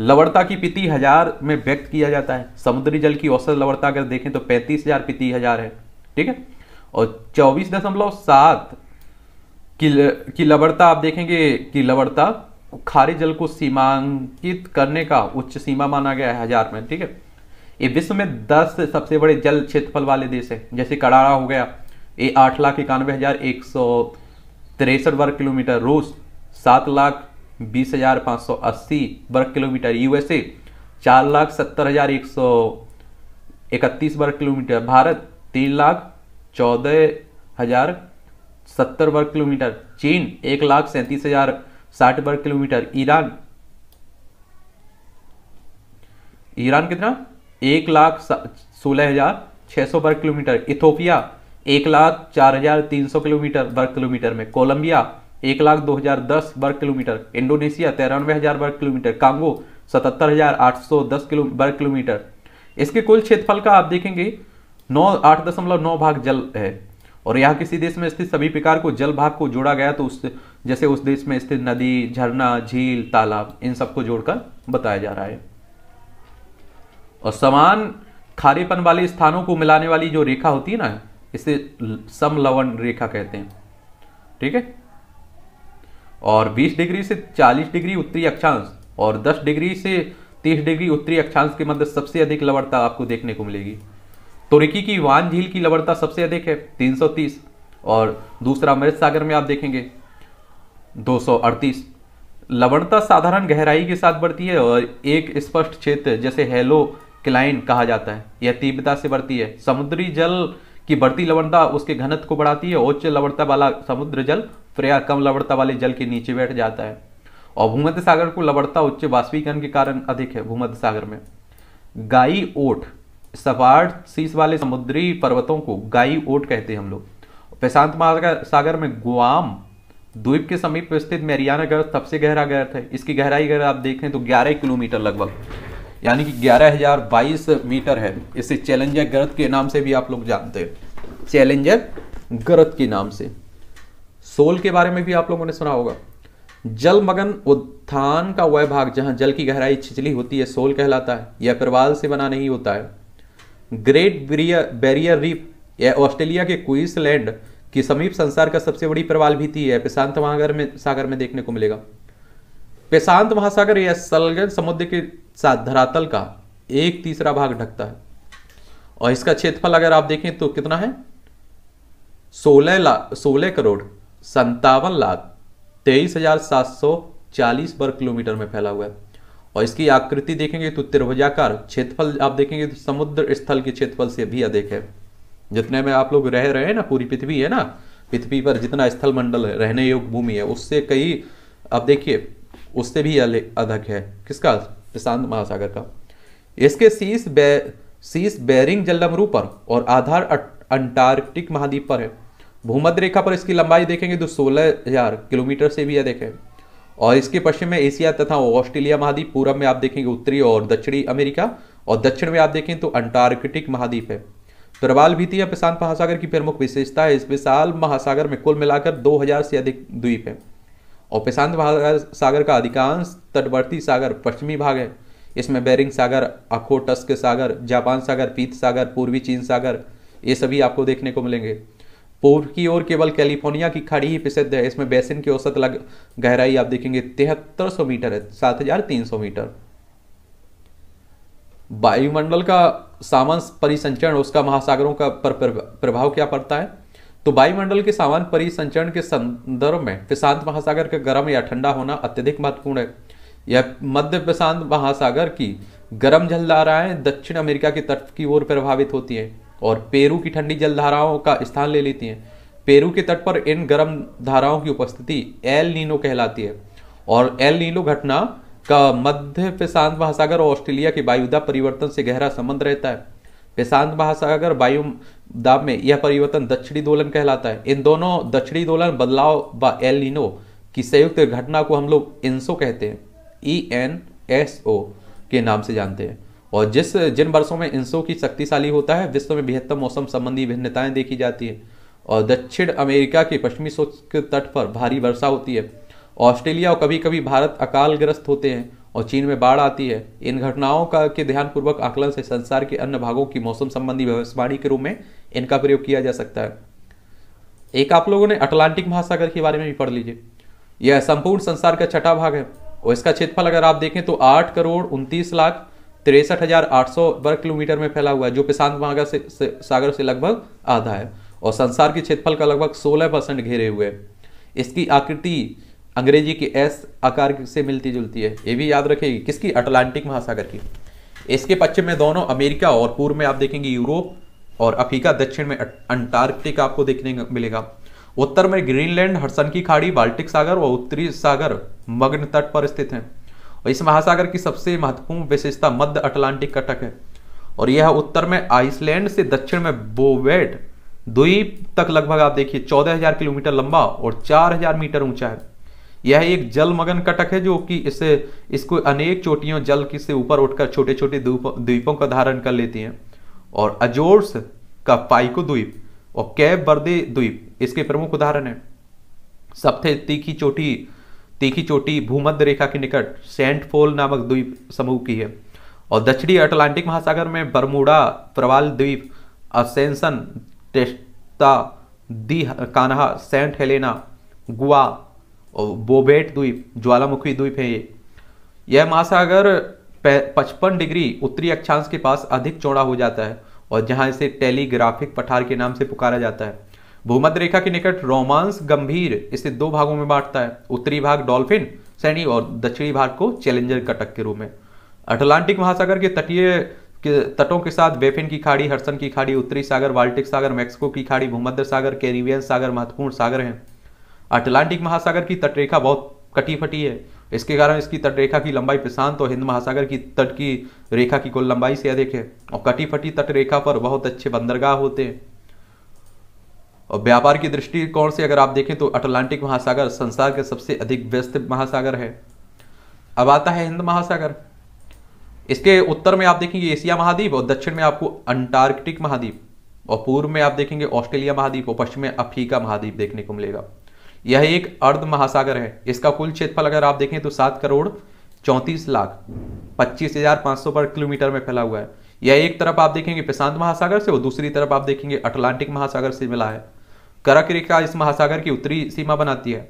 S1: लवड़ता की पिति हजार में व्यक्त किया जाता है समुद्री जल की औसत लवड़ता अगर देखें तो पैंतीस हजार पिति हजार है ठीक है और चौबीस दशमलव सात की, की लवड़ता आप देखेंगे कि लवड़ता खारी जल को सीमांकित करने का उच्च सीमा माना गया है हजार में ठीक है ये विश्व में दस सबसे बड़े जल क्षेत्रफल वाले देश है जैसे कड़ारा हो गया ये आठ लाख इक्यानवे हजार एक सौ तिरसठ वर्ग किलोमीटर रूस सात लाख बीस हजार पाँच सौ अस्सी वर्ग किलोमीटर यूएसए चार लाख सत्तर हजार एक सौ इकतीस वर्ग किलोमीटर भारत तीन लाख चौदह हजार सत्तर वर्ग किलोमीटर चीन एक लाख सैंतीस हजार साठ वर्ग किलोमीटर ईरान ईरान कितना एक लाख सोलह हजार छह सौ वर्ग किलोमीटर इथोपिया एक लाख चार हजार तीन सौ किलोमीटर वर्ग किलोमीटर में कोलंबिया एक लाख दो हजार दस वर्ग किलोमीटर इंडोनेशिया तिरानवे हजार वर्ग किलोमीटर कांगो सतहत्तर हजार आठ सौ दस किलो वर्ग किलोमीटर इसके कुल क्षेत्रफल का आप देखेंगे नौ आठ दशमलव नौ भाग जल है और यहाँ किसी देश में स्थित सभी प्रकार को जल भाग को जोड़ा गया तो उस जैसे उस देश में स्थित नदी झरना झील तालाब इन सबको जोड़कर बताया जा रहा है और समान खारीपन वाले स्थानों को मिलाने वाली जो रेखा होती है ना इसे समलवण रेखा कहते हैं ठीक है और 20 डिग्री से 40 डिग्री उत्तरी अक्षांश और 10 डिग्री से 30 डिग्री उत्तरी अक्षांश के मध्य सबसे अधिक लवणता आपको देखने को मिलेगी तुर्की की वान झील की लवणता सबसे अधिक है 330 और दूसरा मृत सागर में आप देखेंगे 238 लवणता साधारण गहराई के साथ बढ़ती है और एक स्पष्ट क्षेत्र जैसे हेलो क्लाइन कहा जाता है यह तीव्रता से बढ़ती है समुद्री जल की बढ़ती लवणता उसके घनत्व को बढ़ाती है उच्च लवणता वाला समुद्र जल प्रया कम लवणता वाले जल के नीचे बैठ जाता है और भूमध्य सागर को लवणता उच्च वाष्पीकरण के कारण अधिक है भूमध्य सागर में गाई ओट सपाट शीश वाले समुद्री पर्वतों को गाई ओट कहते हैं हम लोग प्रशांत महासागर में गुआम द्वीप के समीप स्थित मेरियाना गर्थ सबसे गहरा गर्थ है इसकी गहराई अगर आप देखें तो 11 किलोमीटर लगभग यानी कि 11,022 मीटर है इसे चैलेंजर गर्द के नाम से भी आप लोग जानते हैं चैलेंजर गर्द के नाम से सोल के बारे में भी आप लोगों ने सुना होगा जलमगन उत्थान का वह भाग जहां जल की गहराई छिछली होती है सोल कहलाता है यह प्रवाल से बना नहीं होता है ग्रेट बैरियर रीफ यह ऑस्ट्रेलिया के क्वीसलैंड के समीप संसार का सबसे बड़ी प्रवाल थी है प्रशांत महागर में सागर में देखने को मिलेगा प्रशांत महासागर या सलगन समुद्र के साथ धरातल का एक तीसरा भाग ढकता है और इसका क्षेत्रफल अगर आप देखें तो कितना है सोलह लाख सोलह करोड़ संतावन लाख तेईस हजार सात सौ चालीस वर्ग किलोमीटर में फैला हुआ है और इसकी आकृति देखेंगे तो त्रिभुजाकार क्षेत्रफल आप देखेंगे तो समुद्र स्थल के क्षेत्रफल से भी अधिक है जितने में आप लोग रह रहे हैं ना पूरी पृथ्वी है ना पृथ्वी पर जितना स्थल मंडल रहने योग्य भूमि है उससे कई आप देखिए उससे भी अधिक है किसका प्रशांत महासागर का इसके शीश बे शीश बैरिंग जलमरू पर और आधार अंटार्कटिक महाद्वीप पर है भूमध्य रेखा पर इसकी लंबाई देखेंगे तो सोलह किलोमीटर से भी अधिक है और इसके पश्चिम में एशिया तथा ऑस्ट्रेलिया महाद्वीप पूर्व में आप देखेंगे उत्तरी और दक्षिणी अमेरिका और दक्षिण में आप देखें तो अंटार्कटिक महाद्वीप है प्रवाल भीति या प्रशांत महासागर की प्रमुख विशेषता है इस विशाल महासागर में कुल मिलाकर 2000 से अधिक द्वीप हैं और प्रशांत सागर का अधिकांश तटवर्ती सागर पश्चिमी भाग है इसमें बैरिंग सागर अखोटस्क सागर जापान सागर पीत सागर पूर्वी चीन सागर ये सभी आपको देखने को मिलेंगे पूर्व की ओर केवल कैलिफोर्निया की खाड़ी ही प्रसिद्ध है इसमें बेसिन की औसत लग गहराई आप देखेंगे तिहत्तर सौ मीटर है सात हजार तीन सौ मीटर वायुमंडल का सामान्य परिसंचरण उसका महासागरों का पर प्रभाव क्या पड़ता है तो वायुमंडल के सामान परिसंचरण के संदर्भ में प्रशांत महासागर के गर्म या ठंडा होना अत्यधिक महत्वपूर्ण है यह मध्य प्रशांत महासागर की गर्म जलधाराएं दक्षिण अमेरिका के तट की ओर प्रभावित होती हैं और पेरू की ठंडी जलधाराओं का स्थान ले लेती हैं पेरू के तट पर इन गर्म धाराओं की उपस्थिति एल नीनो कहलाती है और एल नीनो घटना का मध्य प्रशांत महासागर और ऑस्ट्रेलिया के वायुदा परिवर्तन से गहरा संबंध रहता है प्रशांत महासागर वायु दाब में यह परिवर्तन दक्षिणी दोलन कहलाता है इन दोनों दक्षिणी दोलन बदलाव व एलिनो की संयुक्त घटना को हम लोग इंसो कहते हैं ई एन एस ओ के नाम से जानते हैं और जिस जिन वर्षों में इंसो की शक्तिशाली होता है विश्व में बेहतर मौसम संबंधी भिन्नताएं देखी जाती है और दक्षिण अमेरिका के पश्चिमी शुष्क तट पर भारी वर्षा होती है ऑस्ट्रेलिया और कभी कभी भारत अकालग्रस्त होते हैं और चीन में बाढ़ आती है इन घटनाओं का के ध्यानपूर्वक आकलन से संसार के अन्य भागों की मौसम संबंधी भविष्यवाणी के रूप में इनका प्रयोग किया जा सकता है एक आप लोगों ने अटलांटिक महासागर के बारे में भी पढ़ लीजिए यह संपूर्ण संसार का छठा भाग है और इसका क्षेत्रफल अगर आप देखें तो आठ करोड़ उनतीस लाख तिरसठ हजार आठ सौ वर्ग किलोमीटर में फैला हुआ है जो प्रशांत महागर से, से सागर से लगभग आधा है और संसार के क्षेत्रफल का लगभग सोलह परसेंट घेरे हुए है इसकी आकृति अंग्रेजी की एस आकार से मिलती जुलती है ये भी याद रखेगी किसकी अटलांटिक महासागर की इसके पश्चिम में दोनों अमेरिका और पूर्व में आप देखेंगे यूरोप और अफ्रीका दक्षिण में अं-, अंटार्कटिक आपको देखने मिलेगा उत्तर में ग्रीनलैंड हरसन की खाड़ी बाल्टिक सागर और उत्तरी सागर मग्न तट पर स्थित है और इस महासागर की सबसे महत्वपूर्ण विशेषता मध्य अटलांटिक कटक है और यह उत्तर में आइसलैंड से दक्षिण में बोवेट द्वीप तक लगभग आप देखिए 14,000 किलोमीटर लंबा और 4,000 मीटर ऊंचा है यह एक जलमग्न कटक है जो कि इसे इसको अनेक चोटियों जल की से ऊपर उठकर छोटे छोटे द्वीपों का धारण कर लेती हैं और अजोर्स का पाइको द्वीप और कैब बर्दे द्वीप इसके प्रमुख उदाहरण है सबसे तीखी चोटी तीखी चोटी भूमध्य रेखा के निकट सेंट फोल नामक द्वीप समूह की है और दक्षिणी अटलांटिक महासागर में बरमूडा प्रवाल द्वीप Ascension Tristan da Cunha Saint Helena Guam और बोबेट द्वीप ज्वालामुखी द्वीप है ये यह महासागर पचपन डिग्री उत्तरी अक्षांश के पास अधिक चौड़ा हो जाता है और जहां इसे टेलीग्राफिक पठार के नाम से पुकारा जाता है भूमध्य रेखा के निकट रोमांस गंभीर इसे दो भागों में बांटता है उत्तरी भाग डॉल्फिन सैनी और दक्षिणी भाग को चैलेंजर कटक के रूप में अटलांटिक महासागर के तटीय के तटों के साथ बेफिन की खाड़ी हरसन की खाड़ी उत्तरी सागर बाल्टिक सागर मेक्सिको की खाड़ी भूमध्य सागर कैरिबियन सागर महत्वपूर्ण सागर हैं अटलांटिक महासागर की तटरेखा बहुत कटी फटी है इसके कारण इसकी तटरेखा की लंबाई प्रशांत और हिंद महासागर की तट की रेखा की कुल लंबाई से अधिक है और कटी फटी तटरेखा पर बहुत अच्छे बंदरगाह होते हैं और व्यापार की दृष्टिकोण से अगर आप देखें तो अटलांटिक महासागर संसार के सबसे अधिक व्यस्त महासागर है अब आता है हिंद महासागर इसके उत्तर में आप देखेंगे एशिया महाद्वीप और दक्षिण में आपको अंटार्कटिक महाद्वीप और पूर्व में आप देखेंगे ऑस्ट्रेलिया महाद्वीप और पश्चिम में अफ्रीका महाद्वीप देखने को मिलेगा यह एक अर्ध महासागर है इसका कुल क्षेत्रफल अगर आप देखें तो सात करोड़ चौंतीस लाख पच्चीस हजार पांच सौ वर्ग किलोमीटर में फैला हुआ है यह एक तरफ आप देखेंगे प्रशांत महासागर से और दूसरी तरफ आप देखेंगे अटलांटिक महासागर से मिला है करक रेखा इस महासागर की उत्तरी सीमा बनाती है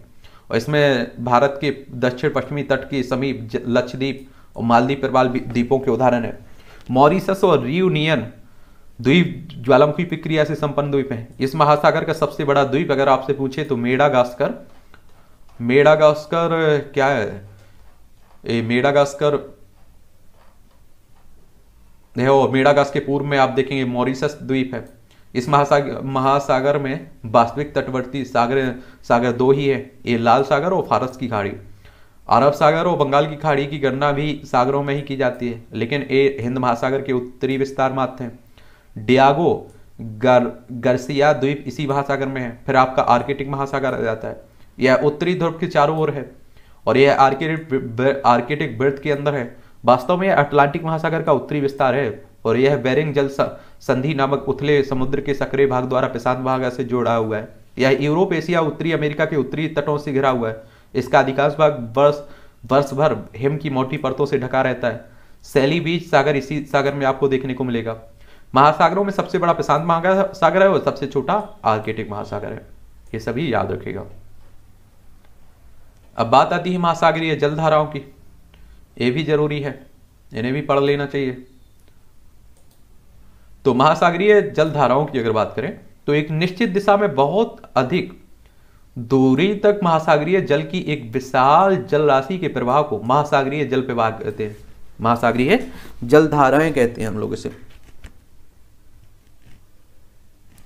S1: और इसमें भारत के दक्षिण पश्चिमी तट के समीप लक्षद्वीप और मालदीप प्रवाल द्वीपों के उदाहरण है मॉरिसस और रियूनियन द्वीप ज्वालामुखी प्रक्रिया से संपन्न द्वीप है इस महासागर का सबसे बड़ा द्वीप अगर आपसे पूछे तो मेडागास्कर मेडागास्कर क्या है ए, मेडागास्कर देखो मेडागास के पूर्व में आप देखेंगे मॉरिशस द्वीप है इस महासागर महासागर में वास्तविक तटवर्ती सागर सागर दो ही है ये लाल सागर और फारस की खाड़ी अरब सागर और बंगाल की खाड़ी की गणना भी सागरों में ही की जाती है लेकिन ये हिंद महासागर के उत्तरी विस्तार मात्र हैं डियागो गर गर्सिया द्वीप इसी महासागर में है फिर आपका आर्किटिक महासागर आ जाता है यह उत्तरी ध्रुव के चारों ओर है और यह आर्किटिक आर्किटिक वृत्त के अंदर है वास्तव में यह अटलांटिक महासागर का उत्तरी विस्तार है और यह बेरिंग जल संधि नामक उथले समुद्र के सक्रिय भाग द्वारा प्रशांत भाग से जोड़ा हुआ है यह यूरोप एशिया उत्तरी अमेरिका के उत्तरी तटों से घिरा हुआ है इसका अधिकांश भाग वर्ष वर्ष भर हिम की मोटी परतों से ढका रहता है सैली बीच सागर इसी सागर में आपको देखने को मिलेगा महासागरों में सबसे बड़ा प्रशांत महासागर है और सबसे छोटा आर्कटिक महासागर है ये सभी याद रखेगा अब बात आती है महासागरीय जलधाराओं की ये भी जरूरी है इन्हें भी पढ़ लेना चाहिए तो महासागरीय जल धाराओं की अगर बात करें तो एक निश्चित दिशा में बहुत अधिक दूरी तक महासागरीय जल की एक विशाल जल राशि के प्रभाव को महासागरीय जल प्रभाव कहते हैं महासागरीय जलधाराएं कहते हैं हम लोग इसे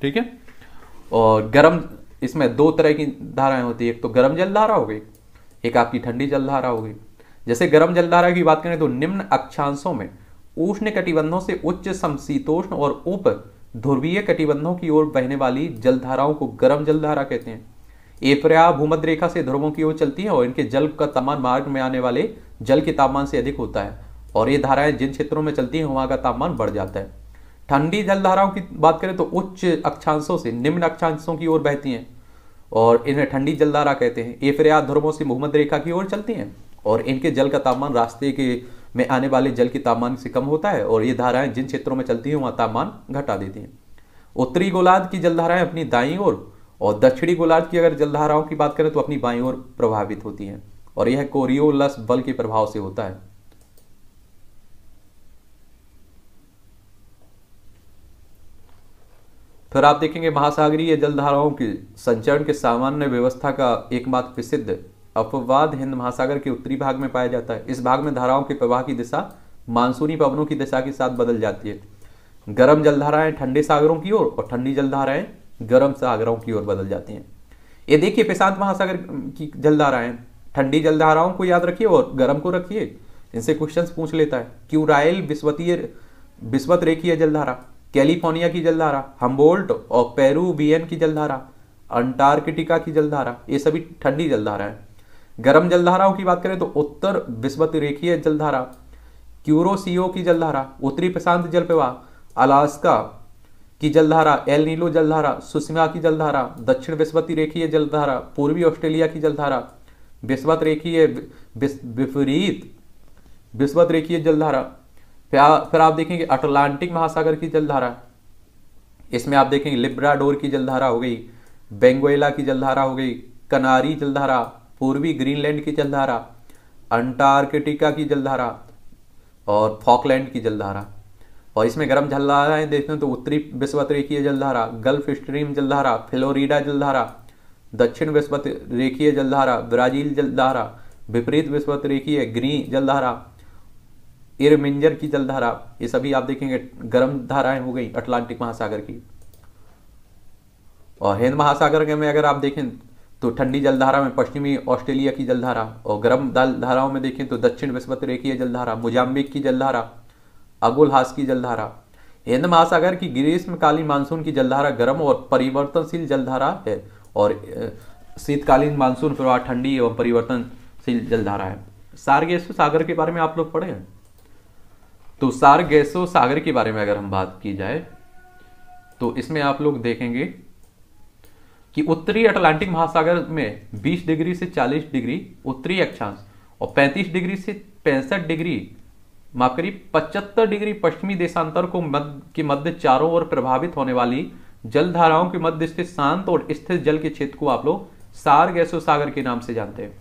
S1: ठीक है और गर्म इसमें दो तरह की धाराएं होती है एक तो गर्म जल धारा हो गई एक आपकी ठंडी जल धारा हो गई जैसे गर्म जल धारा की बात करें तो निम्न अक्षांशों में उष्ण कटिबंधों से उच्च समशीतोष्ण और उप ध्रुवीय कटिबंधों की ओर बहने वाली जलधाराओं को गर्म जलधारा कहते हैं एपरिया भूमध्य रेखा से ध्रुवों की ओर चलती है और इनके जल का तापमान मार्ग में आने वाले जल के तापमान से अधिक होता है और ये धाराएं जिन क्षेत्रों में चलती हैं वहां का तापमान बढ़ जाता है ठंडी जलधाराओं की बात करें तो उच्च अक्षांशों से निम्न अक्षांशों की ओर बहती हैं और इन्हें ठंडी जलधारा कहते हैं ये फ्रिया ध्रुवों से मोहम्मद रेखा की ओर चलती हैं और इनके जल का तापमान रास्ते के में आने वाले जल के तापमान से कम होता है और ये धाराएं जिन क्षेत्रों में चलती हैं वहाँ तापमान घटा देती हैं उत्तरी गोलार्ध की जलधाराएं अपनी दाई ओर और, और दक्षिणी गोलार्ध की अगर जलधाराओं की बात करें तो अपनी बाई ओर प्रभावित होती हैं और यह कोरियोलस बल के प्रभाव से होता है फिर आप देखेंगे महासागरीय जलधाराओं के संचरण के सामान्य व्यवस्था का एकमात्र प्रसिद्ध अपवाद हिंद महासागर के उत्तरी भाग में पाया जाता है इस भाग में धाराओं के प्रवाह की दिशा मानसूनी पवनों की दिशा के साथ बदल जाती है गर्म जलधाराएं ठंडे सागरों की ओर और, ठंडी जलधाराएं गर्म सागरों की ओर बदल जाती हैं ये देखिए प्रशांत महासागर की जलधाराएं ठंडी जलधाराओं को याद रखिए और गर्म को रखिए इनसे क्वेश्चन पूछ लेता है क्यूराइल विस्वतीय विस्वत रेखीय जलधारा कैलिफोर्निया की जलधारा हम्बोल्ट और पेरूबियन की जलधारा अंटार्कटिका की जलधारा ये सभी ठंडी जलधारा है गर्म जलधाराओं की बात करें तो उत्तर विस्वत रेखीय जलधारा क्यूरोसियो की जलधारा उत्तरी प्रशांत जलप्रवाह अलास्का की जलधारा एल नीलो जलधारा सुषमा की जलधारा दक्षिण विस्वती रेखीय जलधारा पूर्वी ऑस्ट्रेलिया की जलधारा विस्वत रेखीय विपरीत विस्वत रेखीय जलधारा फिर आप देखेंगे अटलांटिक महासागर की जलधारा इसमें आप देखेंगे लिब्राडोर की जलधारा हो गई बेंगोला की जलधारा हो गई कनारी जलधारा पूर्वी ग्रीनलैंड की जलधारा अंटार्कटिका की जलधारा और फॉकलैंड की जलधारा और इसमें गर्म जलधाराएं देखते हैं तो उत्तरी विश्व रेखीय जलधारा गल्फ स्ट्रीम जलधारा फ्लोरिडा जलधारा दक्षिण विश्व रेखीय जलधारा ब्राजील जलधारा विपरीत विश्व रेखीय ग्रीन जलधारा एरमिंजर की जलधारा ये सभी आप देखेंगे गर्म धाराएं हो गई अटलांटिक महासागर की और हिंद महासागर के में अगर आप देखें तो ठंडी जलधारा में पश्चिमी ऑस्ट्रेलिया की जलधारा और गर्म धाराओं में देखें तो दक्षिण विस्वत रेखीय जलधारा मोजाम्बिक की जलधारा अगुलहास की जलधारा हिंद महासागर की ग्रीष्मकालीन मानसून की जलधारा गर्म और परिवर्तनशील जलधारा है और शीतकालीन मानसून प्रवाह ठंडी और परिवर्तनशील जलधारा है सार्गेश्वर सागर के बारे में आप लोग पढ़े हैं तो सार गैसो सागर के बारे में अगर हम बात की जाए तो इसमें आप लोग देखेंगे कि उत्तरी अटलांटिक महासागर में 20 डिग्री से 40 डिग्री उत्तरी अक्षांश और 35 डिग्री से पैंसठ डिग्री माफ करिए पचहत्तर डिग्री पश्चिमी देशांतर को मध्य के मध्य चारों ओर प्रभावित होने वाली जल धाराओं के मध्य स्थित शांत और स्थिर जल के क्षेत्र को आप लोग सार गैसो सागर के नाम से जानते हैं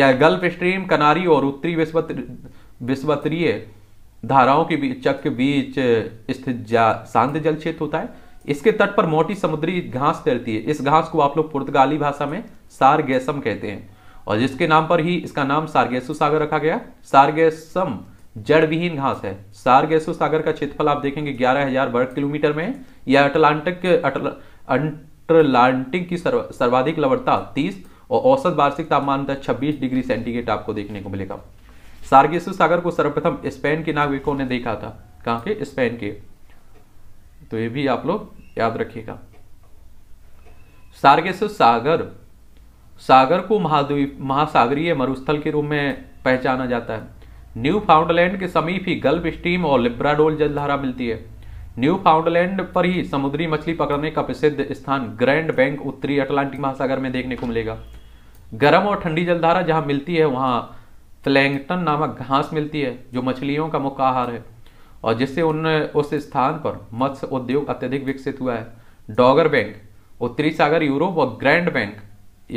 S1: यह गल्फ स्ट्रीम कनारी और उत्तरी विश्वत विश्वतरीय धाराओं के बीच चक के बीच स्थित शांत जल क्षेत्र होता है इसके तट पर मोटी समुद्री घास तैरती है इस घास को आप लोग पुर्तगाली भाषा में सारगैसम कहते हैं और जिसके नाम पर ही इसका नाम सारगैसो सागर रखा गया सारगैसम जड़ विहीन घास है सारगैसो सागर का क्षेत्रफल आप देखेंगे ग्यारह हजार वर्ग किलोमीटर में यह अटलांटिक अटलांटिक की सर्व, सर्वाधिक लवड़ता तीस और औसत वार्षिक तापमान छब्बीस डिग्री सेंटीग्रेड आपको देखने को मिलेगा सार्गेसु सागर को सर्वप्रथम स्पेन के नागरिकों ने देखा था कहाँ के स्पेन के तो ये भी आप लोग याद रखिएगा सार्गेसु सागर सागर को महाद्वीप महासागरीय मरुस्थल के रूप में पहचाना जाता है न्यू फाउंडलैंड के समीप ही गल्फ स्टीम और लिब्राडोल जलधारा मिलती है न्यू फाउंडलैंड पर ही समुद्री मछली पकड़ने का प्रसिद्ध स्थान ग्रैंड बैंक उत्तरी अटलांटिक महासागर में देखने को मिलेगा गर्म और ठंडी जलधारा जहां मिलती है वहां प्लैंकटन नामक घास मिलती है जो मछलियों का मुख्य आहार है और जिससे उन उस स्थान पर मत्स्य उद्योग अत्यधिक विकसित हुआ है डॉगर बैंक उत्तरी सागर यूरोप और ग्रैंड बैंक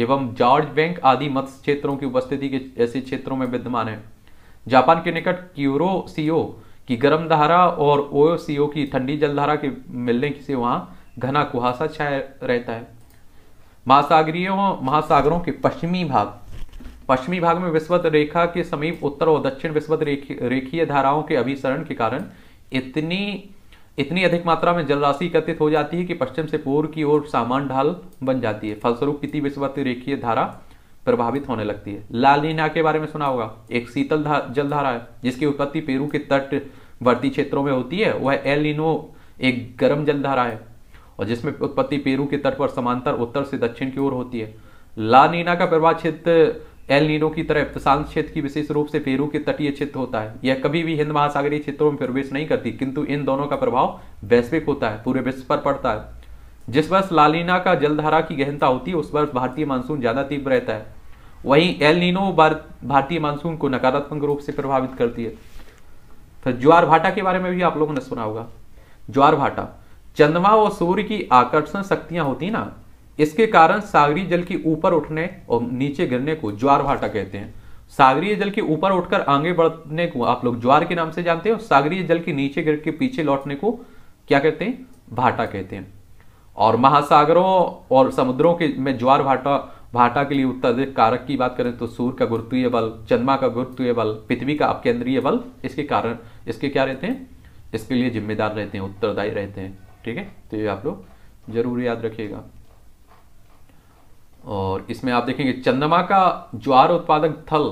S1: एवं जॉर्ज बैंक आदि मत्स्य क्षेत्रों की उपस्थिति के ऐसे क्षेत्रों में विद्यमान है जापान के निकट क्यूरो सीओ की गर्म धारा और सीओ की ठंडी जलधारा के मिलने से वहाँ घना कुहासा छाया रहता है महासागरीय महासागरों के पश्चिमी भाग पश्चिमी भाग में विस्वत रेखा के समीप उत्तर और दक्षिण विस्वत रेखीय धाराओं के अभिसरण के कारण इतनी इतनी अधिक मात्रा में जलराशि एकत्रित हो जाती है कि पश्चिम से पूर्व की ओर सामान ढाल बन जाती है फलस्वरूप इति विस्वत रेखीय धारा प्रभावित होने लगती है लाल नीना के बारे में सुना होगा एक शीतल जलधारा है जिसकी उत्पत्ति पेरू के तटवर्ती क्षेत्रों में होती है वह एल लीनो एक गर्म जलधारा है और जिसमें उत्पत्ति पेरू के तट पर समांतर उत्तर से दक्षिण की ओर होती है ला नीना का प्रभाव क्षेत्र एल नीनो की तरह प्रशांत क्षेत्र की विशेष रूप से पेरू के तटीय क्षेत्र होता है यह कभी भी हिंद महासागरीय क्षेत्रों में प्रवेश नहीं करती किंतु इन दोनों का प्रभाव वैश्विक होता है पूरे विश्व पर पड़ता है जिस वर्ष लालिना का जलधारा की गहनता होती है उस वर्ष भारतीय मानसून ज्यादा तीव्र रहता है वहीं एल नीनो भारतीय मानसून को नकारात्मक रूप से प्रभावित करती है तो ज्वार भाटा के बारे में भी आप लोगों ने सुना होगा ज्वार भाटा चंद्रमा और सूर्य की आकर्षण शक्तियां होती ना इसके कारण सागरीय जल के ऊपर उठने और नीचे गिरने को ज्वार भाटा कहते हैं सागरीय जल के ऊपर उठकर आगे बढ़ने को आप लोग ज्वार के नाम से जानते हैं और सागरीय जल के नीचे गिर के पीछे लौटने को क्या कहते हैं भाटा कहते हैं और महासागरों और समुद्रों के में ज्वार भाटा भाटा के लिए उत्तराधिक कारक की बात करें तो सूर्य का गुरुत्वीय बल चंद्रमा का गुरुत्वीय बल पृथ्वी का अपकेंद्रीय बल इसके कारण इसके क्या रहते हैं इसके लिए जिम्मेदार रहते हैं उत्तरदायी रहते हैं ठीक है तो ये आप लोग जरूर याद रखिएगा और इसमें आप देखेंगे चंद्रमा का ज्वार उत्पादक थल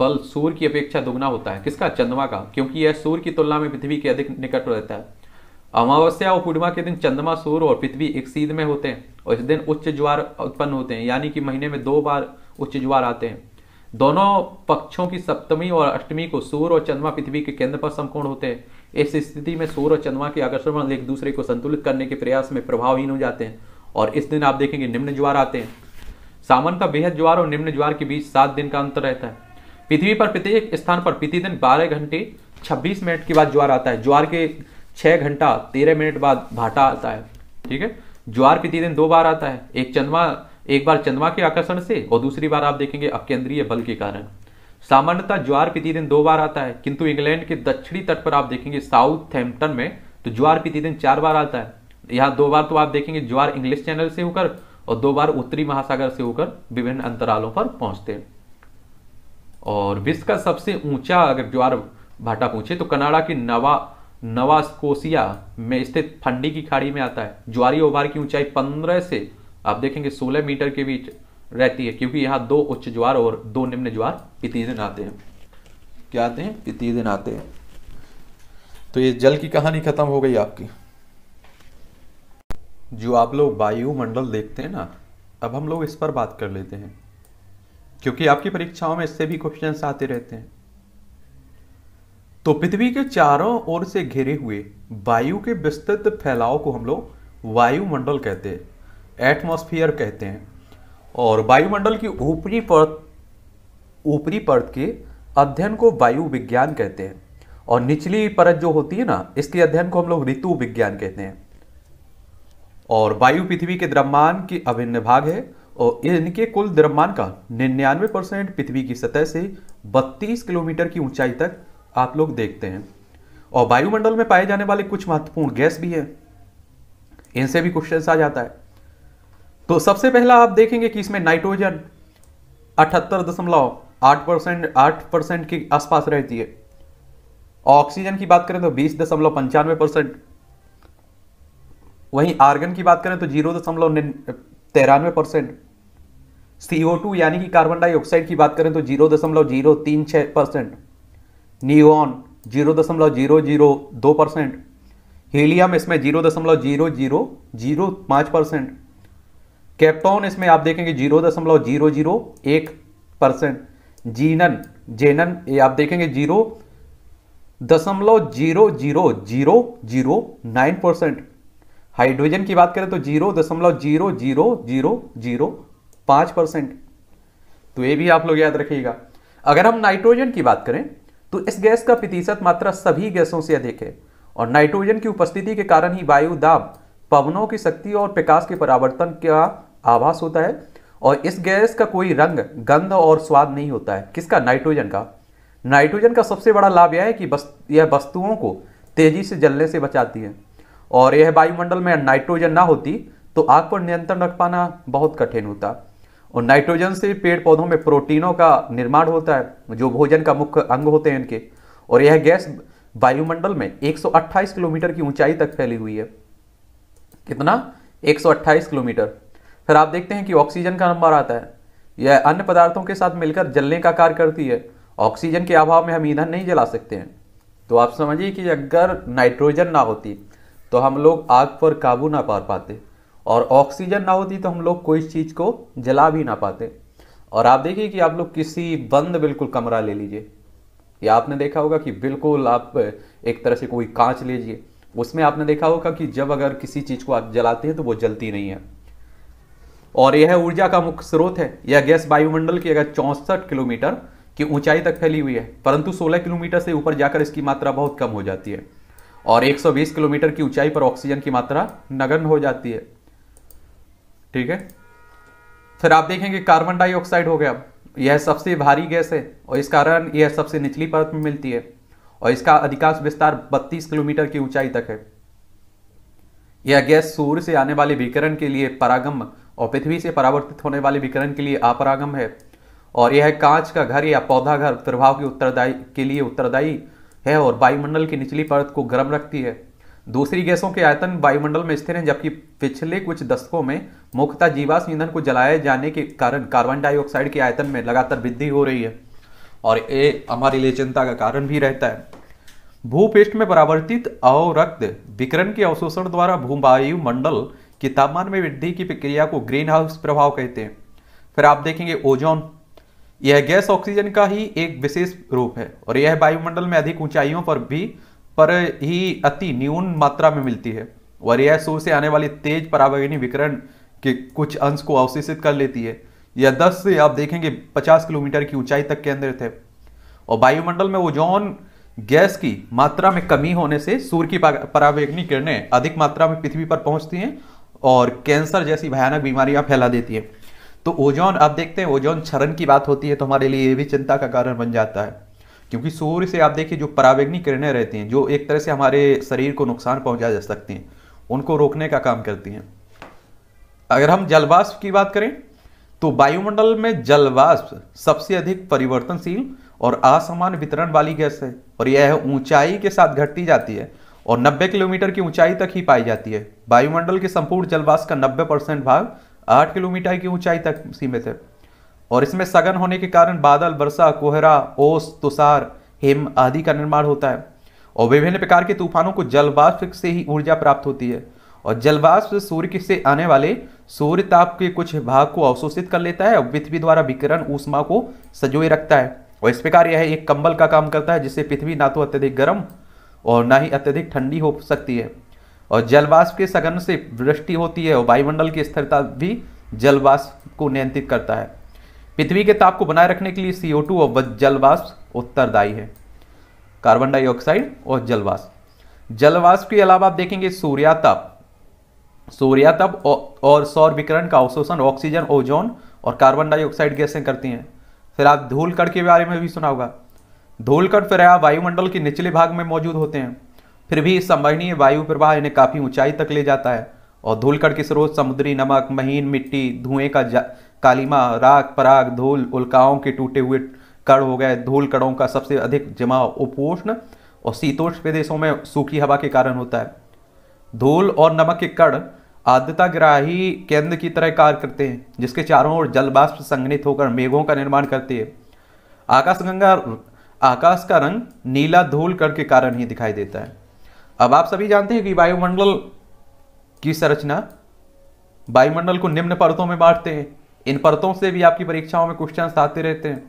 S1: बल सूर्य की अपेक्षा दुगना होता है किसका चंद्रमा का क्योंकि यह सूर्य की तुलना में पृथ्वी के अधिक निकट रहता है अमावस्या और पूर्णिमा के दिन चंद्रमा सूर्य और पृथ्वी एक सीध में होते हैं और इस दिन उच्च ज्वार उत्पन्न होते हैं यानी कि महीने में दो बार उच्च ज्वार आते हैं दोनों पक्षों की सप्तमी और अष्टमी को सूर्य और चंद्रमा पृथ्वी के केंद्र पर समकोण होते हैं इस स्थिति में सूर्य और चंद्रमा के आकर्षण एक दूसरे को संतुलित करने के प्रयास में प्रभावहीन हो जाते हैं और इस दिन आप देखेंगे निम्न ज्वार आते हैं सावन का बेहद ज्वार और निम्न ज्वार के बीच सात दिन का अंतर रहता है पृथ्वी पर प्रत्येक स्थान पर प्रतिदिन बारह घंटे छब्बीस मिनट के बाद ज्वार आता है ज्वार के छह घंटा तेरह मिनट बाद भाटा आता है ठीक है ज्वार प्रतिदिन दो बार आता है एक चंद्रमा एक बार चंद्रमा के आकर्षण से और दूसरी बार आप देखेंगे अपकेंद्रीय बल के कारण सामान्यतः ज्वार प्रतिदिन दो बार आता है किंतु इंग्लैंड के दक्षिणी तट पर आप देखेंगे साउथ हैम्पटन में तो ज्वार प्रतिदिन चार बार आता है यहाँ दो बार तो आप देखेंगे ज्वार इंग्लिश चैनल से होकर और दो बार उत्तरी महासागर से होकर विभिन्न अंतरालों पर पहुंचते हैं और विश्व का सबसे ऊंचा अगर ज्वार भाटा पूछे तो कनाडा की नवा नवास्कोसिया में स्थित फंडी की खाड़ी में आता है ज्वारी उभार की ऊंचाई 15 से आप देखेंगे 16 मीटर के बीच रहती है क्योंकि यहाँ दो उच्च ज्वार और दो निम्न ज्वार पिती दिन आते हैं क्या आते हैं पिती दिन आते हैं तो ये जल की कहानी खत्म हो गई आपकी जो आप लोग वायुमंडल देखते हैं ना अब हम लोग इस पर बात कर लेते हैं क्योंकि आपकी परीक्षाओं में इससे भी क्वेश्चन आते रहते हैं तो पृथ्वी के चारों ओर से घिरे हुए वायु के विस्तृत फैलाव को हम लोग वायुमंडल कहते हैं एटमोस्फियर कहते हैं और वायुमंडल की ऊपरी परत ऊपरी परत के अध्ययन को वायु विज्ञान कहते हैं और निचली परत जो होती है ना इसके अध्ययन को हम लोग ऋतु विज्ञान कहते हैं और वायु पृथ्वी के द्रव्यमान के अभिन्न भाग है और इनके कुल द्रव्यमान का निन्यानवे परसेंट पृथ्वी की सतह से 32 किलोमीटर की ऊंचाई तक आप लोग देखते हैं और वायुमंडल में पाए जाने वाले कुछ महत्वपूर्ण गैस भी हैं इनसे भी क्वेश्चन आ जाता है तो सबसे पहला आप देखेंगे कि इसमें नाइट्रोजन अठहत्तर दशमलव आठ परसेंट आठ परसेंट के आसपास रहती है ऑक्सीजन की बात करें तो बीस दशमलव पंचानवे परसेंट वहीं आर्गन की बात करें तो जीरो दशमलव तिरानवे परसेंट सीओ टू यानी कि कार्बन डाइऑक्साइड की बात करें तो जीरो दशमलव जीरो तीन छः परसेंट नियोन जीरो दशमलव जीरो जीरो दो परसेंट हीलियम इसमें जीरो दशमलव जीरो जीरो जीरो पाँच परसेंट कैप्टॉन इसमें आप देखेंगे जीरो दशमलव जीरो जीरो एक परसेंट जीनन जेनन ये आप देखेंगे जीरो दशमलव zero zero zero zero nine percent hydrogen की बात करें तो जीरो दशमलव जीरो जीरो जीरो जीरो पांच परसेंट तो ये भी आप लोग याद रखिएगा अगर हम नाइट्रोजन की बात करें तो इस गैस का प्रतिशत मात्रा सभी गैसों से अधिक है और नाइट्रोजन की उपस्थिति के कारण ही वायु दाब पवनों की शक्ति और प्रकाश के परावर्तन का आभास होता है और इस गैस का कोई रंग गंध और स्वाद नहीं होता है किसका नाइट्रोजन का नाइट्रोजन का सबसे बड़ा लाभ यह है कि बस यह वस्तुओं को तेजी से जलने से बचाती है और यह वायुमंडल में नाइट्रोजन ना होती तो आग पर नियंत्रण रख पाना बहुत कठिन होता और नाइट्रोजन से पेड़ पौधों में प्रोटीनों का निर्माण होता है जो भोजन का मुख्य अंग होते हैं इनके और यह गैस वायुमंडल में 128 किलोमीटर की ऊंचाई तक फैली हुई है कितना 128 किलोमीटर फिर आप देखते हैं कि ऑक्सीजन का नंबर आता है यह अन्य पदार्थों के साथ मिलकर जलने का कार्य करती है ऑक्सीजन के अभाव में हम ईंधन नहीं जला सकते हैं तो आप समझिए कि अगर नाइट्रोजन ना होती तो हम लोग आग पर काबू ना पा पाते और ऑक्सीजन ना होती तो हम लोग कोई चीज़ को जला भी ना पाते और आप देखिए कि आप लोग किसी बंद बिल्कुल कमरा ले लीजिए या आपने देखा होगा कि बिल्कुल आप एक तरह से कोई कांच लीजिए उसमें आपने देखा होगा कि जब अगर किसी चीज़ को आप जलाते हैं तो वो जलती नहीं है और यह ऊर्जा का मुख्य स्रोत है यह गैस वायुमंडल की अगर चौंसठ किलोमीटर की ऊंचाई तक फैली हुई है परंतु 16 किलोमीटर से ऊपर जाकर इसकी मात्रा बहुत कम हो जाती है और 120 किलोमीटर की ऊंचाई पर ऑक्सीजन की मात्रा नगन हो जाती है ठीक है फिर आप देखेंगे कार्बन डाइऑक्साइड हो गया यह सबसे भारी गैस है और इस कारण यह सबसे निचली परत में मिलती है और इसका अधिकांश विस्तार 32 किलोमीटर की ऊंचाई तक है यह गैस सूर्य से आने वाले विकरण के लिए परागम और पृथ्वी से परावर्तित होने वाले विकरण के लिए अपरागम है और यह कांच का घर या पौधा घर प्रभाव के उत्तरदायी के लिए उत्तरदायी है और वायुमंडल की निचली परत को गर्म रखती है दूसरी गैसों के आयतन वायुमंडल में स्थिर हैं जबकि पिछले कुछ दशकों में मुख्यतः जीवाश्म ईंधन को जलाए जाने के कारण कार्बन डाइऑक्साइड के आयतन में लगातार वृद्धि हो रही है और ये हमारे लिए चिंता का कारण भी रहता है भूपृष्ठ में परावर्तित अवरक्त विकरण के अवशोषण द्वारा भू वायुमंडल के तापमान में वृद्धि की प्रक्रिया को ग्रीन हाउस प्रभाव कहते हैं फिर आप देखेंगे ओजोन यह गैस ऑक्सीजन का ही एक विशेष रूप है और यह वायुमंडल में अधिक ऊंचाइयों पर भी पर ही अति न्यून मात्रा में मिलती है और यह सूर्य से आने वाली तेज परावैनी विकरण के कुछ अंश को अवशेषित कर लेती है यह 10 से आप देखेंगे 50 किलोमीटर की ऊंचाई तक केंद्रित है और वायुमंडल में ओजोन गैस की मात्रा में कमी होने से सूर्य की परावैग्नि किरणें अधिक मात्रा में पृथ्वी पर पहुंचती हैं और कैंसर जैसी भयानक बीमारियां फैला देती हैं तो ओजोन आप देखते हैं ओजोन क्षरण की बात होती है तो हमारे लिए ये भी चिंता का कारण बन जाता है क्योंकि सूर्य से आप देखिए जो परावैग्निक किरणें रहती हैं जो एक तरह से हमारे शरीर को नुकसान पहुंचा जा सकती हैं उनको रोकने का काम करती हैं अगर हम जलवाष्प की बात करें तो वायुमंडल में जलवाष्प सबसे अधिक परिवर्तनशील और असमान वितरण वाली गैस है और यह ऊंचाई के साथ घटती जाती है और 90 किलोमीटर की ऊंचाई तक ही पाई जाती है वायुमंडल के संपूर्ण जलवाष्प का 90 परसेंट भाग आठ किलोमीटर की ऊंचाई तक सीमित है और इसमें सघन होने के कारण बादल वर्षा कोहरा ओस तुषार हिम आदि का निर्माण होता है और विभिन्न प्रकार के तूफानों को जलवाष्प से ही ऊर्जा प्राप्त होती है और जलवाष्प सूर्य से आने वाले सूर्य ताप के कुछ भाग को अवशोषित कर लेता है और पृथ्वी द्वारा विकिरण ऊष्मा को सजोए रखता है और इस प्रकार यह एक कंबल का काम करता है जिससे पृथ्वी ना तो अत्यधिक गर्म और ना ही अत्यधिक ठंडी हो सकती है और जलवाष्प के सघन से वृष्टि होती है और वायुमंडल की स्थिरता भी जलवाष्प को नियंत्रित करता है पृथ्वी के ताप को बनाए रखने के लिए टू और जलवाष्प उत्तरदायी है कार्बन डाइऑक्साइड और जलवाष्प जलवाष्प के अलावा आप देखेंगे सूर्याताप सूर्याताप और सौर विकरण का अवशोषण ऑक्सीजन ओजोन और कार्बन डाइऑक्साइड गैसें करती हैं फिर आप धूलकण के बारे में भी सुना होगा धूलकण फिर वायुमंडल के निचले भाग में मौजूद होते हैं फिर भी संवहनीय वायु प्रवाह इन्हें काफ़ी ऊंचाई तक ले जाता है और धूलकड़ के स्रोत समुद्री नमक महीन मिट्टी धुएं का कालीमा राग पराग धूल उल्काओं के टूटे हुए कड़ हो गए धूल कड़ों का सबसे अधिक जमाव उपोष्ण और शीतोष्ण प्रदेशों में सूखी हवा के कारण होता है धूल और नमक के कड़ ग्राही केंद्र की तरह कार्य करते हैं जिसके चारों ओर जलबाष्प संगणित होकर मेघों का निर्माण करती है आकाशगंगा आकाश का रंग नीला धूल कड़ के कारण ही दिखाई देता है अब आप सभी जानते हैं कि वायुमंडल की संरचना वायुमंडल को निम्न परतों में बांटते हैं इन परतों से भी आपकी परीक्षाओं में क्वेश्चन आते रहते हैं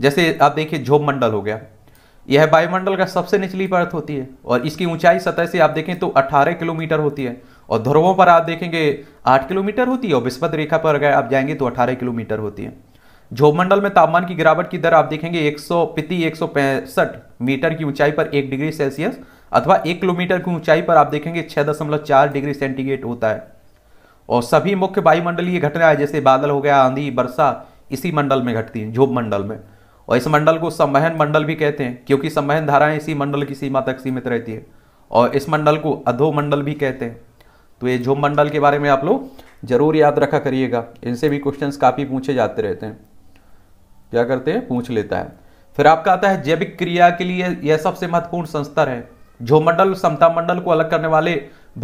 S1: जैसे आप देखिए झोप मंडल हो गया यह वायुमंडल का सबसे निचली परत होती है और इसकी ऊंचाई सतह से आप देखें तो 18 किलोमीटर होती है और ध्रुवों पर आप देखेंगे 8 किलोमीटर होती है और विस्पत रेखा पर अगर आप जाएंगे तो 18 किलोमीटर होती है झोपमंडल में तापमान की गिरावट की दर आप देखेंगे एक सौ एक मीटर की ऊंचाई पर एक डिग्री सेल्सियस अथवा एक किलोमीटर की ऊंचाई पर आप देखेंगे छह दशमलव चार डिग्री सेंटीग्रेड होता है और सभी मुख्य वायुमंडलीय घटनाएं जैसे बादल हो गया आंधी वर्षा इसी मंडल में घटती हैं झोप मंडल में और इस मंडल को संवहन मंडल भी कहते हैं क्योंकि संवहन धाराएं इसी मंडल की सीमा तक सीमित रहती है और इस मंडल को अधो मंडल भी कहते हैं तो ये झोप मंडल के बारे में आप लोग जरूर याद रखा करिएगा इनसे भी क्वेश्चंस काफ़ी पूछे जाते रहते हैं क्या करते हैं पूछ लेता है फिर आपका आता है जैविक क्रिया के लिए यह सबसे महत्वपूर्ण संस्तर है झोमंडल समता मंडल को अलग करने वाले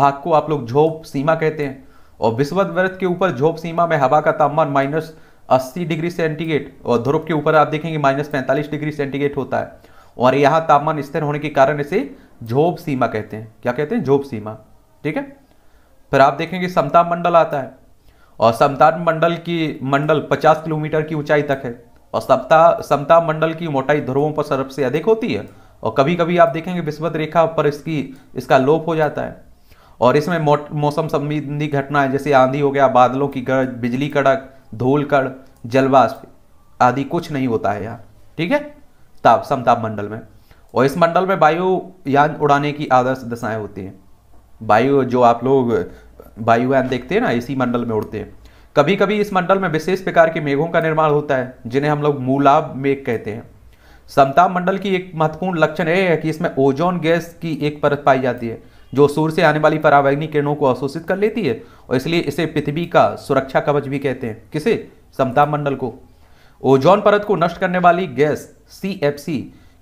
S1: भाग को आप लोग झोप सीमा कहते हैं और विश्वत वृत्त के ऊपर झोप सीमा में हवा का तापमान माइनस अस्सी डिग्री सेंटीग्रेड और ध्रुव के ऊपर आप देखेंगे माइनस पैंतालीस डिग्री सेंटीग्रेड होता है और यहाँ तापमान स्थिर होने के कारण इसे झोप सीमा कहते हैं क्या कहते हैं झोप सीमा ठीक है फिर आप देखेंगे समता मंडल आता है और समता मंडल की मंडल पचास किलोमीटर की ऊंचाई तक है और सप्ताह समता मंडल की मोटाई ध्रुवों पर सर्व से अधिक होती है और कभी कभी आप देखेंगे विस्वत रेखा पर इसकी इसका लोप हो जाता है और इसमें मौसम संबंधी घटनाएं जैसे आंधी हो गया बादलों की गरज बिजली कड़क धूल कड़ जलवाष्प आदि कुछ नहीं होता है यहाँ ठीक है ताप समताप मंडल में और इस मंडल में वायुयान उड़ाने की आदर्श दशाएं होती हैं वायु जो आप लोग वायुयान देखते हैं ना इसी मंडल में उड़ते हैं कभी कभी इस मंडल में विशेष प्रकार के मेघों का निर्माण होता है जिन्हें हम लोग मूलाब मेघ कहते हैं समताप मंडल की एक महत्वपूर्ण लक्षण यह है कि इसमें ओजोन गैस की एक परत पाई जाती है जो सूर्य से आने वाली परावैग्नि किरणों को अवशोषित कर लेती है और इसलिए इसे पृथ्वी का सुरक्षा कवच भी कहते हैं किसे समताप मंडल को ओजोन परत को नष्ट करने वाली गैस सी एफ सी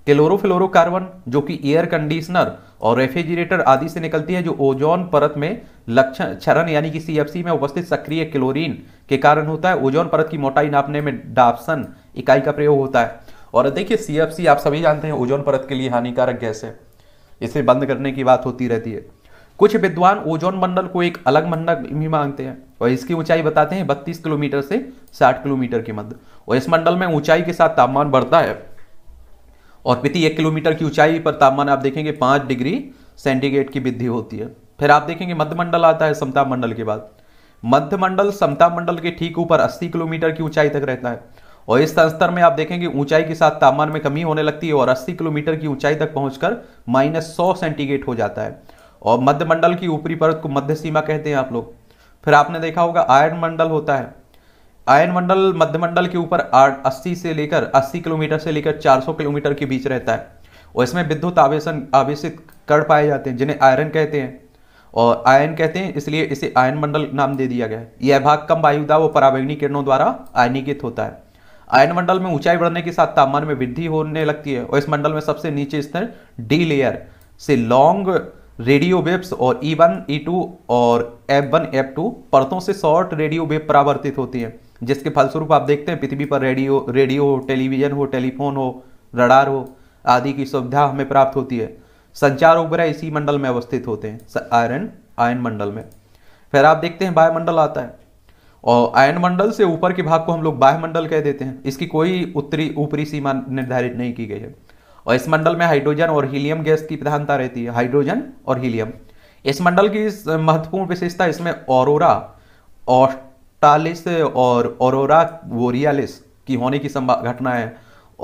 S1: क्लोरोफ्लोरोबन जो कि एयर कंडीशनर और रेफ्रिजरेटर आदि से निकलती है जो ओजोन परत में लक्षण क्षरण यानी कि सी में उपस्थित सक्रिय क्लोरीन के कारण होता है ओजोन परत की मोटाई नापने में डाप्सन इकाई का प्रयोग होता है और देखिए सी आप सभी जानते हैं ओजोन परत के लिए हानिकारक गैस है इसे बंद करने की बात होती रहती है कुछ विद्वान ओजोन मंडल को एक अलग मंडल भी मांगते हैं और इसकी ऊंचाई बताते हैं 32 किलोमीटर से 60 किलोमीटर के मध्य और इस मंडल में ऊंचाई के साथ तापमान बढ़ता है और प्रति एक किलोमीटर की ऊंचाई पर तापमान आप देखेंगे पांच डिग्री सेंटीग्रेड की वृद्धि होती है फिर आप देखेंगे मध्य मंडल आता है समता मंडल के बाद मध्य मंडल समता मंडल के ठीक ऊपर 80 किलोमीटर की ऊंचाई तक रहता है और इस स्तर में आप देखेंगे ऊंचाई के साथ तापमान में कमी होने लगती है और 80 किलोमीटर की ऊंचाई तक पहुंचकर माइनस सौ सेंटीग्रेड हो जाता है और मध्यमंडल की ऊपरी परत को मध्य सीमा कहते हैं आप लोग फिर आपने देखा होगा आयन मंडल होता है आयन मंडल मध्यमंडल के ऊपर अस्सी से लेकर अस्सी किलोमीटर से लेकर चार किलोमीटर के बीच रहता है और इसमें विद्युत आवेशन आवेशित कर पाए जाते हैं जिन्हें आयरन कहते हैं और आयन कहते हैं इसलिए इसे आयन मंडल नाम दे दिया गया है यह भाग कम वायुदा व पराबैंगनी किरणों द्वारा आयनीकृत होता है आयन मंडल में ऊंचाई बढ़ने के साथ तापमान में वृद्धि होने लगती है और इस मंडल में सबसे नीचे स्तर डी लेयर से लॉन्ग रेडियो वेव्स और E e one E e two और एफ वन एफ टू परतों से शॉर्ट रेडियो वेब परावर्तित होती है जिसके फलस्वरूप आप देखते हैं पृथ्वी पर रेडियो रेडियो हो टेलीविजन हो टेलीफोन हो रडार हो आदि की सुविधा हमें प्राप्त होती है संचार उपग्रह इसी मंडल में अवस्थित होते हैं आयरन आयन मंडल में फिर आप देखते हैं वायुमंडल आता है और आयन मंडल से ऊपर के भाग को हम लोग मंडल कह देते हैं इसकी कोई उत्तरी ऊपरी सीमा निर्धारित नहीं की गई है और इस मंडल में हाइड्रोजन और हीलियम गैस की प्रधानता रहती है हाइड्रोजन और हीलियम इस मंडल की महत्वपूर्ण विशेषता इसमें ओरोरा ऑस्टालिस और ओरोरा वोरियालिस की होने की संभा घटना है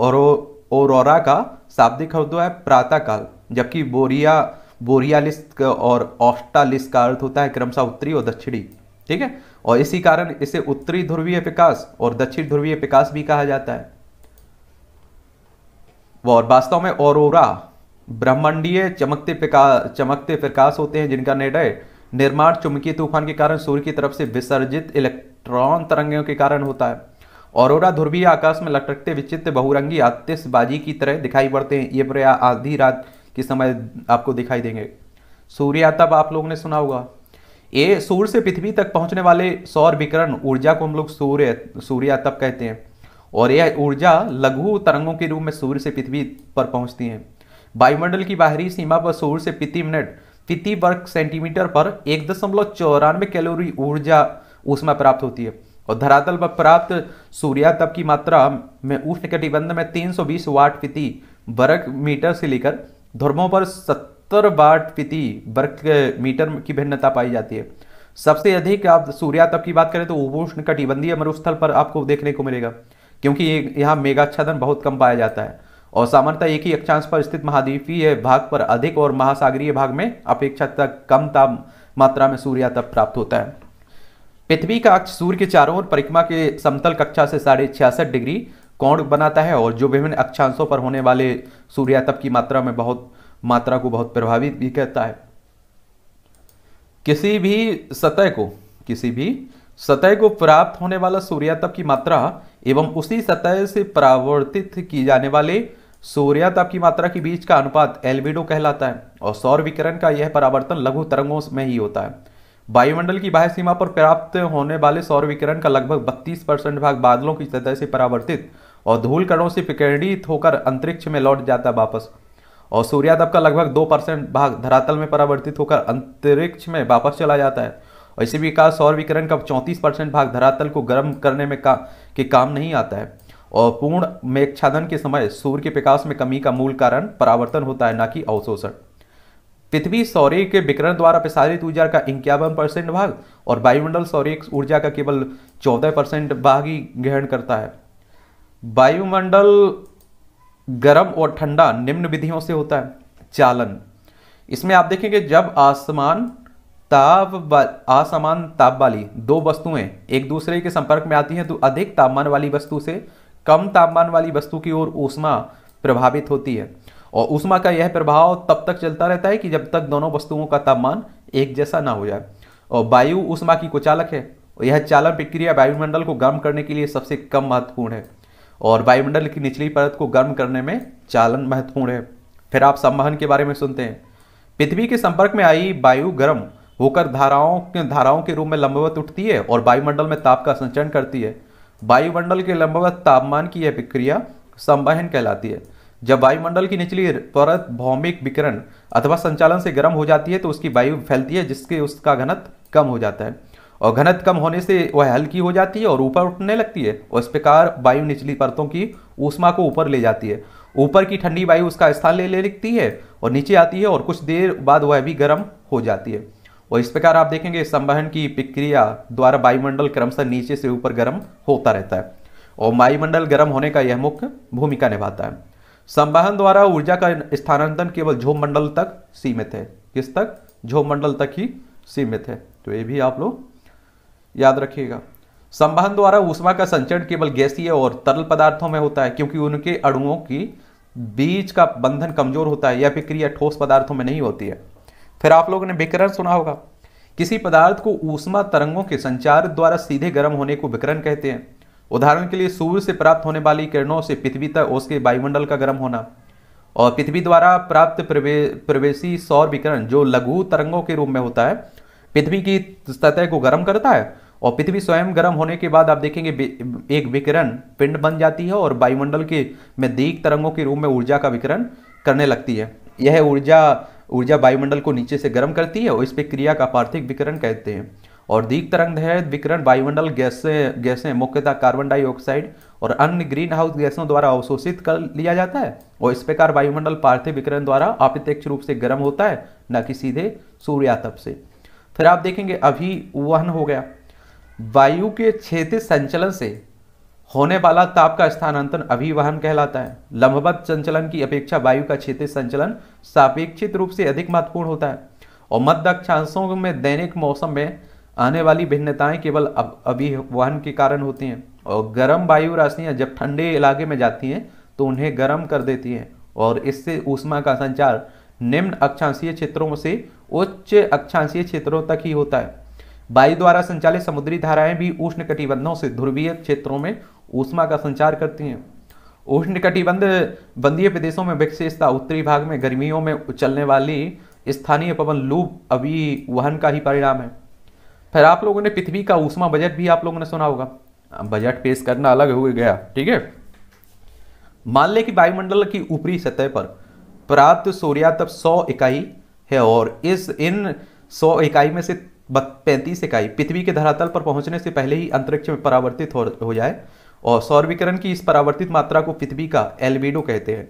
S1: और औरोरा का शाब्दिक अर्थ है प्रातःकाल जबकि बोरिया बोरियालिस और ऑस्टालिस का अर्थ होता है क्रमशः उत्तरी और दक्षिणी ठीक है और इसी कारण इसे उत्तरी ध्रुवीय विकास और दक्षिण ध्रुवीय विकास भी कहा जाता है और वास्तव में ओरोरा ब्रह्मांडीय चमकते प्रकाश चमकते प्रकाश होते हैं जिनका निर्णय निर्माण चुंबकीय तूफान के कारण सूर्य की तरफ से विसर्जित इलेक्ट्रॉन तरंगों के कारण होता है ओरोरा ध्रुवीय आकाश में लटकते विचित्र बहुरंगी आतिशबाजी की तरह दिखाई पड़ते हैं ये प्रया आधी रात के समय आपको दिखाई देंगे सूर्य तब आप लोगों ने सुना होगा ये सूर्य से पृथ्वी तक पहुंचने वाले सौर विकरण ऊर्जा को हम लोग सूर्य तप कहते हैं और यह ऊर्जा लघु तरंगों के रूप में सूर्य से पृथ्वी पर पहुंचती है वायुमंडल की बाहरी सीमा पर सूर्य से प्रति मिनट प्रति वर्ग सेंटीमीटर पर एक दशमलव चौरानवे कैलोरी ऊर्जा उसमें प्राप्त होती है और धरातल पर प्राप्त सूर्या तप की मात्रा में उष्ण कटिबंध में तीन वाट प्रति वर्ग मीटर से लेकर ध्रमों पर सत्तर सत्तर बाट प्रति वर्ग मीटर की भिन्नता पाई जाती है सबसे अधिक आप सूर्यातप की बात करें तो उपोष्ण कटिबंधीय मरुस्थल पर आपको देखने को मिलेगा क्योंकि ये यहाँ मेगाच्छादन बहुत कम पाया जाता है और सामान्यतः एक ही अक्षांश पर स्थित महाद्वीपीय भाग पर अधिक और महासागरीय भाग में अपेक्षाकृत कम ताप मात्रा में सूर्यातप प्राप्त होता है पृथ्वी का अक्ष सूर्य के चारों ओर परिक्रमा के समतल कक्षा से साढ़े छियासठ डिग्री कोण बनाता है और जो विभिन्न अक्षांशों पर होने वाले सूर्यातप की मात्रा में बहुत मात्रा को बहुत प्रभावित भी कहता है किसी भी सतह को किसी भी सतह को प्राप्त होने वाला सूर्यताप की मात्रा एवं उसी सतह से परावर्तित की जाने वाले सूर्यताप की मात्रा के बीच का अनुपात एल्बिडो कहलाता है और सौर विकिरण का यह परावर्तन लघु तरंगों में ही होता है वायुमंडल की बाह्य सीमा पर प्राप्त होने वाले सौर विकरण का लगभग 32 परसेंट भाग बादलों की सतह से परावर्तित और धूल कणों से विकिरणित होकर अंतरिक्ष में लौट जाता वापस और सूर्यातप का लगभग दो परसेंट भाग धरातल में परावर्तित होकर अंतरिक्ष में वापस चला जाता है और इसी प्रकार सौर विकिरण का चौंतीस परसेंट भाग धरातल को गर्म करने में का के काम नहीं आता है और पूर्ण मेघादन के समय सूर्य के प्रकाश में कमी का मूल कारण परावर्तन होता है न कि अवशोषण पृथ्वी सौर्य के विकरण द्वारा प्रसारित ऊर्जा का इक्यावन परसेंट भाग और वायुमंडल सौर्य ऊर्जा का केवल चौदह परसेंट भाग ही ग्रहण करता है वायुमंडल गर्म और ठंडा निम्न विधियों से होता है चालन इसमें आप देखेंगे जब आसमान ताप आसमान ताप वाली दो वस्तुएं एक दूसरे के संपर्क में आती हैं तो अधिक तापमान वाली वस्तु से कम तापमान वाली वस्तु की ओर ऊष्मा प्रभावित होती है और ऊष्मा का यह प्रभाव तब तक चलता रहता है कि जब तक दोनों वस्तुओं का तापमान एक जैसा ना हो जाए और वायु ऊष्मा की कुचालक है यह चालन प्रक्रिया वायुमंडल को गर्म करने के लिए सबसे कम महत्वपूर्ण है और वायुमंडल की निचली परत को गर्म करने में चालन महत्वपूर्ण है फिर आप संवहन के बारे में सुनते हैं पृथ्वी के संपर्क में आई वायु गर्म होकर धाराओं के धाराओं के रूप में लंबवत उठती है और वायुमंडल में ताप का संचरण करती है वायुमंडल के लंबवत तापमान की यह प्रक्रिया संवहन कहलाती है जब वायुमंडल की निचली परत भौमिक विकिरण अथवा संचालन से गर्म हो जाती है तो उसकी वायु फैलती है जिसके उसका घनत्व कम हो जाता है और घनत कम होने से वह हल्की हो जाती है और ऊपर उठने लगती है और इस प्रकार वायु निचली परतों की ऊष्मा को ऊपर ले जाती है ऊपर की ठंडी वायु उसका स्थान ले ले लिखती है और नीचे आती है और कुछ देर बाद वह भी गर्म हो जाती है और इस प्रकार आप देखेंगे संवहन की प्रक्रिया द्वारा वायुमंडल क्रमशः नीचे से ऊपर गर्म होता रहता है और वायुमंडल गर्म होने का यह मुख्य भूमिका निभाता है संवहन द्वारा ऊर्जा का स्थानांतरण केवल झोम मंडल तक सीमित है किस तक झोम मंडल तक ही सीमित है तो ये भी आप लोग याद रखिएगा संवहन द्वारा ऊष्मा का संचरण केवल गैसीय और तरल पदार्थों में होता है क्योंकि उनके अणुओं की बीज का बंधन कमजोर होता है यह प्रक्रिया ठोस पदार्थों में नहीं होती है फिर आप लोगों ने विकरण सुना होगा किसी पदार्थ को ऊष्मा तरंगों के संचार द्वारा सीधे गर्म होने को विकरण कहते हैं उदाहरण के लिए सूर्य से प्राप्त होने वाली किरणों से पृथ्वी तक उसके वायुमंडल का गर्म होना और पृथ्वी द्वारा प्राप्त प्रवे, प्रवेशी सौर विकरण जो लघु तरंगों के रूप में होता है पृथ्वी की सतह को गर्म करता है और पृथ्वी स्वयं गर्म होने के बाद आप देखेंगे एक विकिरण पिंड बन जाती है और वायुमंडल के में दीक तरंगों के रूप में ऊर्जा का विकिरण करने लगती है यह ऊर्जा ऊर्जा वायुमंडल को नीचे से गर्म करती है और इस पर क्रिया का पार्थिक विकिरण कहते हैं और दीक तरंग विकिरण वायुमंडल गैसें गैसें मुख्यतः कार्बन डाइऑक्साइड और अन्य ग्रीन हाउस गैसों द्वारा अवशोषित कर लिया जाता है और इस प्रकार वायुमंडल पार्थिव विकिरण द्वारा अप्रत्यक्ष रूप से गर्म होता है न कि सीधे सूर्यातप से फिर आप देखेंगे अभी वहन हो गया वायु के क्षेत्र संचलन से होने वाला ताप का स्थानांतरण अभिवहन कहलाता है लंबवत संचलन की अपेक्षा वायु का क्षेत्र संचलन सापेक्षित रूप से अधिक महत्वपूर्ण होता है और मध्य अक्षांशों में दैनिक मौसम में आने वाली भिन्नताएं केवल अभिवहन के कारण होती हैं और गर्म वायु राशियाँ जब ठंडे इलाके में जाती हैं तो उन्हें गर्म कर देती हैं और इससे ऊष्मा का संचार निम्न अक्षांशीय क्षेत्रों से उच्च अक्षांशीय क्षेत्रों तक ही होता है वायु द्वारा संचालित समुद्री धाराएं भी उष्ण कटिबंधों से ध्रुवीय क्षेत्रों में ऊष्मा का संचार करती हैं उष्ण कटिबंध बंदीय प्रदेशों में विशेषता उत्तरी भाग में गर्मियों में चलने वाली स्थानीय पवन लूप अभी वहन का ही परिणाम है फिर आप लोगों ने पृथ्वी का ऊष्मा बजट भी आप लोगों ने सुना होगा बजट पेश करना अलग हो गया ठीक है मान लें कि वायुमंडल की ऊपरी सतह पर प्राप्त सूर्यातप 100 इकाई है और इस इन 100 इकाई में से पैंतीस इकाई पृथ्वी के धरातल पर पहुंचने से पहले ही अंतरिक्ष में परावर्तित हो, हो जाए और सौर विकरण की इस परावर्तित मात्रा को पृथ्वी का एलबीडो कहते हैं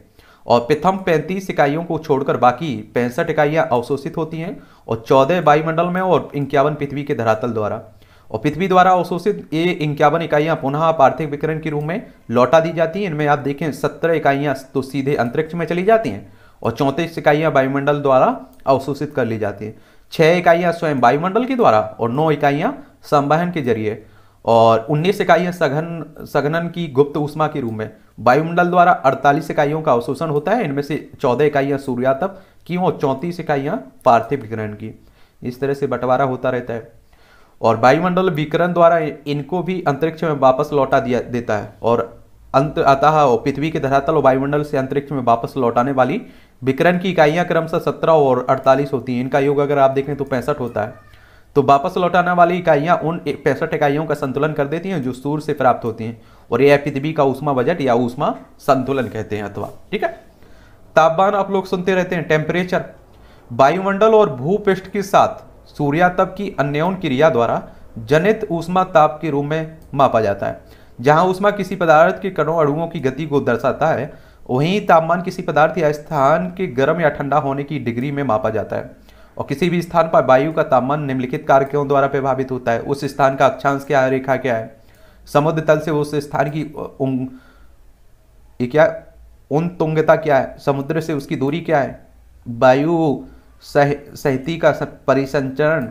S1: और प्रथम पैंतीस इकाइयों को छोड़कर बाकी पैंसठ इकाइयाँ अवशोषित होती हैं और चौदह वायुमंडल में और इक्यावन पृथ्वी के धरातल द्वारा और पृथ्वी द्वारा अवशोषित ये इक्यावन इकाइयाँ पुनः पार्थिव विकरण के रूप में लौटा दी जाती हैं इनमें आप देखें सत्रह इकाइयाँ तो सीधे अंतरिक्ष में चली जाती हैं और चौंतीस इकाइयाँ वायुमंडल द्वारा अवशोषित कर ली जाती हैं छह इकाइयां स्वयं वायुमंडल के द्वारा और नौ इकाइयां संवहन के जरिए और उन्नीस इकाइयां सघन सघनन की गुप्त उष्मा के रूप में वायुमंडल द्वारा अड़तालीस इकाइयों का अवशोषण होता है इनमें से चौदह इकाइयां सूर्यातप की और चौंतीस इकाइयाँ पार्थिव विकरण की इस तरह से बंटवारा होता रहता है और वायुमंडल विकरण द्वारा इनको भी अंतरिक्ष में वापस लौटा दिया देता है और अंत अतः पृथ्वी के धरातल और वायुमंडल से अंतरिक्ष में वापस लौटाने वाली विकरण की इकाइयाँ क्रमशः सत्रह और अड़तालीस होती हैं इनका योग अगर आप देखें तो पैंसठ होता है तो वापस लौटाने वाली इकाइयाँ उन पैंसठ इकाइयों का संतुलन कर देती हैं जो सूर्य से प्राप्त होती हैं और ये पृथ्वी का उष्मा बजट या उष्मा संतुलन कहते हैं अथवा ठीक है तापमान आप लोग सुनते रहते हैं टेम्परेचर वायुमंडल और भूपृष्ठ के साथ सूर्यातप की अन्योन क्रिया द्वारा जनित ऊष्मा ताप के रूप में मापा जाता है जहां ऊष्मा किसी पदार्थ के कणों अणुओं की गति को दर्शाता है वहीं तापमान किसी पदार्थ या स्थान के गर्म या ठंडा होने की डिग्री में मापा जाता है और किसी भी स्थान पर वायु का तापमान निम्नलिखित कारकों द्वारा प्रभावित होता है उस स्थान का अक्षांश क्या रेखा क्या है समुद्र तल से उस स्थान की उंग क्या उन तुंगता क्या है समुद्र से उसकी दूरी क्या है वायु सह सहती का परिसंचरण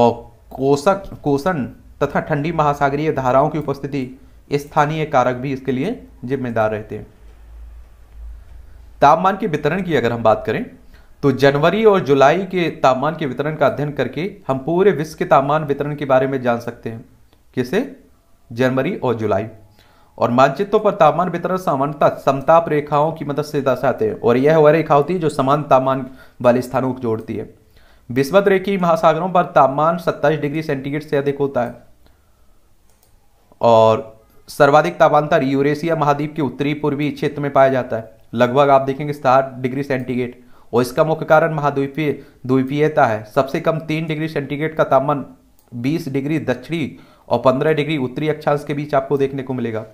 S1: और कोषक कोषण तथा ठंडी महासागरीय धाराओं की उपस्थिति स्थानीय कारक भी इसके लिए जिम्मेदार रहते हैं तापमान के वितरण की अगर हम बात करें तो जनवरी और जुलाई के तापमान के वितरण का अध्ययन करके हम पूरे विश्व के तापमान वितरण के बारे में जान सकते हैं किसे जनवरी और जुलाई और मानचित्रों पर तापमान वितरण सामान्यतः समताप रेखाओं की मदद से दर्शाते हैं और यह वह रेखा होती है जो समान तापमान वाले स्थानों को जोड़ती है विश्वत रेखी महासागरों पर तापमान सत्ताईस डिग्री सेंटीग्रेड से अधिक होता है और सर्वाधिक तापांतर यूरेशिया महाद्वीप के उत्तरी पूर्वी क्षेत्र में पाया जाता है लगभग आप देखेंगे सात डिग्री सेंटीग्रेड और इसका मुख्य कारण महाद्वीपीय द्वीपीयता है सबसे कम तीन डिग्री सेंटीग्रेड का तापमान बीस डिग्री दक्षिणी और पंद्रह डिग्री उत्तरी अक्षांश के बीच आपको देखने को मिलेगा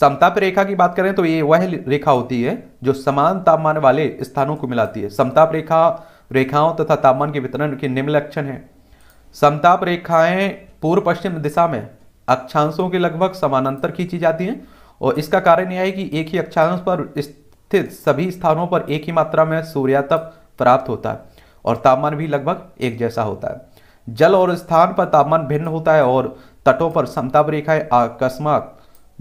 S1: समताप रेखा की बात करें तो ये वह रेखा होती है जो समान तापमान वाले स्थानों को मिलाती है समताप रेखा रेखाओं तथा तो तापमान के वितरण के निम्न लक्षण हैं समताप रेखाएं पूर्व पश्चिम दिशा में अक्षांशों के लगभग समानांतर खींची जाती हैं और इसका कारण यह है कि एक ही अक्षांश पर स्थित सभी स्थानों पर एक ही मात्रा में सूर्यातप प्राप्त होता है और तापमान भी लगभग एक जैसा होता है जल और स्थान पर तापमान भिन्न होता है और तटों पर समताप रेखाएं आकस्मक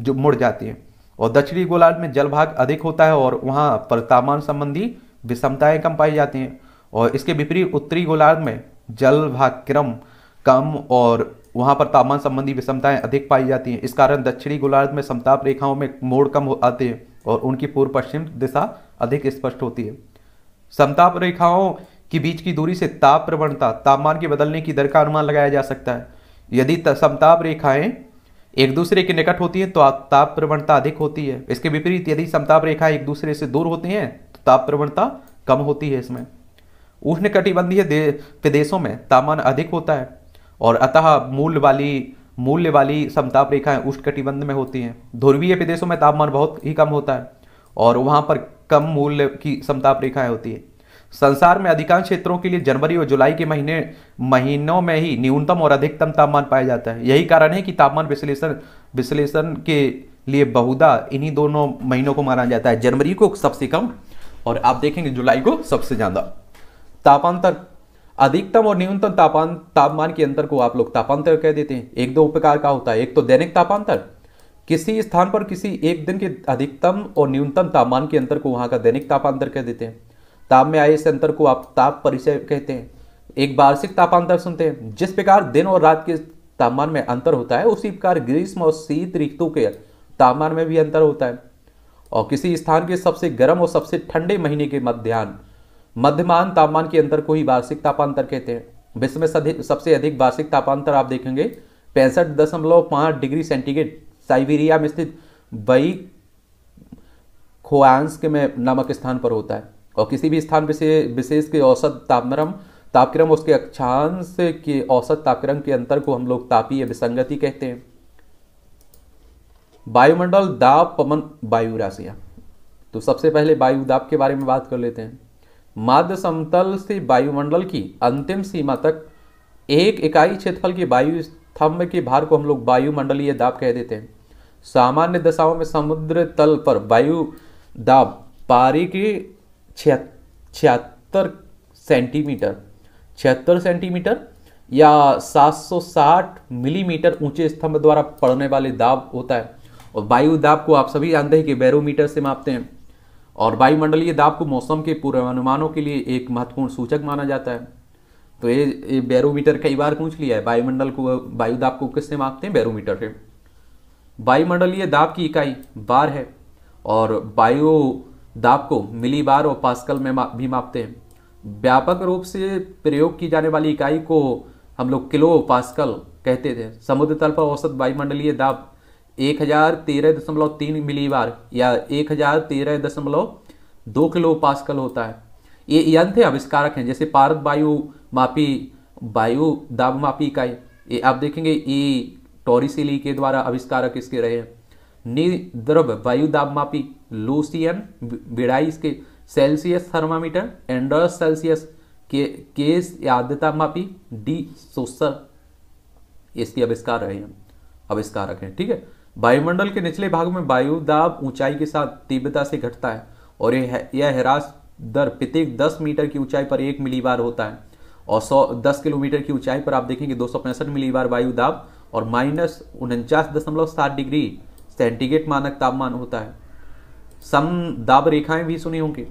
S1: जो मुड़ जाती हैं और दक्षिणी गोलार्ध में जल भाग अधिक होता है और वहाँ पर तापमान संबंधी विषमताएँ कम पाई जाती हैं और इसके विपरीत उत्तरी गोलार्ध में जल भाग क्रम कम और वहाँ पर तापमान संबंधी विषमताएँ अधिक पाई जाती हैं इस कारण दक्षिणी गोलार्ध में समताप रेखाओं में मोड़ कम आते हैं और उनकी पूर्व पश्चिम दिशा अधिक स्पष्ट होती है समताप रेखाओं के बीच की दूरी से ताप प्रवणता तापमान के बदलने की दर का अनुमान लगाया जा सकता है यदि समताप रेखाएं एक दूसरे के निकट होती हैं तो ताप प्रवणता अधिक होती है इसके विपरीत यदि समताप रेखाएं एक दूसरे से दूर होती हैं तो ताप प्रवणता कम होती है इसमें उष्ण कटिबंधीय प्रदेशों में तापमान अधिक होता है और अतः मूल वाली मूल्य वाली समताप रेखाएं कटिबंध में होती हैं ध्रुवीय प्रदेशों में तापमान बहुत ही कम होता है और वहाँ पर कम मूल्य की समताप रेखाएं होती है संसार में अधिकांश क्षेत्रों के लिए जनवरी और जुलाई के महीने महीनों में ही न्यूनतम और अधिकतम तापमान पाया जाता है यही कारण है कि तापमान विश्लेषण विश्लेषण के लिए बहुधा इन्हीं दोनों महीनों को माना जाता है जनवरी को सबसे कम और आप देखेंगे जुलाई को सबसे ज़्यादा तापांतर अधिकतम और न्यूनतम तापमान तापमान के अंतर को आप लोग तापांतर कह देते हैं एक दो प्रकार का होता है एक तो दैनिक तापांतर किसी स्थान पर किसी एक दिन के अधिकतम और न्यूनतम तापमान के अंतर को वहाँ का दैनिक तापांतर कह देते हैं ताप में आए इस अंतर को आप ताप परिचय कहते हैं एक वार्षिक तापांतर सुनते हैं जिस प्रकार दिन और रात के तापमान में अंतर होता है उसी प्रकार ग्रीष्म और शीत ऋतु के तापमान में भी अंतर होता है और किसी स्थान के सबसे गर्म और सबसे ठंडे महीने के मध्यान्ह मध्यमान तापमान के अंतर को ही वार्षिक तापांतर कहते हैं विश्व में सबसे अधिक वार्षिक तापांतर आप देखेंगे पैंसठ दशमलव पाँच डिग्री सेंटीग्रेड साइबेरिया में स्थित बई खोआंस के में नामक स्थान पर होता है और किसी भी स्थान विशेष विशेष के औसत तापक्रम तापक्रम उसके अक्षांश के औसत तापक्रम के अंतर को हम लोग तापीय विसंगति कहते हैं वायुमंडल दाब पवन वायु राशियाँ तो सबसे पहले वायु दाब के बारे में बात कर लेते हैं माध्य समतल से वायुमंडल की अंतिम सीमा तक एक इकाई क्षेत्रफल की वायु स्तंभ के भार को हम लोग वायुमंडलीय दाब कह देते हैं सामान्य दशाओं में समुद्र तल पर वायु दाब पारी के छिहत्तर सेंटीमीटर छिहत्तर सेंटीमीटर या 760 मिलीमीटर ऊंचे स्तंभ द्वारा पड़ने वाले दाब होता है और वायु दाब को आप सभी जानते हैं कि बैरोमीटर से मापते हैं और वायुमंडलीय दाब को मौसम के पूर्वानुमानों के लिए एक महत्वपूर्ण सूचक माना जाता है तो ये, ये बैरोमीटर कई बार पूछ लिया है वायुमंडल को वायु दाब को किससे मापते हैं बैरोमीटर से वायुमंडलीय दाब की इकाई बार है और वायु दाब को मिली बार और पास्कल में भी मापते हैं व्यापक रूप से प्रयोग की जाने वाली इकाई को हम लोग किलो पास्कल कहते थे समुद्र तल पर औसत वायुमंडलीय दाब एक हजार तेरह दशमलव तीन मिलीबार या एक हजार तेरह दशमलव दो किलो पास्कल होता है ये यंत्र आविष्कारक हैं जैसे पारद वायु मापी वायु दाब मापी इकाई ये आप देखेंगे ये टोरिसिली के द्वारा आविष्कारक इसके रहे हैं निद्रव वायु दाब मापी लूसियन बिड़ाई इसके सेल्सियस थर्मामीटर एंडर्स सेल्सियस के केस आद्यता मापी डी सोसर इसके आविष्कार रहे हैं आविष्कारक हैं ठीक है वायुमंडल के निचले भाग में वायु दाब ऊंचाई के साथ तीव्रता से घटता है और यह हरास दर प्रत्येक 10 मीटर की ऊंचाई पर एक बार होता है और सौ 10 किलोमीटर की ऊंचाई पर आप देखेंगे दो बार वायु दाब और माइनस उनचास डिग्री सेंटीग्रेड मानक तापमान होता है सम दाब रेखाएं भी सुनी होंगी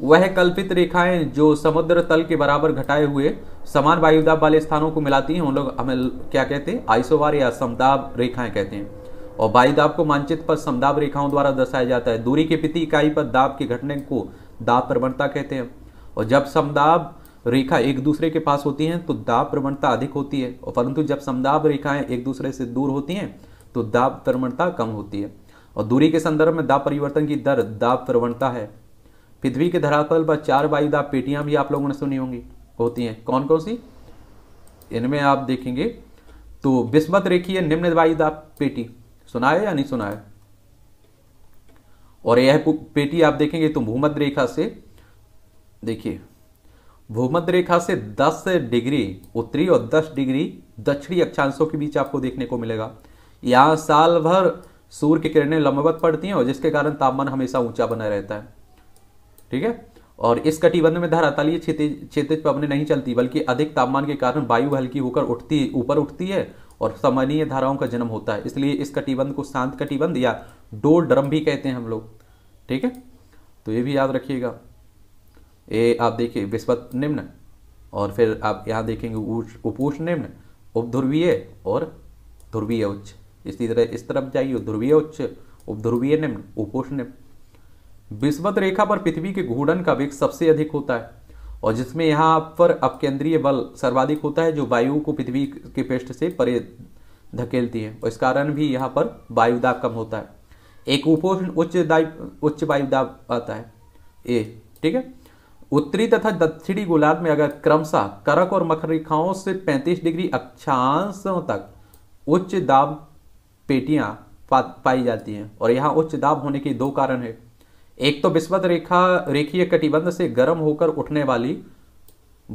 S1: वह कल्पित रेखाएं जो समुद्र तल के बराबर घटाए हुए समान वायुदाब वाले स्थानों को मिलाती हैं उन लोग हमें क्या कहते हैं आइसोवार या समदाब रेखाएं कहते हैं और वायु दाब को मानचित्र पर समदाब रेखाओं द्वारा दर्शाया जाता है दूरी के प्रति इकाई पर दाब के घटने को दाब प्रवणता कहते हैं और जब समदाब रेखा एक दूसरे के पास होती हैं तो दाब प्रवणता अधिक होती है और परंतु जब समदाब रेखाएं एक दूसरे से दूर होती हैं तो दाब प्रवणता कम होती है और दूरी के संदर्भ में दाब परिवर्तन की दर दाब प्रवणता है पृथ्वी के धरातल पर चार वायु दाब पेटियां भी आप लोगों ने सुनी होंगी होती हैं कौन कौन सी इनमें आप देखेंगे तो विस्मत है निम्न वायु दाब पेटी है या नहीं है और यह पेटी आप देखेंगे तो भूमध रेखा से देखिए भूमध रेखा से 10 डिग्री उत्तरी और 10 डिग्री दक्षिणी अक्षांशों के बीच आपको देखने को मिलेगा यहां साल भर सूर्य की किरणें लंबवत पड़ती हैं और जिसके कारण तापमान हमेशा ऊंचा बना रहता है ठीक है और इस कटिबंध में धरातलीय क्षेत्र क्षेत्र पर अपने नहीं चलती बल्कि अधिक तापमान के कारण वायु हल्की होकर उठती ऊपर उठती है और समनीय धाराओं का जन्म होता है इसलिए इस कटिबंध को शांत कटिबंध या डो ड्रम भी कहते हैं हम लोग ठीक है तो ये भी याद रखिएगा ये आप देखिए विस्वत निम्न और फिर आप यहाँ देखेंगे उपोष निम्न उपध्रुवीय और ध्रुवीय उच्च इसी तरह इस तरफ जाइए ध्रुवीय उच्च उपध्रुवीय निम्न उपोष निम्न विस्वत रेखा पर पृथ्वी के घूर्णन का वेग सबसे अधिक होता है और जिसमें यहाँ पर अपकेंद्रीय बल सर्वाधिक होता है जो वायु को पृथ्वी के पृष्ठ से परे धकेलती है और इस कारण भी यहाँ पर वायुदाब कम होता है एक उपोष्ण उच्च दाब उच्च वायुदाब आता है ए ठीक है उत्तरी तथा दक्षिणी गोलार्ध में अगर क्रमशः करक और मकर रेखाओं से 35 डिग्री अक्षांशों तक उच्च दाब पेटियां पाई जाती हैं और यहाँ उच्च दाब होने के दो कारण है एक तो विस्वत रेखा रेखीय कटिबंध से गर्म होकर उठने वाली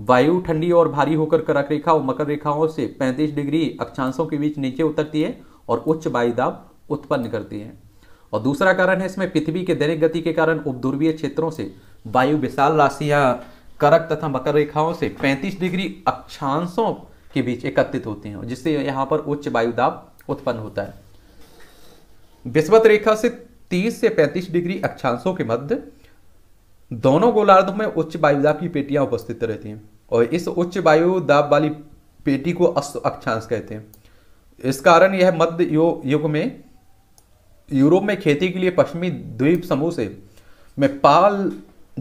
S1: वायु ठंडी और भारी होकर करक रेखा और मकर रेखाओं से 35 डिग्री अक्षांशों के बीच नीचे उतरती है और उच्च वायुदाब उत्पन्न करती है और दूसरा कारण है इसमें पृथ्वी के दैनिक गति के कारण उपध्रुवीय क्षेत्रों से वायु विशाल राशियां करक तथा मकर रेखाओं से 35 डिग्री अक्षांशों के बीच एकत्रित होती हैं जिससे यहाँ पर उच्च वायुदाब उत्पन्न होता है विस्वत रेखा से 30 से 35 डिग्री अक्षांशों के मध्य दोनों गोलार्धों में उच्च वायुदाब की पेटियां उपस्थित रहती हैं और इस उच्च वायुदाब वाली पेटी को अक्षांश कहते हैं इस कारण यह मध्य युग में यूरोप में खेती के लिए पश्चिमी द्वीप समूह से में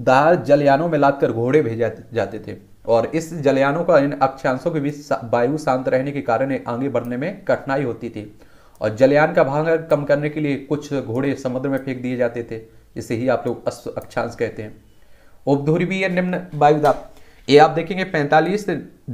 S1: दार जलयानों में लादकर घोड़े भेजे जाते थे और इस जलयानों का इन अक्षांशों के बीच वायु शांत रहने के कारण आगे बढ़ने में कठिनाई होती थी और जलयान का भार कम करने के लिए कुछ घोड़े समुद्र में फेंक दिए जाते थे इसे ही आप लोग अक्षांश कहते हैं उपधुरी भी निम्न वायुदाब ये आप देखेंगे 45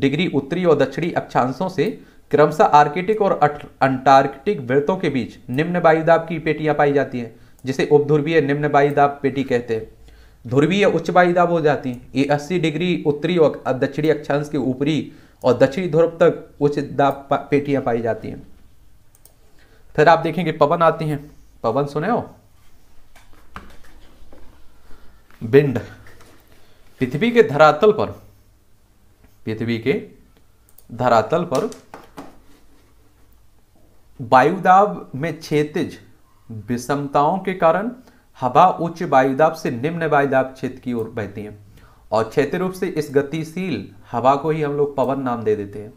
S1: डिग्री उत्तरी और दक्षिणी अक्षांशों से क्रमशः आर्किटिक और अंटार्कटिक वृत्तों के बीच निम्न वायुदाब की पेटियां पाई जाती हैं जिसे उपध्रुवीय निम्न वायुदाब पेटी कहते हैं ध्रुवीय उच्च वायुदाब हो जाती हैं ये 80 डिग्री उत्तरी और दक्षिणी अक्षांश के ऊपरी और दक्षिणी ध्रुव तक उच्च दाब पेटियां पाई जाती हैं फिर आप देखेंगे पवन आती हैं पवन सुने हो बिंड पृथ्वी के धरातल पर पृथ्वी के धरातल पर वायुदाब में क्षेत्रज विषमताओं के कारण हवा उच्च वायुदाब से निम्न वायुदाब क्षेत्र की ओर बहती है और क्षेत्र रूप से इस गतिशील हवा को ही हम लोग पवन नाम दे देते हैं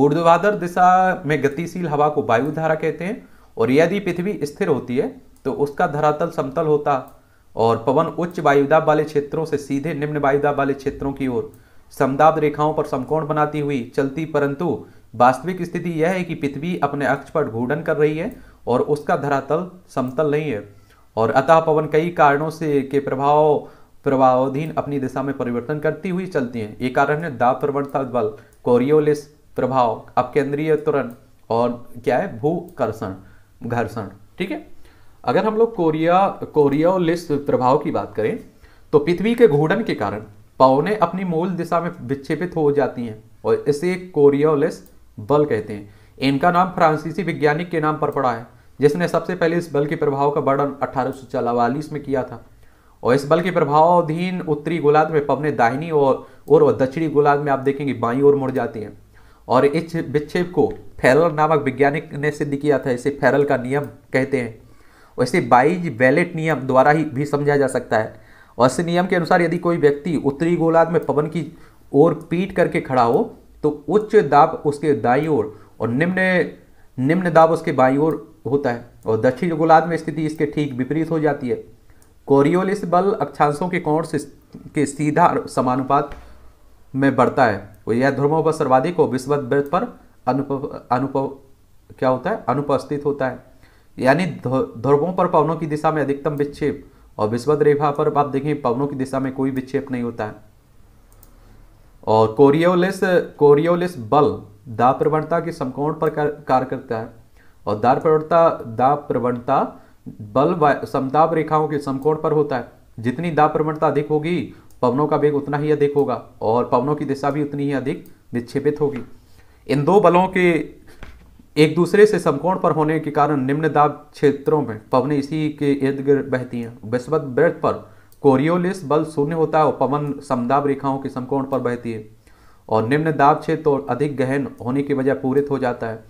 S1: ऊर्ध्वाधर दिशा में गतिशील हवा को वायु धारा कहते हैं और यदि पृथ्वी स्थिर होती है तो उसका धरातल समतल होता और पवन उच्च वायुदाब वाले क्षेत्रों से सीधे निम्न वायुदाब वाले क्षेत्रों की ओर समदाब रेखाओं पर समकोण बनाती हुई चलती परंतु वास्तविक स्थिति यह है कि पृथ्वी अपने अक्ष पर घूर्णन कर रही है और उसका धरातल समतल नहीं है और अतः पवन कई कारणों से के प्रभाव प्रभावाधीन अपनी दिशा में परिवर्तन करती हुई चलती हैं ये कारण है दाब प्रवणता बल कोरियोलिस प्रभाव अपकेंद्रीय त्वरण और क्या है भूकर्षण घर्षण ठीक है अगर हम लोग कोरिया कोरियोलिस प्रभाव की बात करें तो पृथ्वी के घूर्णन के कारण पवने अपनी मूल दिशा में विक्षेपित हो जाती हैं और इसे कोरियोलिस बल कहते हैं इनका नाम फ्रांसीसी वैज्ञानिक के नाम पर पड़ा है जिसने सबसे पहले इस बल के प्रभाव का वर्णन अठारह में किया था और इस बल के प्रभाव अधीन उत्तरी गोलार्ध में पवने दाहिनी और और दक्षिणी गोलार्ध में आप देखेंगे बाई और मुड़ जाती हैं और इस विक्षेप को फेरल नामक वैज्ञानिक ने सिद्ध किया था इसे फेरल का नियम कहते हैं वैसे बाइज वैलेट नियम द्वारा ही भी समझा जा सकता है और इस नियम के अनुसार यदि कोई व्यक्ति उत्तरी गोलार्ध में पवन की ओर पीट करके खड़ा हो तो उच्च दाब उसके दाई ओर और निम्न निम्न दाब उसके बाई ओर होता है और दक्षिण गोलार्ध में स्थिति इसके ठीक विपरीत हो जाती है कोरियोलिस बल अक्षांशों के कोण से के सीधा समानुपात में बढ़ता है और यह ध्रुवों पर सर्वाधिक और विश्व वृत्त पर अनुप अनुप क्या होता है अनुपस्थित होता है यानी ध्रुवों पर पवनों की दिशा में अधिकतम विक्षेप और विश्व रेखा पर आप देखें पवनों की दिशा में कोई विक्षेप नहीं होता है और कोरियोलिस कोरियोलिस बल दा प्रवणता के समकोण पर कार्य करता है और दार प्रवणता दा प्रवणता बल समताप रेखाओं के समकोण पर होता है जितनी दा प्रवणता अधिक होगी पवनों का वेग उतना ही अधिक होगा और पवनों की दिशा भी उतनी ही अधिक निक्षेपित होगी इन दो बलों के एक दूसरे से समकोण पर होने के कारण निम्न दाब क्षेत्रों में पवन इसी के इर्द गिर्द बहती हैं विस्वत वृत्त पर कोरियोलिस बल शून्य होता है और पवन समदाब रेखाओं के समकोण पर बहती है और निम्न दाब क्षेत्र और अधिक गहन होने की वजह पूरित हो जाता है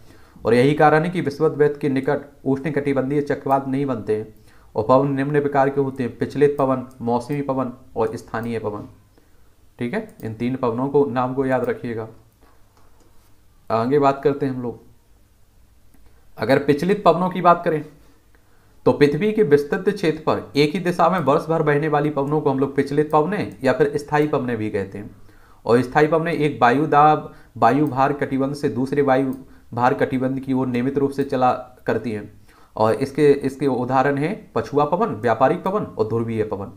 S1: और यही कारण है कि विस्वत वृत्त के निकट उष्ण कटिबंधीय चक्रवात नहीं बनते हैं और पवन निम्न प्रकार के होते हैं पिछलित पवन मौसमी पवन और स्थानीय पवन ठीक है इन तीन पवनों को नाम को याद रखिएगा आगे बात करते हैं हम लोग अगर पिछलित पवनों की बात करें तो पृथ्वी के विस्तृत क्षेत्र पर एक ही दिशा में वर्ष भर बहने वाली पवनों को हम लोग पिछलित पवने या फिर स्थायी पवने भी कहते हैं और स्थायी पवने एक वायु दाब वायु भार कटिबंध से दूसरे वायु भार कटिबंध की ओर नियमित रूप से चला करती हैं और इसके इसके उदाहरण है पछुआ पवन व्यापारिक पवन और ध्रुवीय पवन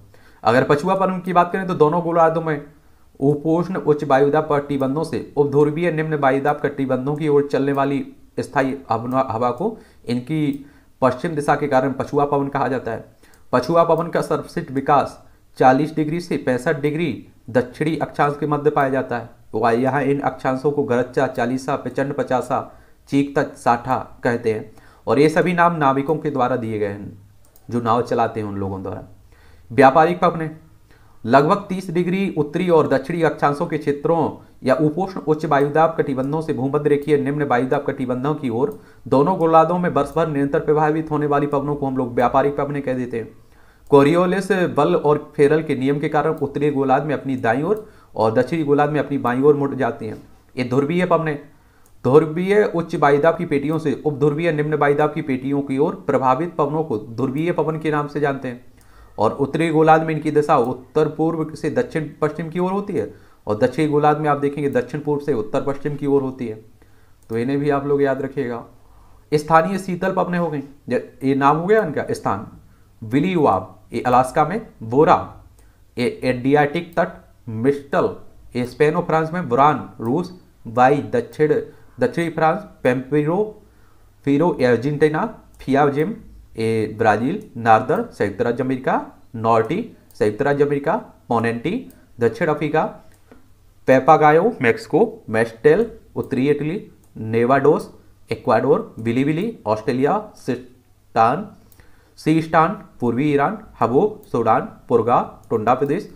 S1: अगर पछुआ पवन की बात करें तो दोनों गोलार्धों में उपोष्ण उच्च वायुदाब कटिबंधों से उपध्रुवीय निम्न वायुदाब कटिबंधों की ओर चलने वाली स्थायी हवा को इनकी पश्चिम दिशा के कारण पछुआ पवन कहा जाता है पछुआ पवन का सर्वश्रेष्ठ विकास 40 डिग्री से पैंसठ डिग्री दक्षिणी अक्षांश के मध्य पाया जाता है वह यहाँ इन अक्षांशों को गरच्चा चालीसा प्रचंड पचासा चीकता साठा कहते हैं और ये सभी नाम नाविकों के द्वारा दिए गए हैं जो नाव चलाते हैं उन लोगों द्वारा व्यापारिक पक्ष ने लगभग 30 डिग्री उत्तरी और दक्षिणी अक्षांशों के क्षेत्रों या उपोष्ण उच्च वायुदाब कटिबंधों से भूमध्य रेखीय निम्न वायुदाब कटिबंधों की ओर दोनों गोलादों में वर्ष भर निरंतर प्रभावित होने वाली पवनों को हम लोग व्यापारिक पवने कह देते हैं कोरियोलिस बल और फेरल के नियम के कारण उत्तरी गोलाद में अपनी दाई ओर और, दक्षिणी गोलाद में अपनी बाई ओर मुड़ जाती हैं ये ध्रुवीय पवने ध्रुवीय उच्च वायुदाब की पेटियों से उपध्रुवीय निम्न वायुदाब की पेटियों की ओर प्रभावित पवनों को ध्रुवीय पवन के नाम से जानते हैं और उत्तरी गोलाद में इनकी दशा उत्तर पूर्व से दक्षिण पश्चिम की ओर होती है और दक्षिणी गोलाद में आप देखेंगे दक्षिण पूर्व से उत्तर पश्चिम की ओर होती है तो इन्हें भी आप लोग याद रखिएगा स्थानीय शीतल पवने हो गए ये नाम हो गया इनका स्थान विली ये अलास्का में बोरा ये एडियाटिक तट मिस्टल ये स्पेन और फ्रांस में बुरान रूस वाई दक्षिण दक्षिणी फ्रांस पेम्पेरो फिरो अर्जेंटीना फियाजेम ए ब्राज़ील नार्दर संयुक्त राज्य अमेरिका नॉर्टी संयुक्त राज्य अमेरिका पोनेंटी दक्षिण अफ्रीका पेपागायो मैक्सिको मेस्टेल उत्तरी Italy Nevados Ecuador willy willy Australia Seistan Seistan पूर्वी Iran haboob Sudan purga tundra प्रदेश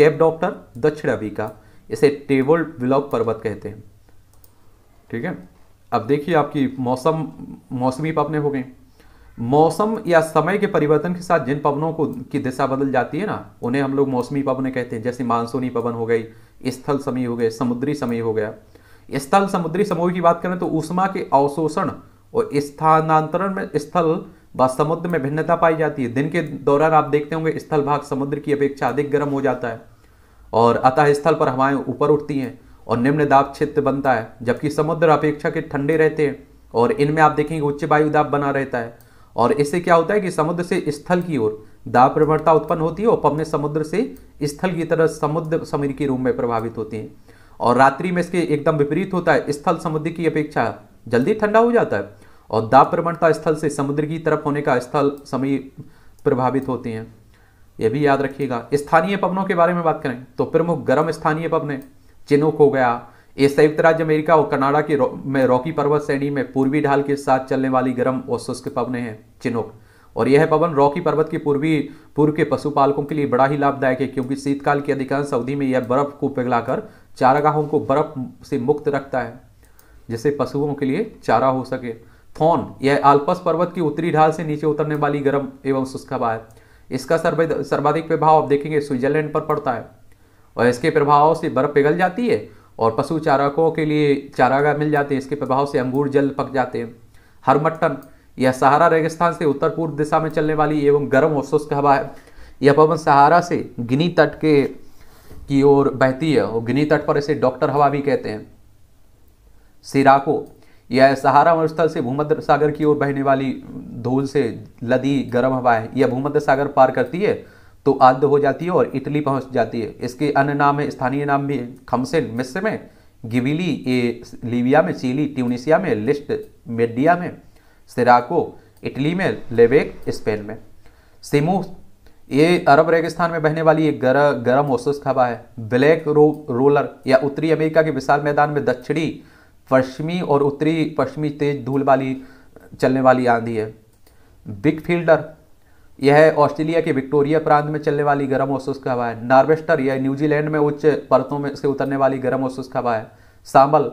S1: केप डॉक्टर दक्षिण अफ्रीका इसे टेबल ब्लॉक पर्वत कहते हैं ठीक है अब देखिए आपकी मौसम मौसमी पवने हो गई मौसम या समय के परिवर्तन के साथ जिन पवनों को की दिशा बदल जाती है ना उन्हें हम लोग मौसमी पवन कहते हैं जैसे मानसूनी पवन हो गई स्थल समय हो गए समुद्री समय हो गया स्थल समुद्री समूह की बात करें तो उष्मा के अवशोषण और स्थानांतरण में स्थल व समुद्र में भिन्नता पाई जाती है दिन के दौरान आप देखते होंगे स्थल भाग समुद्र की अपेक्षा अधिक गर्म हो जाता है और अतः स्थल पर हवाएं ऊपर उठती हैं और निम्न दाब क्षेत्र बनता है जबकि समुद्र अपेक्षाकृत ठंडे रहते हैं और इनमें आप देखेंगे उच्च वायु दाब बना रहता है और इससे क्या होता है कि समुद्र से स्थल की ओर दाब प्रवणता उत्पन्न होती है और पवने समुद्र से स्थल की तरह समुद्र समीर रूप में प्रभावित होती हैं और रात्रि में इसके एकदम विपरीत होता है स्थल समुद्र की अपेक्षा जल्दी ठंडा हो जाता है और दाब प्रवणता स्थल से समुद्र की तरफ होने का स्थल समय प्रभावित होती हैं यह भी याद रखिएगा स्थानीय पवनों के बारे में बात करें तो प्रमुख गर्म स्थानीय पवन चिनुक हो गया ये संयुक्त राज्य अमेरिका और कनाडा की रौ, में रॉकी पर्वत श्रेणी में पूर्वी ढाल के साथ चलने वाली गर्म और शुष्क पवने हैं चिनुक और यह पवन रॉकी पर्वत के पूर्वी पूर्व के पशुपालकों के लिए बड़ा ही लाभदायक है क्योंकि शीतकाल की अधिकांश अवधि में यह बर्फ को पिघलाकर चारागाहों को बर्फ से मुक्त रखता है जिससे पशुओं के लिए चारा हो सके थॉन यह आल्पस पर्वत की उत्तरी ढाल से नीचे उतरने वाली गर्म एवं शुष्क हवा है इसका सर्वाधिक प्रभाव आप देखेंगे स्विट्जरलैंड पर पड़ता है और इसके प्रभाव से बर्फ़ पिघल जाती है और पशु चारकों के लिए चारागाह मिल जाते हैं इसके प्रभाव से अंगूर जल पक जाते हैं हरमट्टन यह सहारा रेगिस्तान से उत्तर पूर्व दिशा में चलने वाली एवं गर्म और शुष्क हवा है यह पवन सहारा से गिनी तट के की ओर बहती है और गिनी तट पर इसे डॉक्टर हवा भी कहते हैं सिराको यह सहारा मरुस्थल से भूमध्य सागर की ओर बहने वाली धूल से लदी गर्म हवा है यह भूमध्य सागर पार करती है तो आद्य हो जाती है और इटली पहुंच जाती है इसके अन्य नाम है स्थानीय नाम भी खमसेन मिस्र में गिविली ए, लीबिया में चीली ट्यूनिशिया में लिस्ट मेडिया में सिराको इटली में लेबेक स्पेन में सिमू ये अरब रेगिस्तान में बहने वाली एक गर, गर्म ओसस खबा है ब्लैक रो, रोलर या उत्तरी अमेरिका के विशाल मैदान में दक्षिणी पश्चिमी और उत्तरी पश्चिमी तेज धूल वाली चलने वाली आंधी है बिग फील्डर यह ऑस्ट्रेलिया के विक्टोरिया प्रांत में चलने वाली गर्म और शुष्क हवा है नार्वेस्टर यह न्यूजीलैंड में उच्च परतों में से उतरने वाली गर्म और शुष्क हवा है सांबल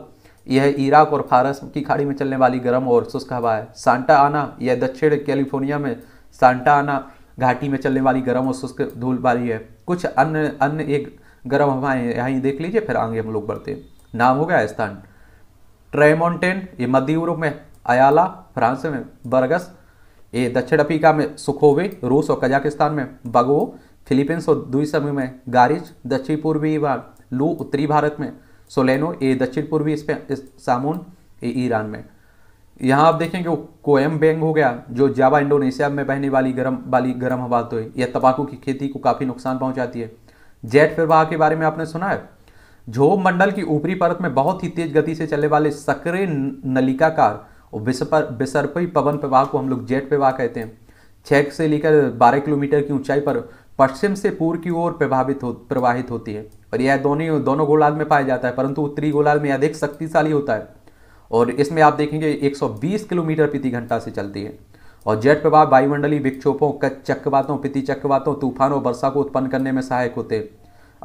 S1: यह इराक और फारस की खाड़ी में चलने वाली गर्म और शुष्क हवा है सांटा आना यह दक्षिण कैलिफोर्निया में सांटा आना घाटी में चलने वाली गर्म और शुष्क धूल वाली है कुछ अन्य अन्य एक गर्म हवाएं यहाँ देख लीजिए फिर आगे हम लोग बढ़ते हैं नाम हो गया स्थान ट्रेमोन्टेन ये मध्य यूरोप में अयाला फ्रांस में बर्गस ये दक्षिण अफ्रीका में सुखोवे रूस और कजाकिस्तान में बगवो फिलीपींस और द्वीसमूह में गारिज दक्षिण पूर्वी भाग लू उत्तरी भारत में सोलेनो ये दक्षिण पूर्वी सामून ये ईरान में यहाँ आप देखेंगे कोएम बैंग हो गया जो जावा इंडोनेशिया में बहने वाली गर्म वाली गर्म हवा तो है यह तंबाकू की खेती को काफ़ी नुकसान पहुंचाती है जेट प्रवाह के बारे में आपने सुना है झोम मंडल की ऊपरी परत में बहुत ही तेज गति से चलने वाले सक्रिय नलिकाकार और बिसपर पवन प्रवाह को हम लोग जेट प्रवाह कहते हैं छः से लेकर बारह किलोमीटर की ऊंचाई पर पश्चिम से पूर्व की ओर प्रभावित हो प्रवाहित होती है और यह दोनों दोनों गोलाल में पाया जाता है परंतु उत्तरी गोलाल में अधिक शक्तिशाली होता है और इसमें आप देखेंगे 120 किलोमीटर प्रति घंटा से चलती है और जेट प्रभाव वायुमंडलीय विक्षोभों चक्रवातों प्रति चक्रवातों तूफान और वर्षा को उत्पन्न करने में सहायक होते हैं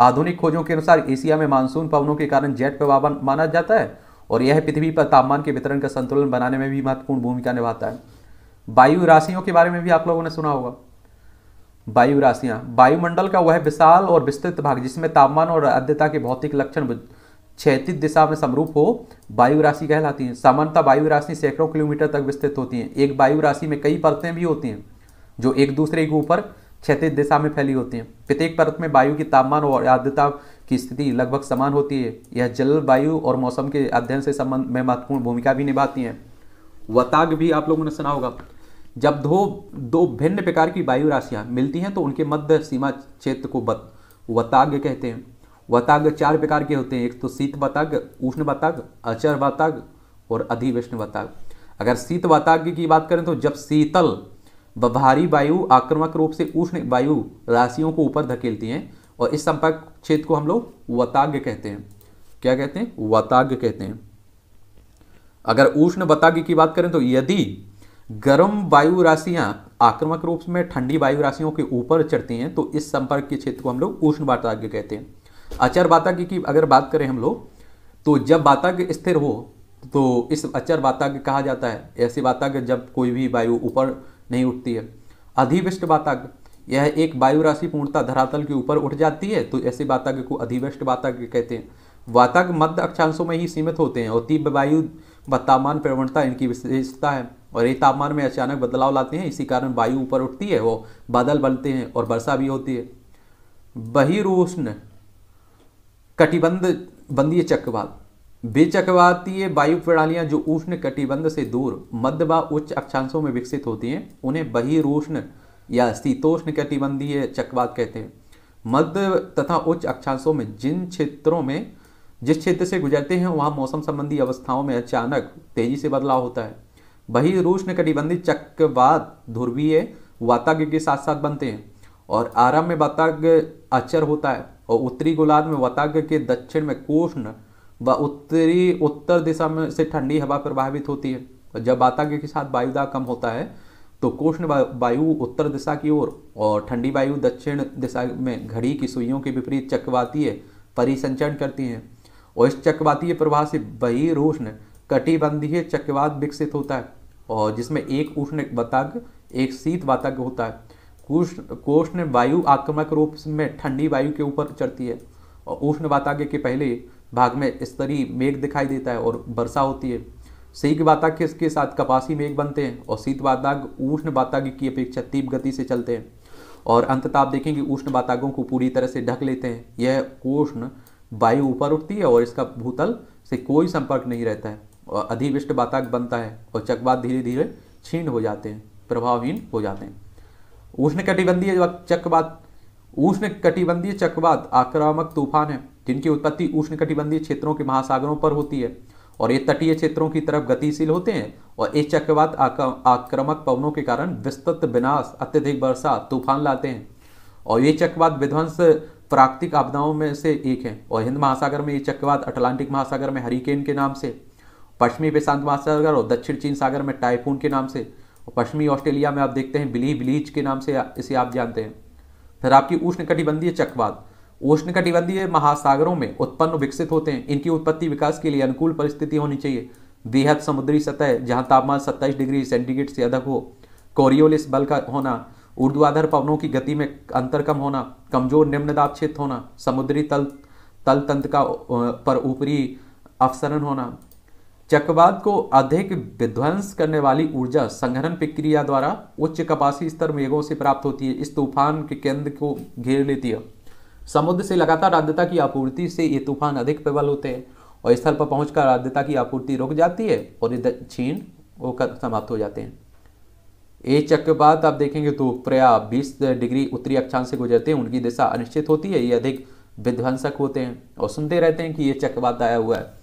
S1: आधुनिक खोजों के अनुसार एशिया में मानसून पवनों के कारण जेट प्रभाव माना जाता है और यह पृथ्वी पर तापमान के वितरण का संतुलन बनाने में भी महत्वपूर्ण भूमिका निभाता है वायु राशियों के बारे में भी आप लोगों ने सुना होगा वायु राशियाँ वायुमंडल का वह विशाल और विस्तृत भाग जिसमें तापमान और आद्यता के भौतिक लक्षण क्षैतिज दिशा में समरूप हो वायु राशि कहलाती है सामान्यतः वायु राशि सैकड़ों किलोमीटर तक विस्तृत होती है एक वायु राशि में कई परतें भी होती हैं जो एक दूसरे के ऊपर क्षैतिज दिशा में फैली होती हैं प्रत्येक परत में वायु की तापमान और आर्द्रता की स्थिति लगभग समान होती है यह जलवायु और मौसम के अध्ययन से संबंध में महत्वपूर्ण भूमिका भी निभाती हैं वताग भी आप लोगों ने सुना होगा जब दो दो भिन्न प्रकार की वायु राशियाँ मिलती हैं तो उनके मध्य सीमा क्षेत्र को बत, वताग कहते हैं वताग चार प्रकार के होते हैं एक तो शीत वताग उष्ण वताग अचर वताग और अधिवेशन वताग अगर शीत वताग की बात करें तो जब शीतल भारी वायु आक्रमक रूप से उष्ण वायु राशियों को ऊपर धकेलती हैं और इस संपर्क क्षेत्र को हम लोग वताग्य कहते हैं क्या कहते हैं वताग्य कहते हैं अगर उष्ण वताग्य की बात करें तो यदि गर्म वायु राशियां आक्रमक रूप में ठंडी वायु राशियों के ऊपर चढ़ती हैं तो इस संपर्क के क्षेत्र को हम लोग उष्ण वाताग्य कहते हैं अचर वाताग्य की अगर बात करें हम लोग तो जब वाताग्य स्थिर हो तो इस अचर वाताग्य कहा जाता है ऐसी वाताग्य जब कोई भी वायु ऊपर नहीं उठती है अधिवेष्ट वातक यह एक वायु राशि पूर्णता धरातल के ऊपर उठ जाती है तो ऐसे वातक को अधिवेष्ट वातक कहते हैं वातक मध्य अक्षांशों में ही सीमित होते हैं और तीव्र वायु व तापमान प्रवणता इनकी विशेषता है और ये तापमान में अचानक बदलाव लाते हैं इसी कारण वायु ऊपर उठती है वो बादल बनते हैं और वर्षा भी होती है बहिरोष्ण कटिबंध बंदीय चक्रवात बेचकवातीय वायु प्रणालियां जो उष्ण कटिबंध से दूर मध्य व उच्च अक्षांशों में विकसित होती हैं उन्हें बहिरोष्ण या शीतोष्ण कटिबंधीय चक्रवात कहते हैं मध्य तथा उच्च अक्षांशों में जिन क्षेत्रों में जिस क्षेत्र से गुजरते हैं वहाँ मौसम संबंधी अवस्थाओं में अचानक तेजी से बदलाव होता है बहिरोष्ण कटिबंधी चक्रवात ध्रुवीय वाताग्य के साथ साथ बनते हैं और आराम में वाताग्य अचर होता है और उत्तरी गोलार्ध में वाताग्य के दक्षिण में कोष्ण व उत्तरी उत्तर दिशा में से ठंडी हवा प्रभावित होती है जब वाताग्य के साथ वायुदाह कम होता है तो कोष्ण वायु उत्तर दिशा की ओर और ठंडी वायु दक्षिण दिशा में घड़ी की सुइयों के विपरीत चक्रवातीय परिसंचरण करती हैं और इस चक्रवातीय प्रवाह से वही रोष्ण कटिबंधीय चक्रवात विकसित होता है और जिसमें एक उष्ण वाताग्र एक शीत वाताग्र होता है कोष्ण वायु आक्रमक रूप में ठंडी वायु के ऊपर चढ़ती है और उष्ण वाताग्य के पहले भाग में स्तरीय मेघ दिखाई देता है और वर्षा होती है सीघ वाताक के साथ कपासी मेघ बनते हैं और शीत बाताग उष्ण बाताग की अपेक्षा तीव्र गति से चलते हैं और अंततः आप देखेंगे उष्ण बातागों को पूरी तरह से ढक लेते हैं यह उष्ण वायु ऊपर उठती है और इसका भूतल से कोई संपर्क नहीं रहता है और अधिविष्ट बाताग बनता है और चक्रवात धीरे धीरे छीण हो जाते हैं प्रभावहीन हो जाते हैं उष्ण कटिबंधीय चक्रवात उष्ण कटिबंधीय चक्रवात आक्रामक तूफान है जिनकी उत्पत्ति उष्णकटिबंधीय क्षेत्रों के महासागरों पर होती है और ये तटीय क्षेत्रों की तरफ गतिशील होते हैं और ये चक्रवात आक्रमक पवनों के कारण विस्तृत विनाश अत्यधिक वर्षा तूफान लाते हैं और ये चक्रवात विध्वंस प्राकृतिक आपदाओं में से एक है और हिंद महासागर में ये चक्रवात अटलांटिक महासागर में हरिकेन के नाम से पश्चिमी प्रशांत महासागर और दक्षिण चीन सागर में टाइफून के नाम से और पश्चिमी ऑस्ट्रेलिया में आप देखते हैं बिली बिलीच के नाम से इसे आप जानते हैं फिर आपकी उष्ण कटिबंधीय चक्रवात उष्णकटिबंधीय महासागरों में उत्पन्न विकसित होते हैं इनकी उत्पत्ति विकास के लिए अनुकूल परिस्थिति होनी चाहिए बेहद समुद्री सतह जहां तापमान 27 डिग्री सेंटीग्रेड से अधिक हो कोरियोलिस बल का होना ऊर्ध्वाधर पवनों की गति में अंतर कम होना कमजोर निम्न दाब क्षेत्र होना समुद्री तल तल तंत्र का पर ऊपरी अवसरण होना चक्रवात को अधिक विध्वंस करने वाली ऊर्जा संघनन प्रक्रिया द्वारा उच्च कपासी स्तर मेघों से प्राप्त होती है इस तूफान के केंद्र को घेर लेती है समुद्र से लगातार आर्द्रता की आपूर्ति से ये तूफान अधिक प्रबल होते हैं और स्थल पर पहुंचकर आर्द्रता की आपूर्ति रुक जाती है और ये दक्षिण होकर समाप्त हो जाते हैं एक चक्रवात आप देखेंगे तो प्रया 20 डिग्री उत्तरी अक्षांश से गुजरते हैं उनकी दिशा अनिश्चित होती है ये अधिक विध्वंसक होते हैं और सुनते रहते हैं कि ये चक्रवात आया हुआ है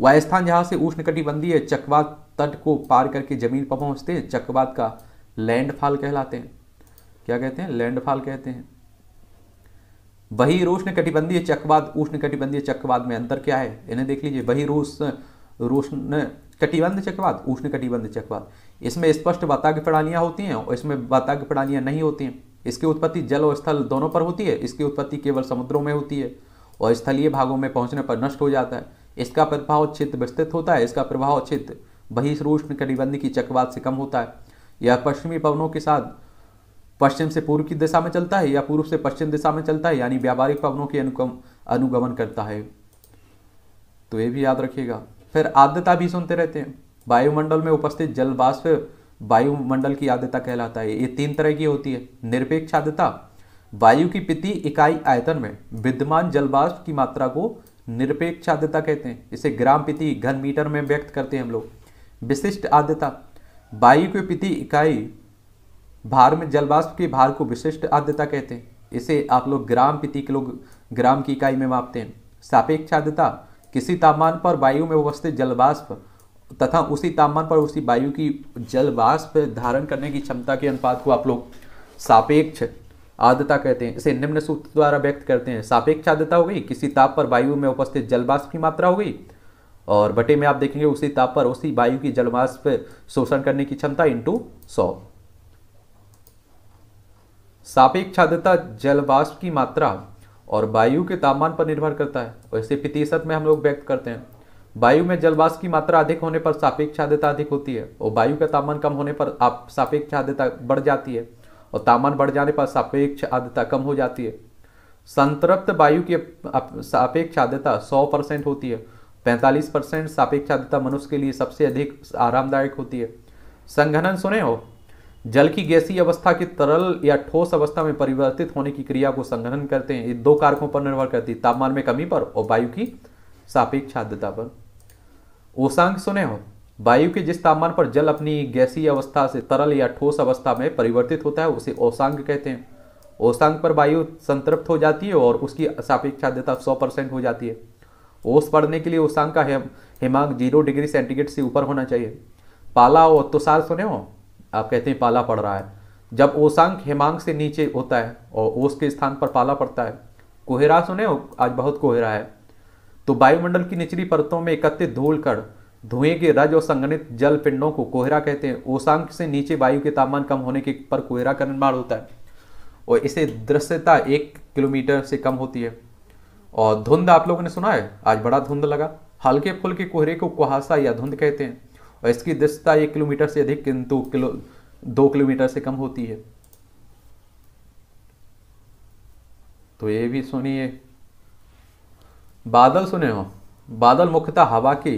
S1: वह स्थान जहाँ से उष्ण है चक्रवात तट को पार करके जमीन पर पहुँचते हैं चक्रवात का लैंडफॉल कहलाते हैं क्या कहते हैं लैंडफॉल कहते हैं वही रोष्ण कटिबंधीय चक्रवाद उष्ण कटिबंधीय चक्रवाद में अंतर क्या है इन्हें देख लीजिए वही रूस रोष्ण कटिबंध चक्रवाद उष्ण कटिबंध चक्रवाद इसमें स्पष्ट वाताग्य प्रणालियाँ होती हैं और इसमें वाताग्य प्रणालियाँ नहीं होती हैं इसकी उत्पत्ति जल और स्थल दोनों पर होती है इसकी उत्पत्ति केवल समुद्रों में होती है और स्थलीय भागों में पहुंचने पर नष्ट हो जाता है इसका प्रभाव क्षेत्र विस्तृत होता है इसका प्रभाव क्षेत्र रोष्ण कटिबंध की चक्रवाद से कम होता है यह पश्चिमी पवनों के साथ पश्चिम से पूर्व की दिशा में चलता है या पूर्व से पश्चिम दिशा में चलता है यानी व्यापारिक पवनों के अनुगम अनुगमन करता है तो ये भी याद रखिएगा फिर आद्यता भी सुनते रहते हैं वायुमंडल में उपस्थित जल वायुमंडल की आद्यता कहलाता है ये तीन तरह की होती है निरपेक्ष आद्यता वायु की पिति इकाई आयतन में विद्यमान जलवाष्प की मात्रा को निरपेक्ष आद्यता कहते हैं इसे ग्राम पिति घन मीटर में व्यक्त करते हैं हम लोग विशिष्ट आद्यता वायु की पिति इकाई भार में जलवाष्प की भार को विशिष्ट आद्यता कहते हैं इसे आप लोग ग्राम प्रति किलो ग्राम की इकाई में मापते हैं सापेक्ष आद्यता किसी तापमान पर वायु में उपस्थित जलवाष्प तथा उसी तापमान पर उसी वायु की जलवाष्प धारण करने की क्षमता के अनुपात को आप लोग सापेक्ष आद्यता कहते हैं इसे निम्न सूत्र द्वारा व्यक्त करते हैं सापेक्ष आद्यता हो गई किसी ताप पर वायु में उपस्थित जलवाष्प की मात्रा हो गई और बटे में आप देखेंगे उसी ताप पर उसी वायु की जलवाष्प शोषण करने की क्षमता इंटू सौ सापेक्ष आर्द्रता जल की मात्रा और वायु के तापमान पर निर्भर करता है वैसे प्रतिशत में हम लोग व्यक्त करते हैं वायु में जलवाष्प की मात्रा अधिक होने पर सापेक्ष आर्द्रता अधिक होती है और वायु का तापमान कम होने पर आप सापेक्ष आर्द्रता बढ़ जाती है और तापमान बढ़ जाने पर सापेक्ष आर्द्रता कम हो जाती है संतृप्त वायु की सापेक्ष आर्द्रता 100 परसेंट होती है 45 परसेंट सापेक्ष आर्द्रता मनुष्य के लिए सबसे अधिक आरामदायक होती है संघनन सुने हो जल की गैसीय अवस्था की तरल या ठोस अवस्था में परिवर्तित होने की क्रिया को संगठन करते हैं ये दो कारकों पर निर्भर करती है तापमान में कमी पर और वायु की सापेक्ष आद्रता पर ओसांग सुने हो वायु के जिस तापमान पर जल अपनी गैसीय अवस्था से तरल या ठोस अवस्था में परिवर्तित होता है उसे ओसांग कहते हैं ओसांग पर वायु संतृप्त हो जाती है और उसकी सापेक्ष आद्रता सौ परसेंट हो जाती है ओस पड़ने के लिए ओसांग का हिमांक जीरो डिग्री सेंटीग्रेड से ऊपर होना चाहिए पाला और तुषार सुने हो आप कहते हैं पाला पड़ रहा है जब ओसांग हेमांग से नीचे होता है और ओस के स्थान पर पाला पड़ता है कोहरा सुने हो आज बहुत कोहरा है तो वायुमंडल की निचली परतों में एकत्रित धूल कर धुएं के रज और संगठित जल पिंडों को कोहरा कहते हैं ओसांग से नीचे वायु के तापमान कम होने के पर कोहरा का निर्माण होता है और इसे दृश्यता एक किलोमीटर से कम होती है और धुंध आप लोगों ने सुना है आज बड़ा धुंध लगा हल्के फुल्के कोहरे को कुहासा या धुंध कहते हैं और इसकी दृश्यता एक किलोमीटर से अधिक किंतु किलो दो किलोमीटर से कम होती है तो ये भी सुनिए बादल सुने हो बादल मुख्यतः हवा की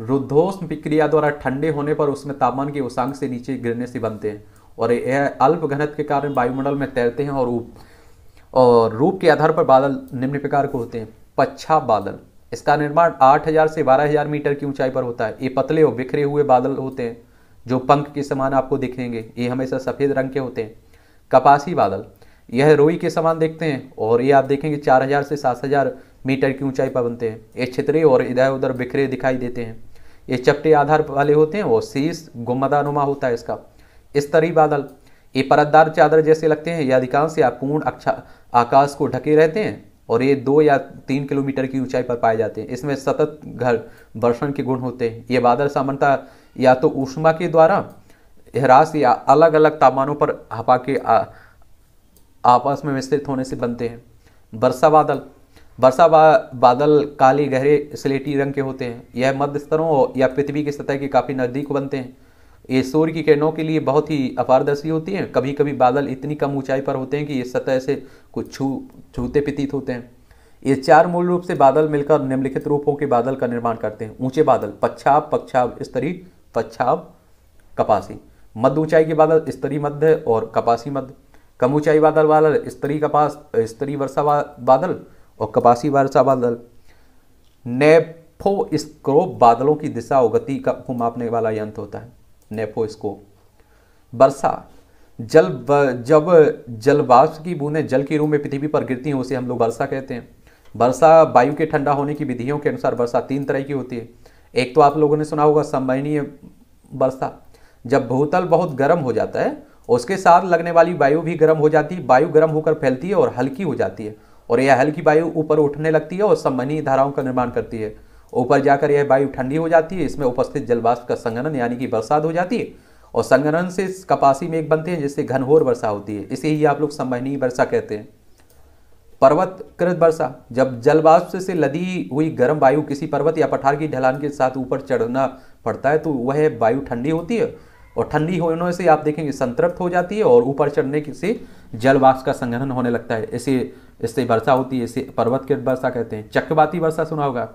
S1: रुद्धोष्म प्रक्रिया द्वारा ठंडे होने पर उसमें तापमान के उसांग से नीचे गिरने से बनते हैं और यह अल्प घनत्व के कारण वायुमंडल में तैरते हैं और रूप और रूप के आधार पर बादल निम्न प्रकार के होते हैं पच्छा बादल इसका निर्माण 8000 से 12000 मीटर की ऊंचाई पर होता है ये पतले और बिखरे हुए बादल होते हैं जो पंख के समान आपको दिखेंगे ये हमेशा सफ़ेद रंग के होते हैं कपासी बादल यह रोई के समान देखते हैं और ये आप देखेंगे 4000 से 7000 मीटर की ऊंचाई पर बनते हैं ये छितरे और इधर उधर बिखरे दिखाई देते हैं ये चपटे आधार वाले होते हैं और शीस गुमदानुमा होता है इसका स्तरी बादल ये परतदार चादर जैसे लगते हैं ये अधिकांश या पूर्ण अक्षा आकाश को ढके रहते हैं और ये दो या तीन किलोमीटर की ऊंचाई पर पाए जाते हैं इसमें सतत घर वर्षण के गुण होते हैं ये बादल सामान्यता या तो ऊष्मा के द्वारा ह्रास या अलग अलग तापमानों पर हवा के आपस में विस्तृत होने से बनते हैं वर्षा बादल वर्षा बा, बादल काले गहरे स्लेटी रंग के होते हैं यह मध्य स्तरों या पृथ्वी की सतह के काफ़ी नज़दीक बनते हैं ये सूर्य की किरणों के लिए बहुत ही अपारदर्शी होती हैं कभी कभी बादल इतनी कम ऊंचाई पर होते हैं कि ये सतह से कुछ छू छूते पीतीत होते हैं ये चार मूल रूप से बादल मिलकर निम्नलिखित रूपों के बादल का निर्माण करते हैं ऊंचे बादल पच्छाव पक्षाव स्तरी पच्छाव कपासी मध्य ऊंचाई के बादल स्तरी मध्य और कपासी मध्य कम ऊंचाई बादल बादल स्तरी कपास स्तरी वर्षा बादल और कपासी वर्षा बादल नेफो स्क्रोप बादलों की दिशा और गति का को मापने वाला यंत्र होता है नेफो इसको वर्षा जल जब जलवाष्प की बूंदें जल के रूप में पृथ्वी पर गिरती हैं उसे हम लोग वर्षा कहते हैं वर्षा वायु के ठंडा होने की विधियों के अनुसार वर्षा तीन तरह की होती है एक तो आप लोगों ने सुना होगा संवहनीय वर्षा जब भूतल बहुत गर्म हो जाता है उसके साथ लगने वाली वायु भी गर्म हो जाती है वायु गर्म होकर फैलती है और हल्की हो जाती है और यह हल्की वायु ऊपर उठने लगती है और संवहनीय धाराओं का निर्माण करती है ऊपर जाकर यह वायु ठंडी हो जाती है इसमें उपस्थित जलवाष्प का संगनन यानी कि बरसात हो जाती है और संगनन से कपासी में एक बनते हैं जिससे घनघोर वर्षा होती है इसे ही आप लोग संवहनीय वर्षा कहते हैं पर्वतकृत वर्षा जब जलवाष्प से लदी हुई गर्म वायु किसी पर्वत या पठार की ढलान के साथ ऊपर चढ़ना पड़ता है तो वह वायु ठंडी होती है और ठंडी होने से आप देखेंगे संतृप्त हो जाती है और ऊपर चढ़ने से जलवाष्प का संगठन होने लगता है इसे इससे वर्षा होती है इसे पर्वतकृत वर्षा कहते हैं चक्रवाती वर्षा सुना होगा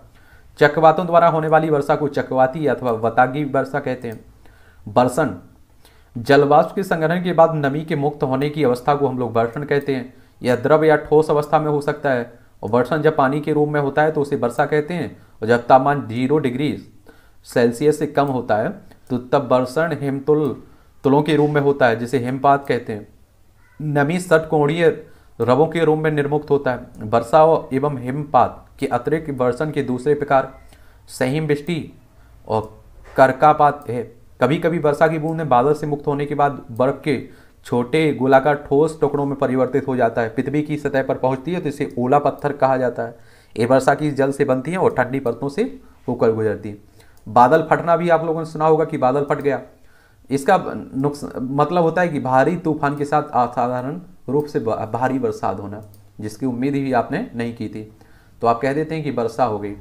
S1: चक्रवातों द्वारा होने वाली वर्षा को चक्रवाती अथवा वतागी वर्षा कहते हैं वर्षण जलवाष्प के संग्रहण के बाद नमी के मुक्त होने की अवस्था को हम लोग वर्षण कहते हैं यह द्रव या ठोस अवस्था में हो सकता है और वर्षण जब पानी के रूप में होता है तो उसे वर्षा कहते हैं और जब तापमान जीरो डिग्री सेल्सियस से कम होता है तो तब वर्षण हिमतुल तुलों के रूप में होता है जिसे हिमपात कहते हैं नमी सटकोणीय रवों के रूप में निर्मुक्त होता है वर्षा एवं हिमपात कि अतिरिक्त वर्षण के दूसरे प्रकार सहीम बृष्टि और करकापात है कभी कभी वर्षा की बूंदें बादल से मुक्त होने के बाद बर्फ के छोटे गोलाकार ठोस टुकड़ों में परिवर्तित हो जाता है पृथ्वी की सतह पर पहुंचती है तो इसे ओला पत्थर कहा जाता है ये वर्षा की जल से बनती है और ठंडी परतों से होकर गुजरती है बादल फटना भी आप लोगों ने सुना होगा कि बादल फट गया इसका मतलब होता है कि भारी तूफान के साथ असाधारण रूप से भारी बरसात होना जिसकी उम्मीद ही आपने नहीं की थी तो आप कह देते हैं कि वर्षा हो गई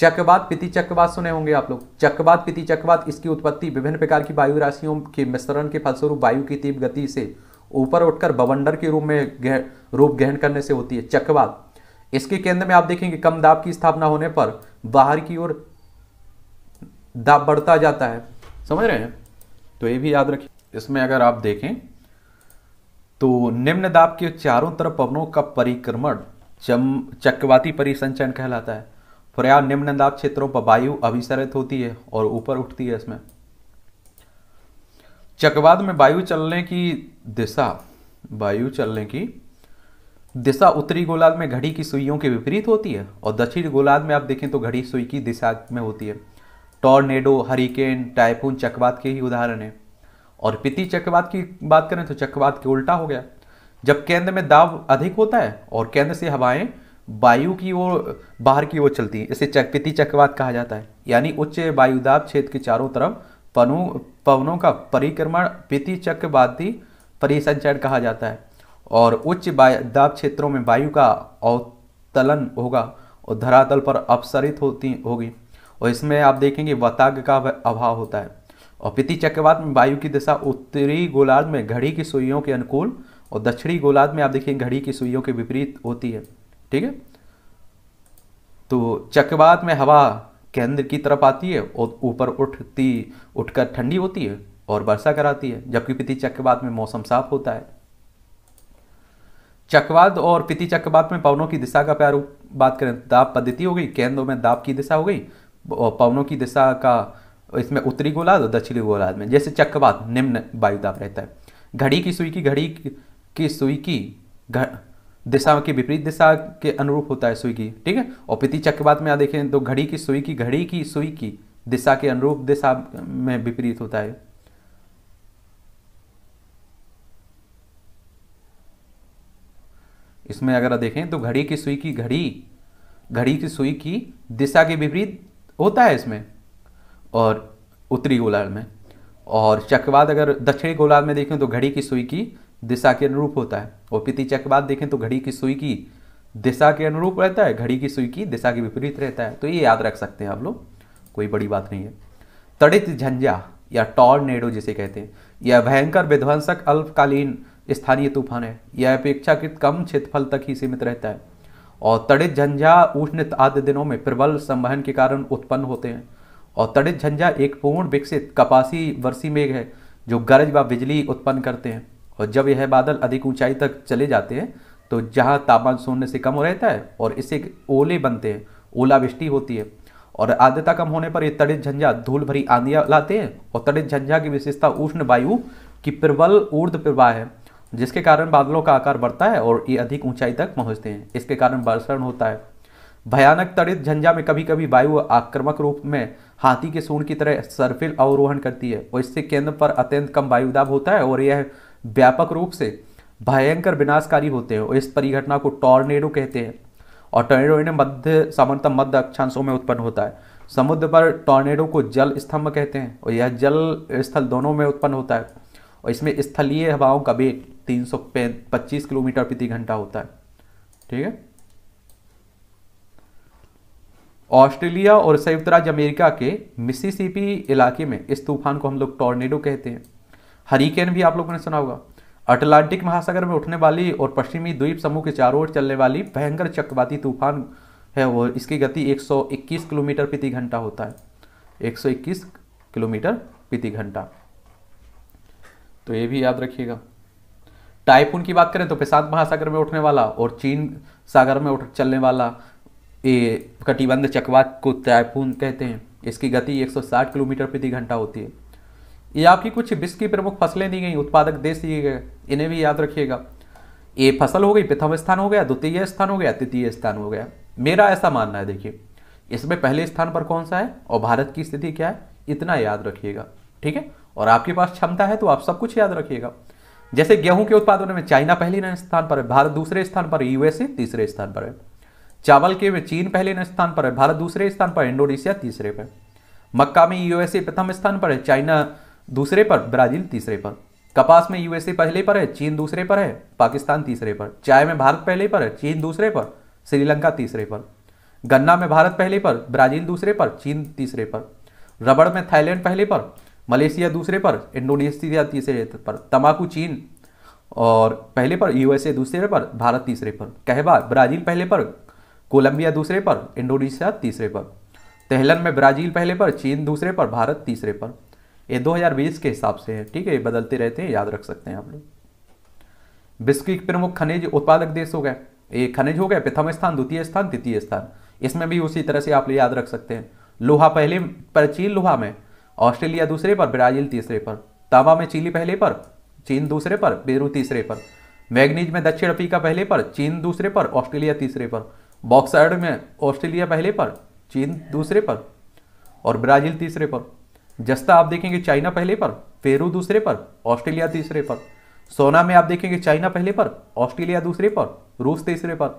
S1: चक्रवात पिति चक्रवात सुने होंगे आप लोग चक्रवात पिति चक्रवात इसकी उत्पत्ति विभिन्न प्रकार की वायु राशियों के मिश्रण के फलस्वरूप वायु की तीव्र गति से ऊपर उठकर बवंडर के रूप में रूप ग्रहण करने से होती है चक्रवात इसके केंद्र में आप देखेंगे कम दाब की स्थापना होने पर बाहर की ओर दाब बढ़ता जाता है समझ रहे हैं तो ये भी याद रखिए इसमें अगर आप देखें तो निम्न दाब के चारों तरफ पवनों का परिक्रमण चम चक्रवाती परिसंचरण कहलाता है प्रयाग निम्न दाब क्षेत्रों पर वायु अभिसरित होती है और ऊपर उठती है इसमें चक्रवात में वायु चलने की दिशा वायु चलने की दिशा उत्तरी गोलार्ध में घड़ी की सुइयों के विपरीत होती है और दक्षिण गोलार्ध में आप देखें तो घड़ी सुई की दिशा में होती है टॉर्नेडो हरिकेन टाइफून चक्रवात के ही उदाहरण है और पिति चक्रवात की बात करें तो चक्रवात के उल्टा हो गया जब केंद्र में दाब अधिक होता है और केंद्र से हवाएं वायु की ओर बाहर की ओर चलती हैं इसे चकपिति चक्रवात कहा जाता है यानी उच्च वायुदाब क्षेत्र के चारों तरफ पनों पवनों का परिक्रमण पिति चक्रवाती परिसंचरण कहा जाता है और उच्च दाब क्षेत्रों में वायु का अवतलन होगा और धरातल पर अपसरित होती होगी और इसमें आप देखेंगे वताग का अभाव होता है और पिति चक्रवात में वायु की दिशा उत्तरी गोलार्ध में घड़ी की सुइयों के अनुकूल और दक्षिणी गोलार्ध में आप देखिए घड़ी की सुइयों के विपरीत होती है ठीक है तो चक्रवात में हवा केंद्र की तरफ आती है और ऊपर उठती उठकर ठंडी होती है और वर्षा कराती है जबकि पिति चक्रवात में मौसम साफ होता है चक्रवात और पिति चक्रवात में पवनों की दिशा का प्यार बात करें दाब पद्धति हो गई केंद्रों में दाब की दिशा हो गई और पवनों की दिशा का इसमें उत्तरी गोलार्ध और दक्षिणी गोलार्ध में जैसे चक्रवात निम्न वायुदाब रहता है घड़ी की सुई की घड़ी की सुई की दिशा के विपरीत दिशा के अनुरूप होता है सुई की ठीक है और पिति चक्र में आप देखें तो घड़ी की सुई की घड़ी की सुई की दिशा के अनुरूप दिशा में विपरीत होता है इसमें अगर देखें तो घड़ी की सुई की घड़ी घड़ी की सुई की दिशा के विपरीत होता है इसमें और उत्तरी गोलार्ध में और चक्रवाद अगर दक्षिणी गोलार्ध में देखें तो घड़ी की सुई की दिशा के अनुरूप होता है और चक्र के बाद देखें तो घड़ी की सुई की दिशा के अनुरूप रहता है घड़ी की सुई की दिशा के विपरीत रहता है तो ये याद रख सकते हैं आप लोग कोई बड़ी बात नहीं है तड़ित झंझा या टॉर्नेडो जिसे कहते हैं यह भयंकर विध्वंसक अल्पकालीन स्थानीय तूफान है यह अपेक्षाकृत कम क्षेत्रफल तक ही सीमित रहता है और तड़ित झंझा उष्ण आदि दिनों में प्रबल संवहन के कारण उत्पन्न होते हैं और तड़ित झंझा एक पूर्ण विकसित कपासी वर्षी मेघ है जो गरज व बिजली उत्पन्न करते हैं और जब यह बादल अधिक ऊंचाई तक चले जाते हैं तो जहाँ तापमान शून्य से कम हो रहता है और इससे ओले बनते हैं ओलावृष्टि होती है और आद्रता कम होने पर ये तड़ित झंझा धूल भरी आंधिया लाते हैं और तड़ित झंझा की विशेषता उष्ण वायु की प्रबल ऊर्ध प्रवाह है जिसके कारण बादलों का आकार बढ़ता है और ये अधिक ऊंचाई तक पहुंचते हैं इसके कारण वर्षण होता है भयानक तड़ित झंझा में कभी कभी वायु आक्रमक रूप में हाथी के सूर्ण की तरह सर्फिल अवरोहण करती है और इससे केंद्र पर अत्यंत कम वायुदाब होता है और यह व्यापक रूप से भयंकर विनाशकारी होते हैं इस परिघटना को टॉर्नेडो कहते हैं और टॉर्नेडो इन्हें मध्य सामान्यतः मध्य अक्षांशों में उत्पन्न होता है समुद्र पर टॉर्नेडो को जल स्तंभ कहते हैं और यह जल स्थल दोनों में उत्पन्न होता है और इसमें स्थलीय हवाओं का वेग तीन सौ पच्चीस किलोमीटर प्रति घंटा होता है ठीक है ऑस्ट्रेलिया और संयुक्त राज्य अमेरिका के मिसिसिपी इलाके में इस तूफान को हम लोग टॉर्नेडो कहते हैं हरिकेन भी आप लोगों ने सुना होगा अटलांटिक महासागर में उठने वाली और पश्चिमी द्वीप समूह के चारों ओर चलने वाली भयंकर चक्रवाती तूफान है और इसकी गति 121 किलोमीटर प्रति घंटा होता है 121 किलोमीटर प्रति घंटा तो ये भी याद रखिएगा टाइपून की बात करें तो प्रशांत महासागर में उठने वाला और चीन सागर में उठ चलने वाला ये कटिबंध चक्रवात को टाइपून कहते हैं इसकी गति 160 किलोमीटर प्रति घंटा होती है ये आपकी कुछ विश्व की प्रमुख फसलें दी गई उत्पादक देश दिए गए इन्हें भी याद रखिएगा ये फसल हो गई प्रथम स्थान हो गया द्वितीय स्थान हो गया तृतीय स्थान हो गया मेरा ऐसा मानना है देखिए इसमें पहले स्थान पर कौन सा है और भारत की स्थिति क्या है इतना याद रखिएगा ठीक है और आपके पास क्षमता है तो आप सब कुछ याद रखिएगा जैसे गेहूं के उत्पादन में चाइना पहले स्थान पर है भारत दूसरे स्थान पर यूएसए तीसरे स्थान पर है चावल के में चीन पहले स्थान पर है भारत दूसरे स्थान पर इंडोनेशिया तीसरे पर मक्का में यूएसए प्रथम स्थान पर है चाइना दूसरे पर ब्राजील तीसरे पर कपास में यूएसए पहले पर है चीन दूसरे पर है पाकिस्तान तीसरे पर चाय में भारत पहले पर है चीन दूसरे पर श्रीलंका तीसरे पर गन्ना में भारत पहले पर ब्राजील दूसरे पर चीन तीसरे पर रबड़ में थाईलैंड पहले पर मलेशिया दूसरे पर इंडोनेशिया तीसरे पर तंबाकू चीन और पहले पर यूएसए दूसरे पर भारत तीसरे पर कहवा ब्राजील पहले पर कोलंबिया दूसरे पर इंडोनेशिया तीसरे पर तेहलन में ब्राजील पहले पर चीन दूसरे पर भारत तीसरे पर ये 2020 के हिसाब से है ठीक है ये बदलते रहते हैं याद रख सकते हैं आप लोग विश्व के प्रमुख खनिज उत्पादक देश हो गए ये खनिज हो गए प्रथम स्थान द्वितीय स्थान तृतीय स्थान इसमें भी उसी तरह से आप याद रख सकते हैं लोहा पहले पर चीन लोहा में ऑस्ट्रेलिया दूसरे पर ब्राजील तीसरे पर तांबा में चिली पहले पर चीन दूसरे पर बेरू तीसरे पर मैग्नीज में दक्षिण अफ्रीका पहले पर चीन दूसरे पर ऑस्ट्रेलिया तीसरे पर बॉक्साइड में ऑस्ट्रेलिया पहले पर चीन दूसरे पर और ब्राजील तीसरे पर जस्ता आप देखेंगे चाइना पहले पर पेरू दूसरे पर ऑस्ट्रेलिया तीसरे पर सोना में आप देखेंगे चाइना पहले पर ऑस्ट्रेलिया दूसरे पर रूस तीसरे पर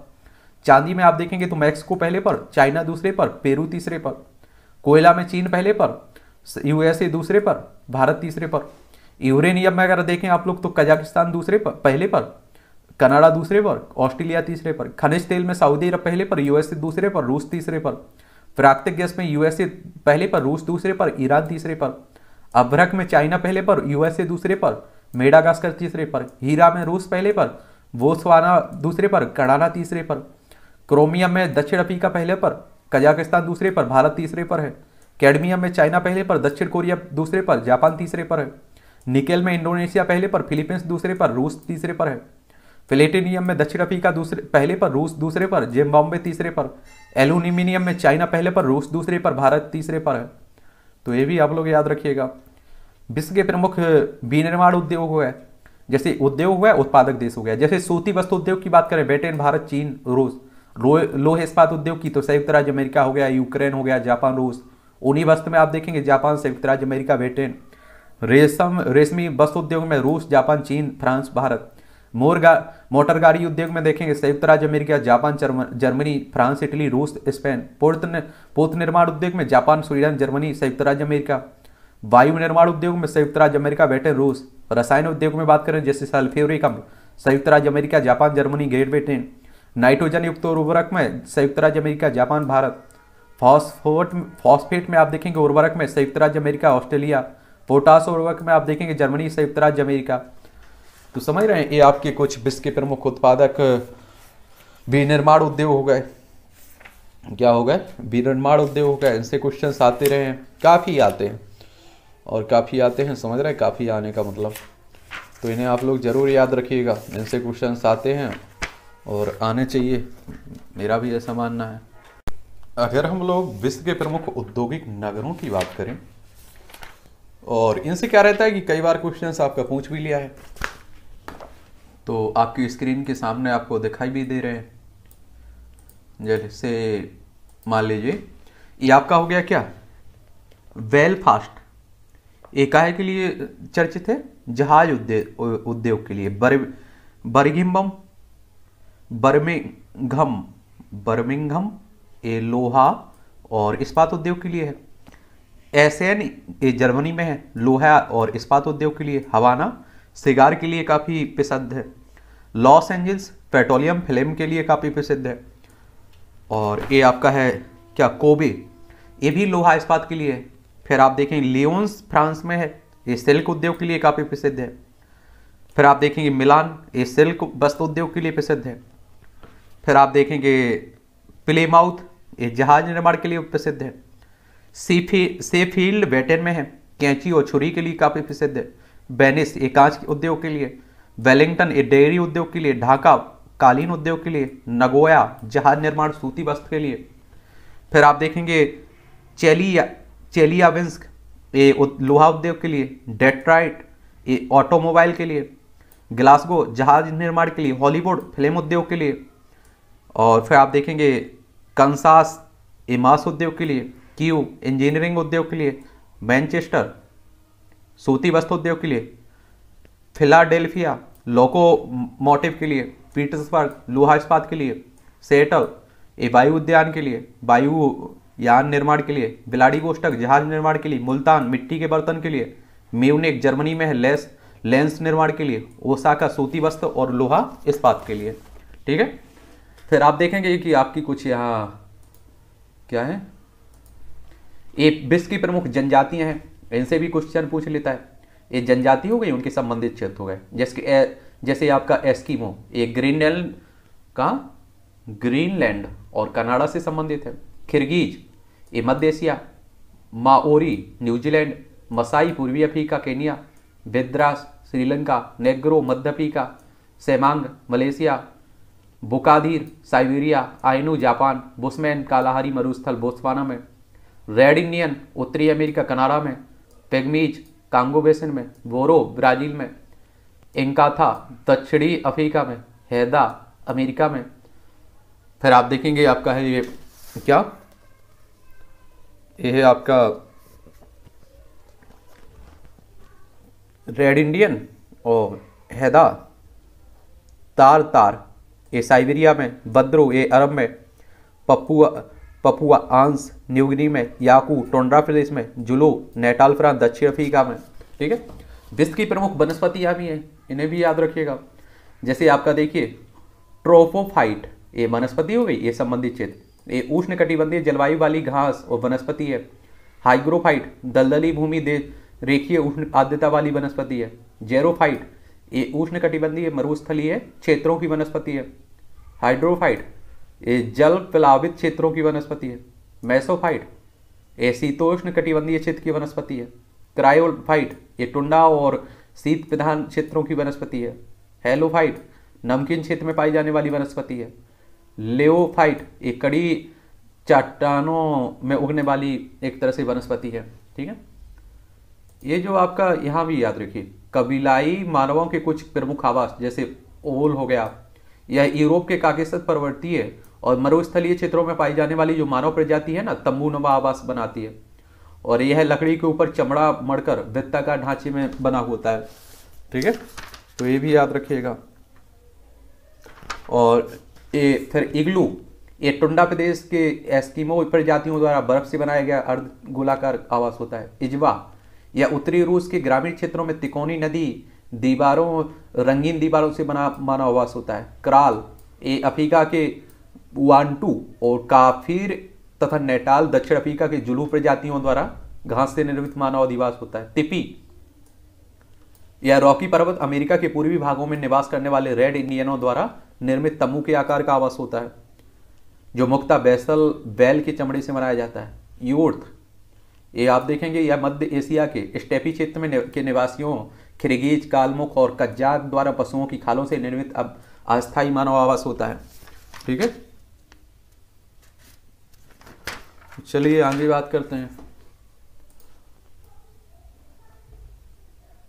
S1: चांदी में आप देखेंगे तो मैक्सिको पहले पर चाइना दूसरे पर पेरू तीसरे पर कोयला में चीन पहले पर यूएसए दूसरे पर भारत तीसरे पर यूरेनियम में अगर देखें आप लोग तो कजाकिस्तान दूसरे पर पहले पर कनाडा दूसरे पर ऑस्ट्रेलिया तीसरे पर खनिज तेल में सऊदी अरब पहले पर यूएसए दूसरे पर रूस तीसरे पर प्राकृतिक गैस में यूएसए पहले पर रूस दूसरे पर ईरान तीसरे पर अभ्रक में चाइना पहले पर यूएसए दूसरे पर मेडागास्कर तीसरे पर हीरा में रूस पहले पर वोसवाना दूसरे पर कड़ाना तीसरे पर क्रोमियम में दक्षिण अफ्रीका पहले पर कजाकिस्तान दूसरे पर भारत तीसरे पर है कैडमियम में चाइना पहले पर दक्षिण कोरिया दूसरे पर जापान तीसरे पर है निकेल में इंडोनेशिया पहले पर फिलीपींस दूसरे पर रूस तीसरे पर है प्लेटिनियम में दक्षिण अफ्रीका दूसरे पहले पर रूस दूसरे पर जिम्बाब्वे तीसरे पर एल्यूमिनियम में चाइना पहले पर रूस दूसरे पर भारत तीसरे पर है तो ये भी आप लोग याद रखिएगा विश्व के प्रमुख विनिर्माण उद्योग है जैसे उद्योग हुआ उत्पादक देश हो गया जैसे सूती वस्तु उद्योग की बात करें ब्रिटेन भारत चीन रूस लोहे इस्पात उद्योग की तो संयुक्त राज्य अमेरिका हो गया यूक्रेन हो गया जापान रूस उन्हीं वस्त्र में आप देखेंगे जापान संयुक्त राज्य अमेरिका ब्रिटेन रेशम रेशमी वस्त्र उद्योग में रूस जापान चीन फ्रांस भारत मोर गा, मोटर गाड़ी उद्योग में देखेंगे संयुक्त राज्य America Japan Germany France Italy रूस स्पेन पोर्त पोत निर्माण उद्योग में जापान स्वीडन जर्मनी संयुक्त राज्य अमेरिका वायु निर्माण उद्योग में संयुक्त राज्य अमेरिका ब्रिटेन रूस रसायन उद्योग में बात करें जैसे सल्फ्यूरिक अम्ल संयुक्त राज्य America Japan Germany Great Britain nitrogen युक्त उर्वरक में संयुक्त राज्य America Japan Bharat phosphate phosphate में आप देखेंगे उर्वरक में संयुक्त राज्य अमेरिका ऑस्ट्रेलिया पोटास उर्वरक में आप देखेंगे जर्मनी संयुक्त राज्य अमेरिका तो समझ रहे हैं ये आपके कुछ विश्व के प्रमुख उत्पादक विनिर्माण उद्योग हो गए क्या हो गए विनिर्माण उद्योग हो गए इनसे क्वेश्चन आते रहे हैं काफ़ी आते हैं और काफ़ी आते हैं समझ रहे हैं काफ़ी आने का मतलब तो इन्हें आप लोग ज़रूर याद रखिएगा इनसे क्वेश्चन आते हैं और आने चाहिए मेरा भी ऐसा मानना है अगर हम लोग विश्व के प्रमुख औद्योगिक नगरों की बात करें और इनसे क्या रहता है कि कई बार क्वेश्चन आपका पूछ भी लिया है तो आपकी स्क्रीन के सामने आपको दिखाई भी दे रहे हैं जैसे मान लीजिए ये आपका हो गया क्या वेल फास्ट एकाए के लिए चर्चित है जहाज उद्योग उद्योग के लिए बर बर्गिम्बम बर्मिंघम बर्मिंगम ये लोहा और इस्पात उद्योग के लिए है एसएन ये जर्मनी में है लोहा और इस्पात उद्योग के लिए हवाना सिगार के लिए काफ़ी प्रसिद्ध है लॉस एंजल्स पेट्रोलियम फिल्म के लिए काफ़ी प्रसिद्ध है और ये आपका है क्या कोबे ये भी लोहा इस्पात के लिए है फिर आप देखें लियोन्स फ्रांस में है ये सिल्क उद्योग के लिए काफ़ी प्रसिद्ध है फिर आप देखेंगे मिलान ये सिल्क वस्त्र उद्योग के लिए प्रसिद्ध है फिर आप देखेंगे प्लेमाउथ ये जहाज निर्माण के लिए प्रसिद्ध है सीफी सेफील्ड ब्रिटेन में है कैंची और छुरी के लिए काफ़ी प्रसिद्ध है बेनिस ये कांच उद्योग के लिए वेलिंगटन ये डेयरी उद्योग के लिए ढाका कालीन उद्योग के लिए नगोया जहाज निर्माण सूती वस्त्र के लिए फिर आप देखेंगे चेलिया चेलियाविंस्क ये लोहा उद्योग के लिए डेट्राइट ये ऑटोमोबाइल के लिए ग्लासगो जहाज निर्माण के लिए हॉलीवुड फिल्म उद्योग के लिए और फिर आप देखेंगे कंसास ये मास उद्योग के लिए क्यू इंजीनियरिंग उद्योग के लिए मैनचेस्टर सूती वस्त्र उद्योग के लिए फिलाडेल्फिया लोकोमोटिव के लिए पीटर्सबर्ग लोहा इस्पात के लिए सेटल ए वायु उद्यान के लिए वायु यान निर्माण के लिए बिलाड़ी गोष्टक जहाज निर्माण के लिए मुल्तान मिट्टी के बर्तन के लिए म्यूनिक जर्मनी में है लेस लेंस निर्माण के लिए ओसा का सूती वस्त्र और लोहा इस्पात के लिए ठीक है फिर आप देखेंगे कि आपकी कुछ यहाँ क्या है ये विश्व की प्रमुख जनजातियां हैं इनसे भी क्वेश्चन पूछ लेता है ये जनजाति हो गई उनके संबंधित क्षेत्र हो गए जैसे जैसे आपका एस्किमो ये ग्रीनलैंड का ग्रीनलैंड और कनाडा से संबंधित है खिरगीज ये मध्य एशिया माओरी न्यूजीलैंड मसाई पूर्वी Africa Kenya Veddas Sri Lanka Negro मध्य अफ्रीका सेमांग मलेशिया बुकाधीर Siberia Ainu Japan Bushman Kalahari मरुस्थल बोस्वाना में रेड इंडियन उत्तरी अमेरिका कनाडा में पेगमीज कांगो बेसिन में वोरो ब्राज़ील में इंकाथा दक्षिणी अफ्रीका में हैदा अमेरिका में फिर आप देखेंगे आपका है ये क्या यह है आपका रेड इंडियन और हैदा तार तार ये साइबेरिया में बद्रो ये अरब में पपुआ पपुआ आंस न्यूगिनी में याकू टोंड्रा प्रदेश में जुलो नेटाल प्रांत दक्षिण अफ्रीका में ठीक है विश्व की प्रमुख वनस्पतियाँ भी हैं इन्हें भी याद रखिएगा जैसे आपका देखिए ट्रोफोफाइट ये वनस्पति हो गई ये संबंधित क्षेत्र ये उष्ण कटिबंधीय जलवायु वाली घास और वनस्पति है हाइग्रोफाइट दलदली भूमि दे रेखीय उष्ण आद्यता वाली वनस्पति है जेरोफाइट ये उष्ण कटिबंधीय मरुस्थलीय क्षेत्रों की वनस्पति है हाइड्रोफाइट ये जल प्लावित क्षेत्रों की वनस्पति है मैसोफाइट ये शीतोष्ण कटिबंधीय क्षेत्र की वनस्पति है क्रायोफाइट ये टुंडा और शीत प्रधान क्षेत्रों की वनस्पति है हेलोफाइट नमकीन क्षेत्र में पाई जाने वाली वनस्पति है लेओफाइट ये कड़ी चट्टानों में उगने वाली एक तरह से वनस्पति है ठीक है ये जो आपका यहाँ भी याद रखिए कबीलाई मानवों के कुछ प्रमुख आवास जैसे ओल हो गया यह यूरोप के काकेसत पर्वतीय और मरुस्थलीय क्षेत्रों में पाई जाने वाली जो मानव प्रजाति है ना तंबू नुमा आवास बनाती है और यह लकड़ी के ऊपर चमड़ा मड़कर वृत्ताकार ढांचे में बना होता है ठीक है तो ये भी याद रखिएगा और ये फिर इग्लू ये टुंडा प्रदेश के एस्किमो प्रजातियों द्वारा बर्फ से बनाया गया अर्ध गोलाकार आवास होता है इजवा यह उत्तरी रूस के ग्रामीण क्षेत्रों में तिकोनी नदी दीवारों रंगीन दीवारों से बना मानव आवास होता है कराल ये अफ्रीका के वानटू और काफिर तथा नेटाल दक्षिण अफ्रीका के जुलू प्रजातियों द्वारा घास से निर्मित मानव अधिवास होता है तिपी यह रॉकी पर्वत अमेरिका के पूर्वी भागों में निवास करने वाले रेड इंडियनों द्वारा निर्मित तमु के आकार का आवास होता है जो मुक्ता बैसल बैल के चमड़े से बनाया जाता है यूर्थ ये आप देखेंगे यह मध्य एशिया के स्टेपी क्षेत्र में के निवासियों खिरगीज कालमुख और कज्जात द्वारा पशुओं की खालों से निर्मित अब अस्थायी मानव आवास होता है ठीक है चलिए आगे बात करते हैं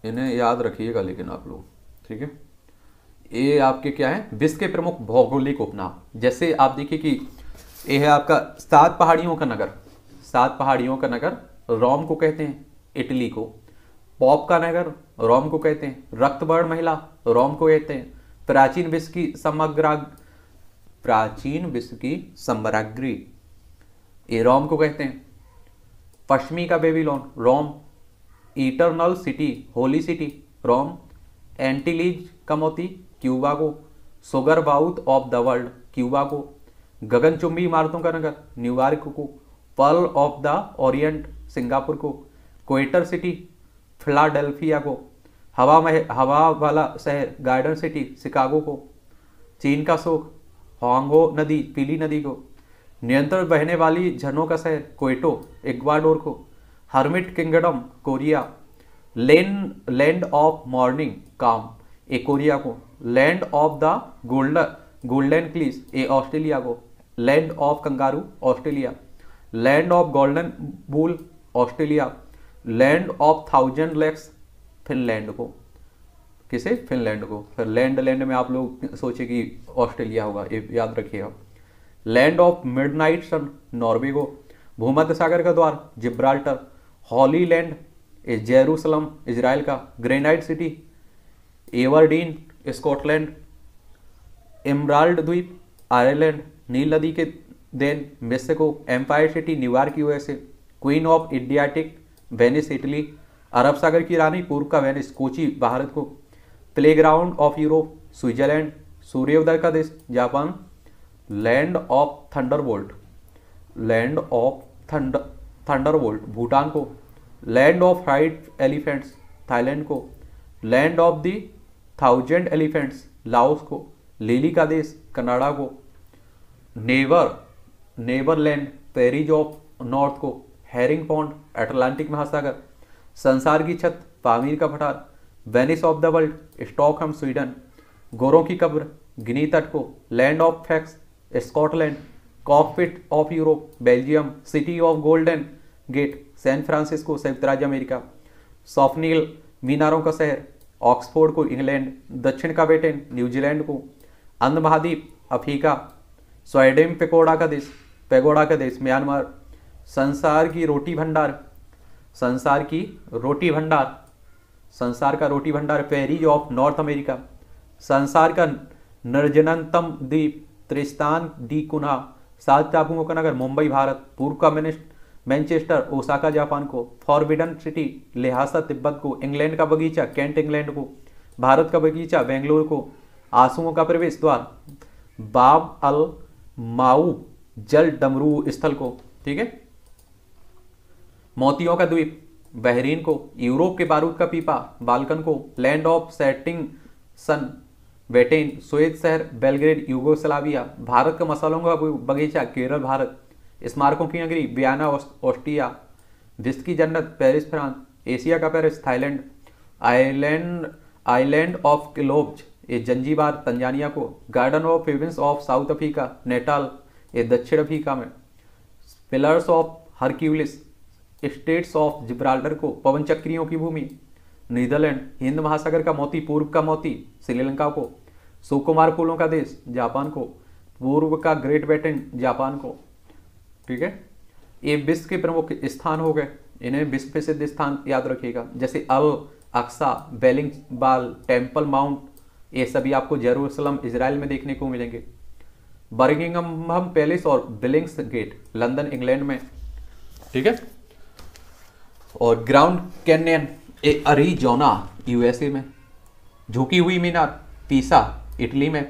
S1: इन्हें याद रखिएगा लेकिन आप लोग ठीक है ये आपके क्या है विश्व के प्रमुख भौगोलिक उपनाम जैसे आप देखिए कि ये है आपका सात पहाड़ियों का नगर सात पहाड़ियों का नगर रोम को कहते हैं इटली को पॉप का नगर रोम को कहते हैं रक्तवर्ण महिला रोम को कहते हैं प्राचीन विश्व की समग्रा प्राचीन विश्व की समराग्री ये रोम को कहते हैं पश्चिमी का Babylon Rome eternal city holy city Rome Antilles कमोती क्यूबा को sugar bowl of the world Cuba को गगनचुंबी इमारतों का नगर न्यूयॉर्क को pearl of the Orient Singapore को क्वेटर सिटी फिलाडेल्फिया को हवा मह हवा वाला शहर गार्डन सिटी शिकागो को चीन का शोक होंगो नदी पीली नदी को नियंत्रण बहने वाली झनों का शहर कोयटो इक्वाडोर को hermit kingdom Korea land land of morning calm ए कोरिया को land of the gold golden fleece ए ऑस्ट्रेलिया को land of kangaroo Australia land of golden bull Australia land of thousand lakes Finland को किसे Finland को फिर land land में आप लोग सोचे कि ऑस्ट्रेलिया होगा ये याद रखिएगा लैंड ऑफ मिडनाइट्स नॉर्वे को भूमध्य सागर का द्वार Gibraltar holy land Jerusalem Israel का granite city Aberdeen Scotland emerald द्वीप आयरलैंड नील नदी के देन Mexico empire city New York USA queen of Adriatic Venice Italy अरब सागर की रानी पूर्व का वेनिस कोची भारत को प्लेग्राउंड ऑफ यूरोप स्विट्जरलैंड सूर्योदय का देश Japan land of thunderbolt land of thunder thunderbolt Bhutan को land of white elephants Thailand को land of the thousand elephants Laos को लेली का देश कनाडा को never Neverland Paris of north को हेरिंग पॉन्ड अटलांटिक महासागर संसार की छत पामीर का पठार Venice of the world Stockholm Sweden गोरों की कब्र गिनी तट को land of fax Scotland cockpit of Europe Belgium city of golden Gate San Francisco संयुक्त राज्य अमेरिका सॉफनील मीनारों का शहर ऑक्सफोर्ड को इंग्लैंड दक्षिण का बेटेन न्यूजीलैंड को अंध महाद्वीप अफ्रीका स्वेडेम पेकोड़ा का देश पेगोड़ा का देश म्यांमार संसार की रोटी भंडार संसार की रोटी भंडार संसार का रोटी भंडार पेरीज ऑफ नॉर्थ अमेरिका संसार का निर्जनतम द्वीप त्रिस्तान डी कुना सात टापुओं का नगर मुंबई भारत पूर्व का मैनचेस्टर ओसाका जापान को फॉरबिडन सिटी लिहासा तिब्बत को इंग्लैंड का बगीचा कैंट इंग्लैंड को भारत का बगीचा बेंगलुरु को आंसुओं का प्रवेश द्वार बाब अल माऊ जल डमरू स्थल को ठीक है मोतियों का द्वीप बहरीन को यूरोप के बारूद का पीपा बालकन को लैंड ऑफ सेटिंग सन वेटेन सोएत शहर बेलग्रेड यूगोसलाविया भारत का मसालों का बगीचा केरल भारत स्मारकों की नगरी वियाना ऑस्ट्रिया विश्व की जन्नत पेरिस फ्रांस एशिया का Paris Thailand island island of cloves ए जंजीबार तंजानिया को garden of province of South Africa Natal ये दक्षिण अफ्रीका में pillars of Hercules states of Gibraltar को पवन चक्रियों की भूमि नीदरलैंड हिंद महासागर का मोती पूर्व का मोती श्रीलंका को सुकुमार फूलों का देश जापान को पूर्व का ग्रेट ब्रिटेन जापान को ठीक है ये विश्व के प्रमुख स्थान हो गए इन्हें विश्व प्रसिद्ध स्थान याद रखिएगा जैसे अल अक्सा बेलिंग बाल टेम्पल माउंट ये सभी आपको जेरूसलम इसराइल में देखने को मिलेंगे बर्गिंगम पैलेस और बिलिंग्स गेट लंदन इंग्लैंड में ठीक है और ग्राउंड कैनियन ए अरिजोना यूएसए में झुकी हुई मीनार पीसा इटली में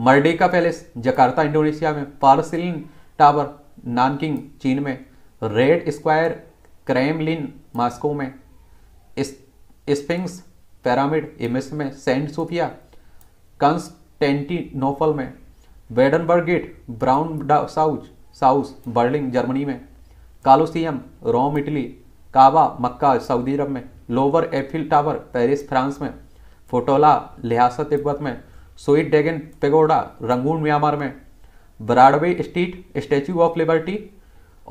S1: मर्डेका पैलेस जकार्ता इंडोनेशिया में पार्सिलिन टावर नानकिंग चीन में रेड स्क्वायर क्रेमलिन मास्को में स्पिंग्स पैरामिड एमिस में सेंट सोफिया कंस्टेंटिनोफल में वेडनबर्ग गेट ब्राउन साउच साउस बर्लिन जर्मनी में कालोसियम रोम इटली कावा मक्का सऊदी अरब में Louvre Eiffel Tower Paris France में फोटोला लिहासत तिब्बत में Shwedagon pagoda Rangoon Myanmar में Broadway street statue of Liberty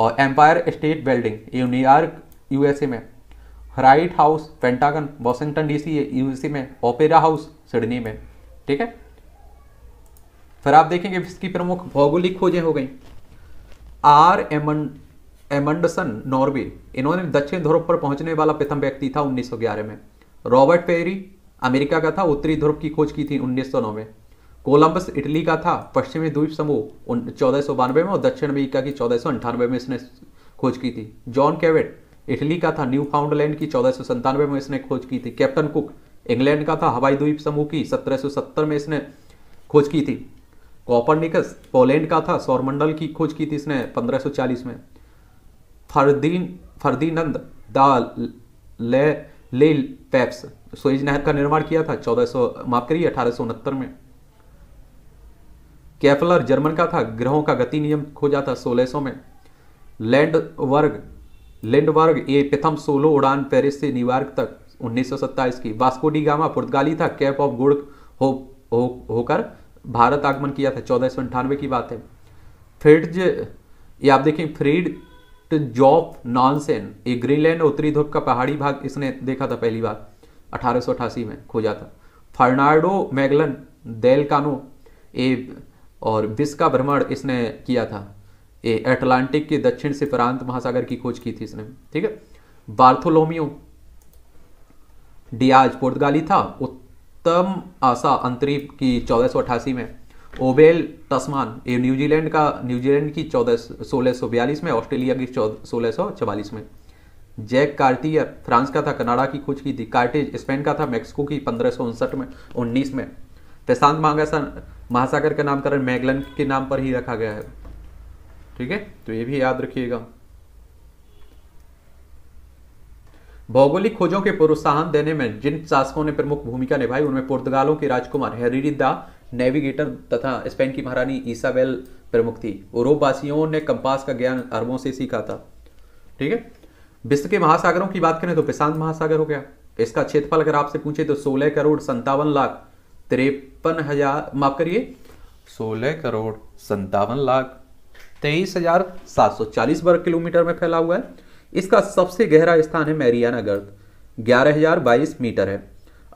S1: और Empire State Building New York USA में White House Pentagon Washington DC USA में ओपेरा हाउस सिडनी में ठीक है फिर आप देखेंगे इसकी प्रमुख भौगोलिक खोजें हो गई आर एमंड एमंडसन नॉर्वे इन्होंने दक्षिण ध्रुव पर पहुंचने वाला प्रथम व्यक्ति था 1911 में रॉबर्ट पेरी अमेरिका का था उत्तरी ध्रुव की खोज की थी 1909 में कोलंबस इटली का था पश्चिमी द्वीप समूह चौदह में और दक्षिण अमेरिका की चौदह में इसने खोज की थी जॉन कैवेट इटली का था न्यू फाउंडलैंड की चौदह में इसने खोज की थी कैप्टन कुक इंग्लैंड का था हवाई द्वीप समूह की 1770 में इसने खोज की थी कॉपरनिकस पोलैंड का था सौरमंडल की खोज की थी इसने 1540 में फरदीन फरदीनंद द ले, ले, ले पैप्स सोइज नहर का निर्माण किया था 1400 माफ करिए अठारह में कैफलर जर्मन का था ग्रहों का गति नियम खोजा था 1600 में लैंड वर्ग लैंड वर्ग ये प्रथम सोलो उड़ान पेरिस से न्यूयॉर्क तक 1927 की वास्कोडी गामा पुर्तगाली था कैप ऑफ गुड हो, हो, होकर भारत आगमन किया था चौदह की बात है फ्रिड्ज ये आप देखें फ्रीड जॉफ नॉनसेन ये ग्रीनलैंड उत्तरी ध्रुव का पहाड़ी भाग इसने देखा था पहली बार 1888 में खोजा था फर्नाडो मैगलन देल ए और बिस का भ्रमण इसने किया था ए अटलांटिक के दक्षिण से प्रांत महासागर की खोज की थी इसने ठीक है बार्थोलोमियो डियाज पुर्तगाली था उत्तम आशा अंतरीप की चौदह में ओबेल टस्मान ये न्यूजीलैंड का न्यूजीलैंड की चौदह सोलह में ऑस्ट्रेलिया की सोलह में जैक कार्टियर फ्रांस का था कनाडा की खोज की थी कार्टेज स्पेन का था मेक्सिको की पंद्रह में उन्नीस में प्रशांत महासागर महासागर का नामकरण मैगलन के नाम पर ही रखा गया है ठीक है तो ये भी याद रखिएगा भौगोलिक खोजों के प्रोत्साहन देने में जिन शासकों ने प्रमुख भूमिका निभाई उनमें पुर्तगालों के राजकुमार हेरिडी द नेविगेटर तथा स्पेन की महारानी ईसाबेल प्रमुख थी यूरोपवासियों ने कंपास का ज्ञान अरबों से सीखा था ठीक है विश्व के महासागरों की बात करें तो प्रशांत महासागर हो गया इसका क्षेत्रफल अगर आपसे पूछे तो सोलह करोड़ संतावन लाख तिरपन हजार माफ करिए सोलह करोड़ संतावन लाख तेईस हजार सात सौ चालीस वर्ग किलोमीटर में फैला हुआ है इसका सबसे गहरा स्थान है मैरियाना गर्द ग्यारह हजार बाईस मीटर है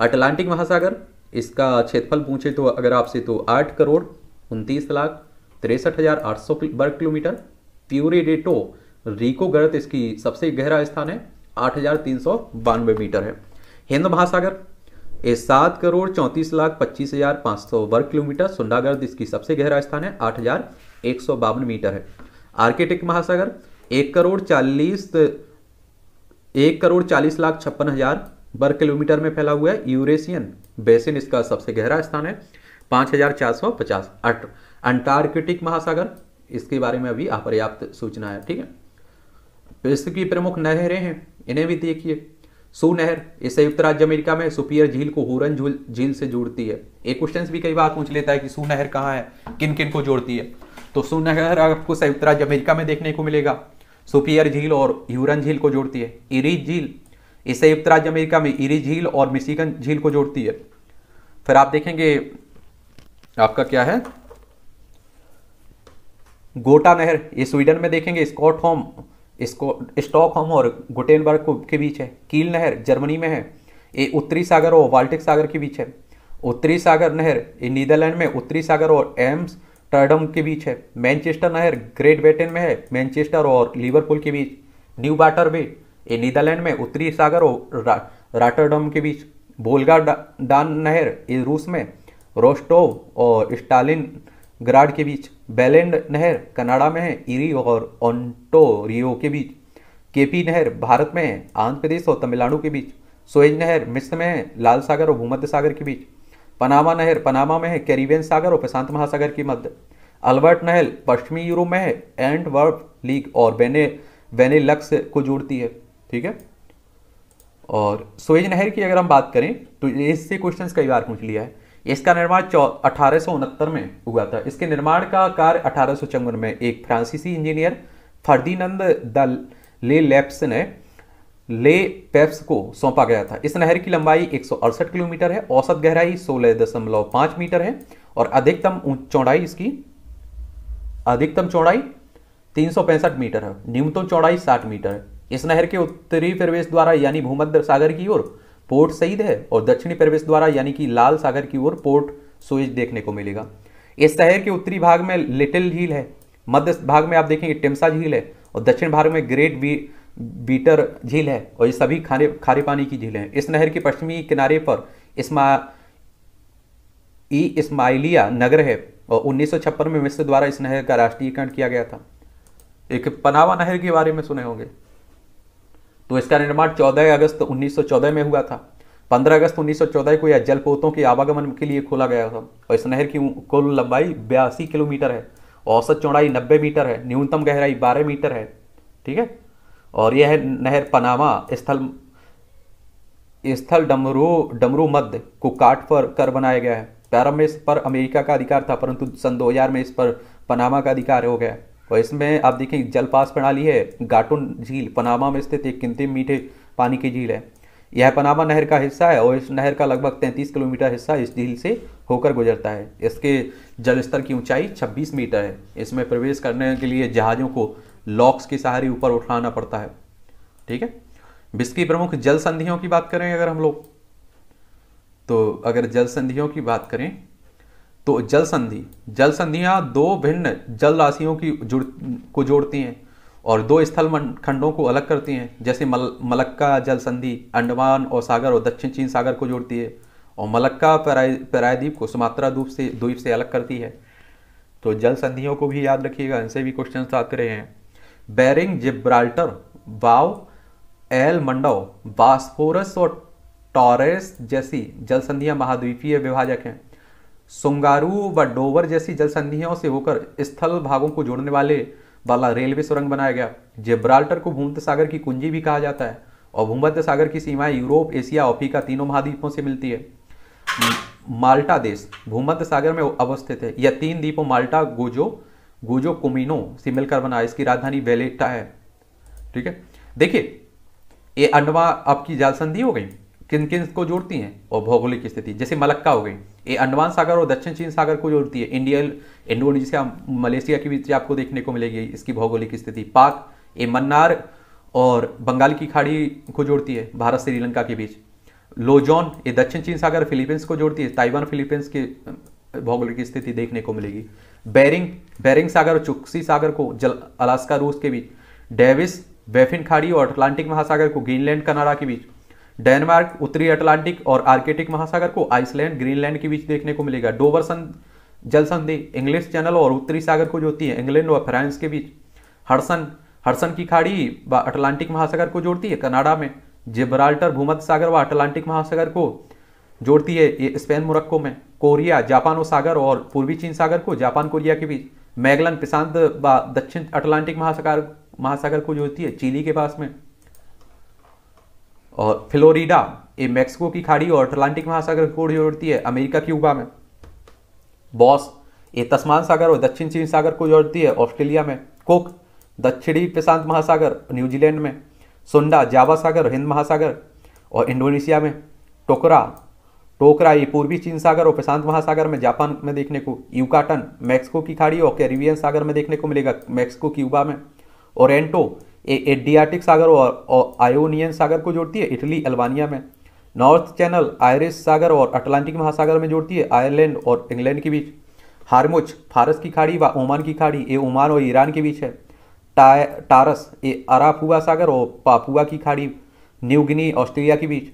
S1: अटलांटिक महासागर इसका क्षेत्रफल पूछे तो अगर आपसे तो आठ करोड़ उनतीस लाख तिरसठ हजार आठ सौ वर्ग किलोमीटर प्यूरी रीको गर्त इसकी सबसे गहरा स्थान है आठ हजार तीन सौ बानवे मीटर है हिंद महासागर ये सात करोड़ चौंतीस लाख पच्चीस हजार पाँच सौ वर्ग किलोमीटर सुंडा इसकी सबसे गहरा स्थान है आठ हजार एक सौ बावन मीटर है आर्किटिक महासागर एक करोड़ चालीस एक करोड़ चालीस लाख छप्पन हजार वर्ग किलोमीटर में फैला हुआ है यूरेशियन बेसिन इसका सबसे गहरा स्थान है पाँच हजार चार सौ पचास अंटार्कटिक महासागर इसके बारे में अभी अपर्याप्त सूचना है ठीक है विश्व की प्रमुख नहरें हैं इन्हें भी देखिए सू नहर ये संयुक्त राज्य अमेरिका में सुपियर झील को होरन झील से जोड़ती है एक क्वेश्चन भी कई बार पूछ लेता है कि सू नहर कहाँ है किन किन को जोड़ती है तो सू नहर आपको संयुक्त राज्य अमेरिका में देखने को मिलेगा सुपियर झील और हुरन झील को जोड़ती है इरी झील ये संयुक्त राज्य अमेरिका में इरी झील और मिशिगन झील को जोड़ती है फिर आप देखेंगे आपका क्या है गोटा नहर ये स्वीडन में देखेंगे स्कॉट होम इसको स्टॉकहोम और गुटेनबर्ग के बीच है कील नहर जर्मनी में है ये उत्तरी सागर और बाल्टिक सागर के बीच है उत्तरी सागर नहर ये नीदरलैंड में उत्तरी सागर और एम्स टर्डम के बीच है मैनचेस्टर नहर ग्रेट ब्रिटेन में है मैनचेस्टर और लिवरपूल के बीच न्यू बाटर वे ये नीदरलैंड में उत्तरी सागर और राटरडम के बीच बोलगा डा, डान नहर ये रूस में रोस्टोव और स्टालिन ग्राड के बीच बेलेंड नहर कनाडा में है इरी और ओंटोरियो के बीच केपी नहर भारत में है आंध्र प्रदेश और तमिलनाडु के बीच सोएज नहर मिस्र में है लाल सागर और भूमध्य सागर के बीच पनामा नहर पनामा में है कैरिबियन सागर और प्रशांत महासागर के मध्य अल्बर्ट नहर पश्चिमी यूरोप में है एंड वर्फ लीग और बेने वेनेलक्स को जोड़ती है ठीक है और सोएज नहर की अगर हम बात करें तो इससे क्वेश्चन कई बार पूछ लिया है इसका निर्माण अठारह में हुआ था इसके निर्माण का कार्य अठारह में एक फ्रांसीसी engineer Ferdinand de Lesseps ने ले पेप्स को सौंपा गया था इस नहर की लंबाई एक किलोमीटर है औसत गहराई 16.5 मीटर है और अधिकतम चौड़ाई इसकी अधिकतम चौड़ाई तीन मीटर है न्यूनतम चौड़ाई 60 मीटर है इस नहर के उत्तरी प्रवेश द्वारा यानी भूमध्य सागर की ओर पोर्ट सईद है और दक्षिणी प्रवेश द्वारा यानी कि लाल सागर की ओर पोर्ट सोएज देखने को मिलेगा इस शहर के उत्तरी भाग में लिटिल झील है मध्य भाग में आप देखेंगे टिमसा झील है और दक्षिण भाग में ग्रेट बी बीटर झील है और ये सभी खारे खारे पानी की झील हैं इस नहर के पश्चिमी किनारे पर इसमा ई इस्माइलिया नगर है और उन्नीस में मिस्र द्वारा इस नहर का राष्ट्रीयकरण किया गया था एक पनावा नहर के बारे में सुने होंगे तो इसका निर्माण 14 अगस्त 1914 में हुआ था 15 अगस्त 1914 को यह जलपोतों के आवागमन के लिए खोला गया था और इस नहर की कुल लंबाई बयासी किलोमीटर है औसत चौड़ाई 90 मीटर है न्यूनतम गहराई 12 मीटर है ठीक है और यह नहर पनामा स्थल स्थल डमरू डमरू मध्य को काट पर कर बनाया गया है प्रारंभ में इस पर अमेरिका का अधिकार था परंतु सन 2000 में इस पर पनामा का अधिकार हो गया और इसमें आप देखें जलपास प्रणाली है गाटुन झील पनामा में स्थित एक किंतिम मीठे पानी की झील है यह पनामा नहर का हिस्सा है और इस नहर का लगभग 33 किलोमीटर हिस्सा इस झील से होकर गुजरता है इसके जल स्तर की ऊंचाई 26 मीटर है इसमें प्रवेश करने के लिए जहाज़ों को लॉक्स के सहारे ऊपर उठाना पड़ता है ठीक है बिस्की प्रमुख जल संधियों की बात करें अगर हम लोग तो अगर जल संधियों की बात करें तो जल संधि जल संधियाँ दो भिन्न जल राशियों की जुड़ को जोड़ती हैं और दो स्थल खंडों को अलग करती हैं जैसे मल मलक्का जल संधि अंडमान और सागर और दक्षिण चीन सागर को जोड़ती है और मलक्का पैरायद्वीप को सुमात्रा द्वीप से द्वीप से अलग करती है तो जल संधियों को भी याद रखिएगा इनसे भी क्वेश्चन आते रहे हैं बैरिंग जिब्राल्टर वाव एल मंडो बास्फोरस और टॉरेस जैसी जल संधियाँ महाद्वीपीय विभाजक हैं सुंगारू व डोवर जैसी जल संधियों से होकर स्थल भागों को जोड़ने वाले वाला रेलवे सुरंग बनाया गया जिब्राल्टर को भूमध्य सागर की कुंजी भी कहा जाता है और भूमध्य सागर की सीमाएं यूरोप एशिया अफ्रीका तीनों महाद्वीपों से मिलती है माल्टा देश भूमध्य सागर में अवस्थित है यह तीन द्वीपों माल्टा गोजो गोजो कुमिनो से मिलकर बना इसकी राजधानी वेलेटा है ठीक है देखिए ये अंडवा आपकी जल संधि हो गई किन किन को जोड़ती हैं और भौगोलिक स्थिति जैसे मलक्का हो गई ये अंडमान सागर और दक्षिण चीन सागर को जोड़ती है इंडिया इंडोनेशिया मलेशिया के बीच आपको देखने को मिलेगी इसकी भौगोलिक स्थिति पाक ये मन्नार और बंगाल की खाड़ी को जोड़ती है भारत श्रीलंका के बीच लोजॉन ये दक्षिण चीन सागर फिलीपींस को जोड़ती है ताइवान फिलीपींस के भौगोलिक स्थिति देखने को मिलेगी बैरिंग बैरिंग सागर और चुक्सी सागर को जल अलास्का रूस के बीच डेविस बेफिन खाड़ी और अटलांटिक महासागर को ग्रीनलैंड कनाडा के बीच डेनमार्क उत्तरी अटलांटिक और आर्कटिक महासागर को आइसलैंड ग्रीनलैंड के बीच देखने को मिलेगा डोवर जल संधि इंग्लिश चैनल और उत्तरी सागर को जोड़ती है इंग्लैंड और फ्रांस के बीच हडसन हडसन की खाड़ी व अटलांटिक महासागर को जोड़ती है कनाडा में जिब्राल्टर भूमध सागर व अटलांटिक महासागर को जोड़ती है ये स्पेन मोरक्को में कोरिया जापान सागर और पूर्वी चीन सागर को जापान कोरिया के बीच मैगलन प्रशांत व दक्षिण अटलांटिक महासागर महासागर को जोड़ती है चिली के पास में और फ्लोरिडा ये मैक्सिको की खाड़ी और अटलांटिक महासागर को जोड़ती है अमेरिका की उबा में बॉस ये तस्मान सागर और दक्षिण चीन सागर को जोड़ती है ऑस्ट्रेलिया में कोक दक्षिणी प्रशांत महासागर न्यूजीलैंड में सुंडा जावा सागर हिंद महासागर और इंडोनेशिया में टोकरा टोकरा ये पूर्वी चीन सागर और प्रशांत महासागर में जापान में देखने को यूकाटन मैक्सिको की खाड़ी और कैरिबियन सागर में देखने को मिलेगा मैक्सिको की उबा में ओरेंटो एडियाटिक सागर और, आयोनियन सागर को जोड़ती है इटली अल्बानिया में नॉर्थ चैनल आयरिश सागर और अटलांटिक महासागर में जोड़ती है आयरलैंड और इंग्लैंड के बीच हारमुच फारस की खाड़ी व ओमान की खाड़ी ये ओमान और ईरान के बीच है टा टारस ये अराफुआ सागर और पापुआ की खाड़ी न्यू गिनी ऑस्ट्रेलिया के बीच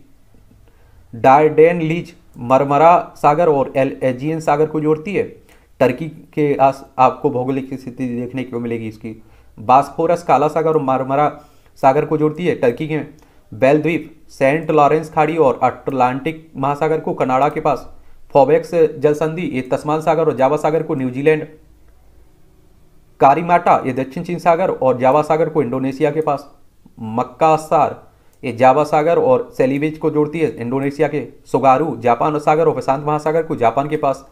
S1: डायडेन लीज मरमरा सागर और एल एजियन सागर को जोड़ती है टर्की के आस आपको भौगोलिक स्थिति देखने को मिलेगी इसकी बास्फोरस काला सागर और मारमरा सागर को जोड़ती है टर्की के बेलद्वीप सेंट लॉरेंस खाड़ी और अटलांटिक महासागर को कनाडा के पास फॉबेक्स जलसंधि ये तस्मान सागर और जावा सागर को न्यूजीलैंड कारीमाटा ये दक्षिण चीन सागर और जावा सागर को इंडोनेशिया के पास मक्कासार ये जावा सागर और सेलिवेज को जोड़ती है इंडोनेशिया के सोगारू जापान सागर और प्रशांत महासागर को जापान के पास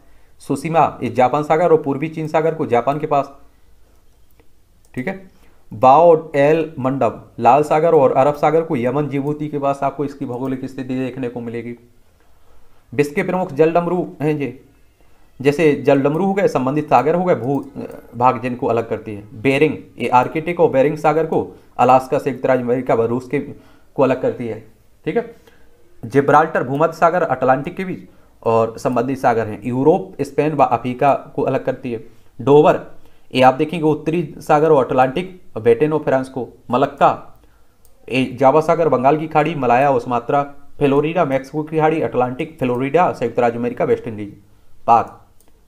S1: सुसीमा ये जापान सागर और पूर्वी चीन सागर को जापान के पास ठीक है बाओ एल मंडप लाल सागर और अरब सागर को यमन जीभूति के पास आपको इसकी भौगोलिक स्थिति देखने को मिलेगी विश्व के प्रमुख जल डमरू हैं जी जैसे जल डमरू हो गए संबंधित सागर हो गए भू भाग जिनको अलग करती है बेरिंग ये आर्किटिक और बेरिंग सागर को अलास्का संयुक्त राज्य अमेरिका व रूस के को अलग करती है ठीक है जिब्राल्टर भूमध सागर अटलांटिक के बीच और संबंधित सागर हैं यूरोप स्पेन व अफ्रीका को अलग करती है डोवर ये आप देखेंगे उत्तरी सागर और अटलांटिक बेटेन और फ्रांस को मलक्का जावा सागर बंगाल की खाड़ी मलाया सुमात्रा फ्लोरिडा मैक्सिको की खाड़ी अटलांटिक फ्लोरिडा संयुक्त राज्य अमेरिका वेस्ट इंडीज पाक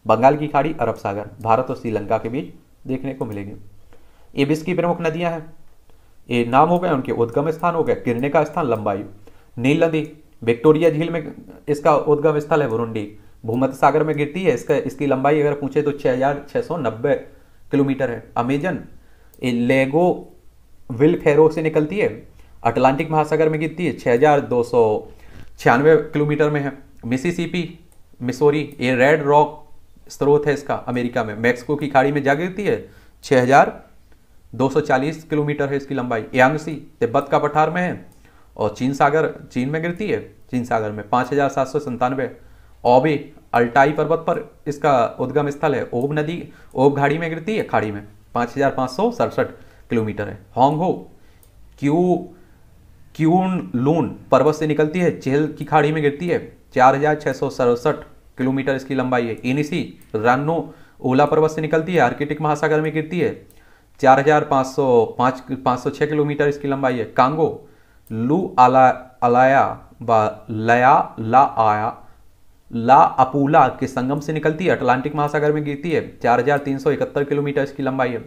S1: बंगाल की खाड़ी अरब सागर भारत और श्रीलंका के बीच देखने को मिलेंगे ये विश्व की प्रमुख नदियां हैं ये नाम हो गए उनके उद्गम स्थान हो गया किरने का स्थान लंबाई नील नदी विक्टोरिया झील में इसका उद्गम स्थल है बुरुंडी भूमध्य सागर में गिरती है इसका इसकी लंबाई अगर पूछे तो छः हज़ार छः सौ नब्बे किलोमीटर है अमेजन लेगो विल फेरो से निकलती है अटलांटिक महासागर में गिरती है छः हज़ार दो सौ छियानवे किलोमीटर में है मिसिसिपी मिसोरी ये रेड रॉक स्रोत है इसका अमेरिका में मैक्सिको की खाड़ी में जा गिरती है छः हज़ार चालीस किलोमीटर है इसकी लंबाई यांगसी तिब्बत का पठार में है और चीन सागर चीन में गिरती है चीन सागर में पाँच हज़ार सात सौ संतानवे ओबे अल्टाई पर्वत पर इसका उद्गम स्थल है ओब नदी ओब घाड़ी में गिरती है खाड़ी में पाँच हज़ार पाँच सौ सड़सठ किलोमीटर है होंगहो क्यू क्यून लून पर्वत से निकलती है चेहल की खाड़ी में गिरती है चार हज़ार छः सौ सड़सठ किलोमीटर इसकी लंबाई है एनिसी रानो ओला पर्वत से निकलती है आर्किटिक महासागर में गिरती है चार हज़ार पाँच सौ पाँच पाँच सौ छः किलोमीटर इसकी लंबाई है कांगो लू आला अलाया व लया ला आया ला अपूला के संगम से निकलती है अटलांटिक महासागर में गिरती है 4,371 किलोमीटर इसकी लंबाई है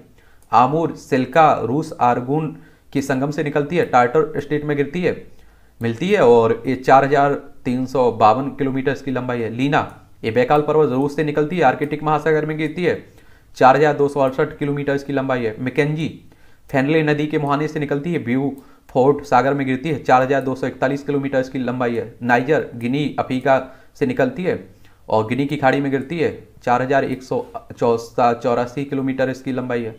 S1: आमूर सिल्का रूस आर्गुन के संगम से निकलती है टार्टर स्टेट में गिरती है मिलती है और ये चार किलोमीटर इसकी लंबाई है लीना ये बेकाल पर्वत रूस से निकलती है आर्किटिक महासागर में गिरती है चार हजार दो सौ अड़सठ किलोमीटर इसकी लंबाई है मिकेंजी फैनले नदी के मुहाने से निकलती है ब्यू फोर्ट सागर में गिरती है चार हजार दो सौ इकतालीस किलोमीटर इसकी लंबाई है नाइजर गिनी अफ्रीका से निकलती है और गिनी की खाड़ी में गिरती है चार हजार एक सौ चौरासी किलोमीटर इसकी लंबाई है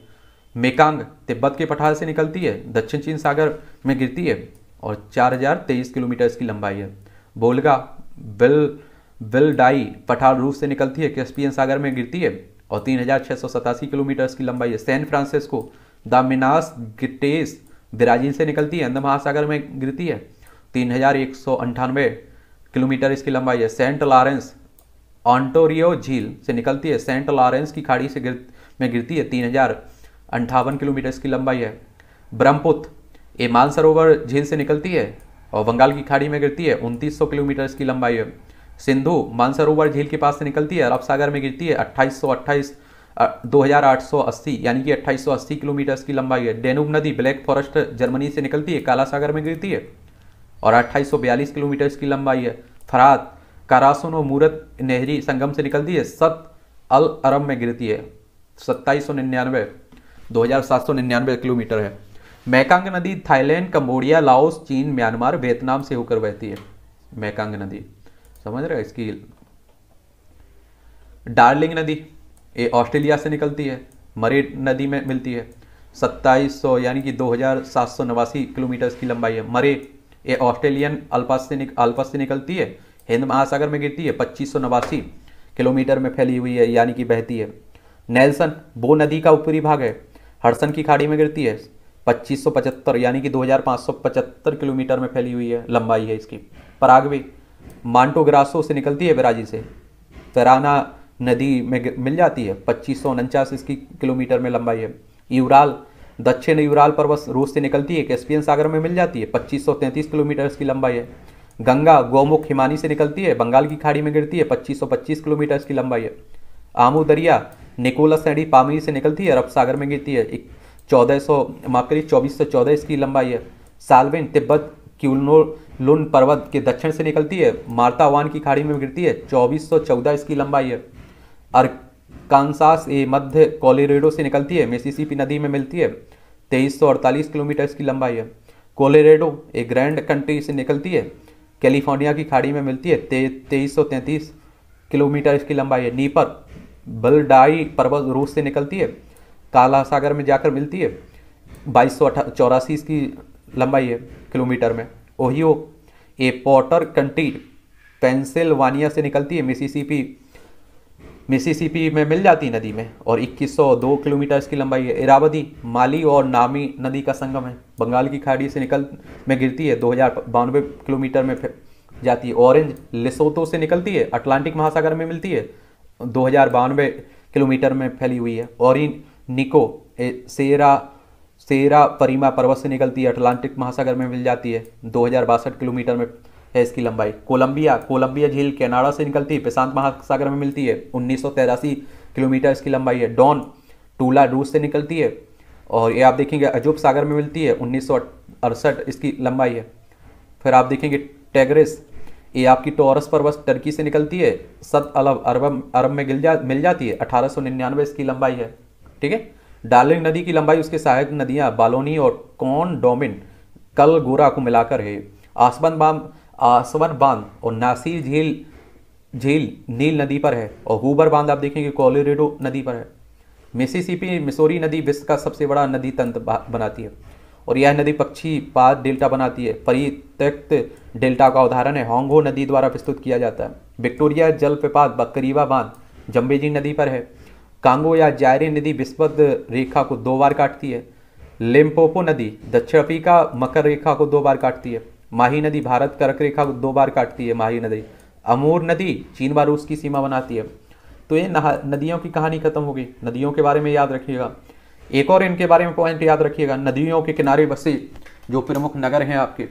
S1: मेकांग तिब्बत के पठार से निकलती है दक्षिण चीन सागर में गिरती है और चार हजार तेईस किलोमीटर इसकी लंबाई है बोलगा बिल बिलडाई पठार रूस से निकलती है कैस्पियन सागर में गिरती है और तीन हजार छः सौ सतासी किलोमीटर इसकी लंबाई है सैन फ्रांसिस्को द मिनास गिटेस ब्राजील से निकलती है अंदमान महासागर में गिरती है तीन हजार एक सौ अंठानवे किलोमीटर इसकी लंबाई है सेंट लॉरेंस ऑन्टोरियो झील से निकलती है सेंट लॉरेंस की खाड़ी से गिर में गिरती है तीन हजार अंठावन किलोमीटर इसकी लंबाई है ब्रह्मपुत्र ये मानसरोवर झील से निकलती है और बंगाल की खाड़ी में गिरती है सौ किलोमीटर इसकी लंबाई है सिंधु मानसरोवर झील के पास से निकलती है अरब सागर में गिरती है सौ अस्सी यानी कि अस्सी किलोमीटर इसकी लंबाई है डेनुब नदी ब्लैक फॉरेस्ट जर्मनी से निकलती है काला सागर में गिरती है और अट्ठाईस किलोमीटर इसकी लंबाई है फरात कारासन और मूरत नहरी संगम से निकलती है सत अल अरब में गिरती है सत्ताईस सौ निन्यानवे दो हजार सात सौ किलोमीटर है मैकांग नदी थाईलैंड कम्बोडिया लाओस चीन म्यांमार वियतनाम से होकर बहती है मैकांग नदी समझ रहे इसकी डार्लिंग नदी ये ऑस्ट्रेलिया से निकलती है मरे नदी में मिलती है सत्ताईस सौ यानी कि दो हज़ार सात सौ नवासी किलोमीटर की लंबाई है मरे ये ऑस्ट्रेलियन अल्पा से निक, अल्पा से निकलती है हिंद महासागर में गिरती है पच्चीस किलोमीटर में फैली हुई है यानी कि बहती है नेल्सन बो नदी का ऊपरी भाग है हडसन की खाड़ी में गिरती है 2575 यानी कि 2575 किलोमीटर में फैली हुई है लंबाई है इसकी परागवे मांटोग्रासो से निकलती है बिराजी से तराना नदी में मिल जाती है पच्चीस इसकी किलोमीटर में लंबाई है यूराल दक्षिण यूराल पर्वत रूस से निकलती है कैस्पियन सागर में मिल जाती है पच्चीस किलोमीटर की लंबाई है गंगा गोमुख हिमानी से निकलती है बंगाल की खाड़ी में गिरती है पच्चीस किलोमीटर की लंबाई है आमू दरिया निकोलस नदी पामनी से निकलती है अरब सागर में गिरती है चौदह सौ माफ करिए चौबीस सौ चौदह इसकी लंबाई है सालवेन तिब्बत क्यूलोलुन पर्वत के दक्षिण से निकलती है मार्तावान की खाड़ी में गिरती है चौबीस सौ चौदह इसकी लंबाई है अर्क कांसास ये मध्य कोलेरेडो से निकलती है मिसिसिपी नदी में मिलती है तेईस सौ अड़तालीस किलोमीटर इसकी लंबाई है कोलेरेडो ये ग्रैंड कंट्री से निकलती है कैलिफोर्निया की खाड़ी में मिलती है ते, तेईस किलोमीटर इसकी लंबाई है नीपर बलडाई पर्वत रूस से निकलती है काला सागर में जाकर मिलती है बाईस सौ चौरासी इसकी लंबाई है किलोमीटर में ओहियो ए पॉटर कंट्री पेंसिल्वानिया से निकलती है मिसिसिपी मिसिसिपी में मिल जाती नदी में और 2102 किलोमीटर इसकी लंबाई है इरावदी माली और नामी नदी का संगम है बंगाल की खाड़ी से निकल में गिरती है दो किलोमीटर में जाती है ऑरेंज लिसोतो से निकलती है अटलांटिक महासागर में मिलती है दो किलोमीटर में फैली हुई है और निको सेरा सेरा परिमा पर्वत से निकलती है अटलांटिक महासागर में मिल जाती है दो किलोमीटर में है इसकी लंबाई कोलंबिया कोलंबिया झील कैनाडा से निकलती है प्रशांत महासागर में मिलती है उन्नीस किलोमीटर इसकी लंबाई है डॉन टूला रूस से निकलती है और ये आप देखेंगे अजूब सागर में मिलती है उन्नीस इसकी लंबाई है फिर आप देखेंगे टेगरिस ये आपकी पर पर्वत टर्की से निकलती है सत अलब अरब अरब में गिल जा मिल जाती है अठारह इसकी लंबाई है ठीक है डार्लिंग नदी की लंबाई उसके सहायक नदियाँ बालोनी और कौन डोमिन कल गोरा को मिलाकर है आसमान बाम आसवन बांध और नासिर झील झील नील नदी पर है और हुबर बांध आप देखेंगे कोलोरेडो नदी पर है मिसिसिपी मिसोरी नदी विश्व का सबसे बड़ा नदी तंत्र बनाती है और यह नदी पक्षी पाद डेल्टा बनाती है परित्यक्त डेल्टा का उदाहरण है होंगो नदी द्वारा प्रस्तुत किया जाता है विक्टोरिया जलप्रपात बकरीवा बांध जम्बेजी नदी पर है कांगो या जायरे नदी विस्पत रेखा को दो बार काटती है लिम्पोपो नदी दक्षिण अफ्रीका मकर रेखा को दो बार काटती है माही नदी भारत कर्क रेखा दो बार काटती है माही नदी अमूर नदी चीन बार रूस की सीमा बनाती है तो ये नदियों की कहानी खत्म होगी नदियों के बारे में याद रखिएगा एक और इनके बारे में पॉइंट याद रखिएगा नदियों के किनारे बसे जो प्रमुख नगर हैं आपके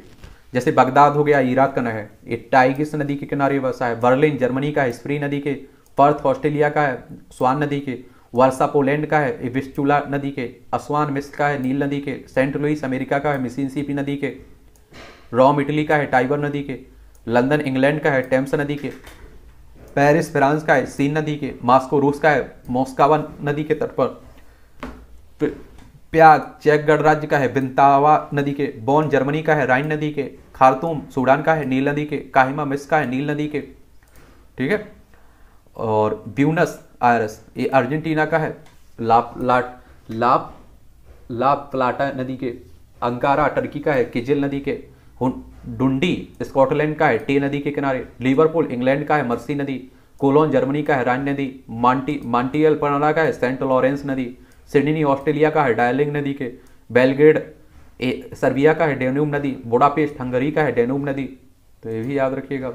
S1: जैसे बगदाद हो गया इराक का नगर ये टाइगिस नदी के किनारे बसा है बर्लिन जर्मनी का है स्प्री नदी के पर्थ ऑस्ट्रेलिया का है स्वान नदी के वर्षा पोलैंड का है विस्टूला नदी के असवान मिस्र का है नील नदी के सेंट लुइस अमेरिका का है मिसिसिपी नदी के रोम इटली का है टाइबर नदी के लंदन इंग्लैंड का है टेम्स नदी के पेरिस फ्रांस का है सीन नदी के मास्को रूस का है मोस्कावा नदी के तट पर प्याग चेक गणराज्य का है बिंतावा नदी के बॉन जर्मनी का है राइन नदी के खारतूम सूडान का है नील नदी के काहिमा मिस का है नील नदी के ठीक है और ब्यूनस आयरस ये अर्जेंटीना का है लाप लाट लाप लाप प्लाटा नदी के अंकारा टर्की का है किजिल नदी के डुंडी स्कॉटलैंड का है टे नदी के किनारे लिवरपूल इंग्लैंड का है मर्सी नदी कोलोन जर्मनी का है रान नदी मांटी मांटियल कनाडा का है सेंट लॉरेंस नदी सिडनी ऑस्ट्रेलिया का है डायलिंग नदी के बेलग्रेड सर्बिया का है डेन्यूब नदी बुडापेस्ट हंगरी का है डेन्यूब नदी तो ये भी याद रखिएगा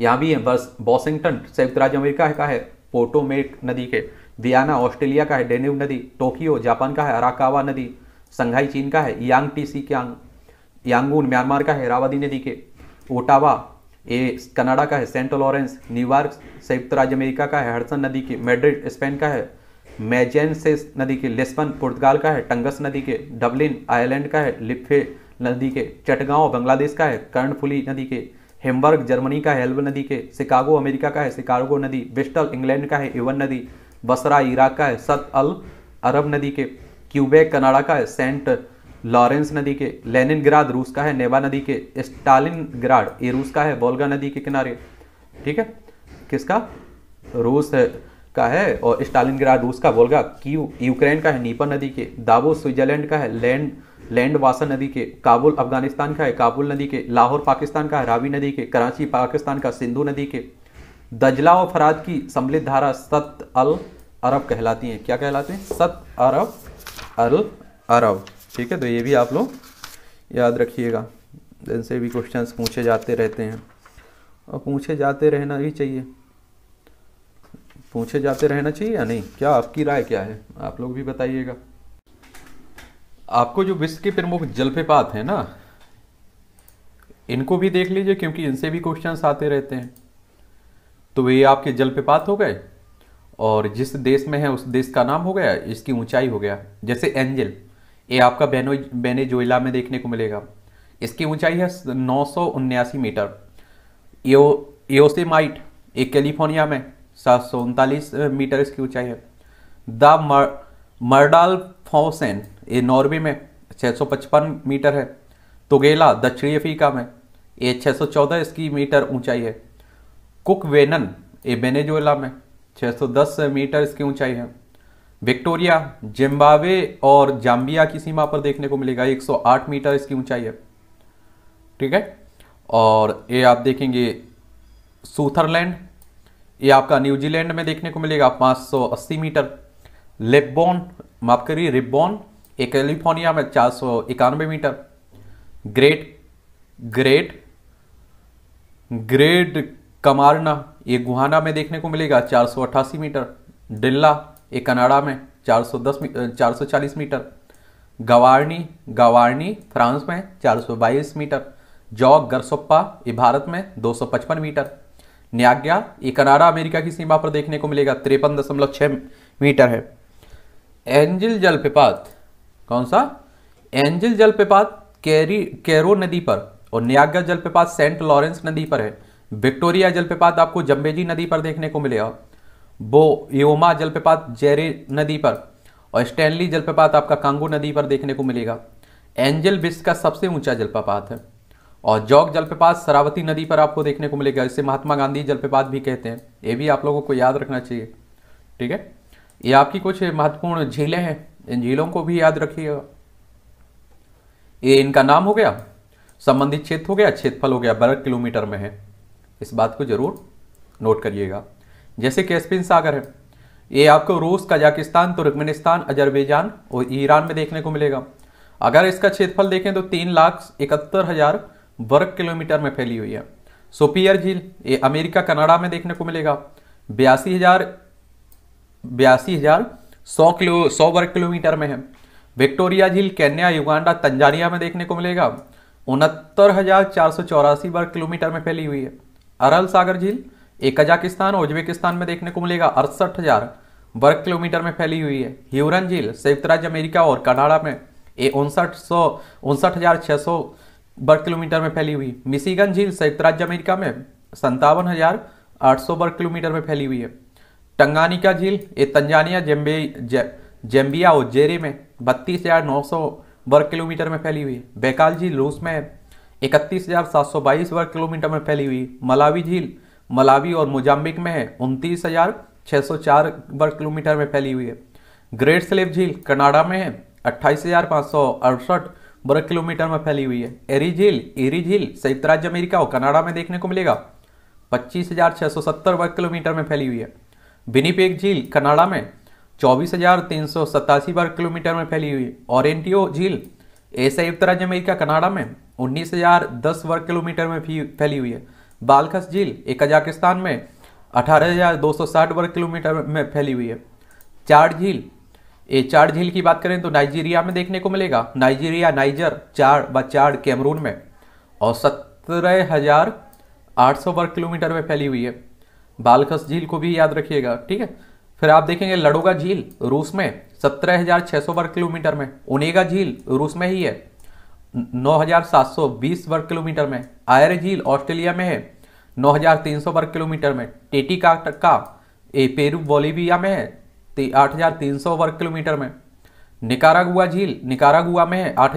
S1: यहाँ भी है बस वॉशिंगटन संयुक्त राज्य अमेरिका का है पोटोमेट नदी के वियाना ऑस्ट्रेलिया का है डेन्यूब नदी टोक्यो जापान का है अराकावा नदी संघाई चीन का है यांग T C Kiang Yangon Myanmar का है रावादी नदी के ओटावा ये कनाडा का है सेंट लॉरेंस न्यूयॉर्क संयुक्त राज्य अमेरिका का है हर्सन नदी के मेड्रिड स्पेन का है मेजेंसेस नदी के लिस्बन पुर्तगाल का है टंगस नदी के डबलिन आयरलैंड का है लिप्फे नदी के चटगांव बांग्लादेश का है कर्णफुली नदी के हेम्बर्ग जर्मनी का है नदी के शिकागो अमेरिका का है शिकागो नदी बिस्टल इंग्लैंड का है इवन नदी बसरा इराक का है सत अल अरब नदी के क्यूबे कनाडा का है सेंट लॉरेंस नदी के लेनिन रूस का है नेवा नदी के स्टालिन ये रूस का है बोलगा नदी के किनारे ठीक है किसका रूस का है और स्टालिन रूस का बोलगा कीव यूक्रेन का है नीपा नदी के दावो स्विट्जरलैंड का है लैंड लैंड वासा नदी के काबुल अफगानिस्तान का है काबुल नदी के लाहौर पाकिस्तान का है रावी नदी के कराची पाकिस्तान का सिंधु नदी के दजला और फराज की सम्मिलित धारा सत अल अरब कहलाती है क्या कहलाते हैं सत अरब अल अरब ठीक है तो ये भी आप लोग याद रखिएगा इनसे भी क्वेश्चंस पूछे जाते रहते हैं और पूछे जाते रहना ही चाहिए पूछे जाते रहना चाहिए या नहीं क्या आपकी राय क्या है आप लोग भी बताइएगा आपको जो विश्व के प्रमुख जलप्रपात है ना इनको भी देख लीजिए क्योंकि इनसे भी क्वेश्चंस आते रहते हैं तो ये आपके जलप्रपात हो गए और जिस देश में है उस देश का नाम हो गया इसकी ऊंचाई हो गया जैसे एंजल ये आपका बेनो बेनेजोइला में देखने को मिलेगा इसकी ऊंचाई है नौ मीटर यो योसेमाइट एक कैलिफोर्निया में सात मीटर इसकी ऊंचाई है द मर, मर्डाल फोसेन ये नॉर्वे में 655 मीटर है तुगेला दक्षिणी अफ्रीका में ये 614 इसकी मीटर ऊंचाई है कुक वेनन ये बेनेजोला में 610 मीटर इसकी ऊंचाई है विक्टोरिया जिम्बावे और जाम्बिया की सीमा पर देखने को मिलेगा 108 मीटर इसकी ऊंचाई है ठीक है और ये आप देखेंगे सूथरलैंड ये आपका न्यूजीलैंड में देखने को मिलेगा 580 मीटर लेबॉन माफ करिए रिबॉन ये कैलिफोर्निया में चार मीटर ग्रेट ग्रेट ग्रेट कमारना ये गुहाना में देखने को मिलेगा चार मीटर डिल्ला ये कनाडा में 410 440 मीटर गवारनी गवारनी फ्रांस में 422 मीटर जॉग गरसोप्पा ये भारत में 255 मीटर न्याग्या ये कनाडा अमेरिका की सीमा पर देखने को मिलेगा तिरपन दशमलव मीटर है एंजिल जलप्रपात कौन सा एंजिल जल कैरी कैरो नदी पर और न्याग्या जलप्रपात सेंट लॉरेंस नदी पर है विक्टोरिया जलप्रपात आपको जम्बेजी नदी पर देखने को मिलेगा बो योमा जलप्रपात जेरे नदी पर और स्टैनली जलप्रपात आपका कांगो नदी पर देखने को मिलेगा एंजल विश्व का सबसे ऊंचा जलप्रपात है और जौक जलप्रपात सरावती नदी पर आपको देखने को मिलेगा इसे महात्मा गांधी जलप्रपात भी कहते हैं ये भी आप लोगों को याद रखना चाहिए ठीक है ये आपकी कुछ महत्वपूर्ण झीलें हैं इन झीलों को भी याद रखिएगा ये इनका नाम हो गया संबंधित क्षेत्र हो गया क्षेत्रफल हो गया बर्ग किलोमीटर में है इस बात को जरूर नोट करिएगा जैसे कैस्पिन सागर है ये आपको रूस कजाकिस्तान तुर्कमेनिस्तान अजरबैजान और ईरान में देखने को मिलेगा अगर इसका क्षेत्रफल देखें तो तीन लाख इकहत्तर हजार वर्ग किलोमीटर में फैली हुई है सोपियर झील ये अमेरिका कनाडा में देखने को मिलेगा बयासी हजार बयासी हजार सौ किलो सौ वर्ग किलोमीटर में है विक्टोरिया झील कैन्या युगांडा तंजानिया में देखने को मिलेगा उनहत्तर हजार चार सौ चौरासी वर्ग किलोमीटर में फैली हुई है अरल सागर झील एक कजाकिस्तान और उज्बेकिस्तान में देखने को मिलेगा अड़सठ वर्ग किलोमीटर में फैली हुई है ह्यूरन झील संयुक्त राज्य अमेरिका और कनाडा में ये उनसठ सौ उनसठ हजार छः सौ वर्ग किलोमीटर में फैली हुई मिशीगन झील संयुक्त राज्य अमेरिका में संतावन हजार आठ सौ वर्ग किलोमीटर में फैली हुई है टंगानिका झील ये तंजानिया जेम्बे जे, जेम्बिया और जेरे में बत्तीस हजार नौ सौ वर्ग किलोमीटर में फैली हुई है बेकाल झील रूस में इकतीस हजार सात सौ बाईस वर्ग किलोमीटर में फैली हुई मलावी झील मलावी और मोजाम्बिक में है उनतीस हजार छः सौ चार वर्ग किलोमीटर में फैली हुई है ग्रेट स्लेब झील कनाडा में है अट्ठाईस हजार पाँच सौ अड़सठ वर्ग किलोमीटर में फैली हुई है एरी झील एरी झील संयुक्त राज्य अमेरिका और कनाडा में देखने को मिलेगा पच्चीस हजार छः सौ सत्तर वर्ग किलोमीटर में फैली हुई है बिनीपेक झील कनाडा में चौबीस हजार तीन सौ सतासी वर्ग किलोमीटर में फैली हुई है ऑरेंटियो झील ए संयुक्त राज्य अमेरिका कनाडा में उन्नीस हजार दस वर्ग किलोमीटर में फैली हुई है बालखस झील ये कजाकिस्तान में 18,260 वर्ग किलोमीटर में फैली हुई है चार झील ये चार झील की बात करें तो नाइजीरिया में देखने को मिलेगा नाइजीरिया नाइजर चार व चार कैमरून में और सत्रह हजार आठ सौ वर्ग किलोमीटर में फैली हुई है बालखस झील को भी याद रखिएगा ठीक है फिर आप देखेंगे लडोगा झील रूस में सत्रह हजार छः सौ वर्ग किलोमीटर में ओनेगा झील रूस में ही है नौ हजार सात सौ बीस वर्ग किलोमीटर में आयर झील ऑस्ट्रेलिया में है 9,300 वर्ग किलोमीटर में ए पेरू बोलीविया में है आठ वर्ग किलोमीटर में निकारागुआ झील निकारागुआ में है आठ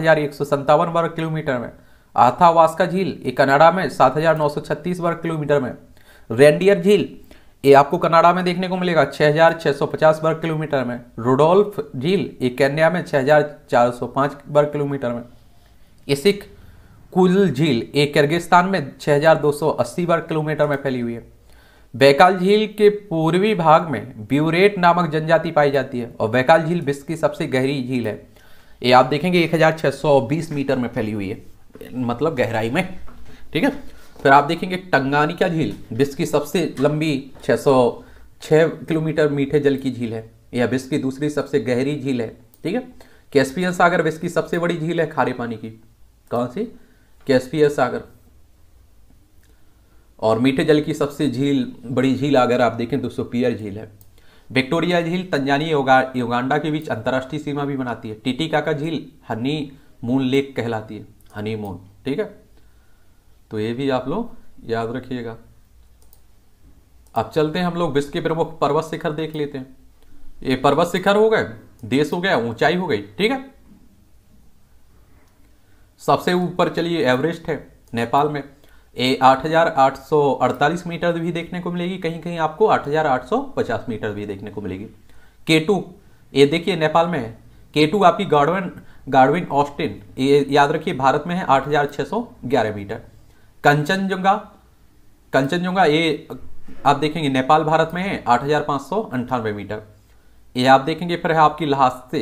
S1: वर्ग किलोमीटर में आथावास्का झील ये कनाडा में 7,936 वर्ग किलोमीटर में रेंडियर झील ये आपको कनाडा में देखने को मिलेगा 6,650 वर्ग किलोमीटर में रोडोल्फ झील ये कैन्या में 6,405 वर्ग किलोमीटर में इसिक कुल झील एक किर्गिस्तान में 6,280 वर्ग किलोमीटर में फैली हुई है बैकाल झील के पूर्वी भाग में ब्यूरेट नामक जनजाति पाई जाती है और बैकाल झील विश्व की सबसे गहरी झील है ये आप देखेंगे 1620 मीटर में फैली हुई है मतलब गहराई में ठीक है फिर आप देखेंगे टंगानिका झील विश्व की सबसे लंबी छः किलोमीटर मीठे जल की झील है यह विश्व की दूसरी सबसे गहरी झील है ठीक है कैस्पियन सागर विश्व की सबसे बड़ी झील है खारे पानी की कौन सी कैस्पियस सागर और मीठे जल की सबसे झील बड़ी झील अगर आप देखें तो सुपियर झील है विक्टोरिया झील तंजानी युगांडा के बीच अंतर्राष्ट्रीय सीमा भी बनाती है टीटी काका झील हनी मून लेक कहलाती है हनी मून ठीक है तो ये भी आप लोग याद रखिएगा अब चलते हैं हम लोग विश्व के प्रमुख पर्वत शिखर देख लेते हैं ये पर्वत शिखर हो गए देश हो गया ऊंचाई हो गई ठीक है सबसे ऊपर चलिए एवरेस्ट है नेपाल में ए 8,848 मीटर भी देखने को मिलेगी कहीं कहीं आपको 8,850 मीटर भी देखने को मिलेगी के टू ये देखिए नेपाल में है के टू आपकी गार्डविन गार्डविन ऑस्टिन ये याद रखिए भारत में है 8,611 मीटर कंचनजंगा कंचनजंगा ये आप देखेंगे नेपाल भारत में है आठ मीटर ये आप देखेंगे फिर है आपकी लहास से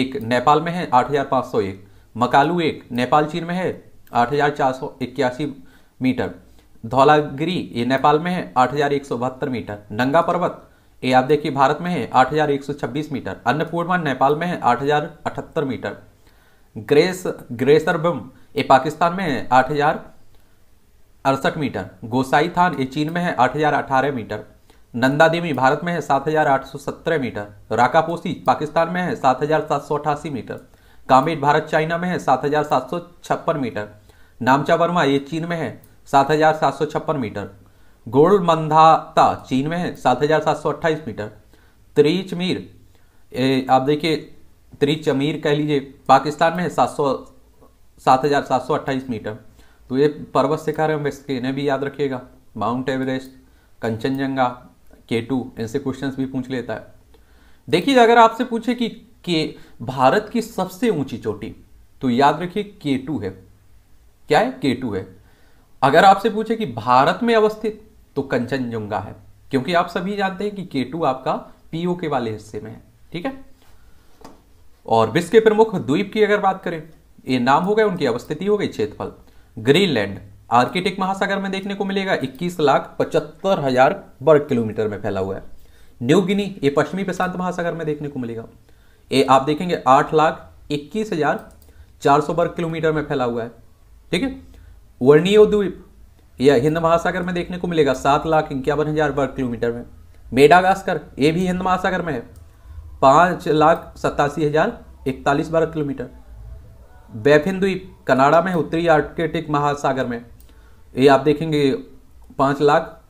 S1: एक नेपाल में है आठ मकालू एक नेपाल चीन में है आठ हजार चार सौ इक्यासी मीटर धौलागिरी ये नेपाल में है आठ हजार एक सौ बहत्तर मीटर नंगा पर्वत ये आप देखिए भारत में है आठ हजार एक सौ छब्बीस मीटर अन्नपूर्णा नेपाल में है आठ हजार अठहत्तर मीटर ग्रेस ग्रेसर बम ये पाकिस्तान में है आठ हजार अड़सठ मीटर गोसाई थान ये चीन में है आठ हजार अठारह मीटर नंदा देवी भारत में है सात हजार आठ सौ सत्रह मीटर राकापोसी पाकिस्तान में है सात हजार सात सौ अठासी मीटर कामेट भारत चाइना में है सात मीटर नामचा वर्मा ये चीन में है सात मीटर मंदाता चीन में है 7,728 मीटर त्रिचमीर आप देखिए त्रिचमीर कह लीजिए पाकिस्तान में है सात सौ सात हज़ार सात सौ अट्ठाईस मीटर तो ये पर्वत शिखर है इसके इन्हें भी याद रखिएगा माउंट एवरेस्ट कंचनजंगा के टू इनसे क्वेश्चन भी पूछ लेता है देखिए अगर आपसे पूछे कि के भारत की सबसे ऊंची चोटी तो याद रखिए के है क्या है के है अगर आपसे पूछे कि भारत में अवस्थित तो कंचनजुंगा है क्योंकि आप सभी जानते हैं कि के आपका पीओ के वाले हिस्से में है ठीक है और विश्व के प्रमुख द्वीप की अगर बात करें ये नाम हो गए उनकी अवस्थिति हो गई क्षेत्रफल ग्रीनलैंड आर्किटिक महासागर में देखने को मिलेगा इक्कीस लाख पचहत्तर हजार वर्ग किलोमीटर में फैला हुआ है न्यू गिनी ये पश्चिमी प्रशांत महासागर में देखने को मिलेगा ये आप देखेंगे आठ लाख इक्कीस हजार चार सौ वर्ग किलोमीटर में फैला हुआ है ठीक है वर्णीय द्वीप यह हिंद महासागर में देखने को मिलेगा सात लाख इक्यावन हजार वर्ग किलोमीटर में मेडागास्कर ये भी हिंद महासागर में है पाँच लाख सत्तासी हजार इकतालीस वर्ग किलोमीटर बैफिन द्वीप कनाडा में उत्तरी आर्कटिक महासागर में ये आप देखेंगे पाँच लाख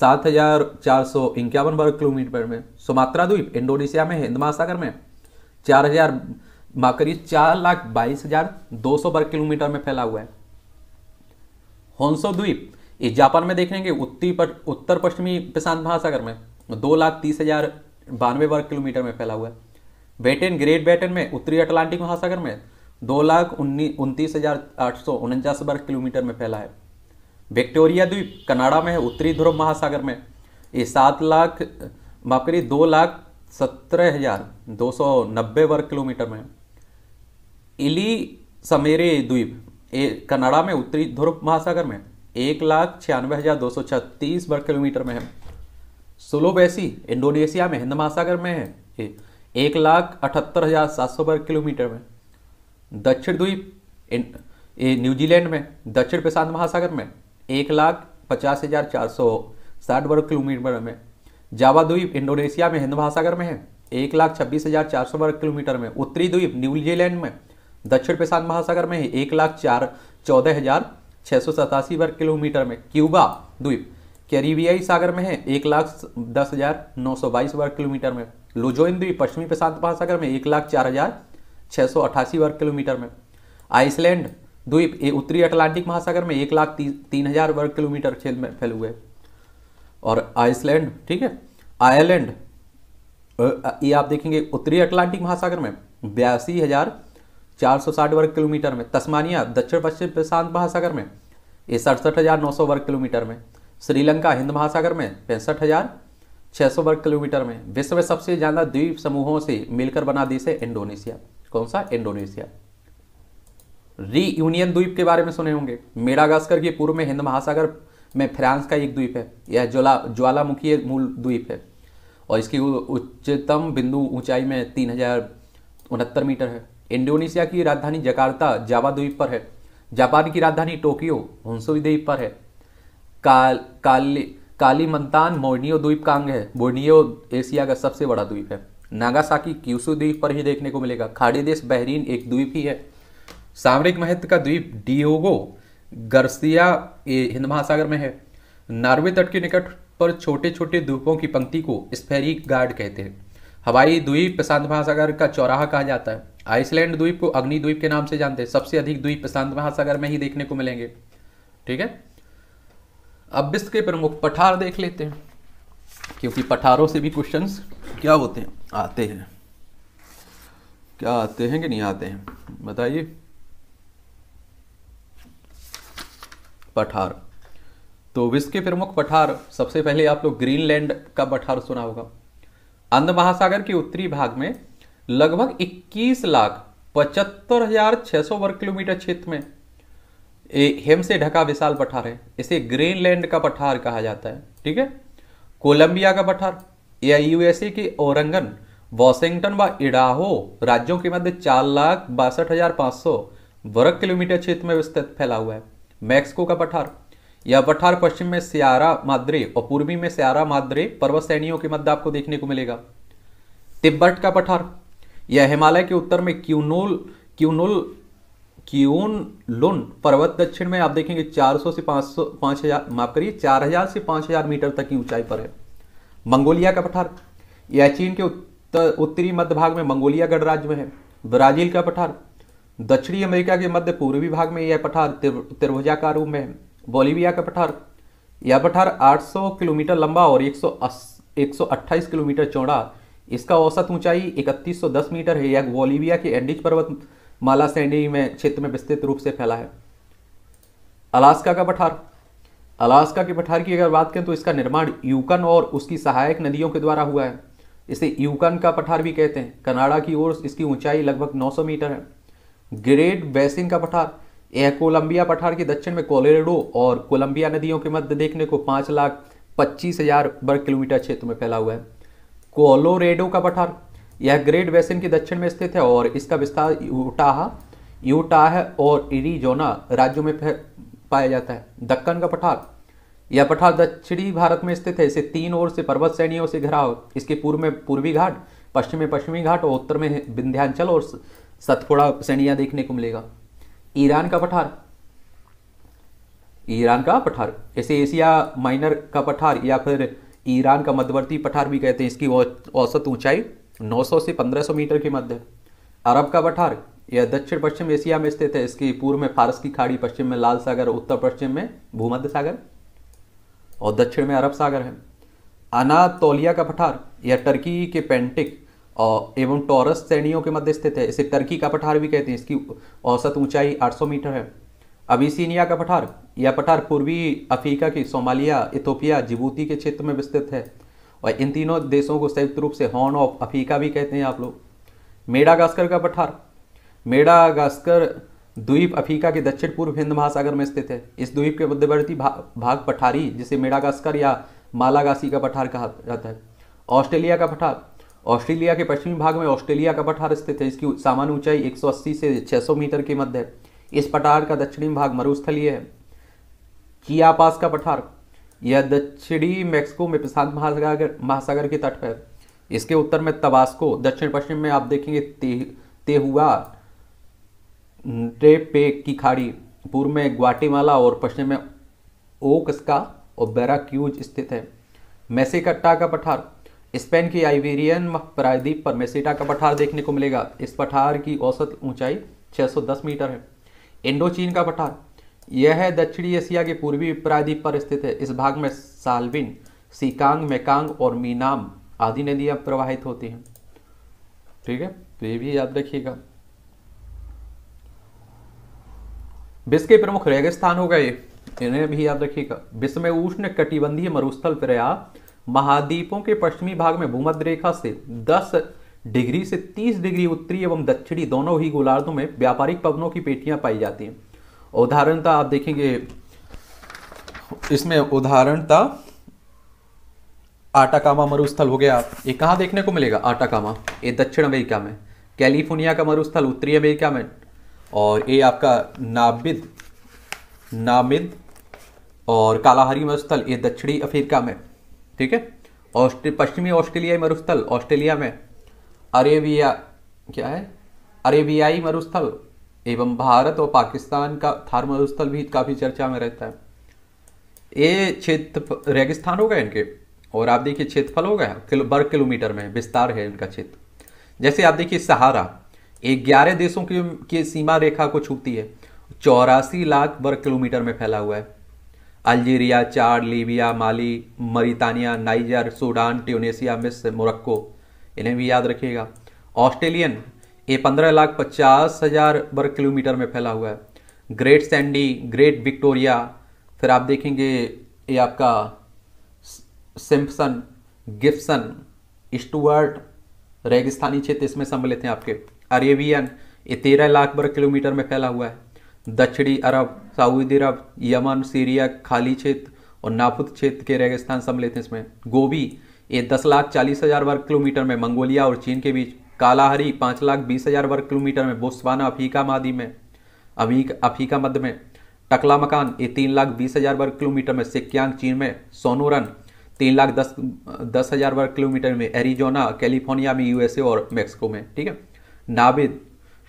S1: सात हजार चार सौ इक्यावन वर्ग किलोमीटर में सुमात्रा द्वीप इंडोनेशिया में हिंद महासागर में चार हजार माफ करिए चार लाख बाईस हजार दो सौ वर्ग किलोमीटर में फैला हुआ है होंसो द्वीप इस जापान में देखेंगे उत्तरी पर उत्तर पश्चिमी प्रशांत महासागर में दो लाख तीस हजार बानवे वर्ग किलोमीटर में फैला हुआ है ब्रिटेन ग्रेट ब्रिटेन में उत्तरी अटलांटिक महासागर में दो लाख उनतीस हजार आठ सौ उनचास वर्ग किलोमीटर में फैला है विक्टोरिया द्वीप कनाडा में है उत्तरी ध्रुव महासागर में ये सात लाख माफ करिए दो लाख सत्रह हजार दो सौ नब्बे वर्ग किलोमीटर में इली समेरे द्वीप कनाडा में उत्तरी ध्रुव महासागर में एक लाख छियानवे हजार दो सौ छत्तीस वर्ग किलोमीटर में है सुलोबेसी इंडोनेशिया में हिंद महासागर में है एक लाख अठहत्तर हजार सात सौ वर्ग किलोमीटर में दक्षिण द्वीप न्यूजीलैंड में दक्षिण प्रशांत महासागर में एक लाख पचास हजार चार सौ साठ वर्ग किलोमीटर में जावा द्वीप इंडोनेशिया में हिंद महासागर में है एक लाख छब्बीस हजार चार सौ वर्ग किलोमीटर में उत्तरी द्वीप न्यूजीलैंड में दक्षिण प्रशांत महासागर में है एक लाख चार चौदह हजार छः सौ सतासी वर्ग किलोमीटर में क्यूबा द्वीप कैरिबियाई सागर में है एक लाख दस हजार नौ सौ बाईस वर्ग किलोमीटर में लुजोइन द्वीप पश्चिमी प्रशांत महासागर में एक लाख चार हजार छः सौ अठासी वर्ग किलोमीटर में आइसलैंड द्वीप उत्तरी अटलांटिक महासागर में एक लाख तीन हजार वर्ग किलोमीटर क्षेत्र में फैले हुए हैं और आइसलैंड ठीक है आयरलैंड ये आप देखेंगे उत्तरी अटलांटिक महासागर में बयासी हज़ार चार सौ साठ वर्ग किलोमीटर में तस्मानिया दक्षिण पश्चिम प्रशांत महासागर में ये सड़सठ हज़ार नौ सौ वर्ग किलोमीटर में श्रीलंका हिंद महासागर में पैंसठ हज़ार छः सौ वर्ग किलोमीटर में विश्व में सबसे ज़्यादा द्वीप समूहों से मिलकर बना देश है इंडोनेशिया कौन सा इंडोनेशिया री यूनियन द्वीप के बारे में सुने होंगे मेडागास्कर के पूर्व में हिंद महासागर में फ्रांस का एक द्वीप है यह ज्वाला ज्वालामुखी मूल द्वीप है और इसकी उच्चतम बिंदु ऊंचाई में तीन हजार उनहत्तर मीटर है इंडोनेशिया की राजधानी जकार्ता जावा द्वीप पर है जापान की राजधानी टोक्यो होंसुई द्वीप पर है काल काली काली मंतान मोर्नियो द्वीप का अंग है बोर्नियो एशिया का सबसे बड़ा द्वीप है नागासाकी क्यूसू द्वीप पर ही देखने को मिलेगा खाड़ी देश बहरीन एक द्वीप ही है सामरिक महत्व का द्वीप डियोगो गर्सिया ये हिंद महासागर में है नार्वे तट के निकट पर छोटे छोटे द्वीपों की पंक्ति को स्फेरिक गार्ड कहते हैं हवाई द्वीप प्रशांत महासागर का चौराहा कहा जाता है आइसलैंड द्वीप को अग्नि द्वीप के नाम से जानते हैं सबसे अधिक द्वीप प्रशांत महासागर में ही देखने को मिलेंगे ठीक है अब विश्व के प्रमुख पठार देख लेते हैं क्योंकि पठारों से भी क्वेश्चन क्या होते हैं आते हैं क्या आते हैं कि नहीं आते हैं बताइए पठार तो विश्व के प्रमुख पठार सबसे पहले आप लोग ग्रीनलैंड का पठार सुना होगा अंध महासागर के उत्तरी भाग में लगभग 21 लाख पचहत्तर हजार छह सौ वर्ग किलोमीटर क्षेत्र में हेम से ढका विशाल पठार है इसे ग्रीनलैंड का पठार कहा जाता है ठीक है कोलंबिया का पठार या यूएसए के ओरंगन वॉशिंगटन व वा इडाहो राज्यों के मध्य चार लाख बासठ हजार पांच सौ वर्ग किलोमीटर क्षेत्र में विस्तृत फैला हुआ है मैक्सिको का पठार यह पठार पश्चिम में सियारा माद्रे और पूर्वी में सियारा माद्रे पर्वत श्रेणियों के मध्य आपको देखने को मिलेगा तिब्बत का पठार यह हिमालय के उत्तर में क्यूनोल क्यूनोल क्यून लुन पर्वत दक्षिण में आप देखेंगे 400 से 500 5000 माफ करिए 4000 से 5000 मीटर तक की ऊंचाई पर है मंगोलिया का पठार यह चीन के उत्तर उत्तरी मध्य भाग में मंगोलिया गणराज्य में है ब्राजील का पठार दक्षिणी अमेरिका के मध्य पूर्वी भाग में यह पठार त्रिभुजाकार रूप में बोलीविया का पठार यह पठार 800 किलोमीटर लंबा और 128 किलोमीटर चौड़ा इसका औसत ऊंचाई 3110 मीटर है यह बोलीविया के एंडिज पर्वत माला सैंडी में क्षेत्र में विस्तृत रूप से फैला है अलास्का का पठार अलास्का के पठार की अगर बात करें तो इसका निर्माण यूकन और उसकी सहायक नदियों के द्वारा हुआ है इसे यूकन का पठार भी कहते हैं कनाडा की ओर इसकी ऊंचाई लगभग 900 मीटर है ग्रेट बेसिन का पठार यह कोलंबिया पठार के दक्षिण में कोलोरेडो और कोलंबिया नदियों के मध्य देखने को पाँच लाख पच्चीस हजार वर्ग किलोमीटर क्षेत्र में फैला हुआ है कोलोरेडो का पठार यह ग्रेट बेसिन के दक्षिण में स्थित है और इसका विस्तार यूटाह यूटाह और इरीजोना राज्यों में पाया जाता है दक्कन का पठार यह पठार दक्षिणी भारत में स्थित है इसे तीन ओर से पर्वत श्रेणियों से घिरा हो इसके पूर्व में पूर्वी घाट पश्चिम में पश्चिमी घाट और उत्तर में विंध्यांचल और सतपुड़ा सैनिया देखने को मिलेगा ईरान का पठार ईरान का पठार ऐसे एशिया माइनर का पठार या फिर ईरान का मध्यवर्ती पठार भी कहते हैं इसकी औसत ऊंचाई 900 से 1500 मीटर के मध्य अरब का पठार यह दक्षिण पश्चिम एशिया में स्थित है इसके पूर्व में फारस की खाड़ी पश्चिम में लाल सागर उत्तर पश्चिम में भूमध्य सागर और दक्षिण में अरब सागर है अनातोलिया का पठार यह टर्की के पेंटिक और एवं टॉरस श्रेणियों के मध्य स्थित है इसे टर्की का पठार भी कहते हैं इसकी औसत ऊंचाई 800 मीटर है अबिसिनिया का पठार यह पठार पूर्वी अफ्रीका की सोमालिया इथोपिया जिबूती के क्षेत्र में विस्तृत है और इन तीनों देशों को संयुक्त रूप से हॉर्न ऑफ अफ्रीका भी कहते हैं आप लोग मेडागास्कर का पठार मेडागास्कर द्वीप अफ्रीका के दक्षिण पूर्व हिंद महासागर में स्थित है इस द्वीप के मध्यवर्ती भा, भाग पठारी जिसे मेडागास्कर या मालागासी का पठार कहा जाता है ऑस्ट्रेलिया का पठार ऑस्ट्रेलिया के पश्चिमी भाग में ऑस्ट्रेलिया का पठार स्थित है इसकी सामान्य ऊंचाई 180 से 600 मीटर के मध्य है इस पठार का दक्षिणी भाग मरुस्थलीय है चियापास का पठार यह दक्षिणी मेक्सिको में प्रशांत महासागर महासागर के तट है इसके उत्तर में तबास्को दक्षिण पश्चिम में आप देखेंगे तेहुआ टेपेक की खाड़ी पूर्व में ग्वाटीमाला और पश्चिम में ओकस्का और बैराक्यूज स्थित है मैसेकट्टा का पठार स्पेन की आइबेरियन प्रायद्वीप पर मेसिटा का पठार देखने को मिलेगा इस पठार की औसत ऊंचाई 610 मीटर है इंडो चीन का पठार यह दक्षिणी एशिया के पूर्वी प्रायद्वीप पर स्थित है इस भाग में सालविन सीकांग मेकांग और मीनाम आदि नदियां प्रवाहित होती हैं ठीक है तो ये भी याद रखिएगा विश्व के प्रमुख रेगिस्तान हो गए इन्हें भी याद रखिएगा विश्व में उष्ण कटिबंधीय मरुस्थल प्रयाग महाद्वीपों के पश्चिमी भाग में भूमध्य रेखा से 10 डिग्री से 30 डिग्री उत्तरी एवं दक्षिणी दोनों ही गोलार्धों में व्यापारिक पवनों की पेटियां पाई जाती हैं उदाहरणता आप देखेंगे इसमें उदाहरणता आटाकामा मरुस्थल हो गया ये कहाँ देखने को मिलेगा आटाकामा ये दक्षिण अमेरिका में कैलिफोर्निया का मरुस्थल उत्तरी अमेरिका में और ये आपका नाबिद नामिद और कालाहारी मरुस्थल ये दक्षिणी अफ्रीका में ठीक है पश्चिमी ऑस्ट्रेलियाई मरुस्थल ऑस्ट्रेलिया में अरेबिया क्या है अरेबियाई मरुस्थल एवं भारत और पाकिस्तान का थार मरुस्थल भी काफ़ी चर्चा में रहता है ये क्षेत्र रेगिस्तान हो गए इनके और आप देखिए क्षेत्रफल हो गया किलो, वर्ग किलोमीटर में विस्तार है इनका क्षेत्र जैसे आप देखिए सहारा ग्यारह देशों की, की सीमा रेखा को छूती है चौरासी लाख वर्ग किलोमीटर में फैला हुआ है अल्जीरिया चार Libya Mali Mauritania Niger Sudan Tunisia मिस मोरक्को इन्हें भी याद रखिएगा ऑस्ट्रेलियन ये पंद्रह लाख पचास हज़ार वर्ग किलोमीटर में फैला हुआ है ग्रेट सैंडी ग्रेट विक्टोरिया फिर आप देखेंगे ये आपका सिम्पसन गिफ्सन स्टुअर्ट रेगिस्तानी क्षेत्र इसमें सम्मिलित हैं आपके अरेबियन ये तेरह लाख वर्ग किलोमीटर में फैला हुआ है दक्षिणी अरब सऊदी अरब यमन सीरिया खाली क्षेत्र और नापुत क्षेत्र के रेगिस्तान सम्मिलित हैं इसमें गोभी ये दस लाख चालीस हज़ार वर्ग किलोमीटर में मंगोलिया और चीन के बीच कालाहरी पाँच लाख बीस हज़ार वर्ग किलोमीटर में बोस्वाना अफ्रीका मादी में अमीक अफ्रीका मध्य में टकला मकान ये तीन लाख बीस हज़ार वर्ग किलोमीटर में सिक्यांग चीन में सोनोरन तीन लाख दस दस हज़ार वर्ग किलोमीटर में एरिजोना कैलिफोर्निया में यूएसए और मेक्सिको में ठीक है नाविद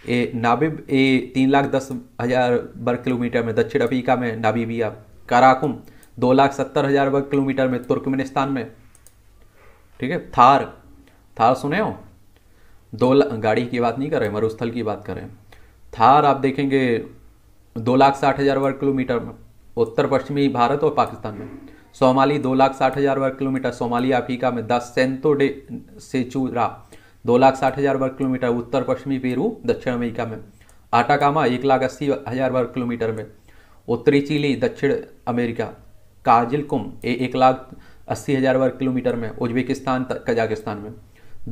S1: ए, नाबिब ए, तीन लाख दस हज़ार वर्ग किलोमीटर में दक्षिण अफ्रीका में नाबीबिया काराकुम दो लाख सत्तर हज़ार वर्ग किलोमीटर में तुर्कमेनिस्तान में ठीक है थार थार सुने हो दो गाड़ी की बात नहीं कर रहे मरुस्थल की बात कर रहे हैं थार आप देखेंगे दो लाख साठ हज़ार वर्ग किलोमीटर में उत्तर पश्चिमी भारत और पाकिस्तान में सोमाली दो लाख साठ हज़ार वर्ग किलोमीटर सोमाली अफ्रीका में दस सेंतो डे सेचूरा दो लाख साठ हज़ार वर्ग किलोमीटर उत्तर पश्चिमी पेरू दक्षिण अमेरिका में आटाकामा एक लाख अस्सी हज़ार वर्ग किलोमीटर में उत्तरी चिली दक्षिण अमेरिका कुम एक लाख अस्सी हज़ार वर्ग किलोमीटर में उज्बेकिस्तान कजाकिस्तान में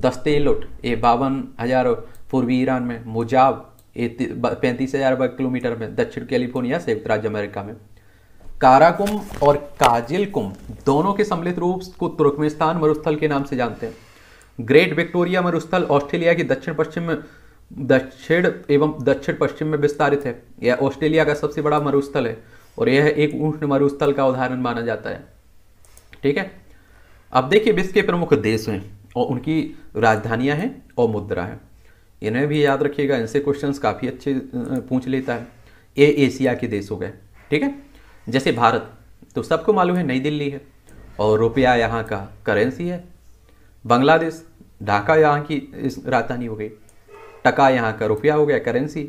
S1: दस्तेलुट ए बावन हज़ार पूर्वी ईरान में मुजाब ए पैंतीस हज़ार वर्ग किलोमीटर में दक्षिण कैलिफोर्निया संयुक्त राज्य अमेरिका में काराकुम और कुम दोनों के सम्मिलित रूप को तुर्कमेस्तान मरुस्थल के नाम से जानते हैं ग्रेट विक्टोरिया मरुस्थल ऑस्ट्रेलिया की दक्षिण पश्चिम में दक्षिण एवं दक्षिण पश्चिम में विस्तारित है यह ऑस्ट्रेलिया का सबसे बड़ा मरुस्थल है और यह एक उष्ण मरुस्थल का उदाहरण माना जाता है ठीक है अब देखिए विश्व के प्रमुख देश हैं और उनकी राजधानियां हैं और मुद्रा है इन्हें भी याद रखिएगा इनसे क्वेश्चन काफ़ी अच्छे पूछ लेता है ये एशिया के देश हो गए ठीक है जैसे भारत तो सबको मालूम है नई दिल्ली है और रुपया यहाँ का करेंसी है बांग्लादेश ढाका यहाँ की इस राजधानी हो गई टका यहाँ का रुपया हो गया करेंसी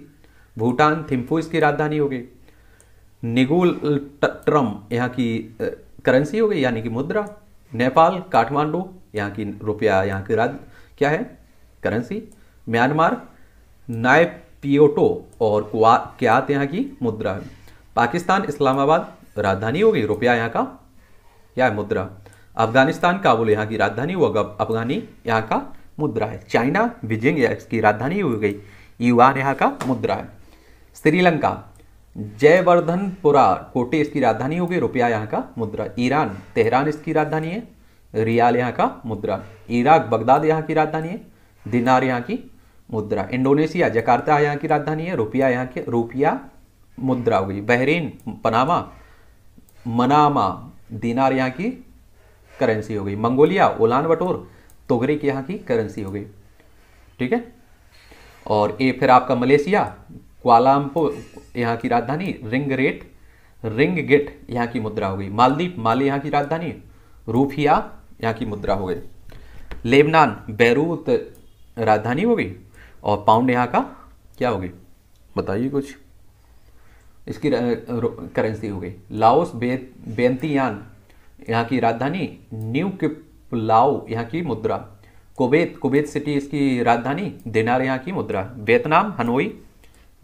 S1: भूटान थिम्फू इसकी राजधानी हो गई निगुल ट्रम यहाँ की करेंसी हो गई यानी कि मुद्रा नेपाल काठमांडू यहाँ की रुपया यहाँ की राज क्या है करेंसी म्यांमार नायपियोटो और क्या यहाँ की मुद्रा है पाकिस्तान इस्लामाबाद राजधानी हो गई रुपया यहाँ का क्या है मुद्रा अफगानिस्तान काबुल यहाँ की राजधानी वो अफगानी यहाँ का मुद्रा है चाइना बीजिंग इसकी राजधानी हो गई युवान यहाँ का मुद्रा है श्रीलंका जयवर्धनपुरा कोटे इसकी राजधानी हो गई रुपया यहाँ का मुद्रा ईरान तेहरान इसकी राजधानी है रियाल यहाँ का मुद्रा इराक बगदाद यहाँ की राजधानी है दिनार यहाँ की मुद्रा इंडोनेशिया जकार्ता यहाँ की राजधानी है रुपया यहाँ के रुपया मुद्रा हो गई बहरीन पनामा मनामा दिनार यहाँ की करेंसी हो गई मंगोलिया ओलान बटोर तोगरी की यहाँ की करेंसी हो गई ठीक है और ए फिर आपका मलेशिया क्वालामपुर यहाँ की राजधानी रिंग रेट रिंग गेट यहाँ की मुद्रा हो गई मालदीप माले यहाँ की राजधानी रूफिया यहाँ की मुद्रा हो गई लेबनान बैरूत राजधानी हो गई और पाउंड यहाँ का क्या हो गई बताइए कुछ इसकी करेंसी हो गई लाओस बे बेंतियान यहाँ की राजधानी न्यू किपलाओ यहाँ की मुद्रा कुबेत कुबेत सिटी इसकी राजधानी दिनार यहाँ की मुद्रा वियतनाम हनोई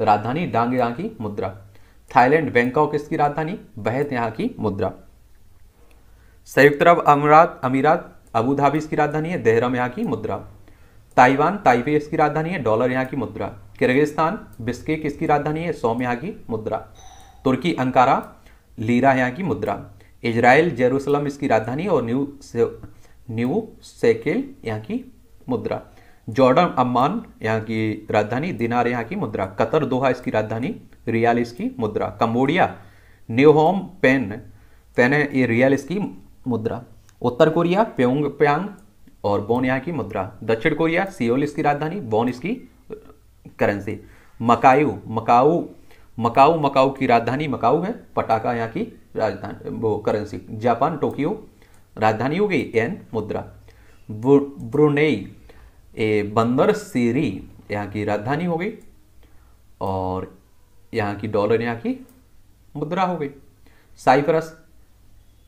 S1: राजधानी डांग यहाँ की मुद्रा थाईलैंड बैंकॉक इसकी राजधानी बहत यहाँ की मुद्रा संयुक्त अरब अमीरात अमीरात अबू धाबी इसकी राजधानी है देहरम यहाँ की मुद्रा ताइवान ताइपे इसकी राजधानी है डॉलर यहाँ की मुद्रा किर्गिस्तान बिस्केक इसकी राजधानी है सोम यहाँ की मुद्रा तुर्की अंकारा लीरा यहाँ की मुद्रा इजराइल जेरूसलम इसकी राजधानी और न्यू से, न्यू सेकेल यहाँ की मुद्रा जॉर्डन अम्मान यहाँ की राजधानी दिनार यहाँ की मुद्रा कतर दोहा इसकी राजधानी रियाल इसकी मुद्रा कम्बोडिया न्यूहोम पेन पेन ये रियाल इसकी मुद्रा उत्तर कोरिया प्योंग प्यांग और बोन यहाँ की मुद्रा दक्षिण कोरिया सियोल इसकी राजधानी बोन इसकी currency Macau Macau Macau Macau की राजधानी मकाऊ है पटाखा यहाँ की राजधानी वो करेंसी जापान टोक्यो राजधानी गई एन मुद्रा ब्रुनेई ए बंदर सीरी यहाँ की राजधानी हो गई और यहाँ की डॉलर यहाँ की मुद्रा हो गई साइप्रस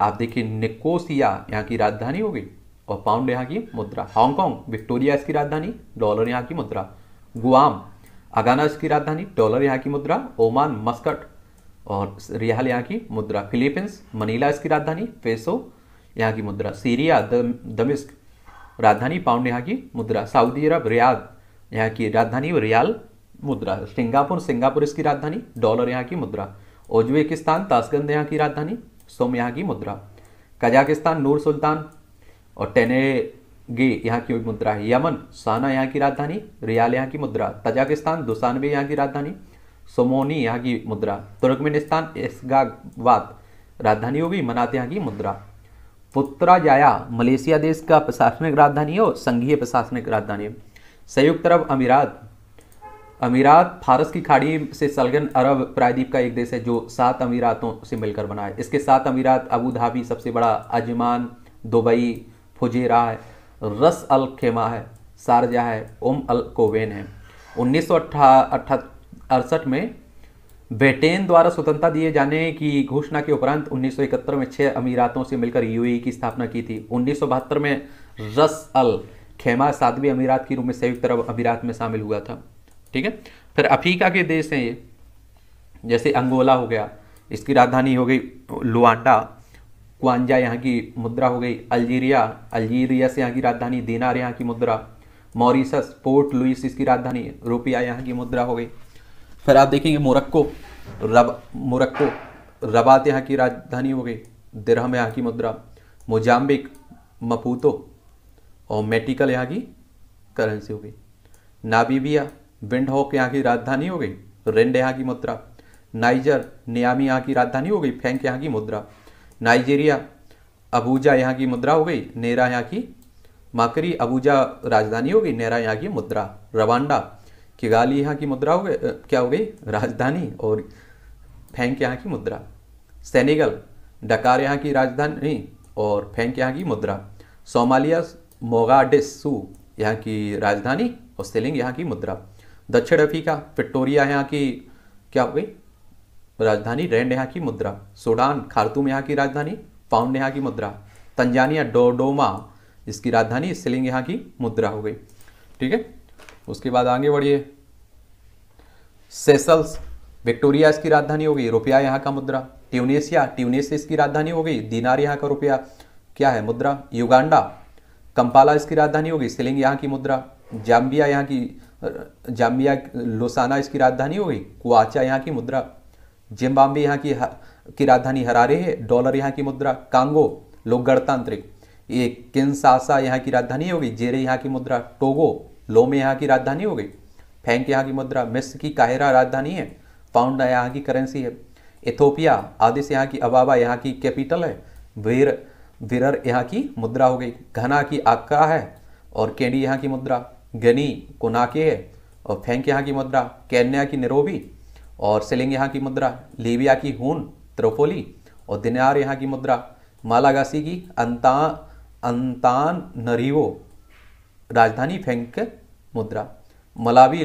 S1: आप देखिए निकोसिया यहाँ की राजधानी हो गई और पाउंड यहाँ की मुद्रा हांगकांग विक्टोरिया इसकी राजधानी डॉलर यहाँ की मुद्रा गुआम अगाना इसकी राजधानी डॉलर यहाँ की मुद्रा ओमान मस्कट और रियाल यहाँ की मुद्रा फिलीपींस मनीला इसकी राजधानी फेसो यहाँ की मुद्रा सीरिया दमिस्क राजधानी पाउंड यहाँ की मुद्रा सऊदी अरब रियाद यहाँ की राजधानी रियाल मुद्रा सिंगापुर सिंगापुर इसकी राजधानी डॉलर यहाँ की मुद्रा उज्बेकिस्तान ताशगंद यहाँ की राजधानी सोम यहाँ की मुद्रा कजाकिस्तान नूर सुल्तान और टेनेगे यहाँ की मुद्रा है यमन साना यहाँ की राजधानी रियाल यहाँ की मुद्रा तजाकिस्तान दुसानबे यहाँ की राजधानी सोमोनी यहाँ की मुद्रा तुर्कमेनिस्तान इसगाबाद राजधानी भी मनाते यहाँ की मुद्रा पुत्राजाया मलेशिया देश का प्रशासनिक राजधानी हो संघीय प्रशासनिक राजधानी संयुक्त अरब अमीरात अमीरात फारस की खाड़ी से सलगन अरब प्रायद्वीप का एक देश है जो सात अमीरातों से मिलकर बना है इसके सात अमीरात अबू धाबी सबसे बड़ा अजमान दुबई फुजेरा है रस अल खेमा है शारजा है उम अल कोवेन है उन्नीस सौ अड़सठ में ब्रिटेन द्वारा स्वतंत्रता दिए जाने की घोषणा के उपरांत 1971 में छह अमीरातों से मिलकर यूएई की स्थापना की थी उन्नीस में रस अल खेमा सातवीं अमीरात के रूप में संयुक्त अरब अमीरात में शामिल हुआ था ठीक है फिर अफ्रीका के देश हैं ये जैसे अंगोला हो गया इसकी राजधानी हो गई लुआंडा क्वांजा यहाँ की मुद्रा हो गई अल्जीरिया अल्जीरिया से यहाँ की राजधानी दीनार यहाँ की मुद्रा मॉरिसस पोर्ट लुइस इसकी राजधानी रुपया यहाँ की मुद्रा हो गई फिर आप देखेंगे मोरक्को रब मोरक्को रबात यहाँ की राजधानी हो गई दिरहम यहाँ की मुद्रा मोजाम्बिक मपूतो और मेटिकल यहाँ की करेंसी हो गई नाबीबिया विंडहॉक यहाँ की राजधानी हो गई रेंड यहाँ की मुद्रा नाइजर नियामी यहाँ की राजधानी हो गई फेंक यहाँ की मुद्रा नाइजीरिया अबूजा यहाँ की मुद्रा हो गई नेरा यहाँ की माकरी अबूजा राजधानी हो गई नेरा यहाँ की मुद्रा रवांडा किगाली यहाँ की मुद्रा हो गई क्या हो गई राजधानी और फेंक यहाँ की मुद्रा सेनेगल डकार यहाँ की राजधानी और फेंक यहाँ की मुद्रा सोमालिया मोगाडिसू यहाँ की राजधानी और सेलिंग यहाँ की मुद्रा दक्षिण अफ्रीका विक्टोरिया यहाँ की क्या हो गई राजधानी रेंड यहाँ की मुद्रा सूडान खारतूम यहाँ की राजधानी पाउंड यहाँ की मुद्रा तंजानिया डोडोमा इसकी राजधानी सिलिंग यहाँ की मुद्रा हो गई ठीक है उसके बाद आगे बढ़िए सेसल्स विक्टोरिया इसकी राजधानी हो गई रुपया यहाँ का मुद्रा ट्यूनेशिया ट्यूनेशिया इसकी राजधानी हो गई दीनार यहाँ का रुपया क्या है मुद्रा युगांडा कंपाला इसकी राजधानी होगी सिलिंग यहाँ की मुद्रा जाम्बिया यहाँ की जाम्बिया लोसाना इसकी राजधानी होगी कुआचा यहाँ की मुद्रा जिम्बाबे यहाँ की की राजधानी हरारे है डॉलर यहाँ की मुद्रा कांगो लोक गणतांत्रिक ये किन्सासा यहाँ की राजधानी होगी जेरे यहाँ की मुद्रा टोगो लोम यहाँ की राजधानी हो गई फेंक यहाँ की मुद्रा मिस्र की काहिरा राजधानी है पाउंड यहाँ की करेंसी है इथोपिया आदिश यहाँ की अबाबा यहाँ की कैपिटल है वीर वीरर यहाँ की मुद्रा हो गई घना की आक्का है और केंडी यहाँ की मुद्रा गनी कोनाके है और फेंक यहाँ की मुद्रा कैन्या की निरोबी और सिलिंग यहाँ की मुद्रा लीबिया की हून त्रोफोली और दिनार यहाँ की मुद्रा मालागासी की अंता अंतान नरीवो राजधानी फेंक मुद्रा मलावी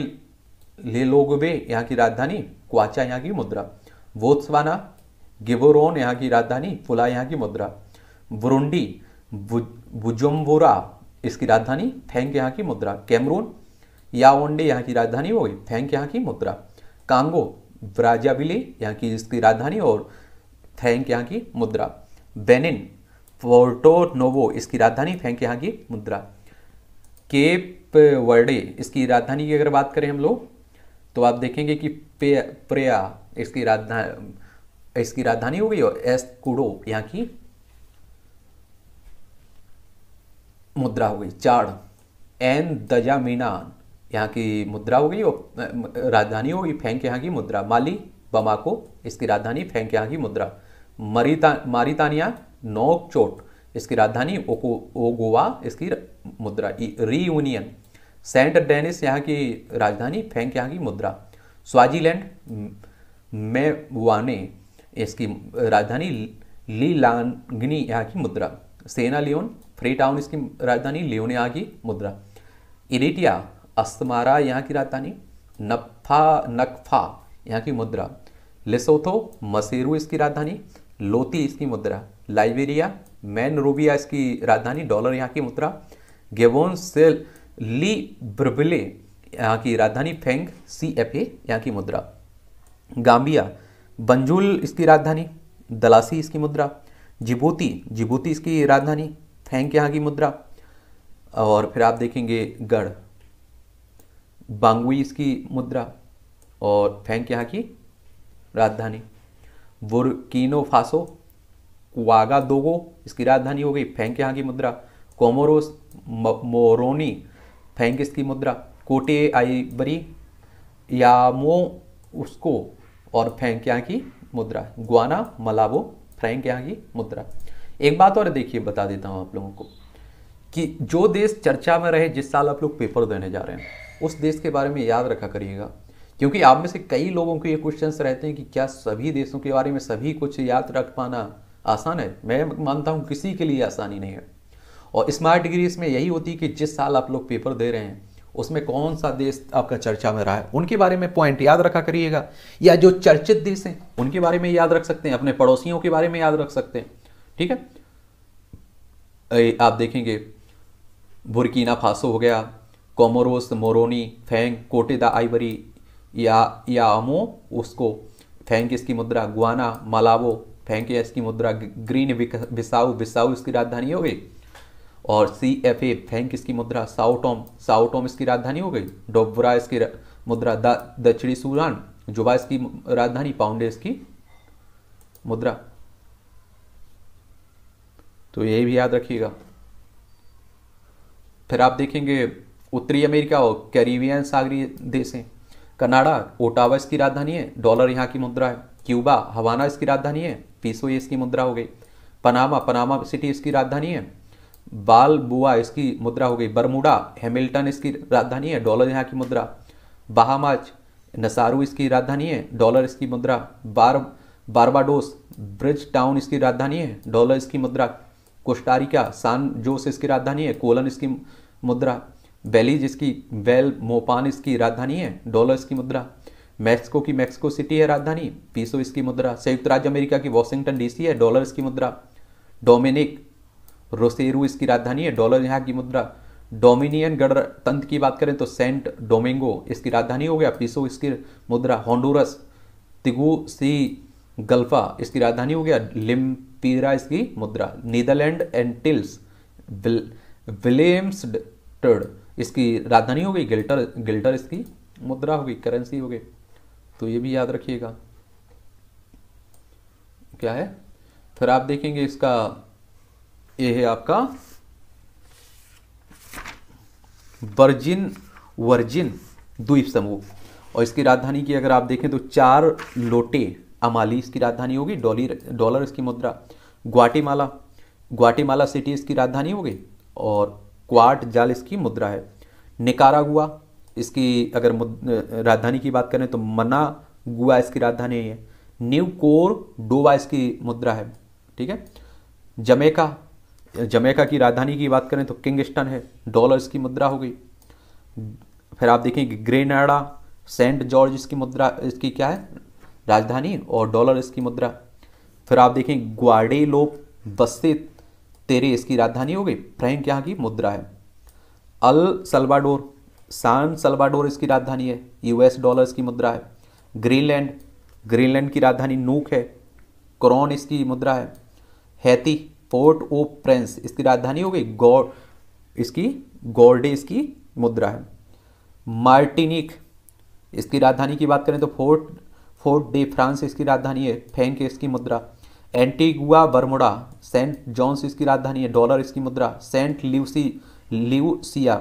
S1: ले लोगबे यहाँ की राजधानी क्वाचा यहाँ की मुद्रा वोत्सवाना गिबोरोन यहाँ की राजधानी फुला यहाँ की मुद्रा बुरुंडी बुजुम्बुरा इसकी राजधानी फेंक यहाँ की मुद्रा कैमरून याओंडे यहाँ की राजधानी हो गई फेंक यहाँ की मुद्रा कांगो ब्राजाविले यहाँ की इसकी राजधानी और फेंक यहाँ की मुद्रा बेनिन पोर्टो नोवो इसकी राजधानी फेंक यहाँ की मुद्रा केप वर्डे इसकी राजधानी की अगर बात करें हम लोग तो आप देखेंगे कि प्रया इसकी राजधानी इसकी राजधानी हो गई और एस कुडो यहाँ की मुद्रा हो गई चाड़ एन दजामीनान यहाँ की मुद्रा हो गई और राजधानी हो गई फेंक यहाँ की मुद्रा माली बमाको इसकी राजधानी फेंक यहाँ की मुद्रा मरीता मारितानिया नोक चोट इसकी राजधानी ओको ओगोवा इसकी मुद्रा रीयूनियन सेंट डेनिस यहाँ की राजधानी फेंक यहाँ की मुद्रा स्वाजीलैंड मेवाने इसकी राजधानी ली लांगनी यहाँ की मुद्रा सेना लियोन फ्री टाउन इसकी राजधानी लियोन यहाँ की मुद्रा इरिटिया अस्तमारा यहाँ की राजधानी नफा नकफा यहाँ की मुद्रा लेसोथो मसेरू इसकी राजधानी लोती इसकी मुद्रा लाइबेरिया मैन रूबिया इसकी राजधानी डॉलर यहाँ की मुद्रा गेवोन से ली ब्रबिले यहाँ की राजधानी फेंग सी एफ ए यहाँ की मुद्रा गाम्बिया बंजुल इसकी राजधानी दलासी इसकी मुद्रा जिबूती जिबूती इसकी राजधानी फेंक यहाँ की मुद्रा और फिर आप देखेंगे गढ़ बांगुई इसकी मुद्रा और फेंक यहाँ की राजधानी बुरकीनो फासो वागा दोगो इसकी राजधानी हो गई फेंक यहाँ की मुद्रा कोमोरोस मोरोनी फेंक इसकी मुद्रा कोटे आईबरी यामो उसको और फेंक यहाँ की मुद्रा ग्वाना मलाबो फ्रैंक यहाँ की मुद्रा एक बात और देखिए बता देता हूँ आप लोगों को कि जो देश चर्चा में रहे जिस साल आप लोग पेपर देने जा रहे हैं उस देश के बारे में याद रखा करिएगा क्योंकि आप में से कई लोगों के ये क्वेश्चंस रहते हैं कि क्या सभी देशों के बारे में सभी कुछ याद रख पाना आसान है मैं मानता हूँ किसी के लिए आसानी नहीं है और स्मार्ट डिग्री इसमें यही होती है कि जिस साल आप लोग पेपर दे रहे हैं उसमें कौन सा देश आपका चर्चा में रहा है उनके बारे में पॉइंट याद रखा करिएगा या जो चर्चित देश हैं उनके बारे में याद रख सकते हैं अपने पड़ोसियों के बारे में याद रख सकते हैं ठीक है ए, आप देखेंगे बुरकीना फासो हो गया कोमोरोस मोरोनी फेंग कोटे द आइवरी या यामो उसको फेंग इसकी मुद्रा गुआना मलावो फैंकियास इसकी मुद्रा ग्रीन बिसाऊ बिसाऊ इसकी राजधानी हो गई और सी एफ ए फैंक इसकी मुद्रा साउटोम साउटोम इसकी राजधानी हो गई डोबरा इसकी मुद्रा दक्षिणी सूरान जुबा इसकी राजधानी पाउंडे इसकी मुद्रा तो यही भी याद रखिएगा फिर आप देखेंगे उत्तरी अमेरिका और कैरिबियन सागरी देश हैं कनाडा ओटावा इसकी राजधानी है डॉलर यहाँ की मुद्रा है क्यूबा हवाना इसकी राजधानी है पीसो ये इसकी मुद्रा हो गई पनामा पनामा सिटी इसकी राजधानी है बाल बुआ इसकी मुद्रा हो गई बरमूडा हैमिल्टन इसकी राजधानी है डॉलर यहाँ की मुद्रा बहामाच नसारू इसकी राजधानी है डॉलर इसकी मुद्रा बार बारबाडोस ब्रिज टाउन इसकी राजधानी है डॉलर इसकी मुद्रा कोस्टारिका सान जोस इसकी राजधानी है कोलन इसकी मुद्रा बेलीज इसकी वेल मोपान इसकी राजधानी है डॉलर इसकी मुद्रा मैक्सिको की मैक्सिको सिटी है राजधानी पीसो इसकी मुद्रा संयुक्त राज्य अमेरिका की वॉशिंगटन डीसी है डॉलर इसकी मुद्रा डोमिनिक रोसेरू इसकी राजधानी है डॉलर यहाँ की मुद्रा डोमिनियन गणतंत्र की बात करें तो सेंट डोमिंगो इसकी राजधानी हो गया पीसो इसकी मुद्रा हॉन्डुरस तिगु सी गल्फा इसकी राजधानी हो गया लिम्पीरा इसकी मुद्रा नीदरलैंड एंड टिल्स विलियम्स इसकी राजधानी हो गई गिल्टर गिल्टर इसकी मुद्रा हो गई करेंसी हो गई तो ये भी याद रखिएगा क्या है फिर आप देखेंगे इसका ये है आपका वर्जिन वर्जिन द्वीप समूह और इसकी राजधानी की अगर आप देखें तो चार लोटे अमाली इसकी राजधानी होगी डॉली डॉलर इसकी मुद्रा ग्वाटेमाला ग्वाटेमाला सिटी इसकी राजधानी होगी और क्वाट जाल इसकी मुद्रा है निकारागुआ इसकी अगर राजधानी की बात करें तो मना गुआ इसकी राजधानी है न्यू कोर डोवा इसकी मुद्रा है ठीक है जमेका जमेका की राजधानी की बात करें तो किंगस्टन है डॉलर इसकी मुद्रा हो गई फिर आप देखेंगे ग्रेनाडा सेंट जॉर्ज इसकी मुद्रा इसकी क्या है राजधानी और डॉलर इसकी मुद्रा फिर आप देखें ग्वाडेलोप दस्ते तेरे इसकी राजधानी हो गई फ्रेंक यहाँ की मुद्रा है अल सलवाडोर सान सलवाडोर इसकी राजधानी है यूएस डॉलर्स की मुद्रा है ग्रीनलैंड ग्रीनलैंड की राजधानी नूक है क्रॉन इसकी मुद्रा है हैती पोर्ट ओ प्रेंस इसकी राजधानी हो गई गौर इसकी गोल्डे इसकी मुद्रा है मार्टिनिक इसकी राजधानी की बात करें तो फोर्ट फोर्ट डे फ्रांस इसकी राजधानी है फेंक इसकी मुद्रा एंटीगुआ बर्मुडा सेंट जॉन्स इसकी राजधानी है डॉलर इसकी मुद्रा सेंट ल्यूसी ल्यूसिया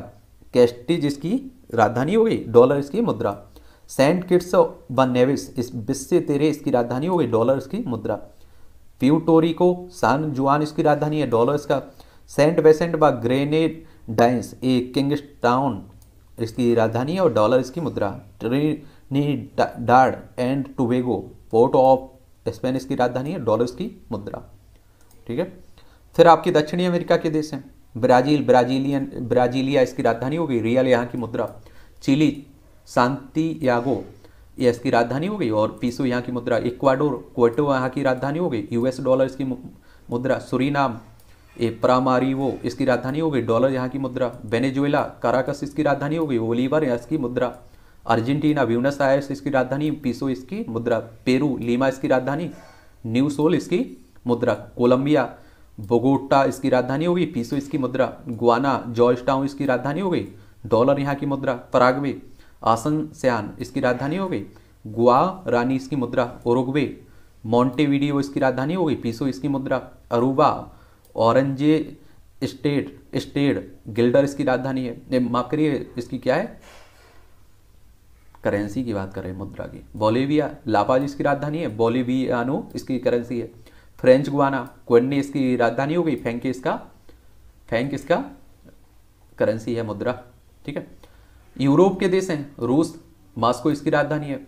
S1: कैस्टिज इसकी राजधानी हो गई डॉलर इसकी मुद्रा सेंट किट्स व नेविस इस बिस्से तेरे इसकी राजधानी हो गई डॉलर इसकी मुद्रा प्यूटोरिको सान जुआन इसकी राजधानी है डॉलर इसका सेंट वेसेंट व ग्रेनेड डाइंस ए किंग्स टाउन इसकी राजधानी है और डॉलर इसकी मुद्रा Trinidad and Tobago Port of Spain इसकी राजधानी है डॉलर इसकी मुद्रा ठीक है फिर आपकी दक्षिणी अमेरिका के देश हैं ब्राज़ील ब्राज़ीलियन ब्राज़ीलिया इसकी राजधानी हो गई रियल यहाँ की मुद्रा चिली सांतियागो यह इसकी राजधानी हो गई और पीसो यहाँ की मुद्रा इक्वाडोर क्वेटो यहाँ की राजधानी हो गई यूएस डॉलर इसकी मुद्रा सुरीनाम ए प्रामारीवो इसकी राजधानी हो गई डॉलर यहाँ की मुद्रा वेनेजुएला काराकस इसकी राजधानी हो गई ओलीवर यहाँ इसकी मुद्रा अर्जेंटीना व्यूनस आयर्स इसकी राजधानी पीसो इसकी मुद्रा पेरू लीमा इसकी राजधानी न्यू सोल इसकी मुद्रा कोलंबिया बोगोटा इसकी राजधानी हो गई पीसो इसकी मुद्रा गुआना जॉर्ज टाउन इसकी राजधानी हो गई डॉलर यहाँ की मुद्रा पराग्वे आसन सयान इसकी राजधानी हो गई गुआ रानी इसकी मुद्रा ओरोगवे मॉन्टेवीडियो इसकी राजधानी हो गई पीसो इसकी मुद्रा अरूबा औरंगजे स्टेट स्टेट गिल्डर इसकी राजधानी है माफ करिए इसकी क्या है करेंसी की बात करें मुद्रा की बोलीविया लापाज इसकी राजधानी है बोलीवियानो इसकी करेंसी है फ्रेंच गुआना क्वेन्नी इसकी राजधानी हो गई फैंक इसका फैंक इसका करेंसी है मुद्रा ठीक है यूरोप के देश हैं रूस मास्को इसकी राजधानी है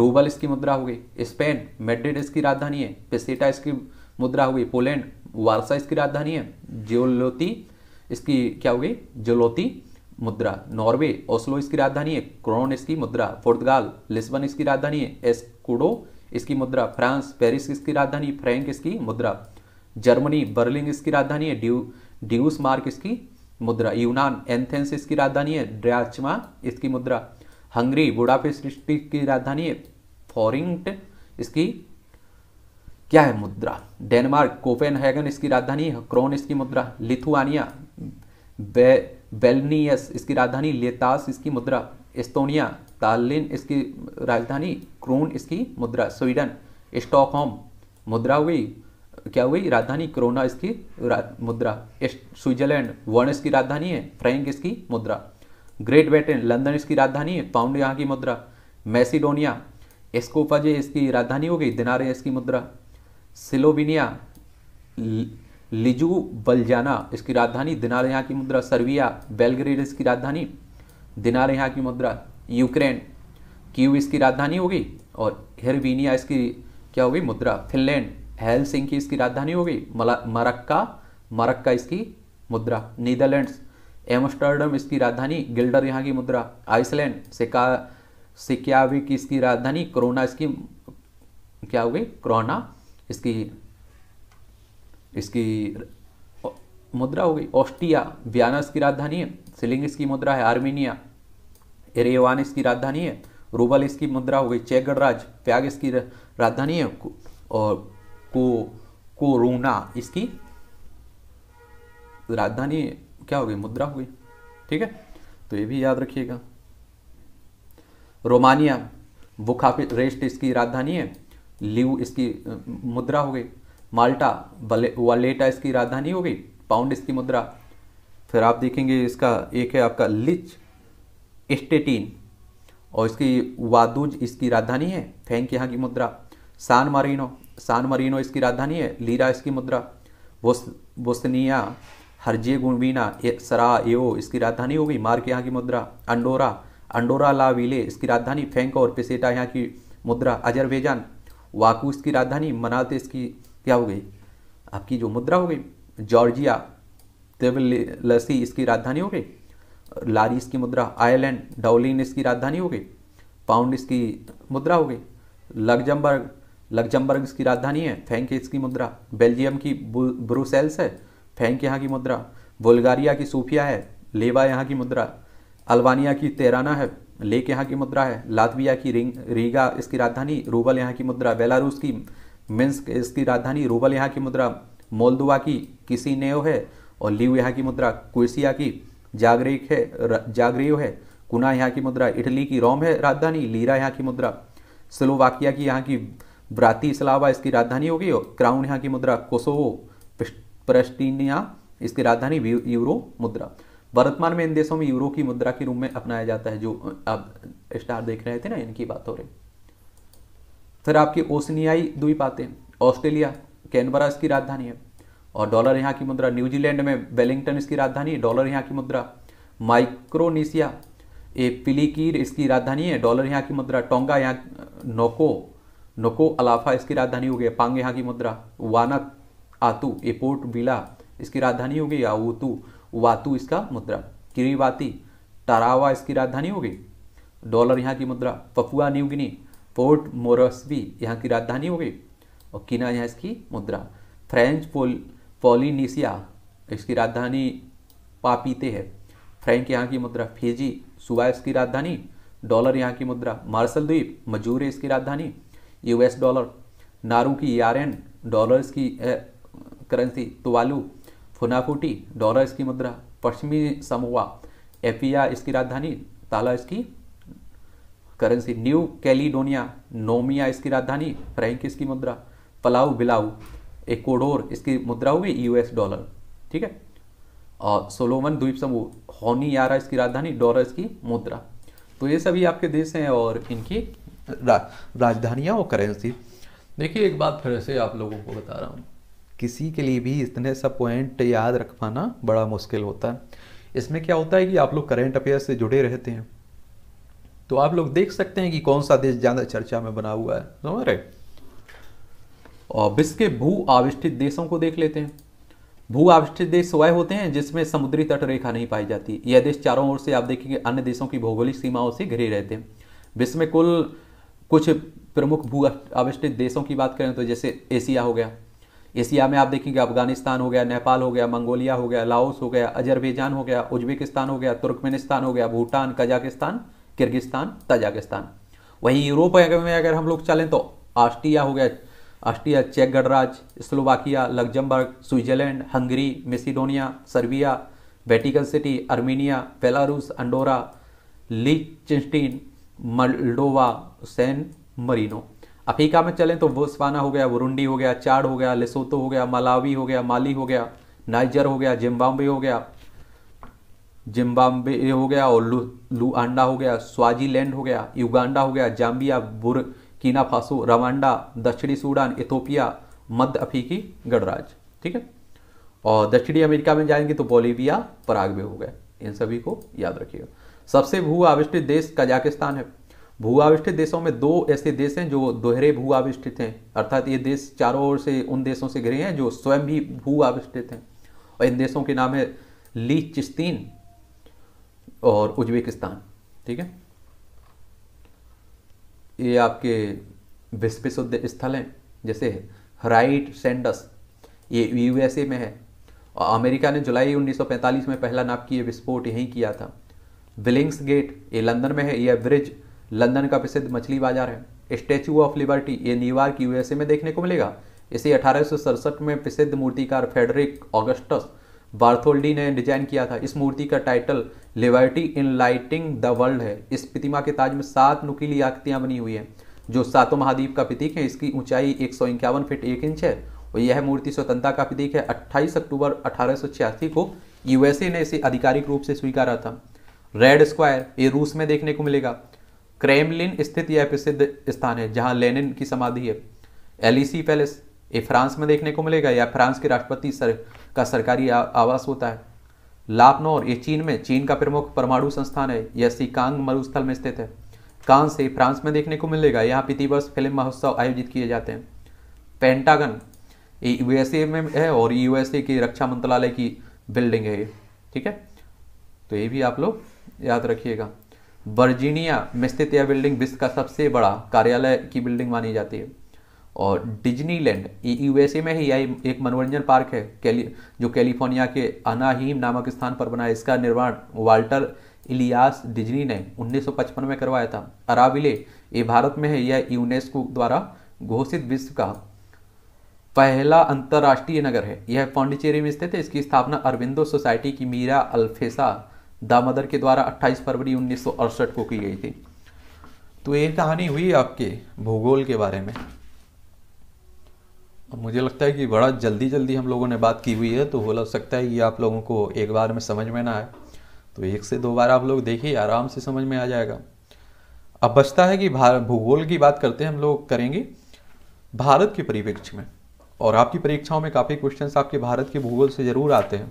S1: रूबल इसकी मुद्रा हो गई स्पेन मेड्रिड इसकी राजधानी है पेसेटा इसकी मुद्रा हो गई पोलैंड वारसा इसकी राजधानी है जोलोती इसकी क्या हो गई जोलोती मुद्रा नॉर्वे ओस्लो इसकी राजधानी है क्रोन इसकी मुद्रा पुर्तगाल लिस्बन इसकी राजधानी है एस्कुडो इसकी मुद्रा फ्रांस पेरिस इसकी राजधानी फ्रेंक इसकी मुद्रा जर्मनी बर्लिंग इसकी राजधानी है ड्यू ड्यूस मार्क इसकी मुद्रा यूनान एंथेंस इसकी राजधानी है ड्रियाचमा इसकी मुद्रा हंगरी बुडापेस्ट डिस्ट्रिक्ट की राजधानी है फॉरिंगट इसकी क्या है मुद्रा डेनमार्क कोपेनहेगन इसकी राजधानी है क्रोन इसकी मुद्रा लिथुआनिया बे बेलनियस इसकी राजधानी लेतास इसकी मुद्रा एस्तोनिया तालिन इसकी राजधानी क्रोन इसकी मुद्रा स्वीडन स्टॉकहोम मुद्रा हुई क्या हुई राजधानी क्रोना इसकी मुद्रा स्विट्जरलैंड वर्न इसकी राजधानी है फ्रेंक इसकी मुद्रा ग्रेट ब्रिटेन लंदन इसकी राजधानी है पाउंड यहाँ की मुद्रा मैसिडोनिया एस्कोपाजे इसकी राजधानी हो गई दिनारे इसकी मुद्रा सिलोविनिया लिजू बलजाना इसकी राजधानी दिनार यहाँ की मुद्रा सर्विया बेलग्रेड इसकी राजधानी दिनार यहाँ की मुद्रा यूक्रेन कीव इसकी राजधानी होगी और हेरवीनिया इसकी क्या होगी मुद्रा फिनलैंड हेल सिंह की इसकी राजधानी होगी मरक्का मरक्का इसकी मुद्रा नीदरलैंड्स एमस्टर्डम इसकी राजधानी गिल्डर यहाँ की मुद्रा आइसलैंड सिका सिक्याविक इसकी राजधानी कोरोना इसकी क्या होगी क्रोना इसकी इसकी मुद्रा होगी ऑस्ट्रिया व्याना इसकी राजधानी है सिलिंग इसकी मुद्रा है आर्मीनिया एरेवान इसकी राजधानी है रूबल इसकी मुद्रा हो गई चेक गणराज प्याग इसकी राजधानी है और को कोरोना इसकी राजधानी क्या हो गई मुद्रा हो गई ठीक है तो ये भी याद रखिएगा रोमानिया रेस्ट इसकी राजधानी है लिव इसकी मुद्रा हो गई माल्टा वालेटा इसकी राजधानी हो गई पाउंड इसकी मुद्रा फिर आप देखेंगे इसका एक है आपका लिच एस्टेटीन और इसकी वादुज इसकी राजधानी है फेंक यहाँ की मुद्रा सान मारिनो सान मारिनो इसकी राजधानी है लीरा इसकी मुद्रा वोस्निया बोस्निया हर्जे ए सरा एओ इसकी राजधानी हो गई मार्क यहाँ की मुद्रा अंडोरा अंडोरा ला विले इसकी राजधानी फेंको और पेसेटा यहाँ की मुद्रा अजरबैजान वाकू इसकी राजधानी मनाते इसकी क्या हो गई आपकी जो मुद्रा हो गई जॉर्जिया तेवलसी इसकी राजधानी हो गई लारी इसकी मुद्रा आयरलैंड डाउलिन इसकी राजधानी हो गई पाउंड इसकी मुद्रा हो गई लग्जमबर्ग लग्जमबर्ग इसकी राजधानी है फैंक इसकी मुद्रा बेल्जियम की ब्रुसेल्स है फैंक यहाँ की मुद्रा बुल्गारिया की सूफिया है लेवा यहाँ की मुद्रा अल्बानिया की तेराना है लेक यहाँ की मुद्रा है लातविया की रिंग रीगा इसकी राजधानी रूबल यहाँ की मुद्रा बेलारूस की मिन्स्क इसकी राजधानी रूबल यहाँ की मुद्रा मोलदुआ की किसी नेव है और लिव यहाँ की मुद्रा क्वेसिया की जागरेक है जागरेव है कुना यहाँ की मुद्रा इटली की रोम है राजधानी लीरा यहाँ की मुद्रा स्लोवाकिया की यहाँ की ब्राती स्लावा इसकी राजधानी होगी और क्राउन यहाँ की मुद्रा कोसोवो प्रस्टीनिया इसकी राजधानी यूरो मुद्रा वर्तमान में इन देशों में यूरो की मुद्रा के रूप में अपनाया जाता है जो आप स्टार देख रहे थे ना इनकी बात हो रही फिर आपकी ओसनियाई द्वीप आते हैं ऑस्ट्रेलिया कैनबरा इसकी राजधानी है और डॉलर यहाँ की मुद्रा न्यूजीलैंड में वेलिंगटन इसकी राजधानी है डॉलर यहाँ की मुद्रा माइक्रोनेशिया ए पिलीकीर इसकी राजधानी है डॉलर यहाँ की मुद्रा टोंगा यहाँ नोको नोको अलाफा इसकी राजधानी हो गई पांग यहाँ की मुद्रा वानक आतू ए पोर्ट विला इसकी राजधानी हो गई आऊतू वातु इसका मुद्रा किरीवाती टारावा इसकी राजधानी हो गई डॉलर यहाँ की मुद्रा पपुआ न्यूगिनी पोर्ट मोरसवी यहाँ की राजधानी हो गई और किना यहाँ इसकी मुद्रा फ्रेंच पोल पॉलिनीसिया इसकी राजधानी पापीते है फ्रैंक यहाँ की मुद्रा फेजी सुबह इसकी राजधानी डॉलर यहाँ की मुद्रा मार्सल द्वीप मजूरे इसकी राजधानी यूएस डॉलर नारू की एन डॉलर की करेंसी तुवालू फुनाकोटी डॉलर इसकी मुद्रा पश्चिमी समूहा एफिया इसकी राजधानी ताला इसकी करेंसी न्यू कैलिडोनिया नोमिया इसकी राजधानी फ्रैंक इसकी मुद्रा पलाऊ बिलाऊ इक्वाडोर इसकी मुद्रा होगी यूएस डॉलर ठीक है और सोलोमन द्वीप समूह हॉनी यारा इसकी राजधानी डॉलर इसकी मुद्रा तो ये सभी आपके देश हैं और इनकी रा, राजधानियाँ और करेंसी देखिए एक बात फिर से आप लोगों को बता रहा हूँ किसी के लिए भी इतने सब पॉइंट याद रख पाना बड़ा मुश्किल होता है इसमें क्या होता है कि आप लोग करेंट अफेयर से जुड़े रहते हैं तो आप लोग देख सकते हैं कि कौन सा देश ज़्यादा चर्चा में बना हुआ है समझ रहे और विश्व के भू आविष्ठित देशों को देख लेते हैं भू आविष्ठित देश वह होते हैं जिसमें समुद्री तट रेखा नहीं पाई जाती यह देश चारों ओर से आप देखेंगे अन्य देशों की भौगोलिक सीमाओं से घिरे रहते हैं विश्व में कुल कुछ प्रमुख भू आविष्टित देशों की बात करें तो जैसे एशिया हो गया एशिया में आप देखेंगे अफगानिस्तान हो गया नेपाल हो गया मंगोलिया हो गया लाओस हो गया अजरबैजान हो गया उज्बेकिस्तान हो गया तुर्कमेनिस्तान हो गया भूटान कजाकिस्तान किर्गिस्तान तजाकिस्तान वहीं यूरोप में अगर हम लोग चलें तो ऑस्ट्रिया हो गया ऑस्ट्रिया चेक गणराज Slovakia Luxembourg Switzerland Hungary Macedonia Serbia Vatican City Armenia Belarus Andorra Liechtenstein Moldova San Marino Africa में चलें तो स्वाना हो गया वुरुंडी हो गया चाड हो गया लेसोतो हो गया मलावी हो गया माली हो गया नाइजर हो गया जिम्बाब्वे हो गया जिम्बाब्वे हो गया और लू लुआंडा हो गया स्वाजीलैंड हो गया युगांडा हो गया Zambia Burkina Faso Rwanda दक्षिणी सूडान इथोपिया मध्य अफ्रीकी गणराज्य ठीक है और दक्षिणी अमेरिका में जाएंगे तो बोलीविया पराग भी हो गए इन सभी को याद रखिएगा सबसे भू आविष्टित देश कजाकिस्तान है भू आविष्टित देशों में दो ऐसे देश हैं जो दोहरे भू आविष्टित हैं अर्थात ये देश चारों ओर से उन देशों से घिरे हैं जो स्वयं भी भू आविष्टित हैं और इन देशों के नाम है ली चिस्तीन और उज्बेकिस्तान ठीक है ये आपके विश्व शुद्ध स्थल हैं जैसे राइट सेंडस ये यूएसए में है और अमेरिका ने जुलाई 1945 में पहला नाभिकीय विस्फोट यहीं किया था विलिंग्स गेट ये लंदन में है ये ब्रिज लंदन का प्रसिद्ध मछली बाजार है स्टैचू ऑफ लिबर्टी ये न्यूयॉर्क यूएसए में देखने को मिलेगा इसे अठारह में प्रसिद्ध मूर्तिकार फेडरिक ऑगस्टस बार्थोल्डी ने डिजाइन किया था इस मूर्ति का title Liberty enlightening the world है इस प्रतिमा के ताज में सात नुकीली आकृतियां बनी हुई है जो सातों महाद्वीप का प्रतीक है इसकी ऊंचाई एक फीट एक इंच है और यह मूर्ति स्वतंत्रता का प्रतीक है अट्ठाईस अक्टूबर अठारह को यूएसए ने इसे आधिकारिक रूप से स्वीकारा था रेड स्क्वायर ये रूस में देखने को मिलेगा क्रेमलिन स्थित यह प्रसिद्ध स्थान है जहां लेनिन की समाधि है एलिसी पैलेस ये फ्रांस में देखने को मिलेगा या फ्रांस के राष्ट्रपति सर का सरकारी आवास होता है लापनोर ये चीन में चीन का प्रमुख परमाणु संस्थान है यह सिकांग मरुस्थल में स्थित है कान से फ्रांस में देखने को मिलेगा यहाँ प्रति वर्ष फिल्म महोत्सव आयोजित किए जाते हैं पेंटागन ये यूएसए में है और यूएसए की रक्षा मंत्रालय की बिल्डिंग है ये ठीक है तो ये भी आप लोग याद रखिएगा वर्जीनिया में स्थित यह बिल्डिंग विश्व का सबसे बड़ा कार्यालय की बिल्डिंग मानी जाती है और डिज्नीलैंड यूएसए में ही यह एक मनोरंजन पार्क है कैली जो कैलिफोर्निया के अनाहीम नामक स्थान पर बना है इसका निर्माण वाल्टर इलियास डिज्नी ने 1955 में करवाया था अराविले ये भारत में है यह यूनेस्को द्वारा घोषित विश्व का पहला अंतर्राष्ट्रीय नगर है यह पांडिचेरी में स्थित है इसकी स्थापना अरविंदो सोसाइटी की मीरा अल्फेसा दामदर के द्वारा 28 फरवरी उन्नीस को की गई थी तो ये कहानी हुई आपके भूगोल के बारे में और मुझे लगता है कि बड़ा जल्दी जल्दी हम लोगों ने बात की हुई है तो हो सकता है कि आप लोगों को एक बार में समझ में ना आए तो एक से दो बार आप लोग देखिए आराम से समझ में आ जाएगा अब बचता है कि भारत भूगोल की बात करते हैं हम लोग करेंगे भारत के परिप्रेक्ष्य में और आपकी परीक्षाओं में काफ़ी क्वेश्चन आपके भारत के भूगोल से ज़रूर आते हैं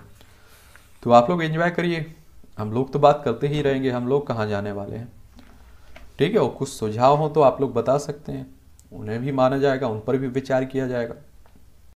S1: तो आप लोग एंजॉय करिए हम लोग तो बात करते ही रहेंगे हम लोग कहाँ जाने वाले हैं ठीक है और कुछ सुझाव हो तो आप लोग बता सकते हैं उन्हें भी माना जाएगा उन पर भी विचार किया जाएगा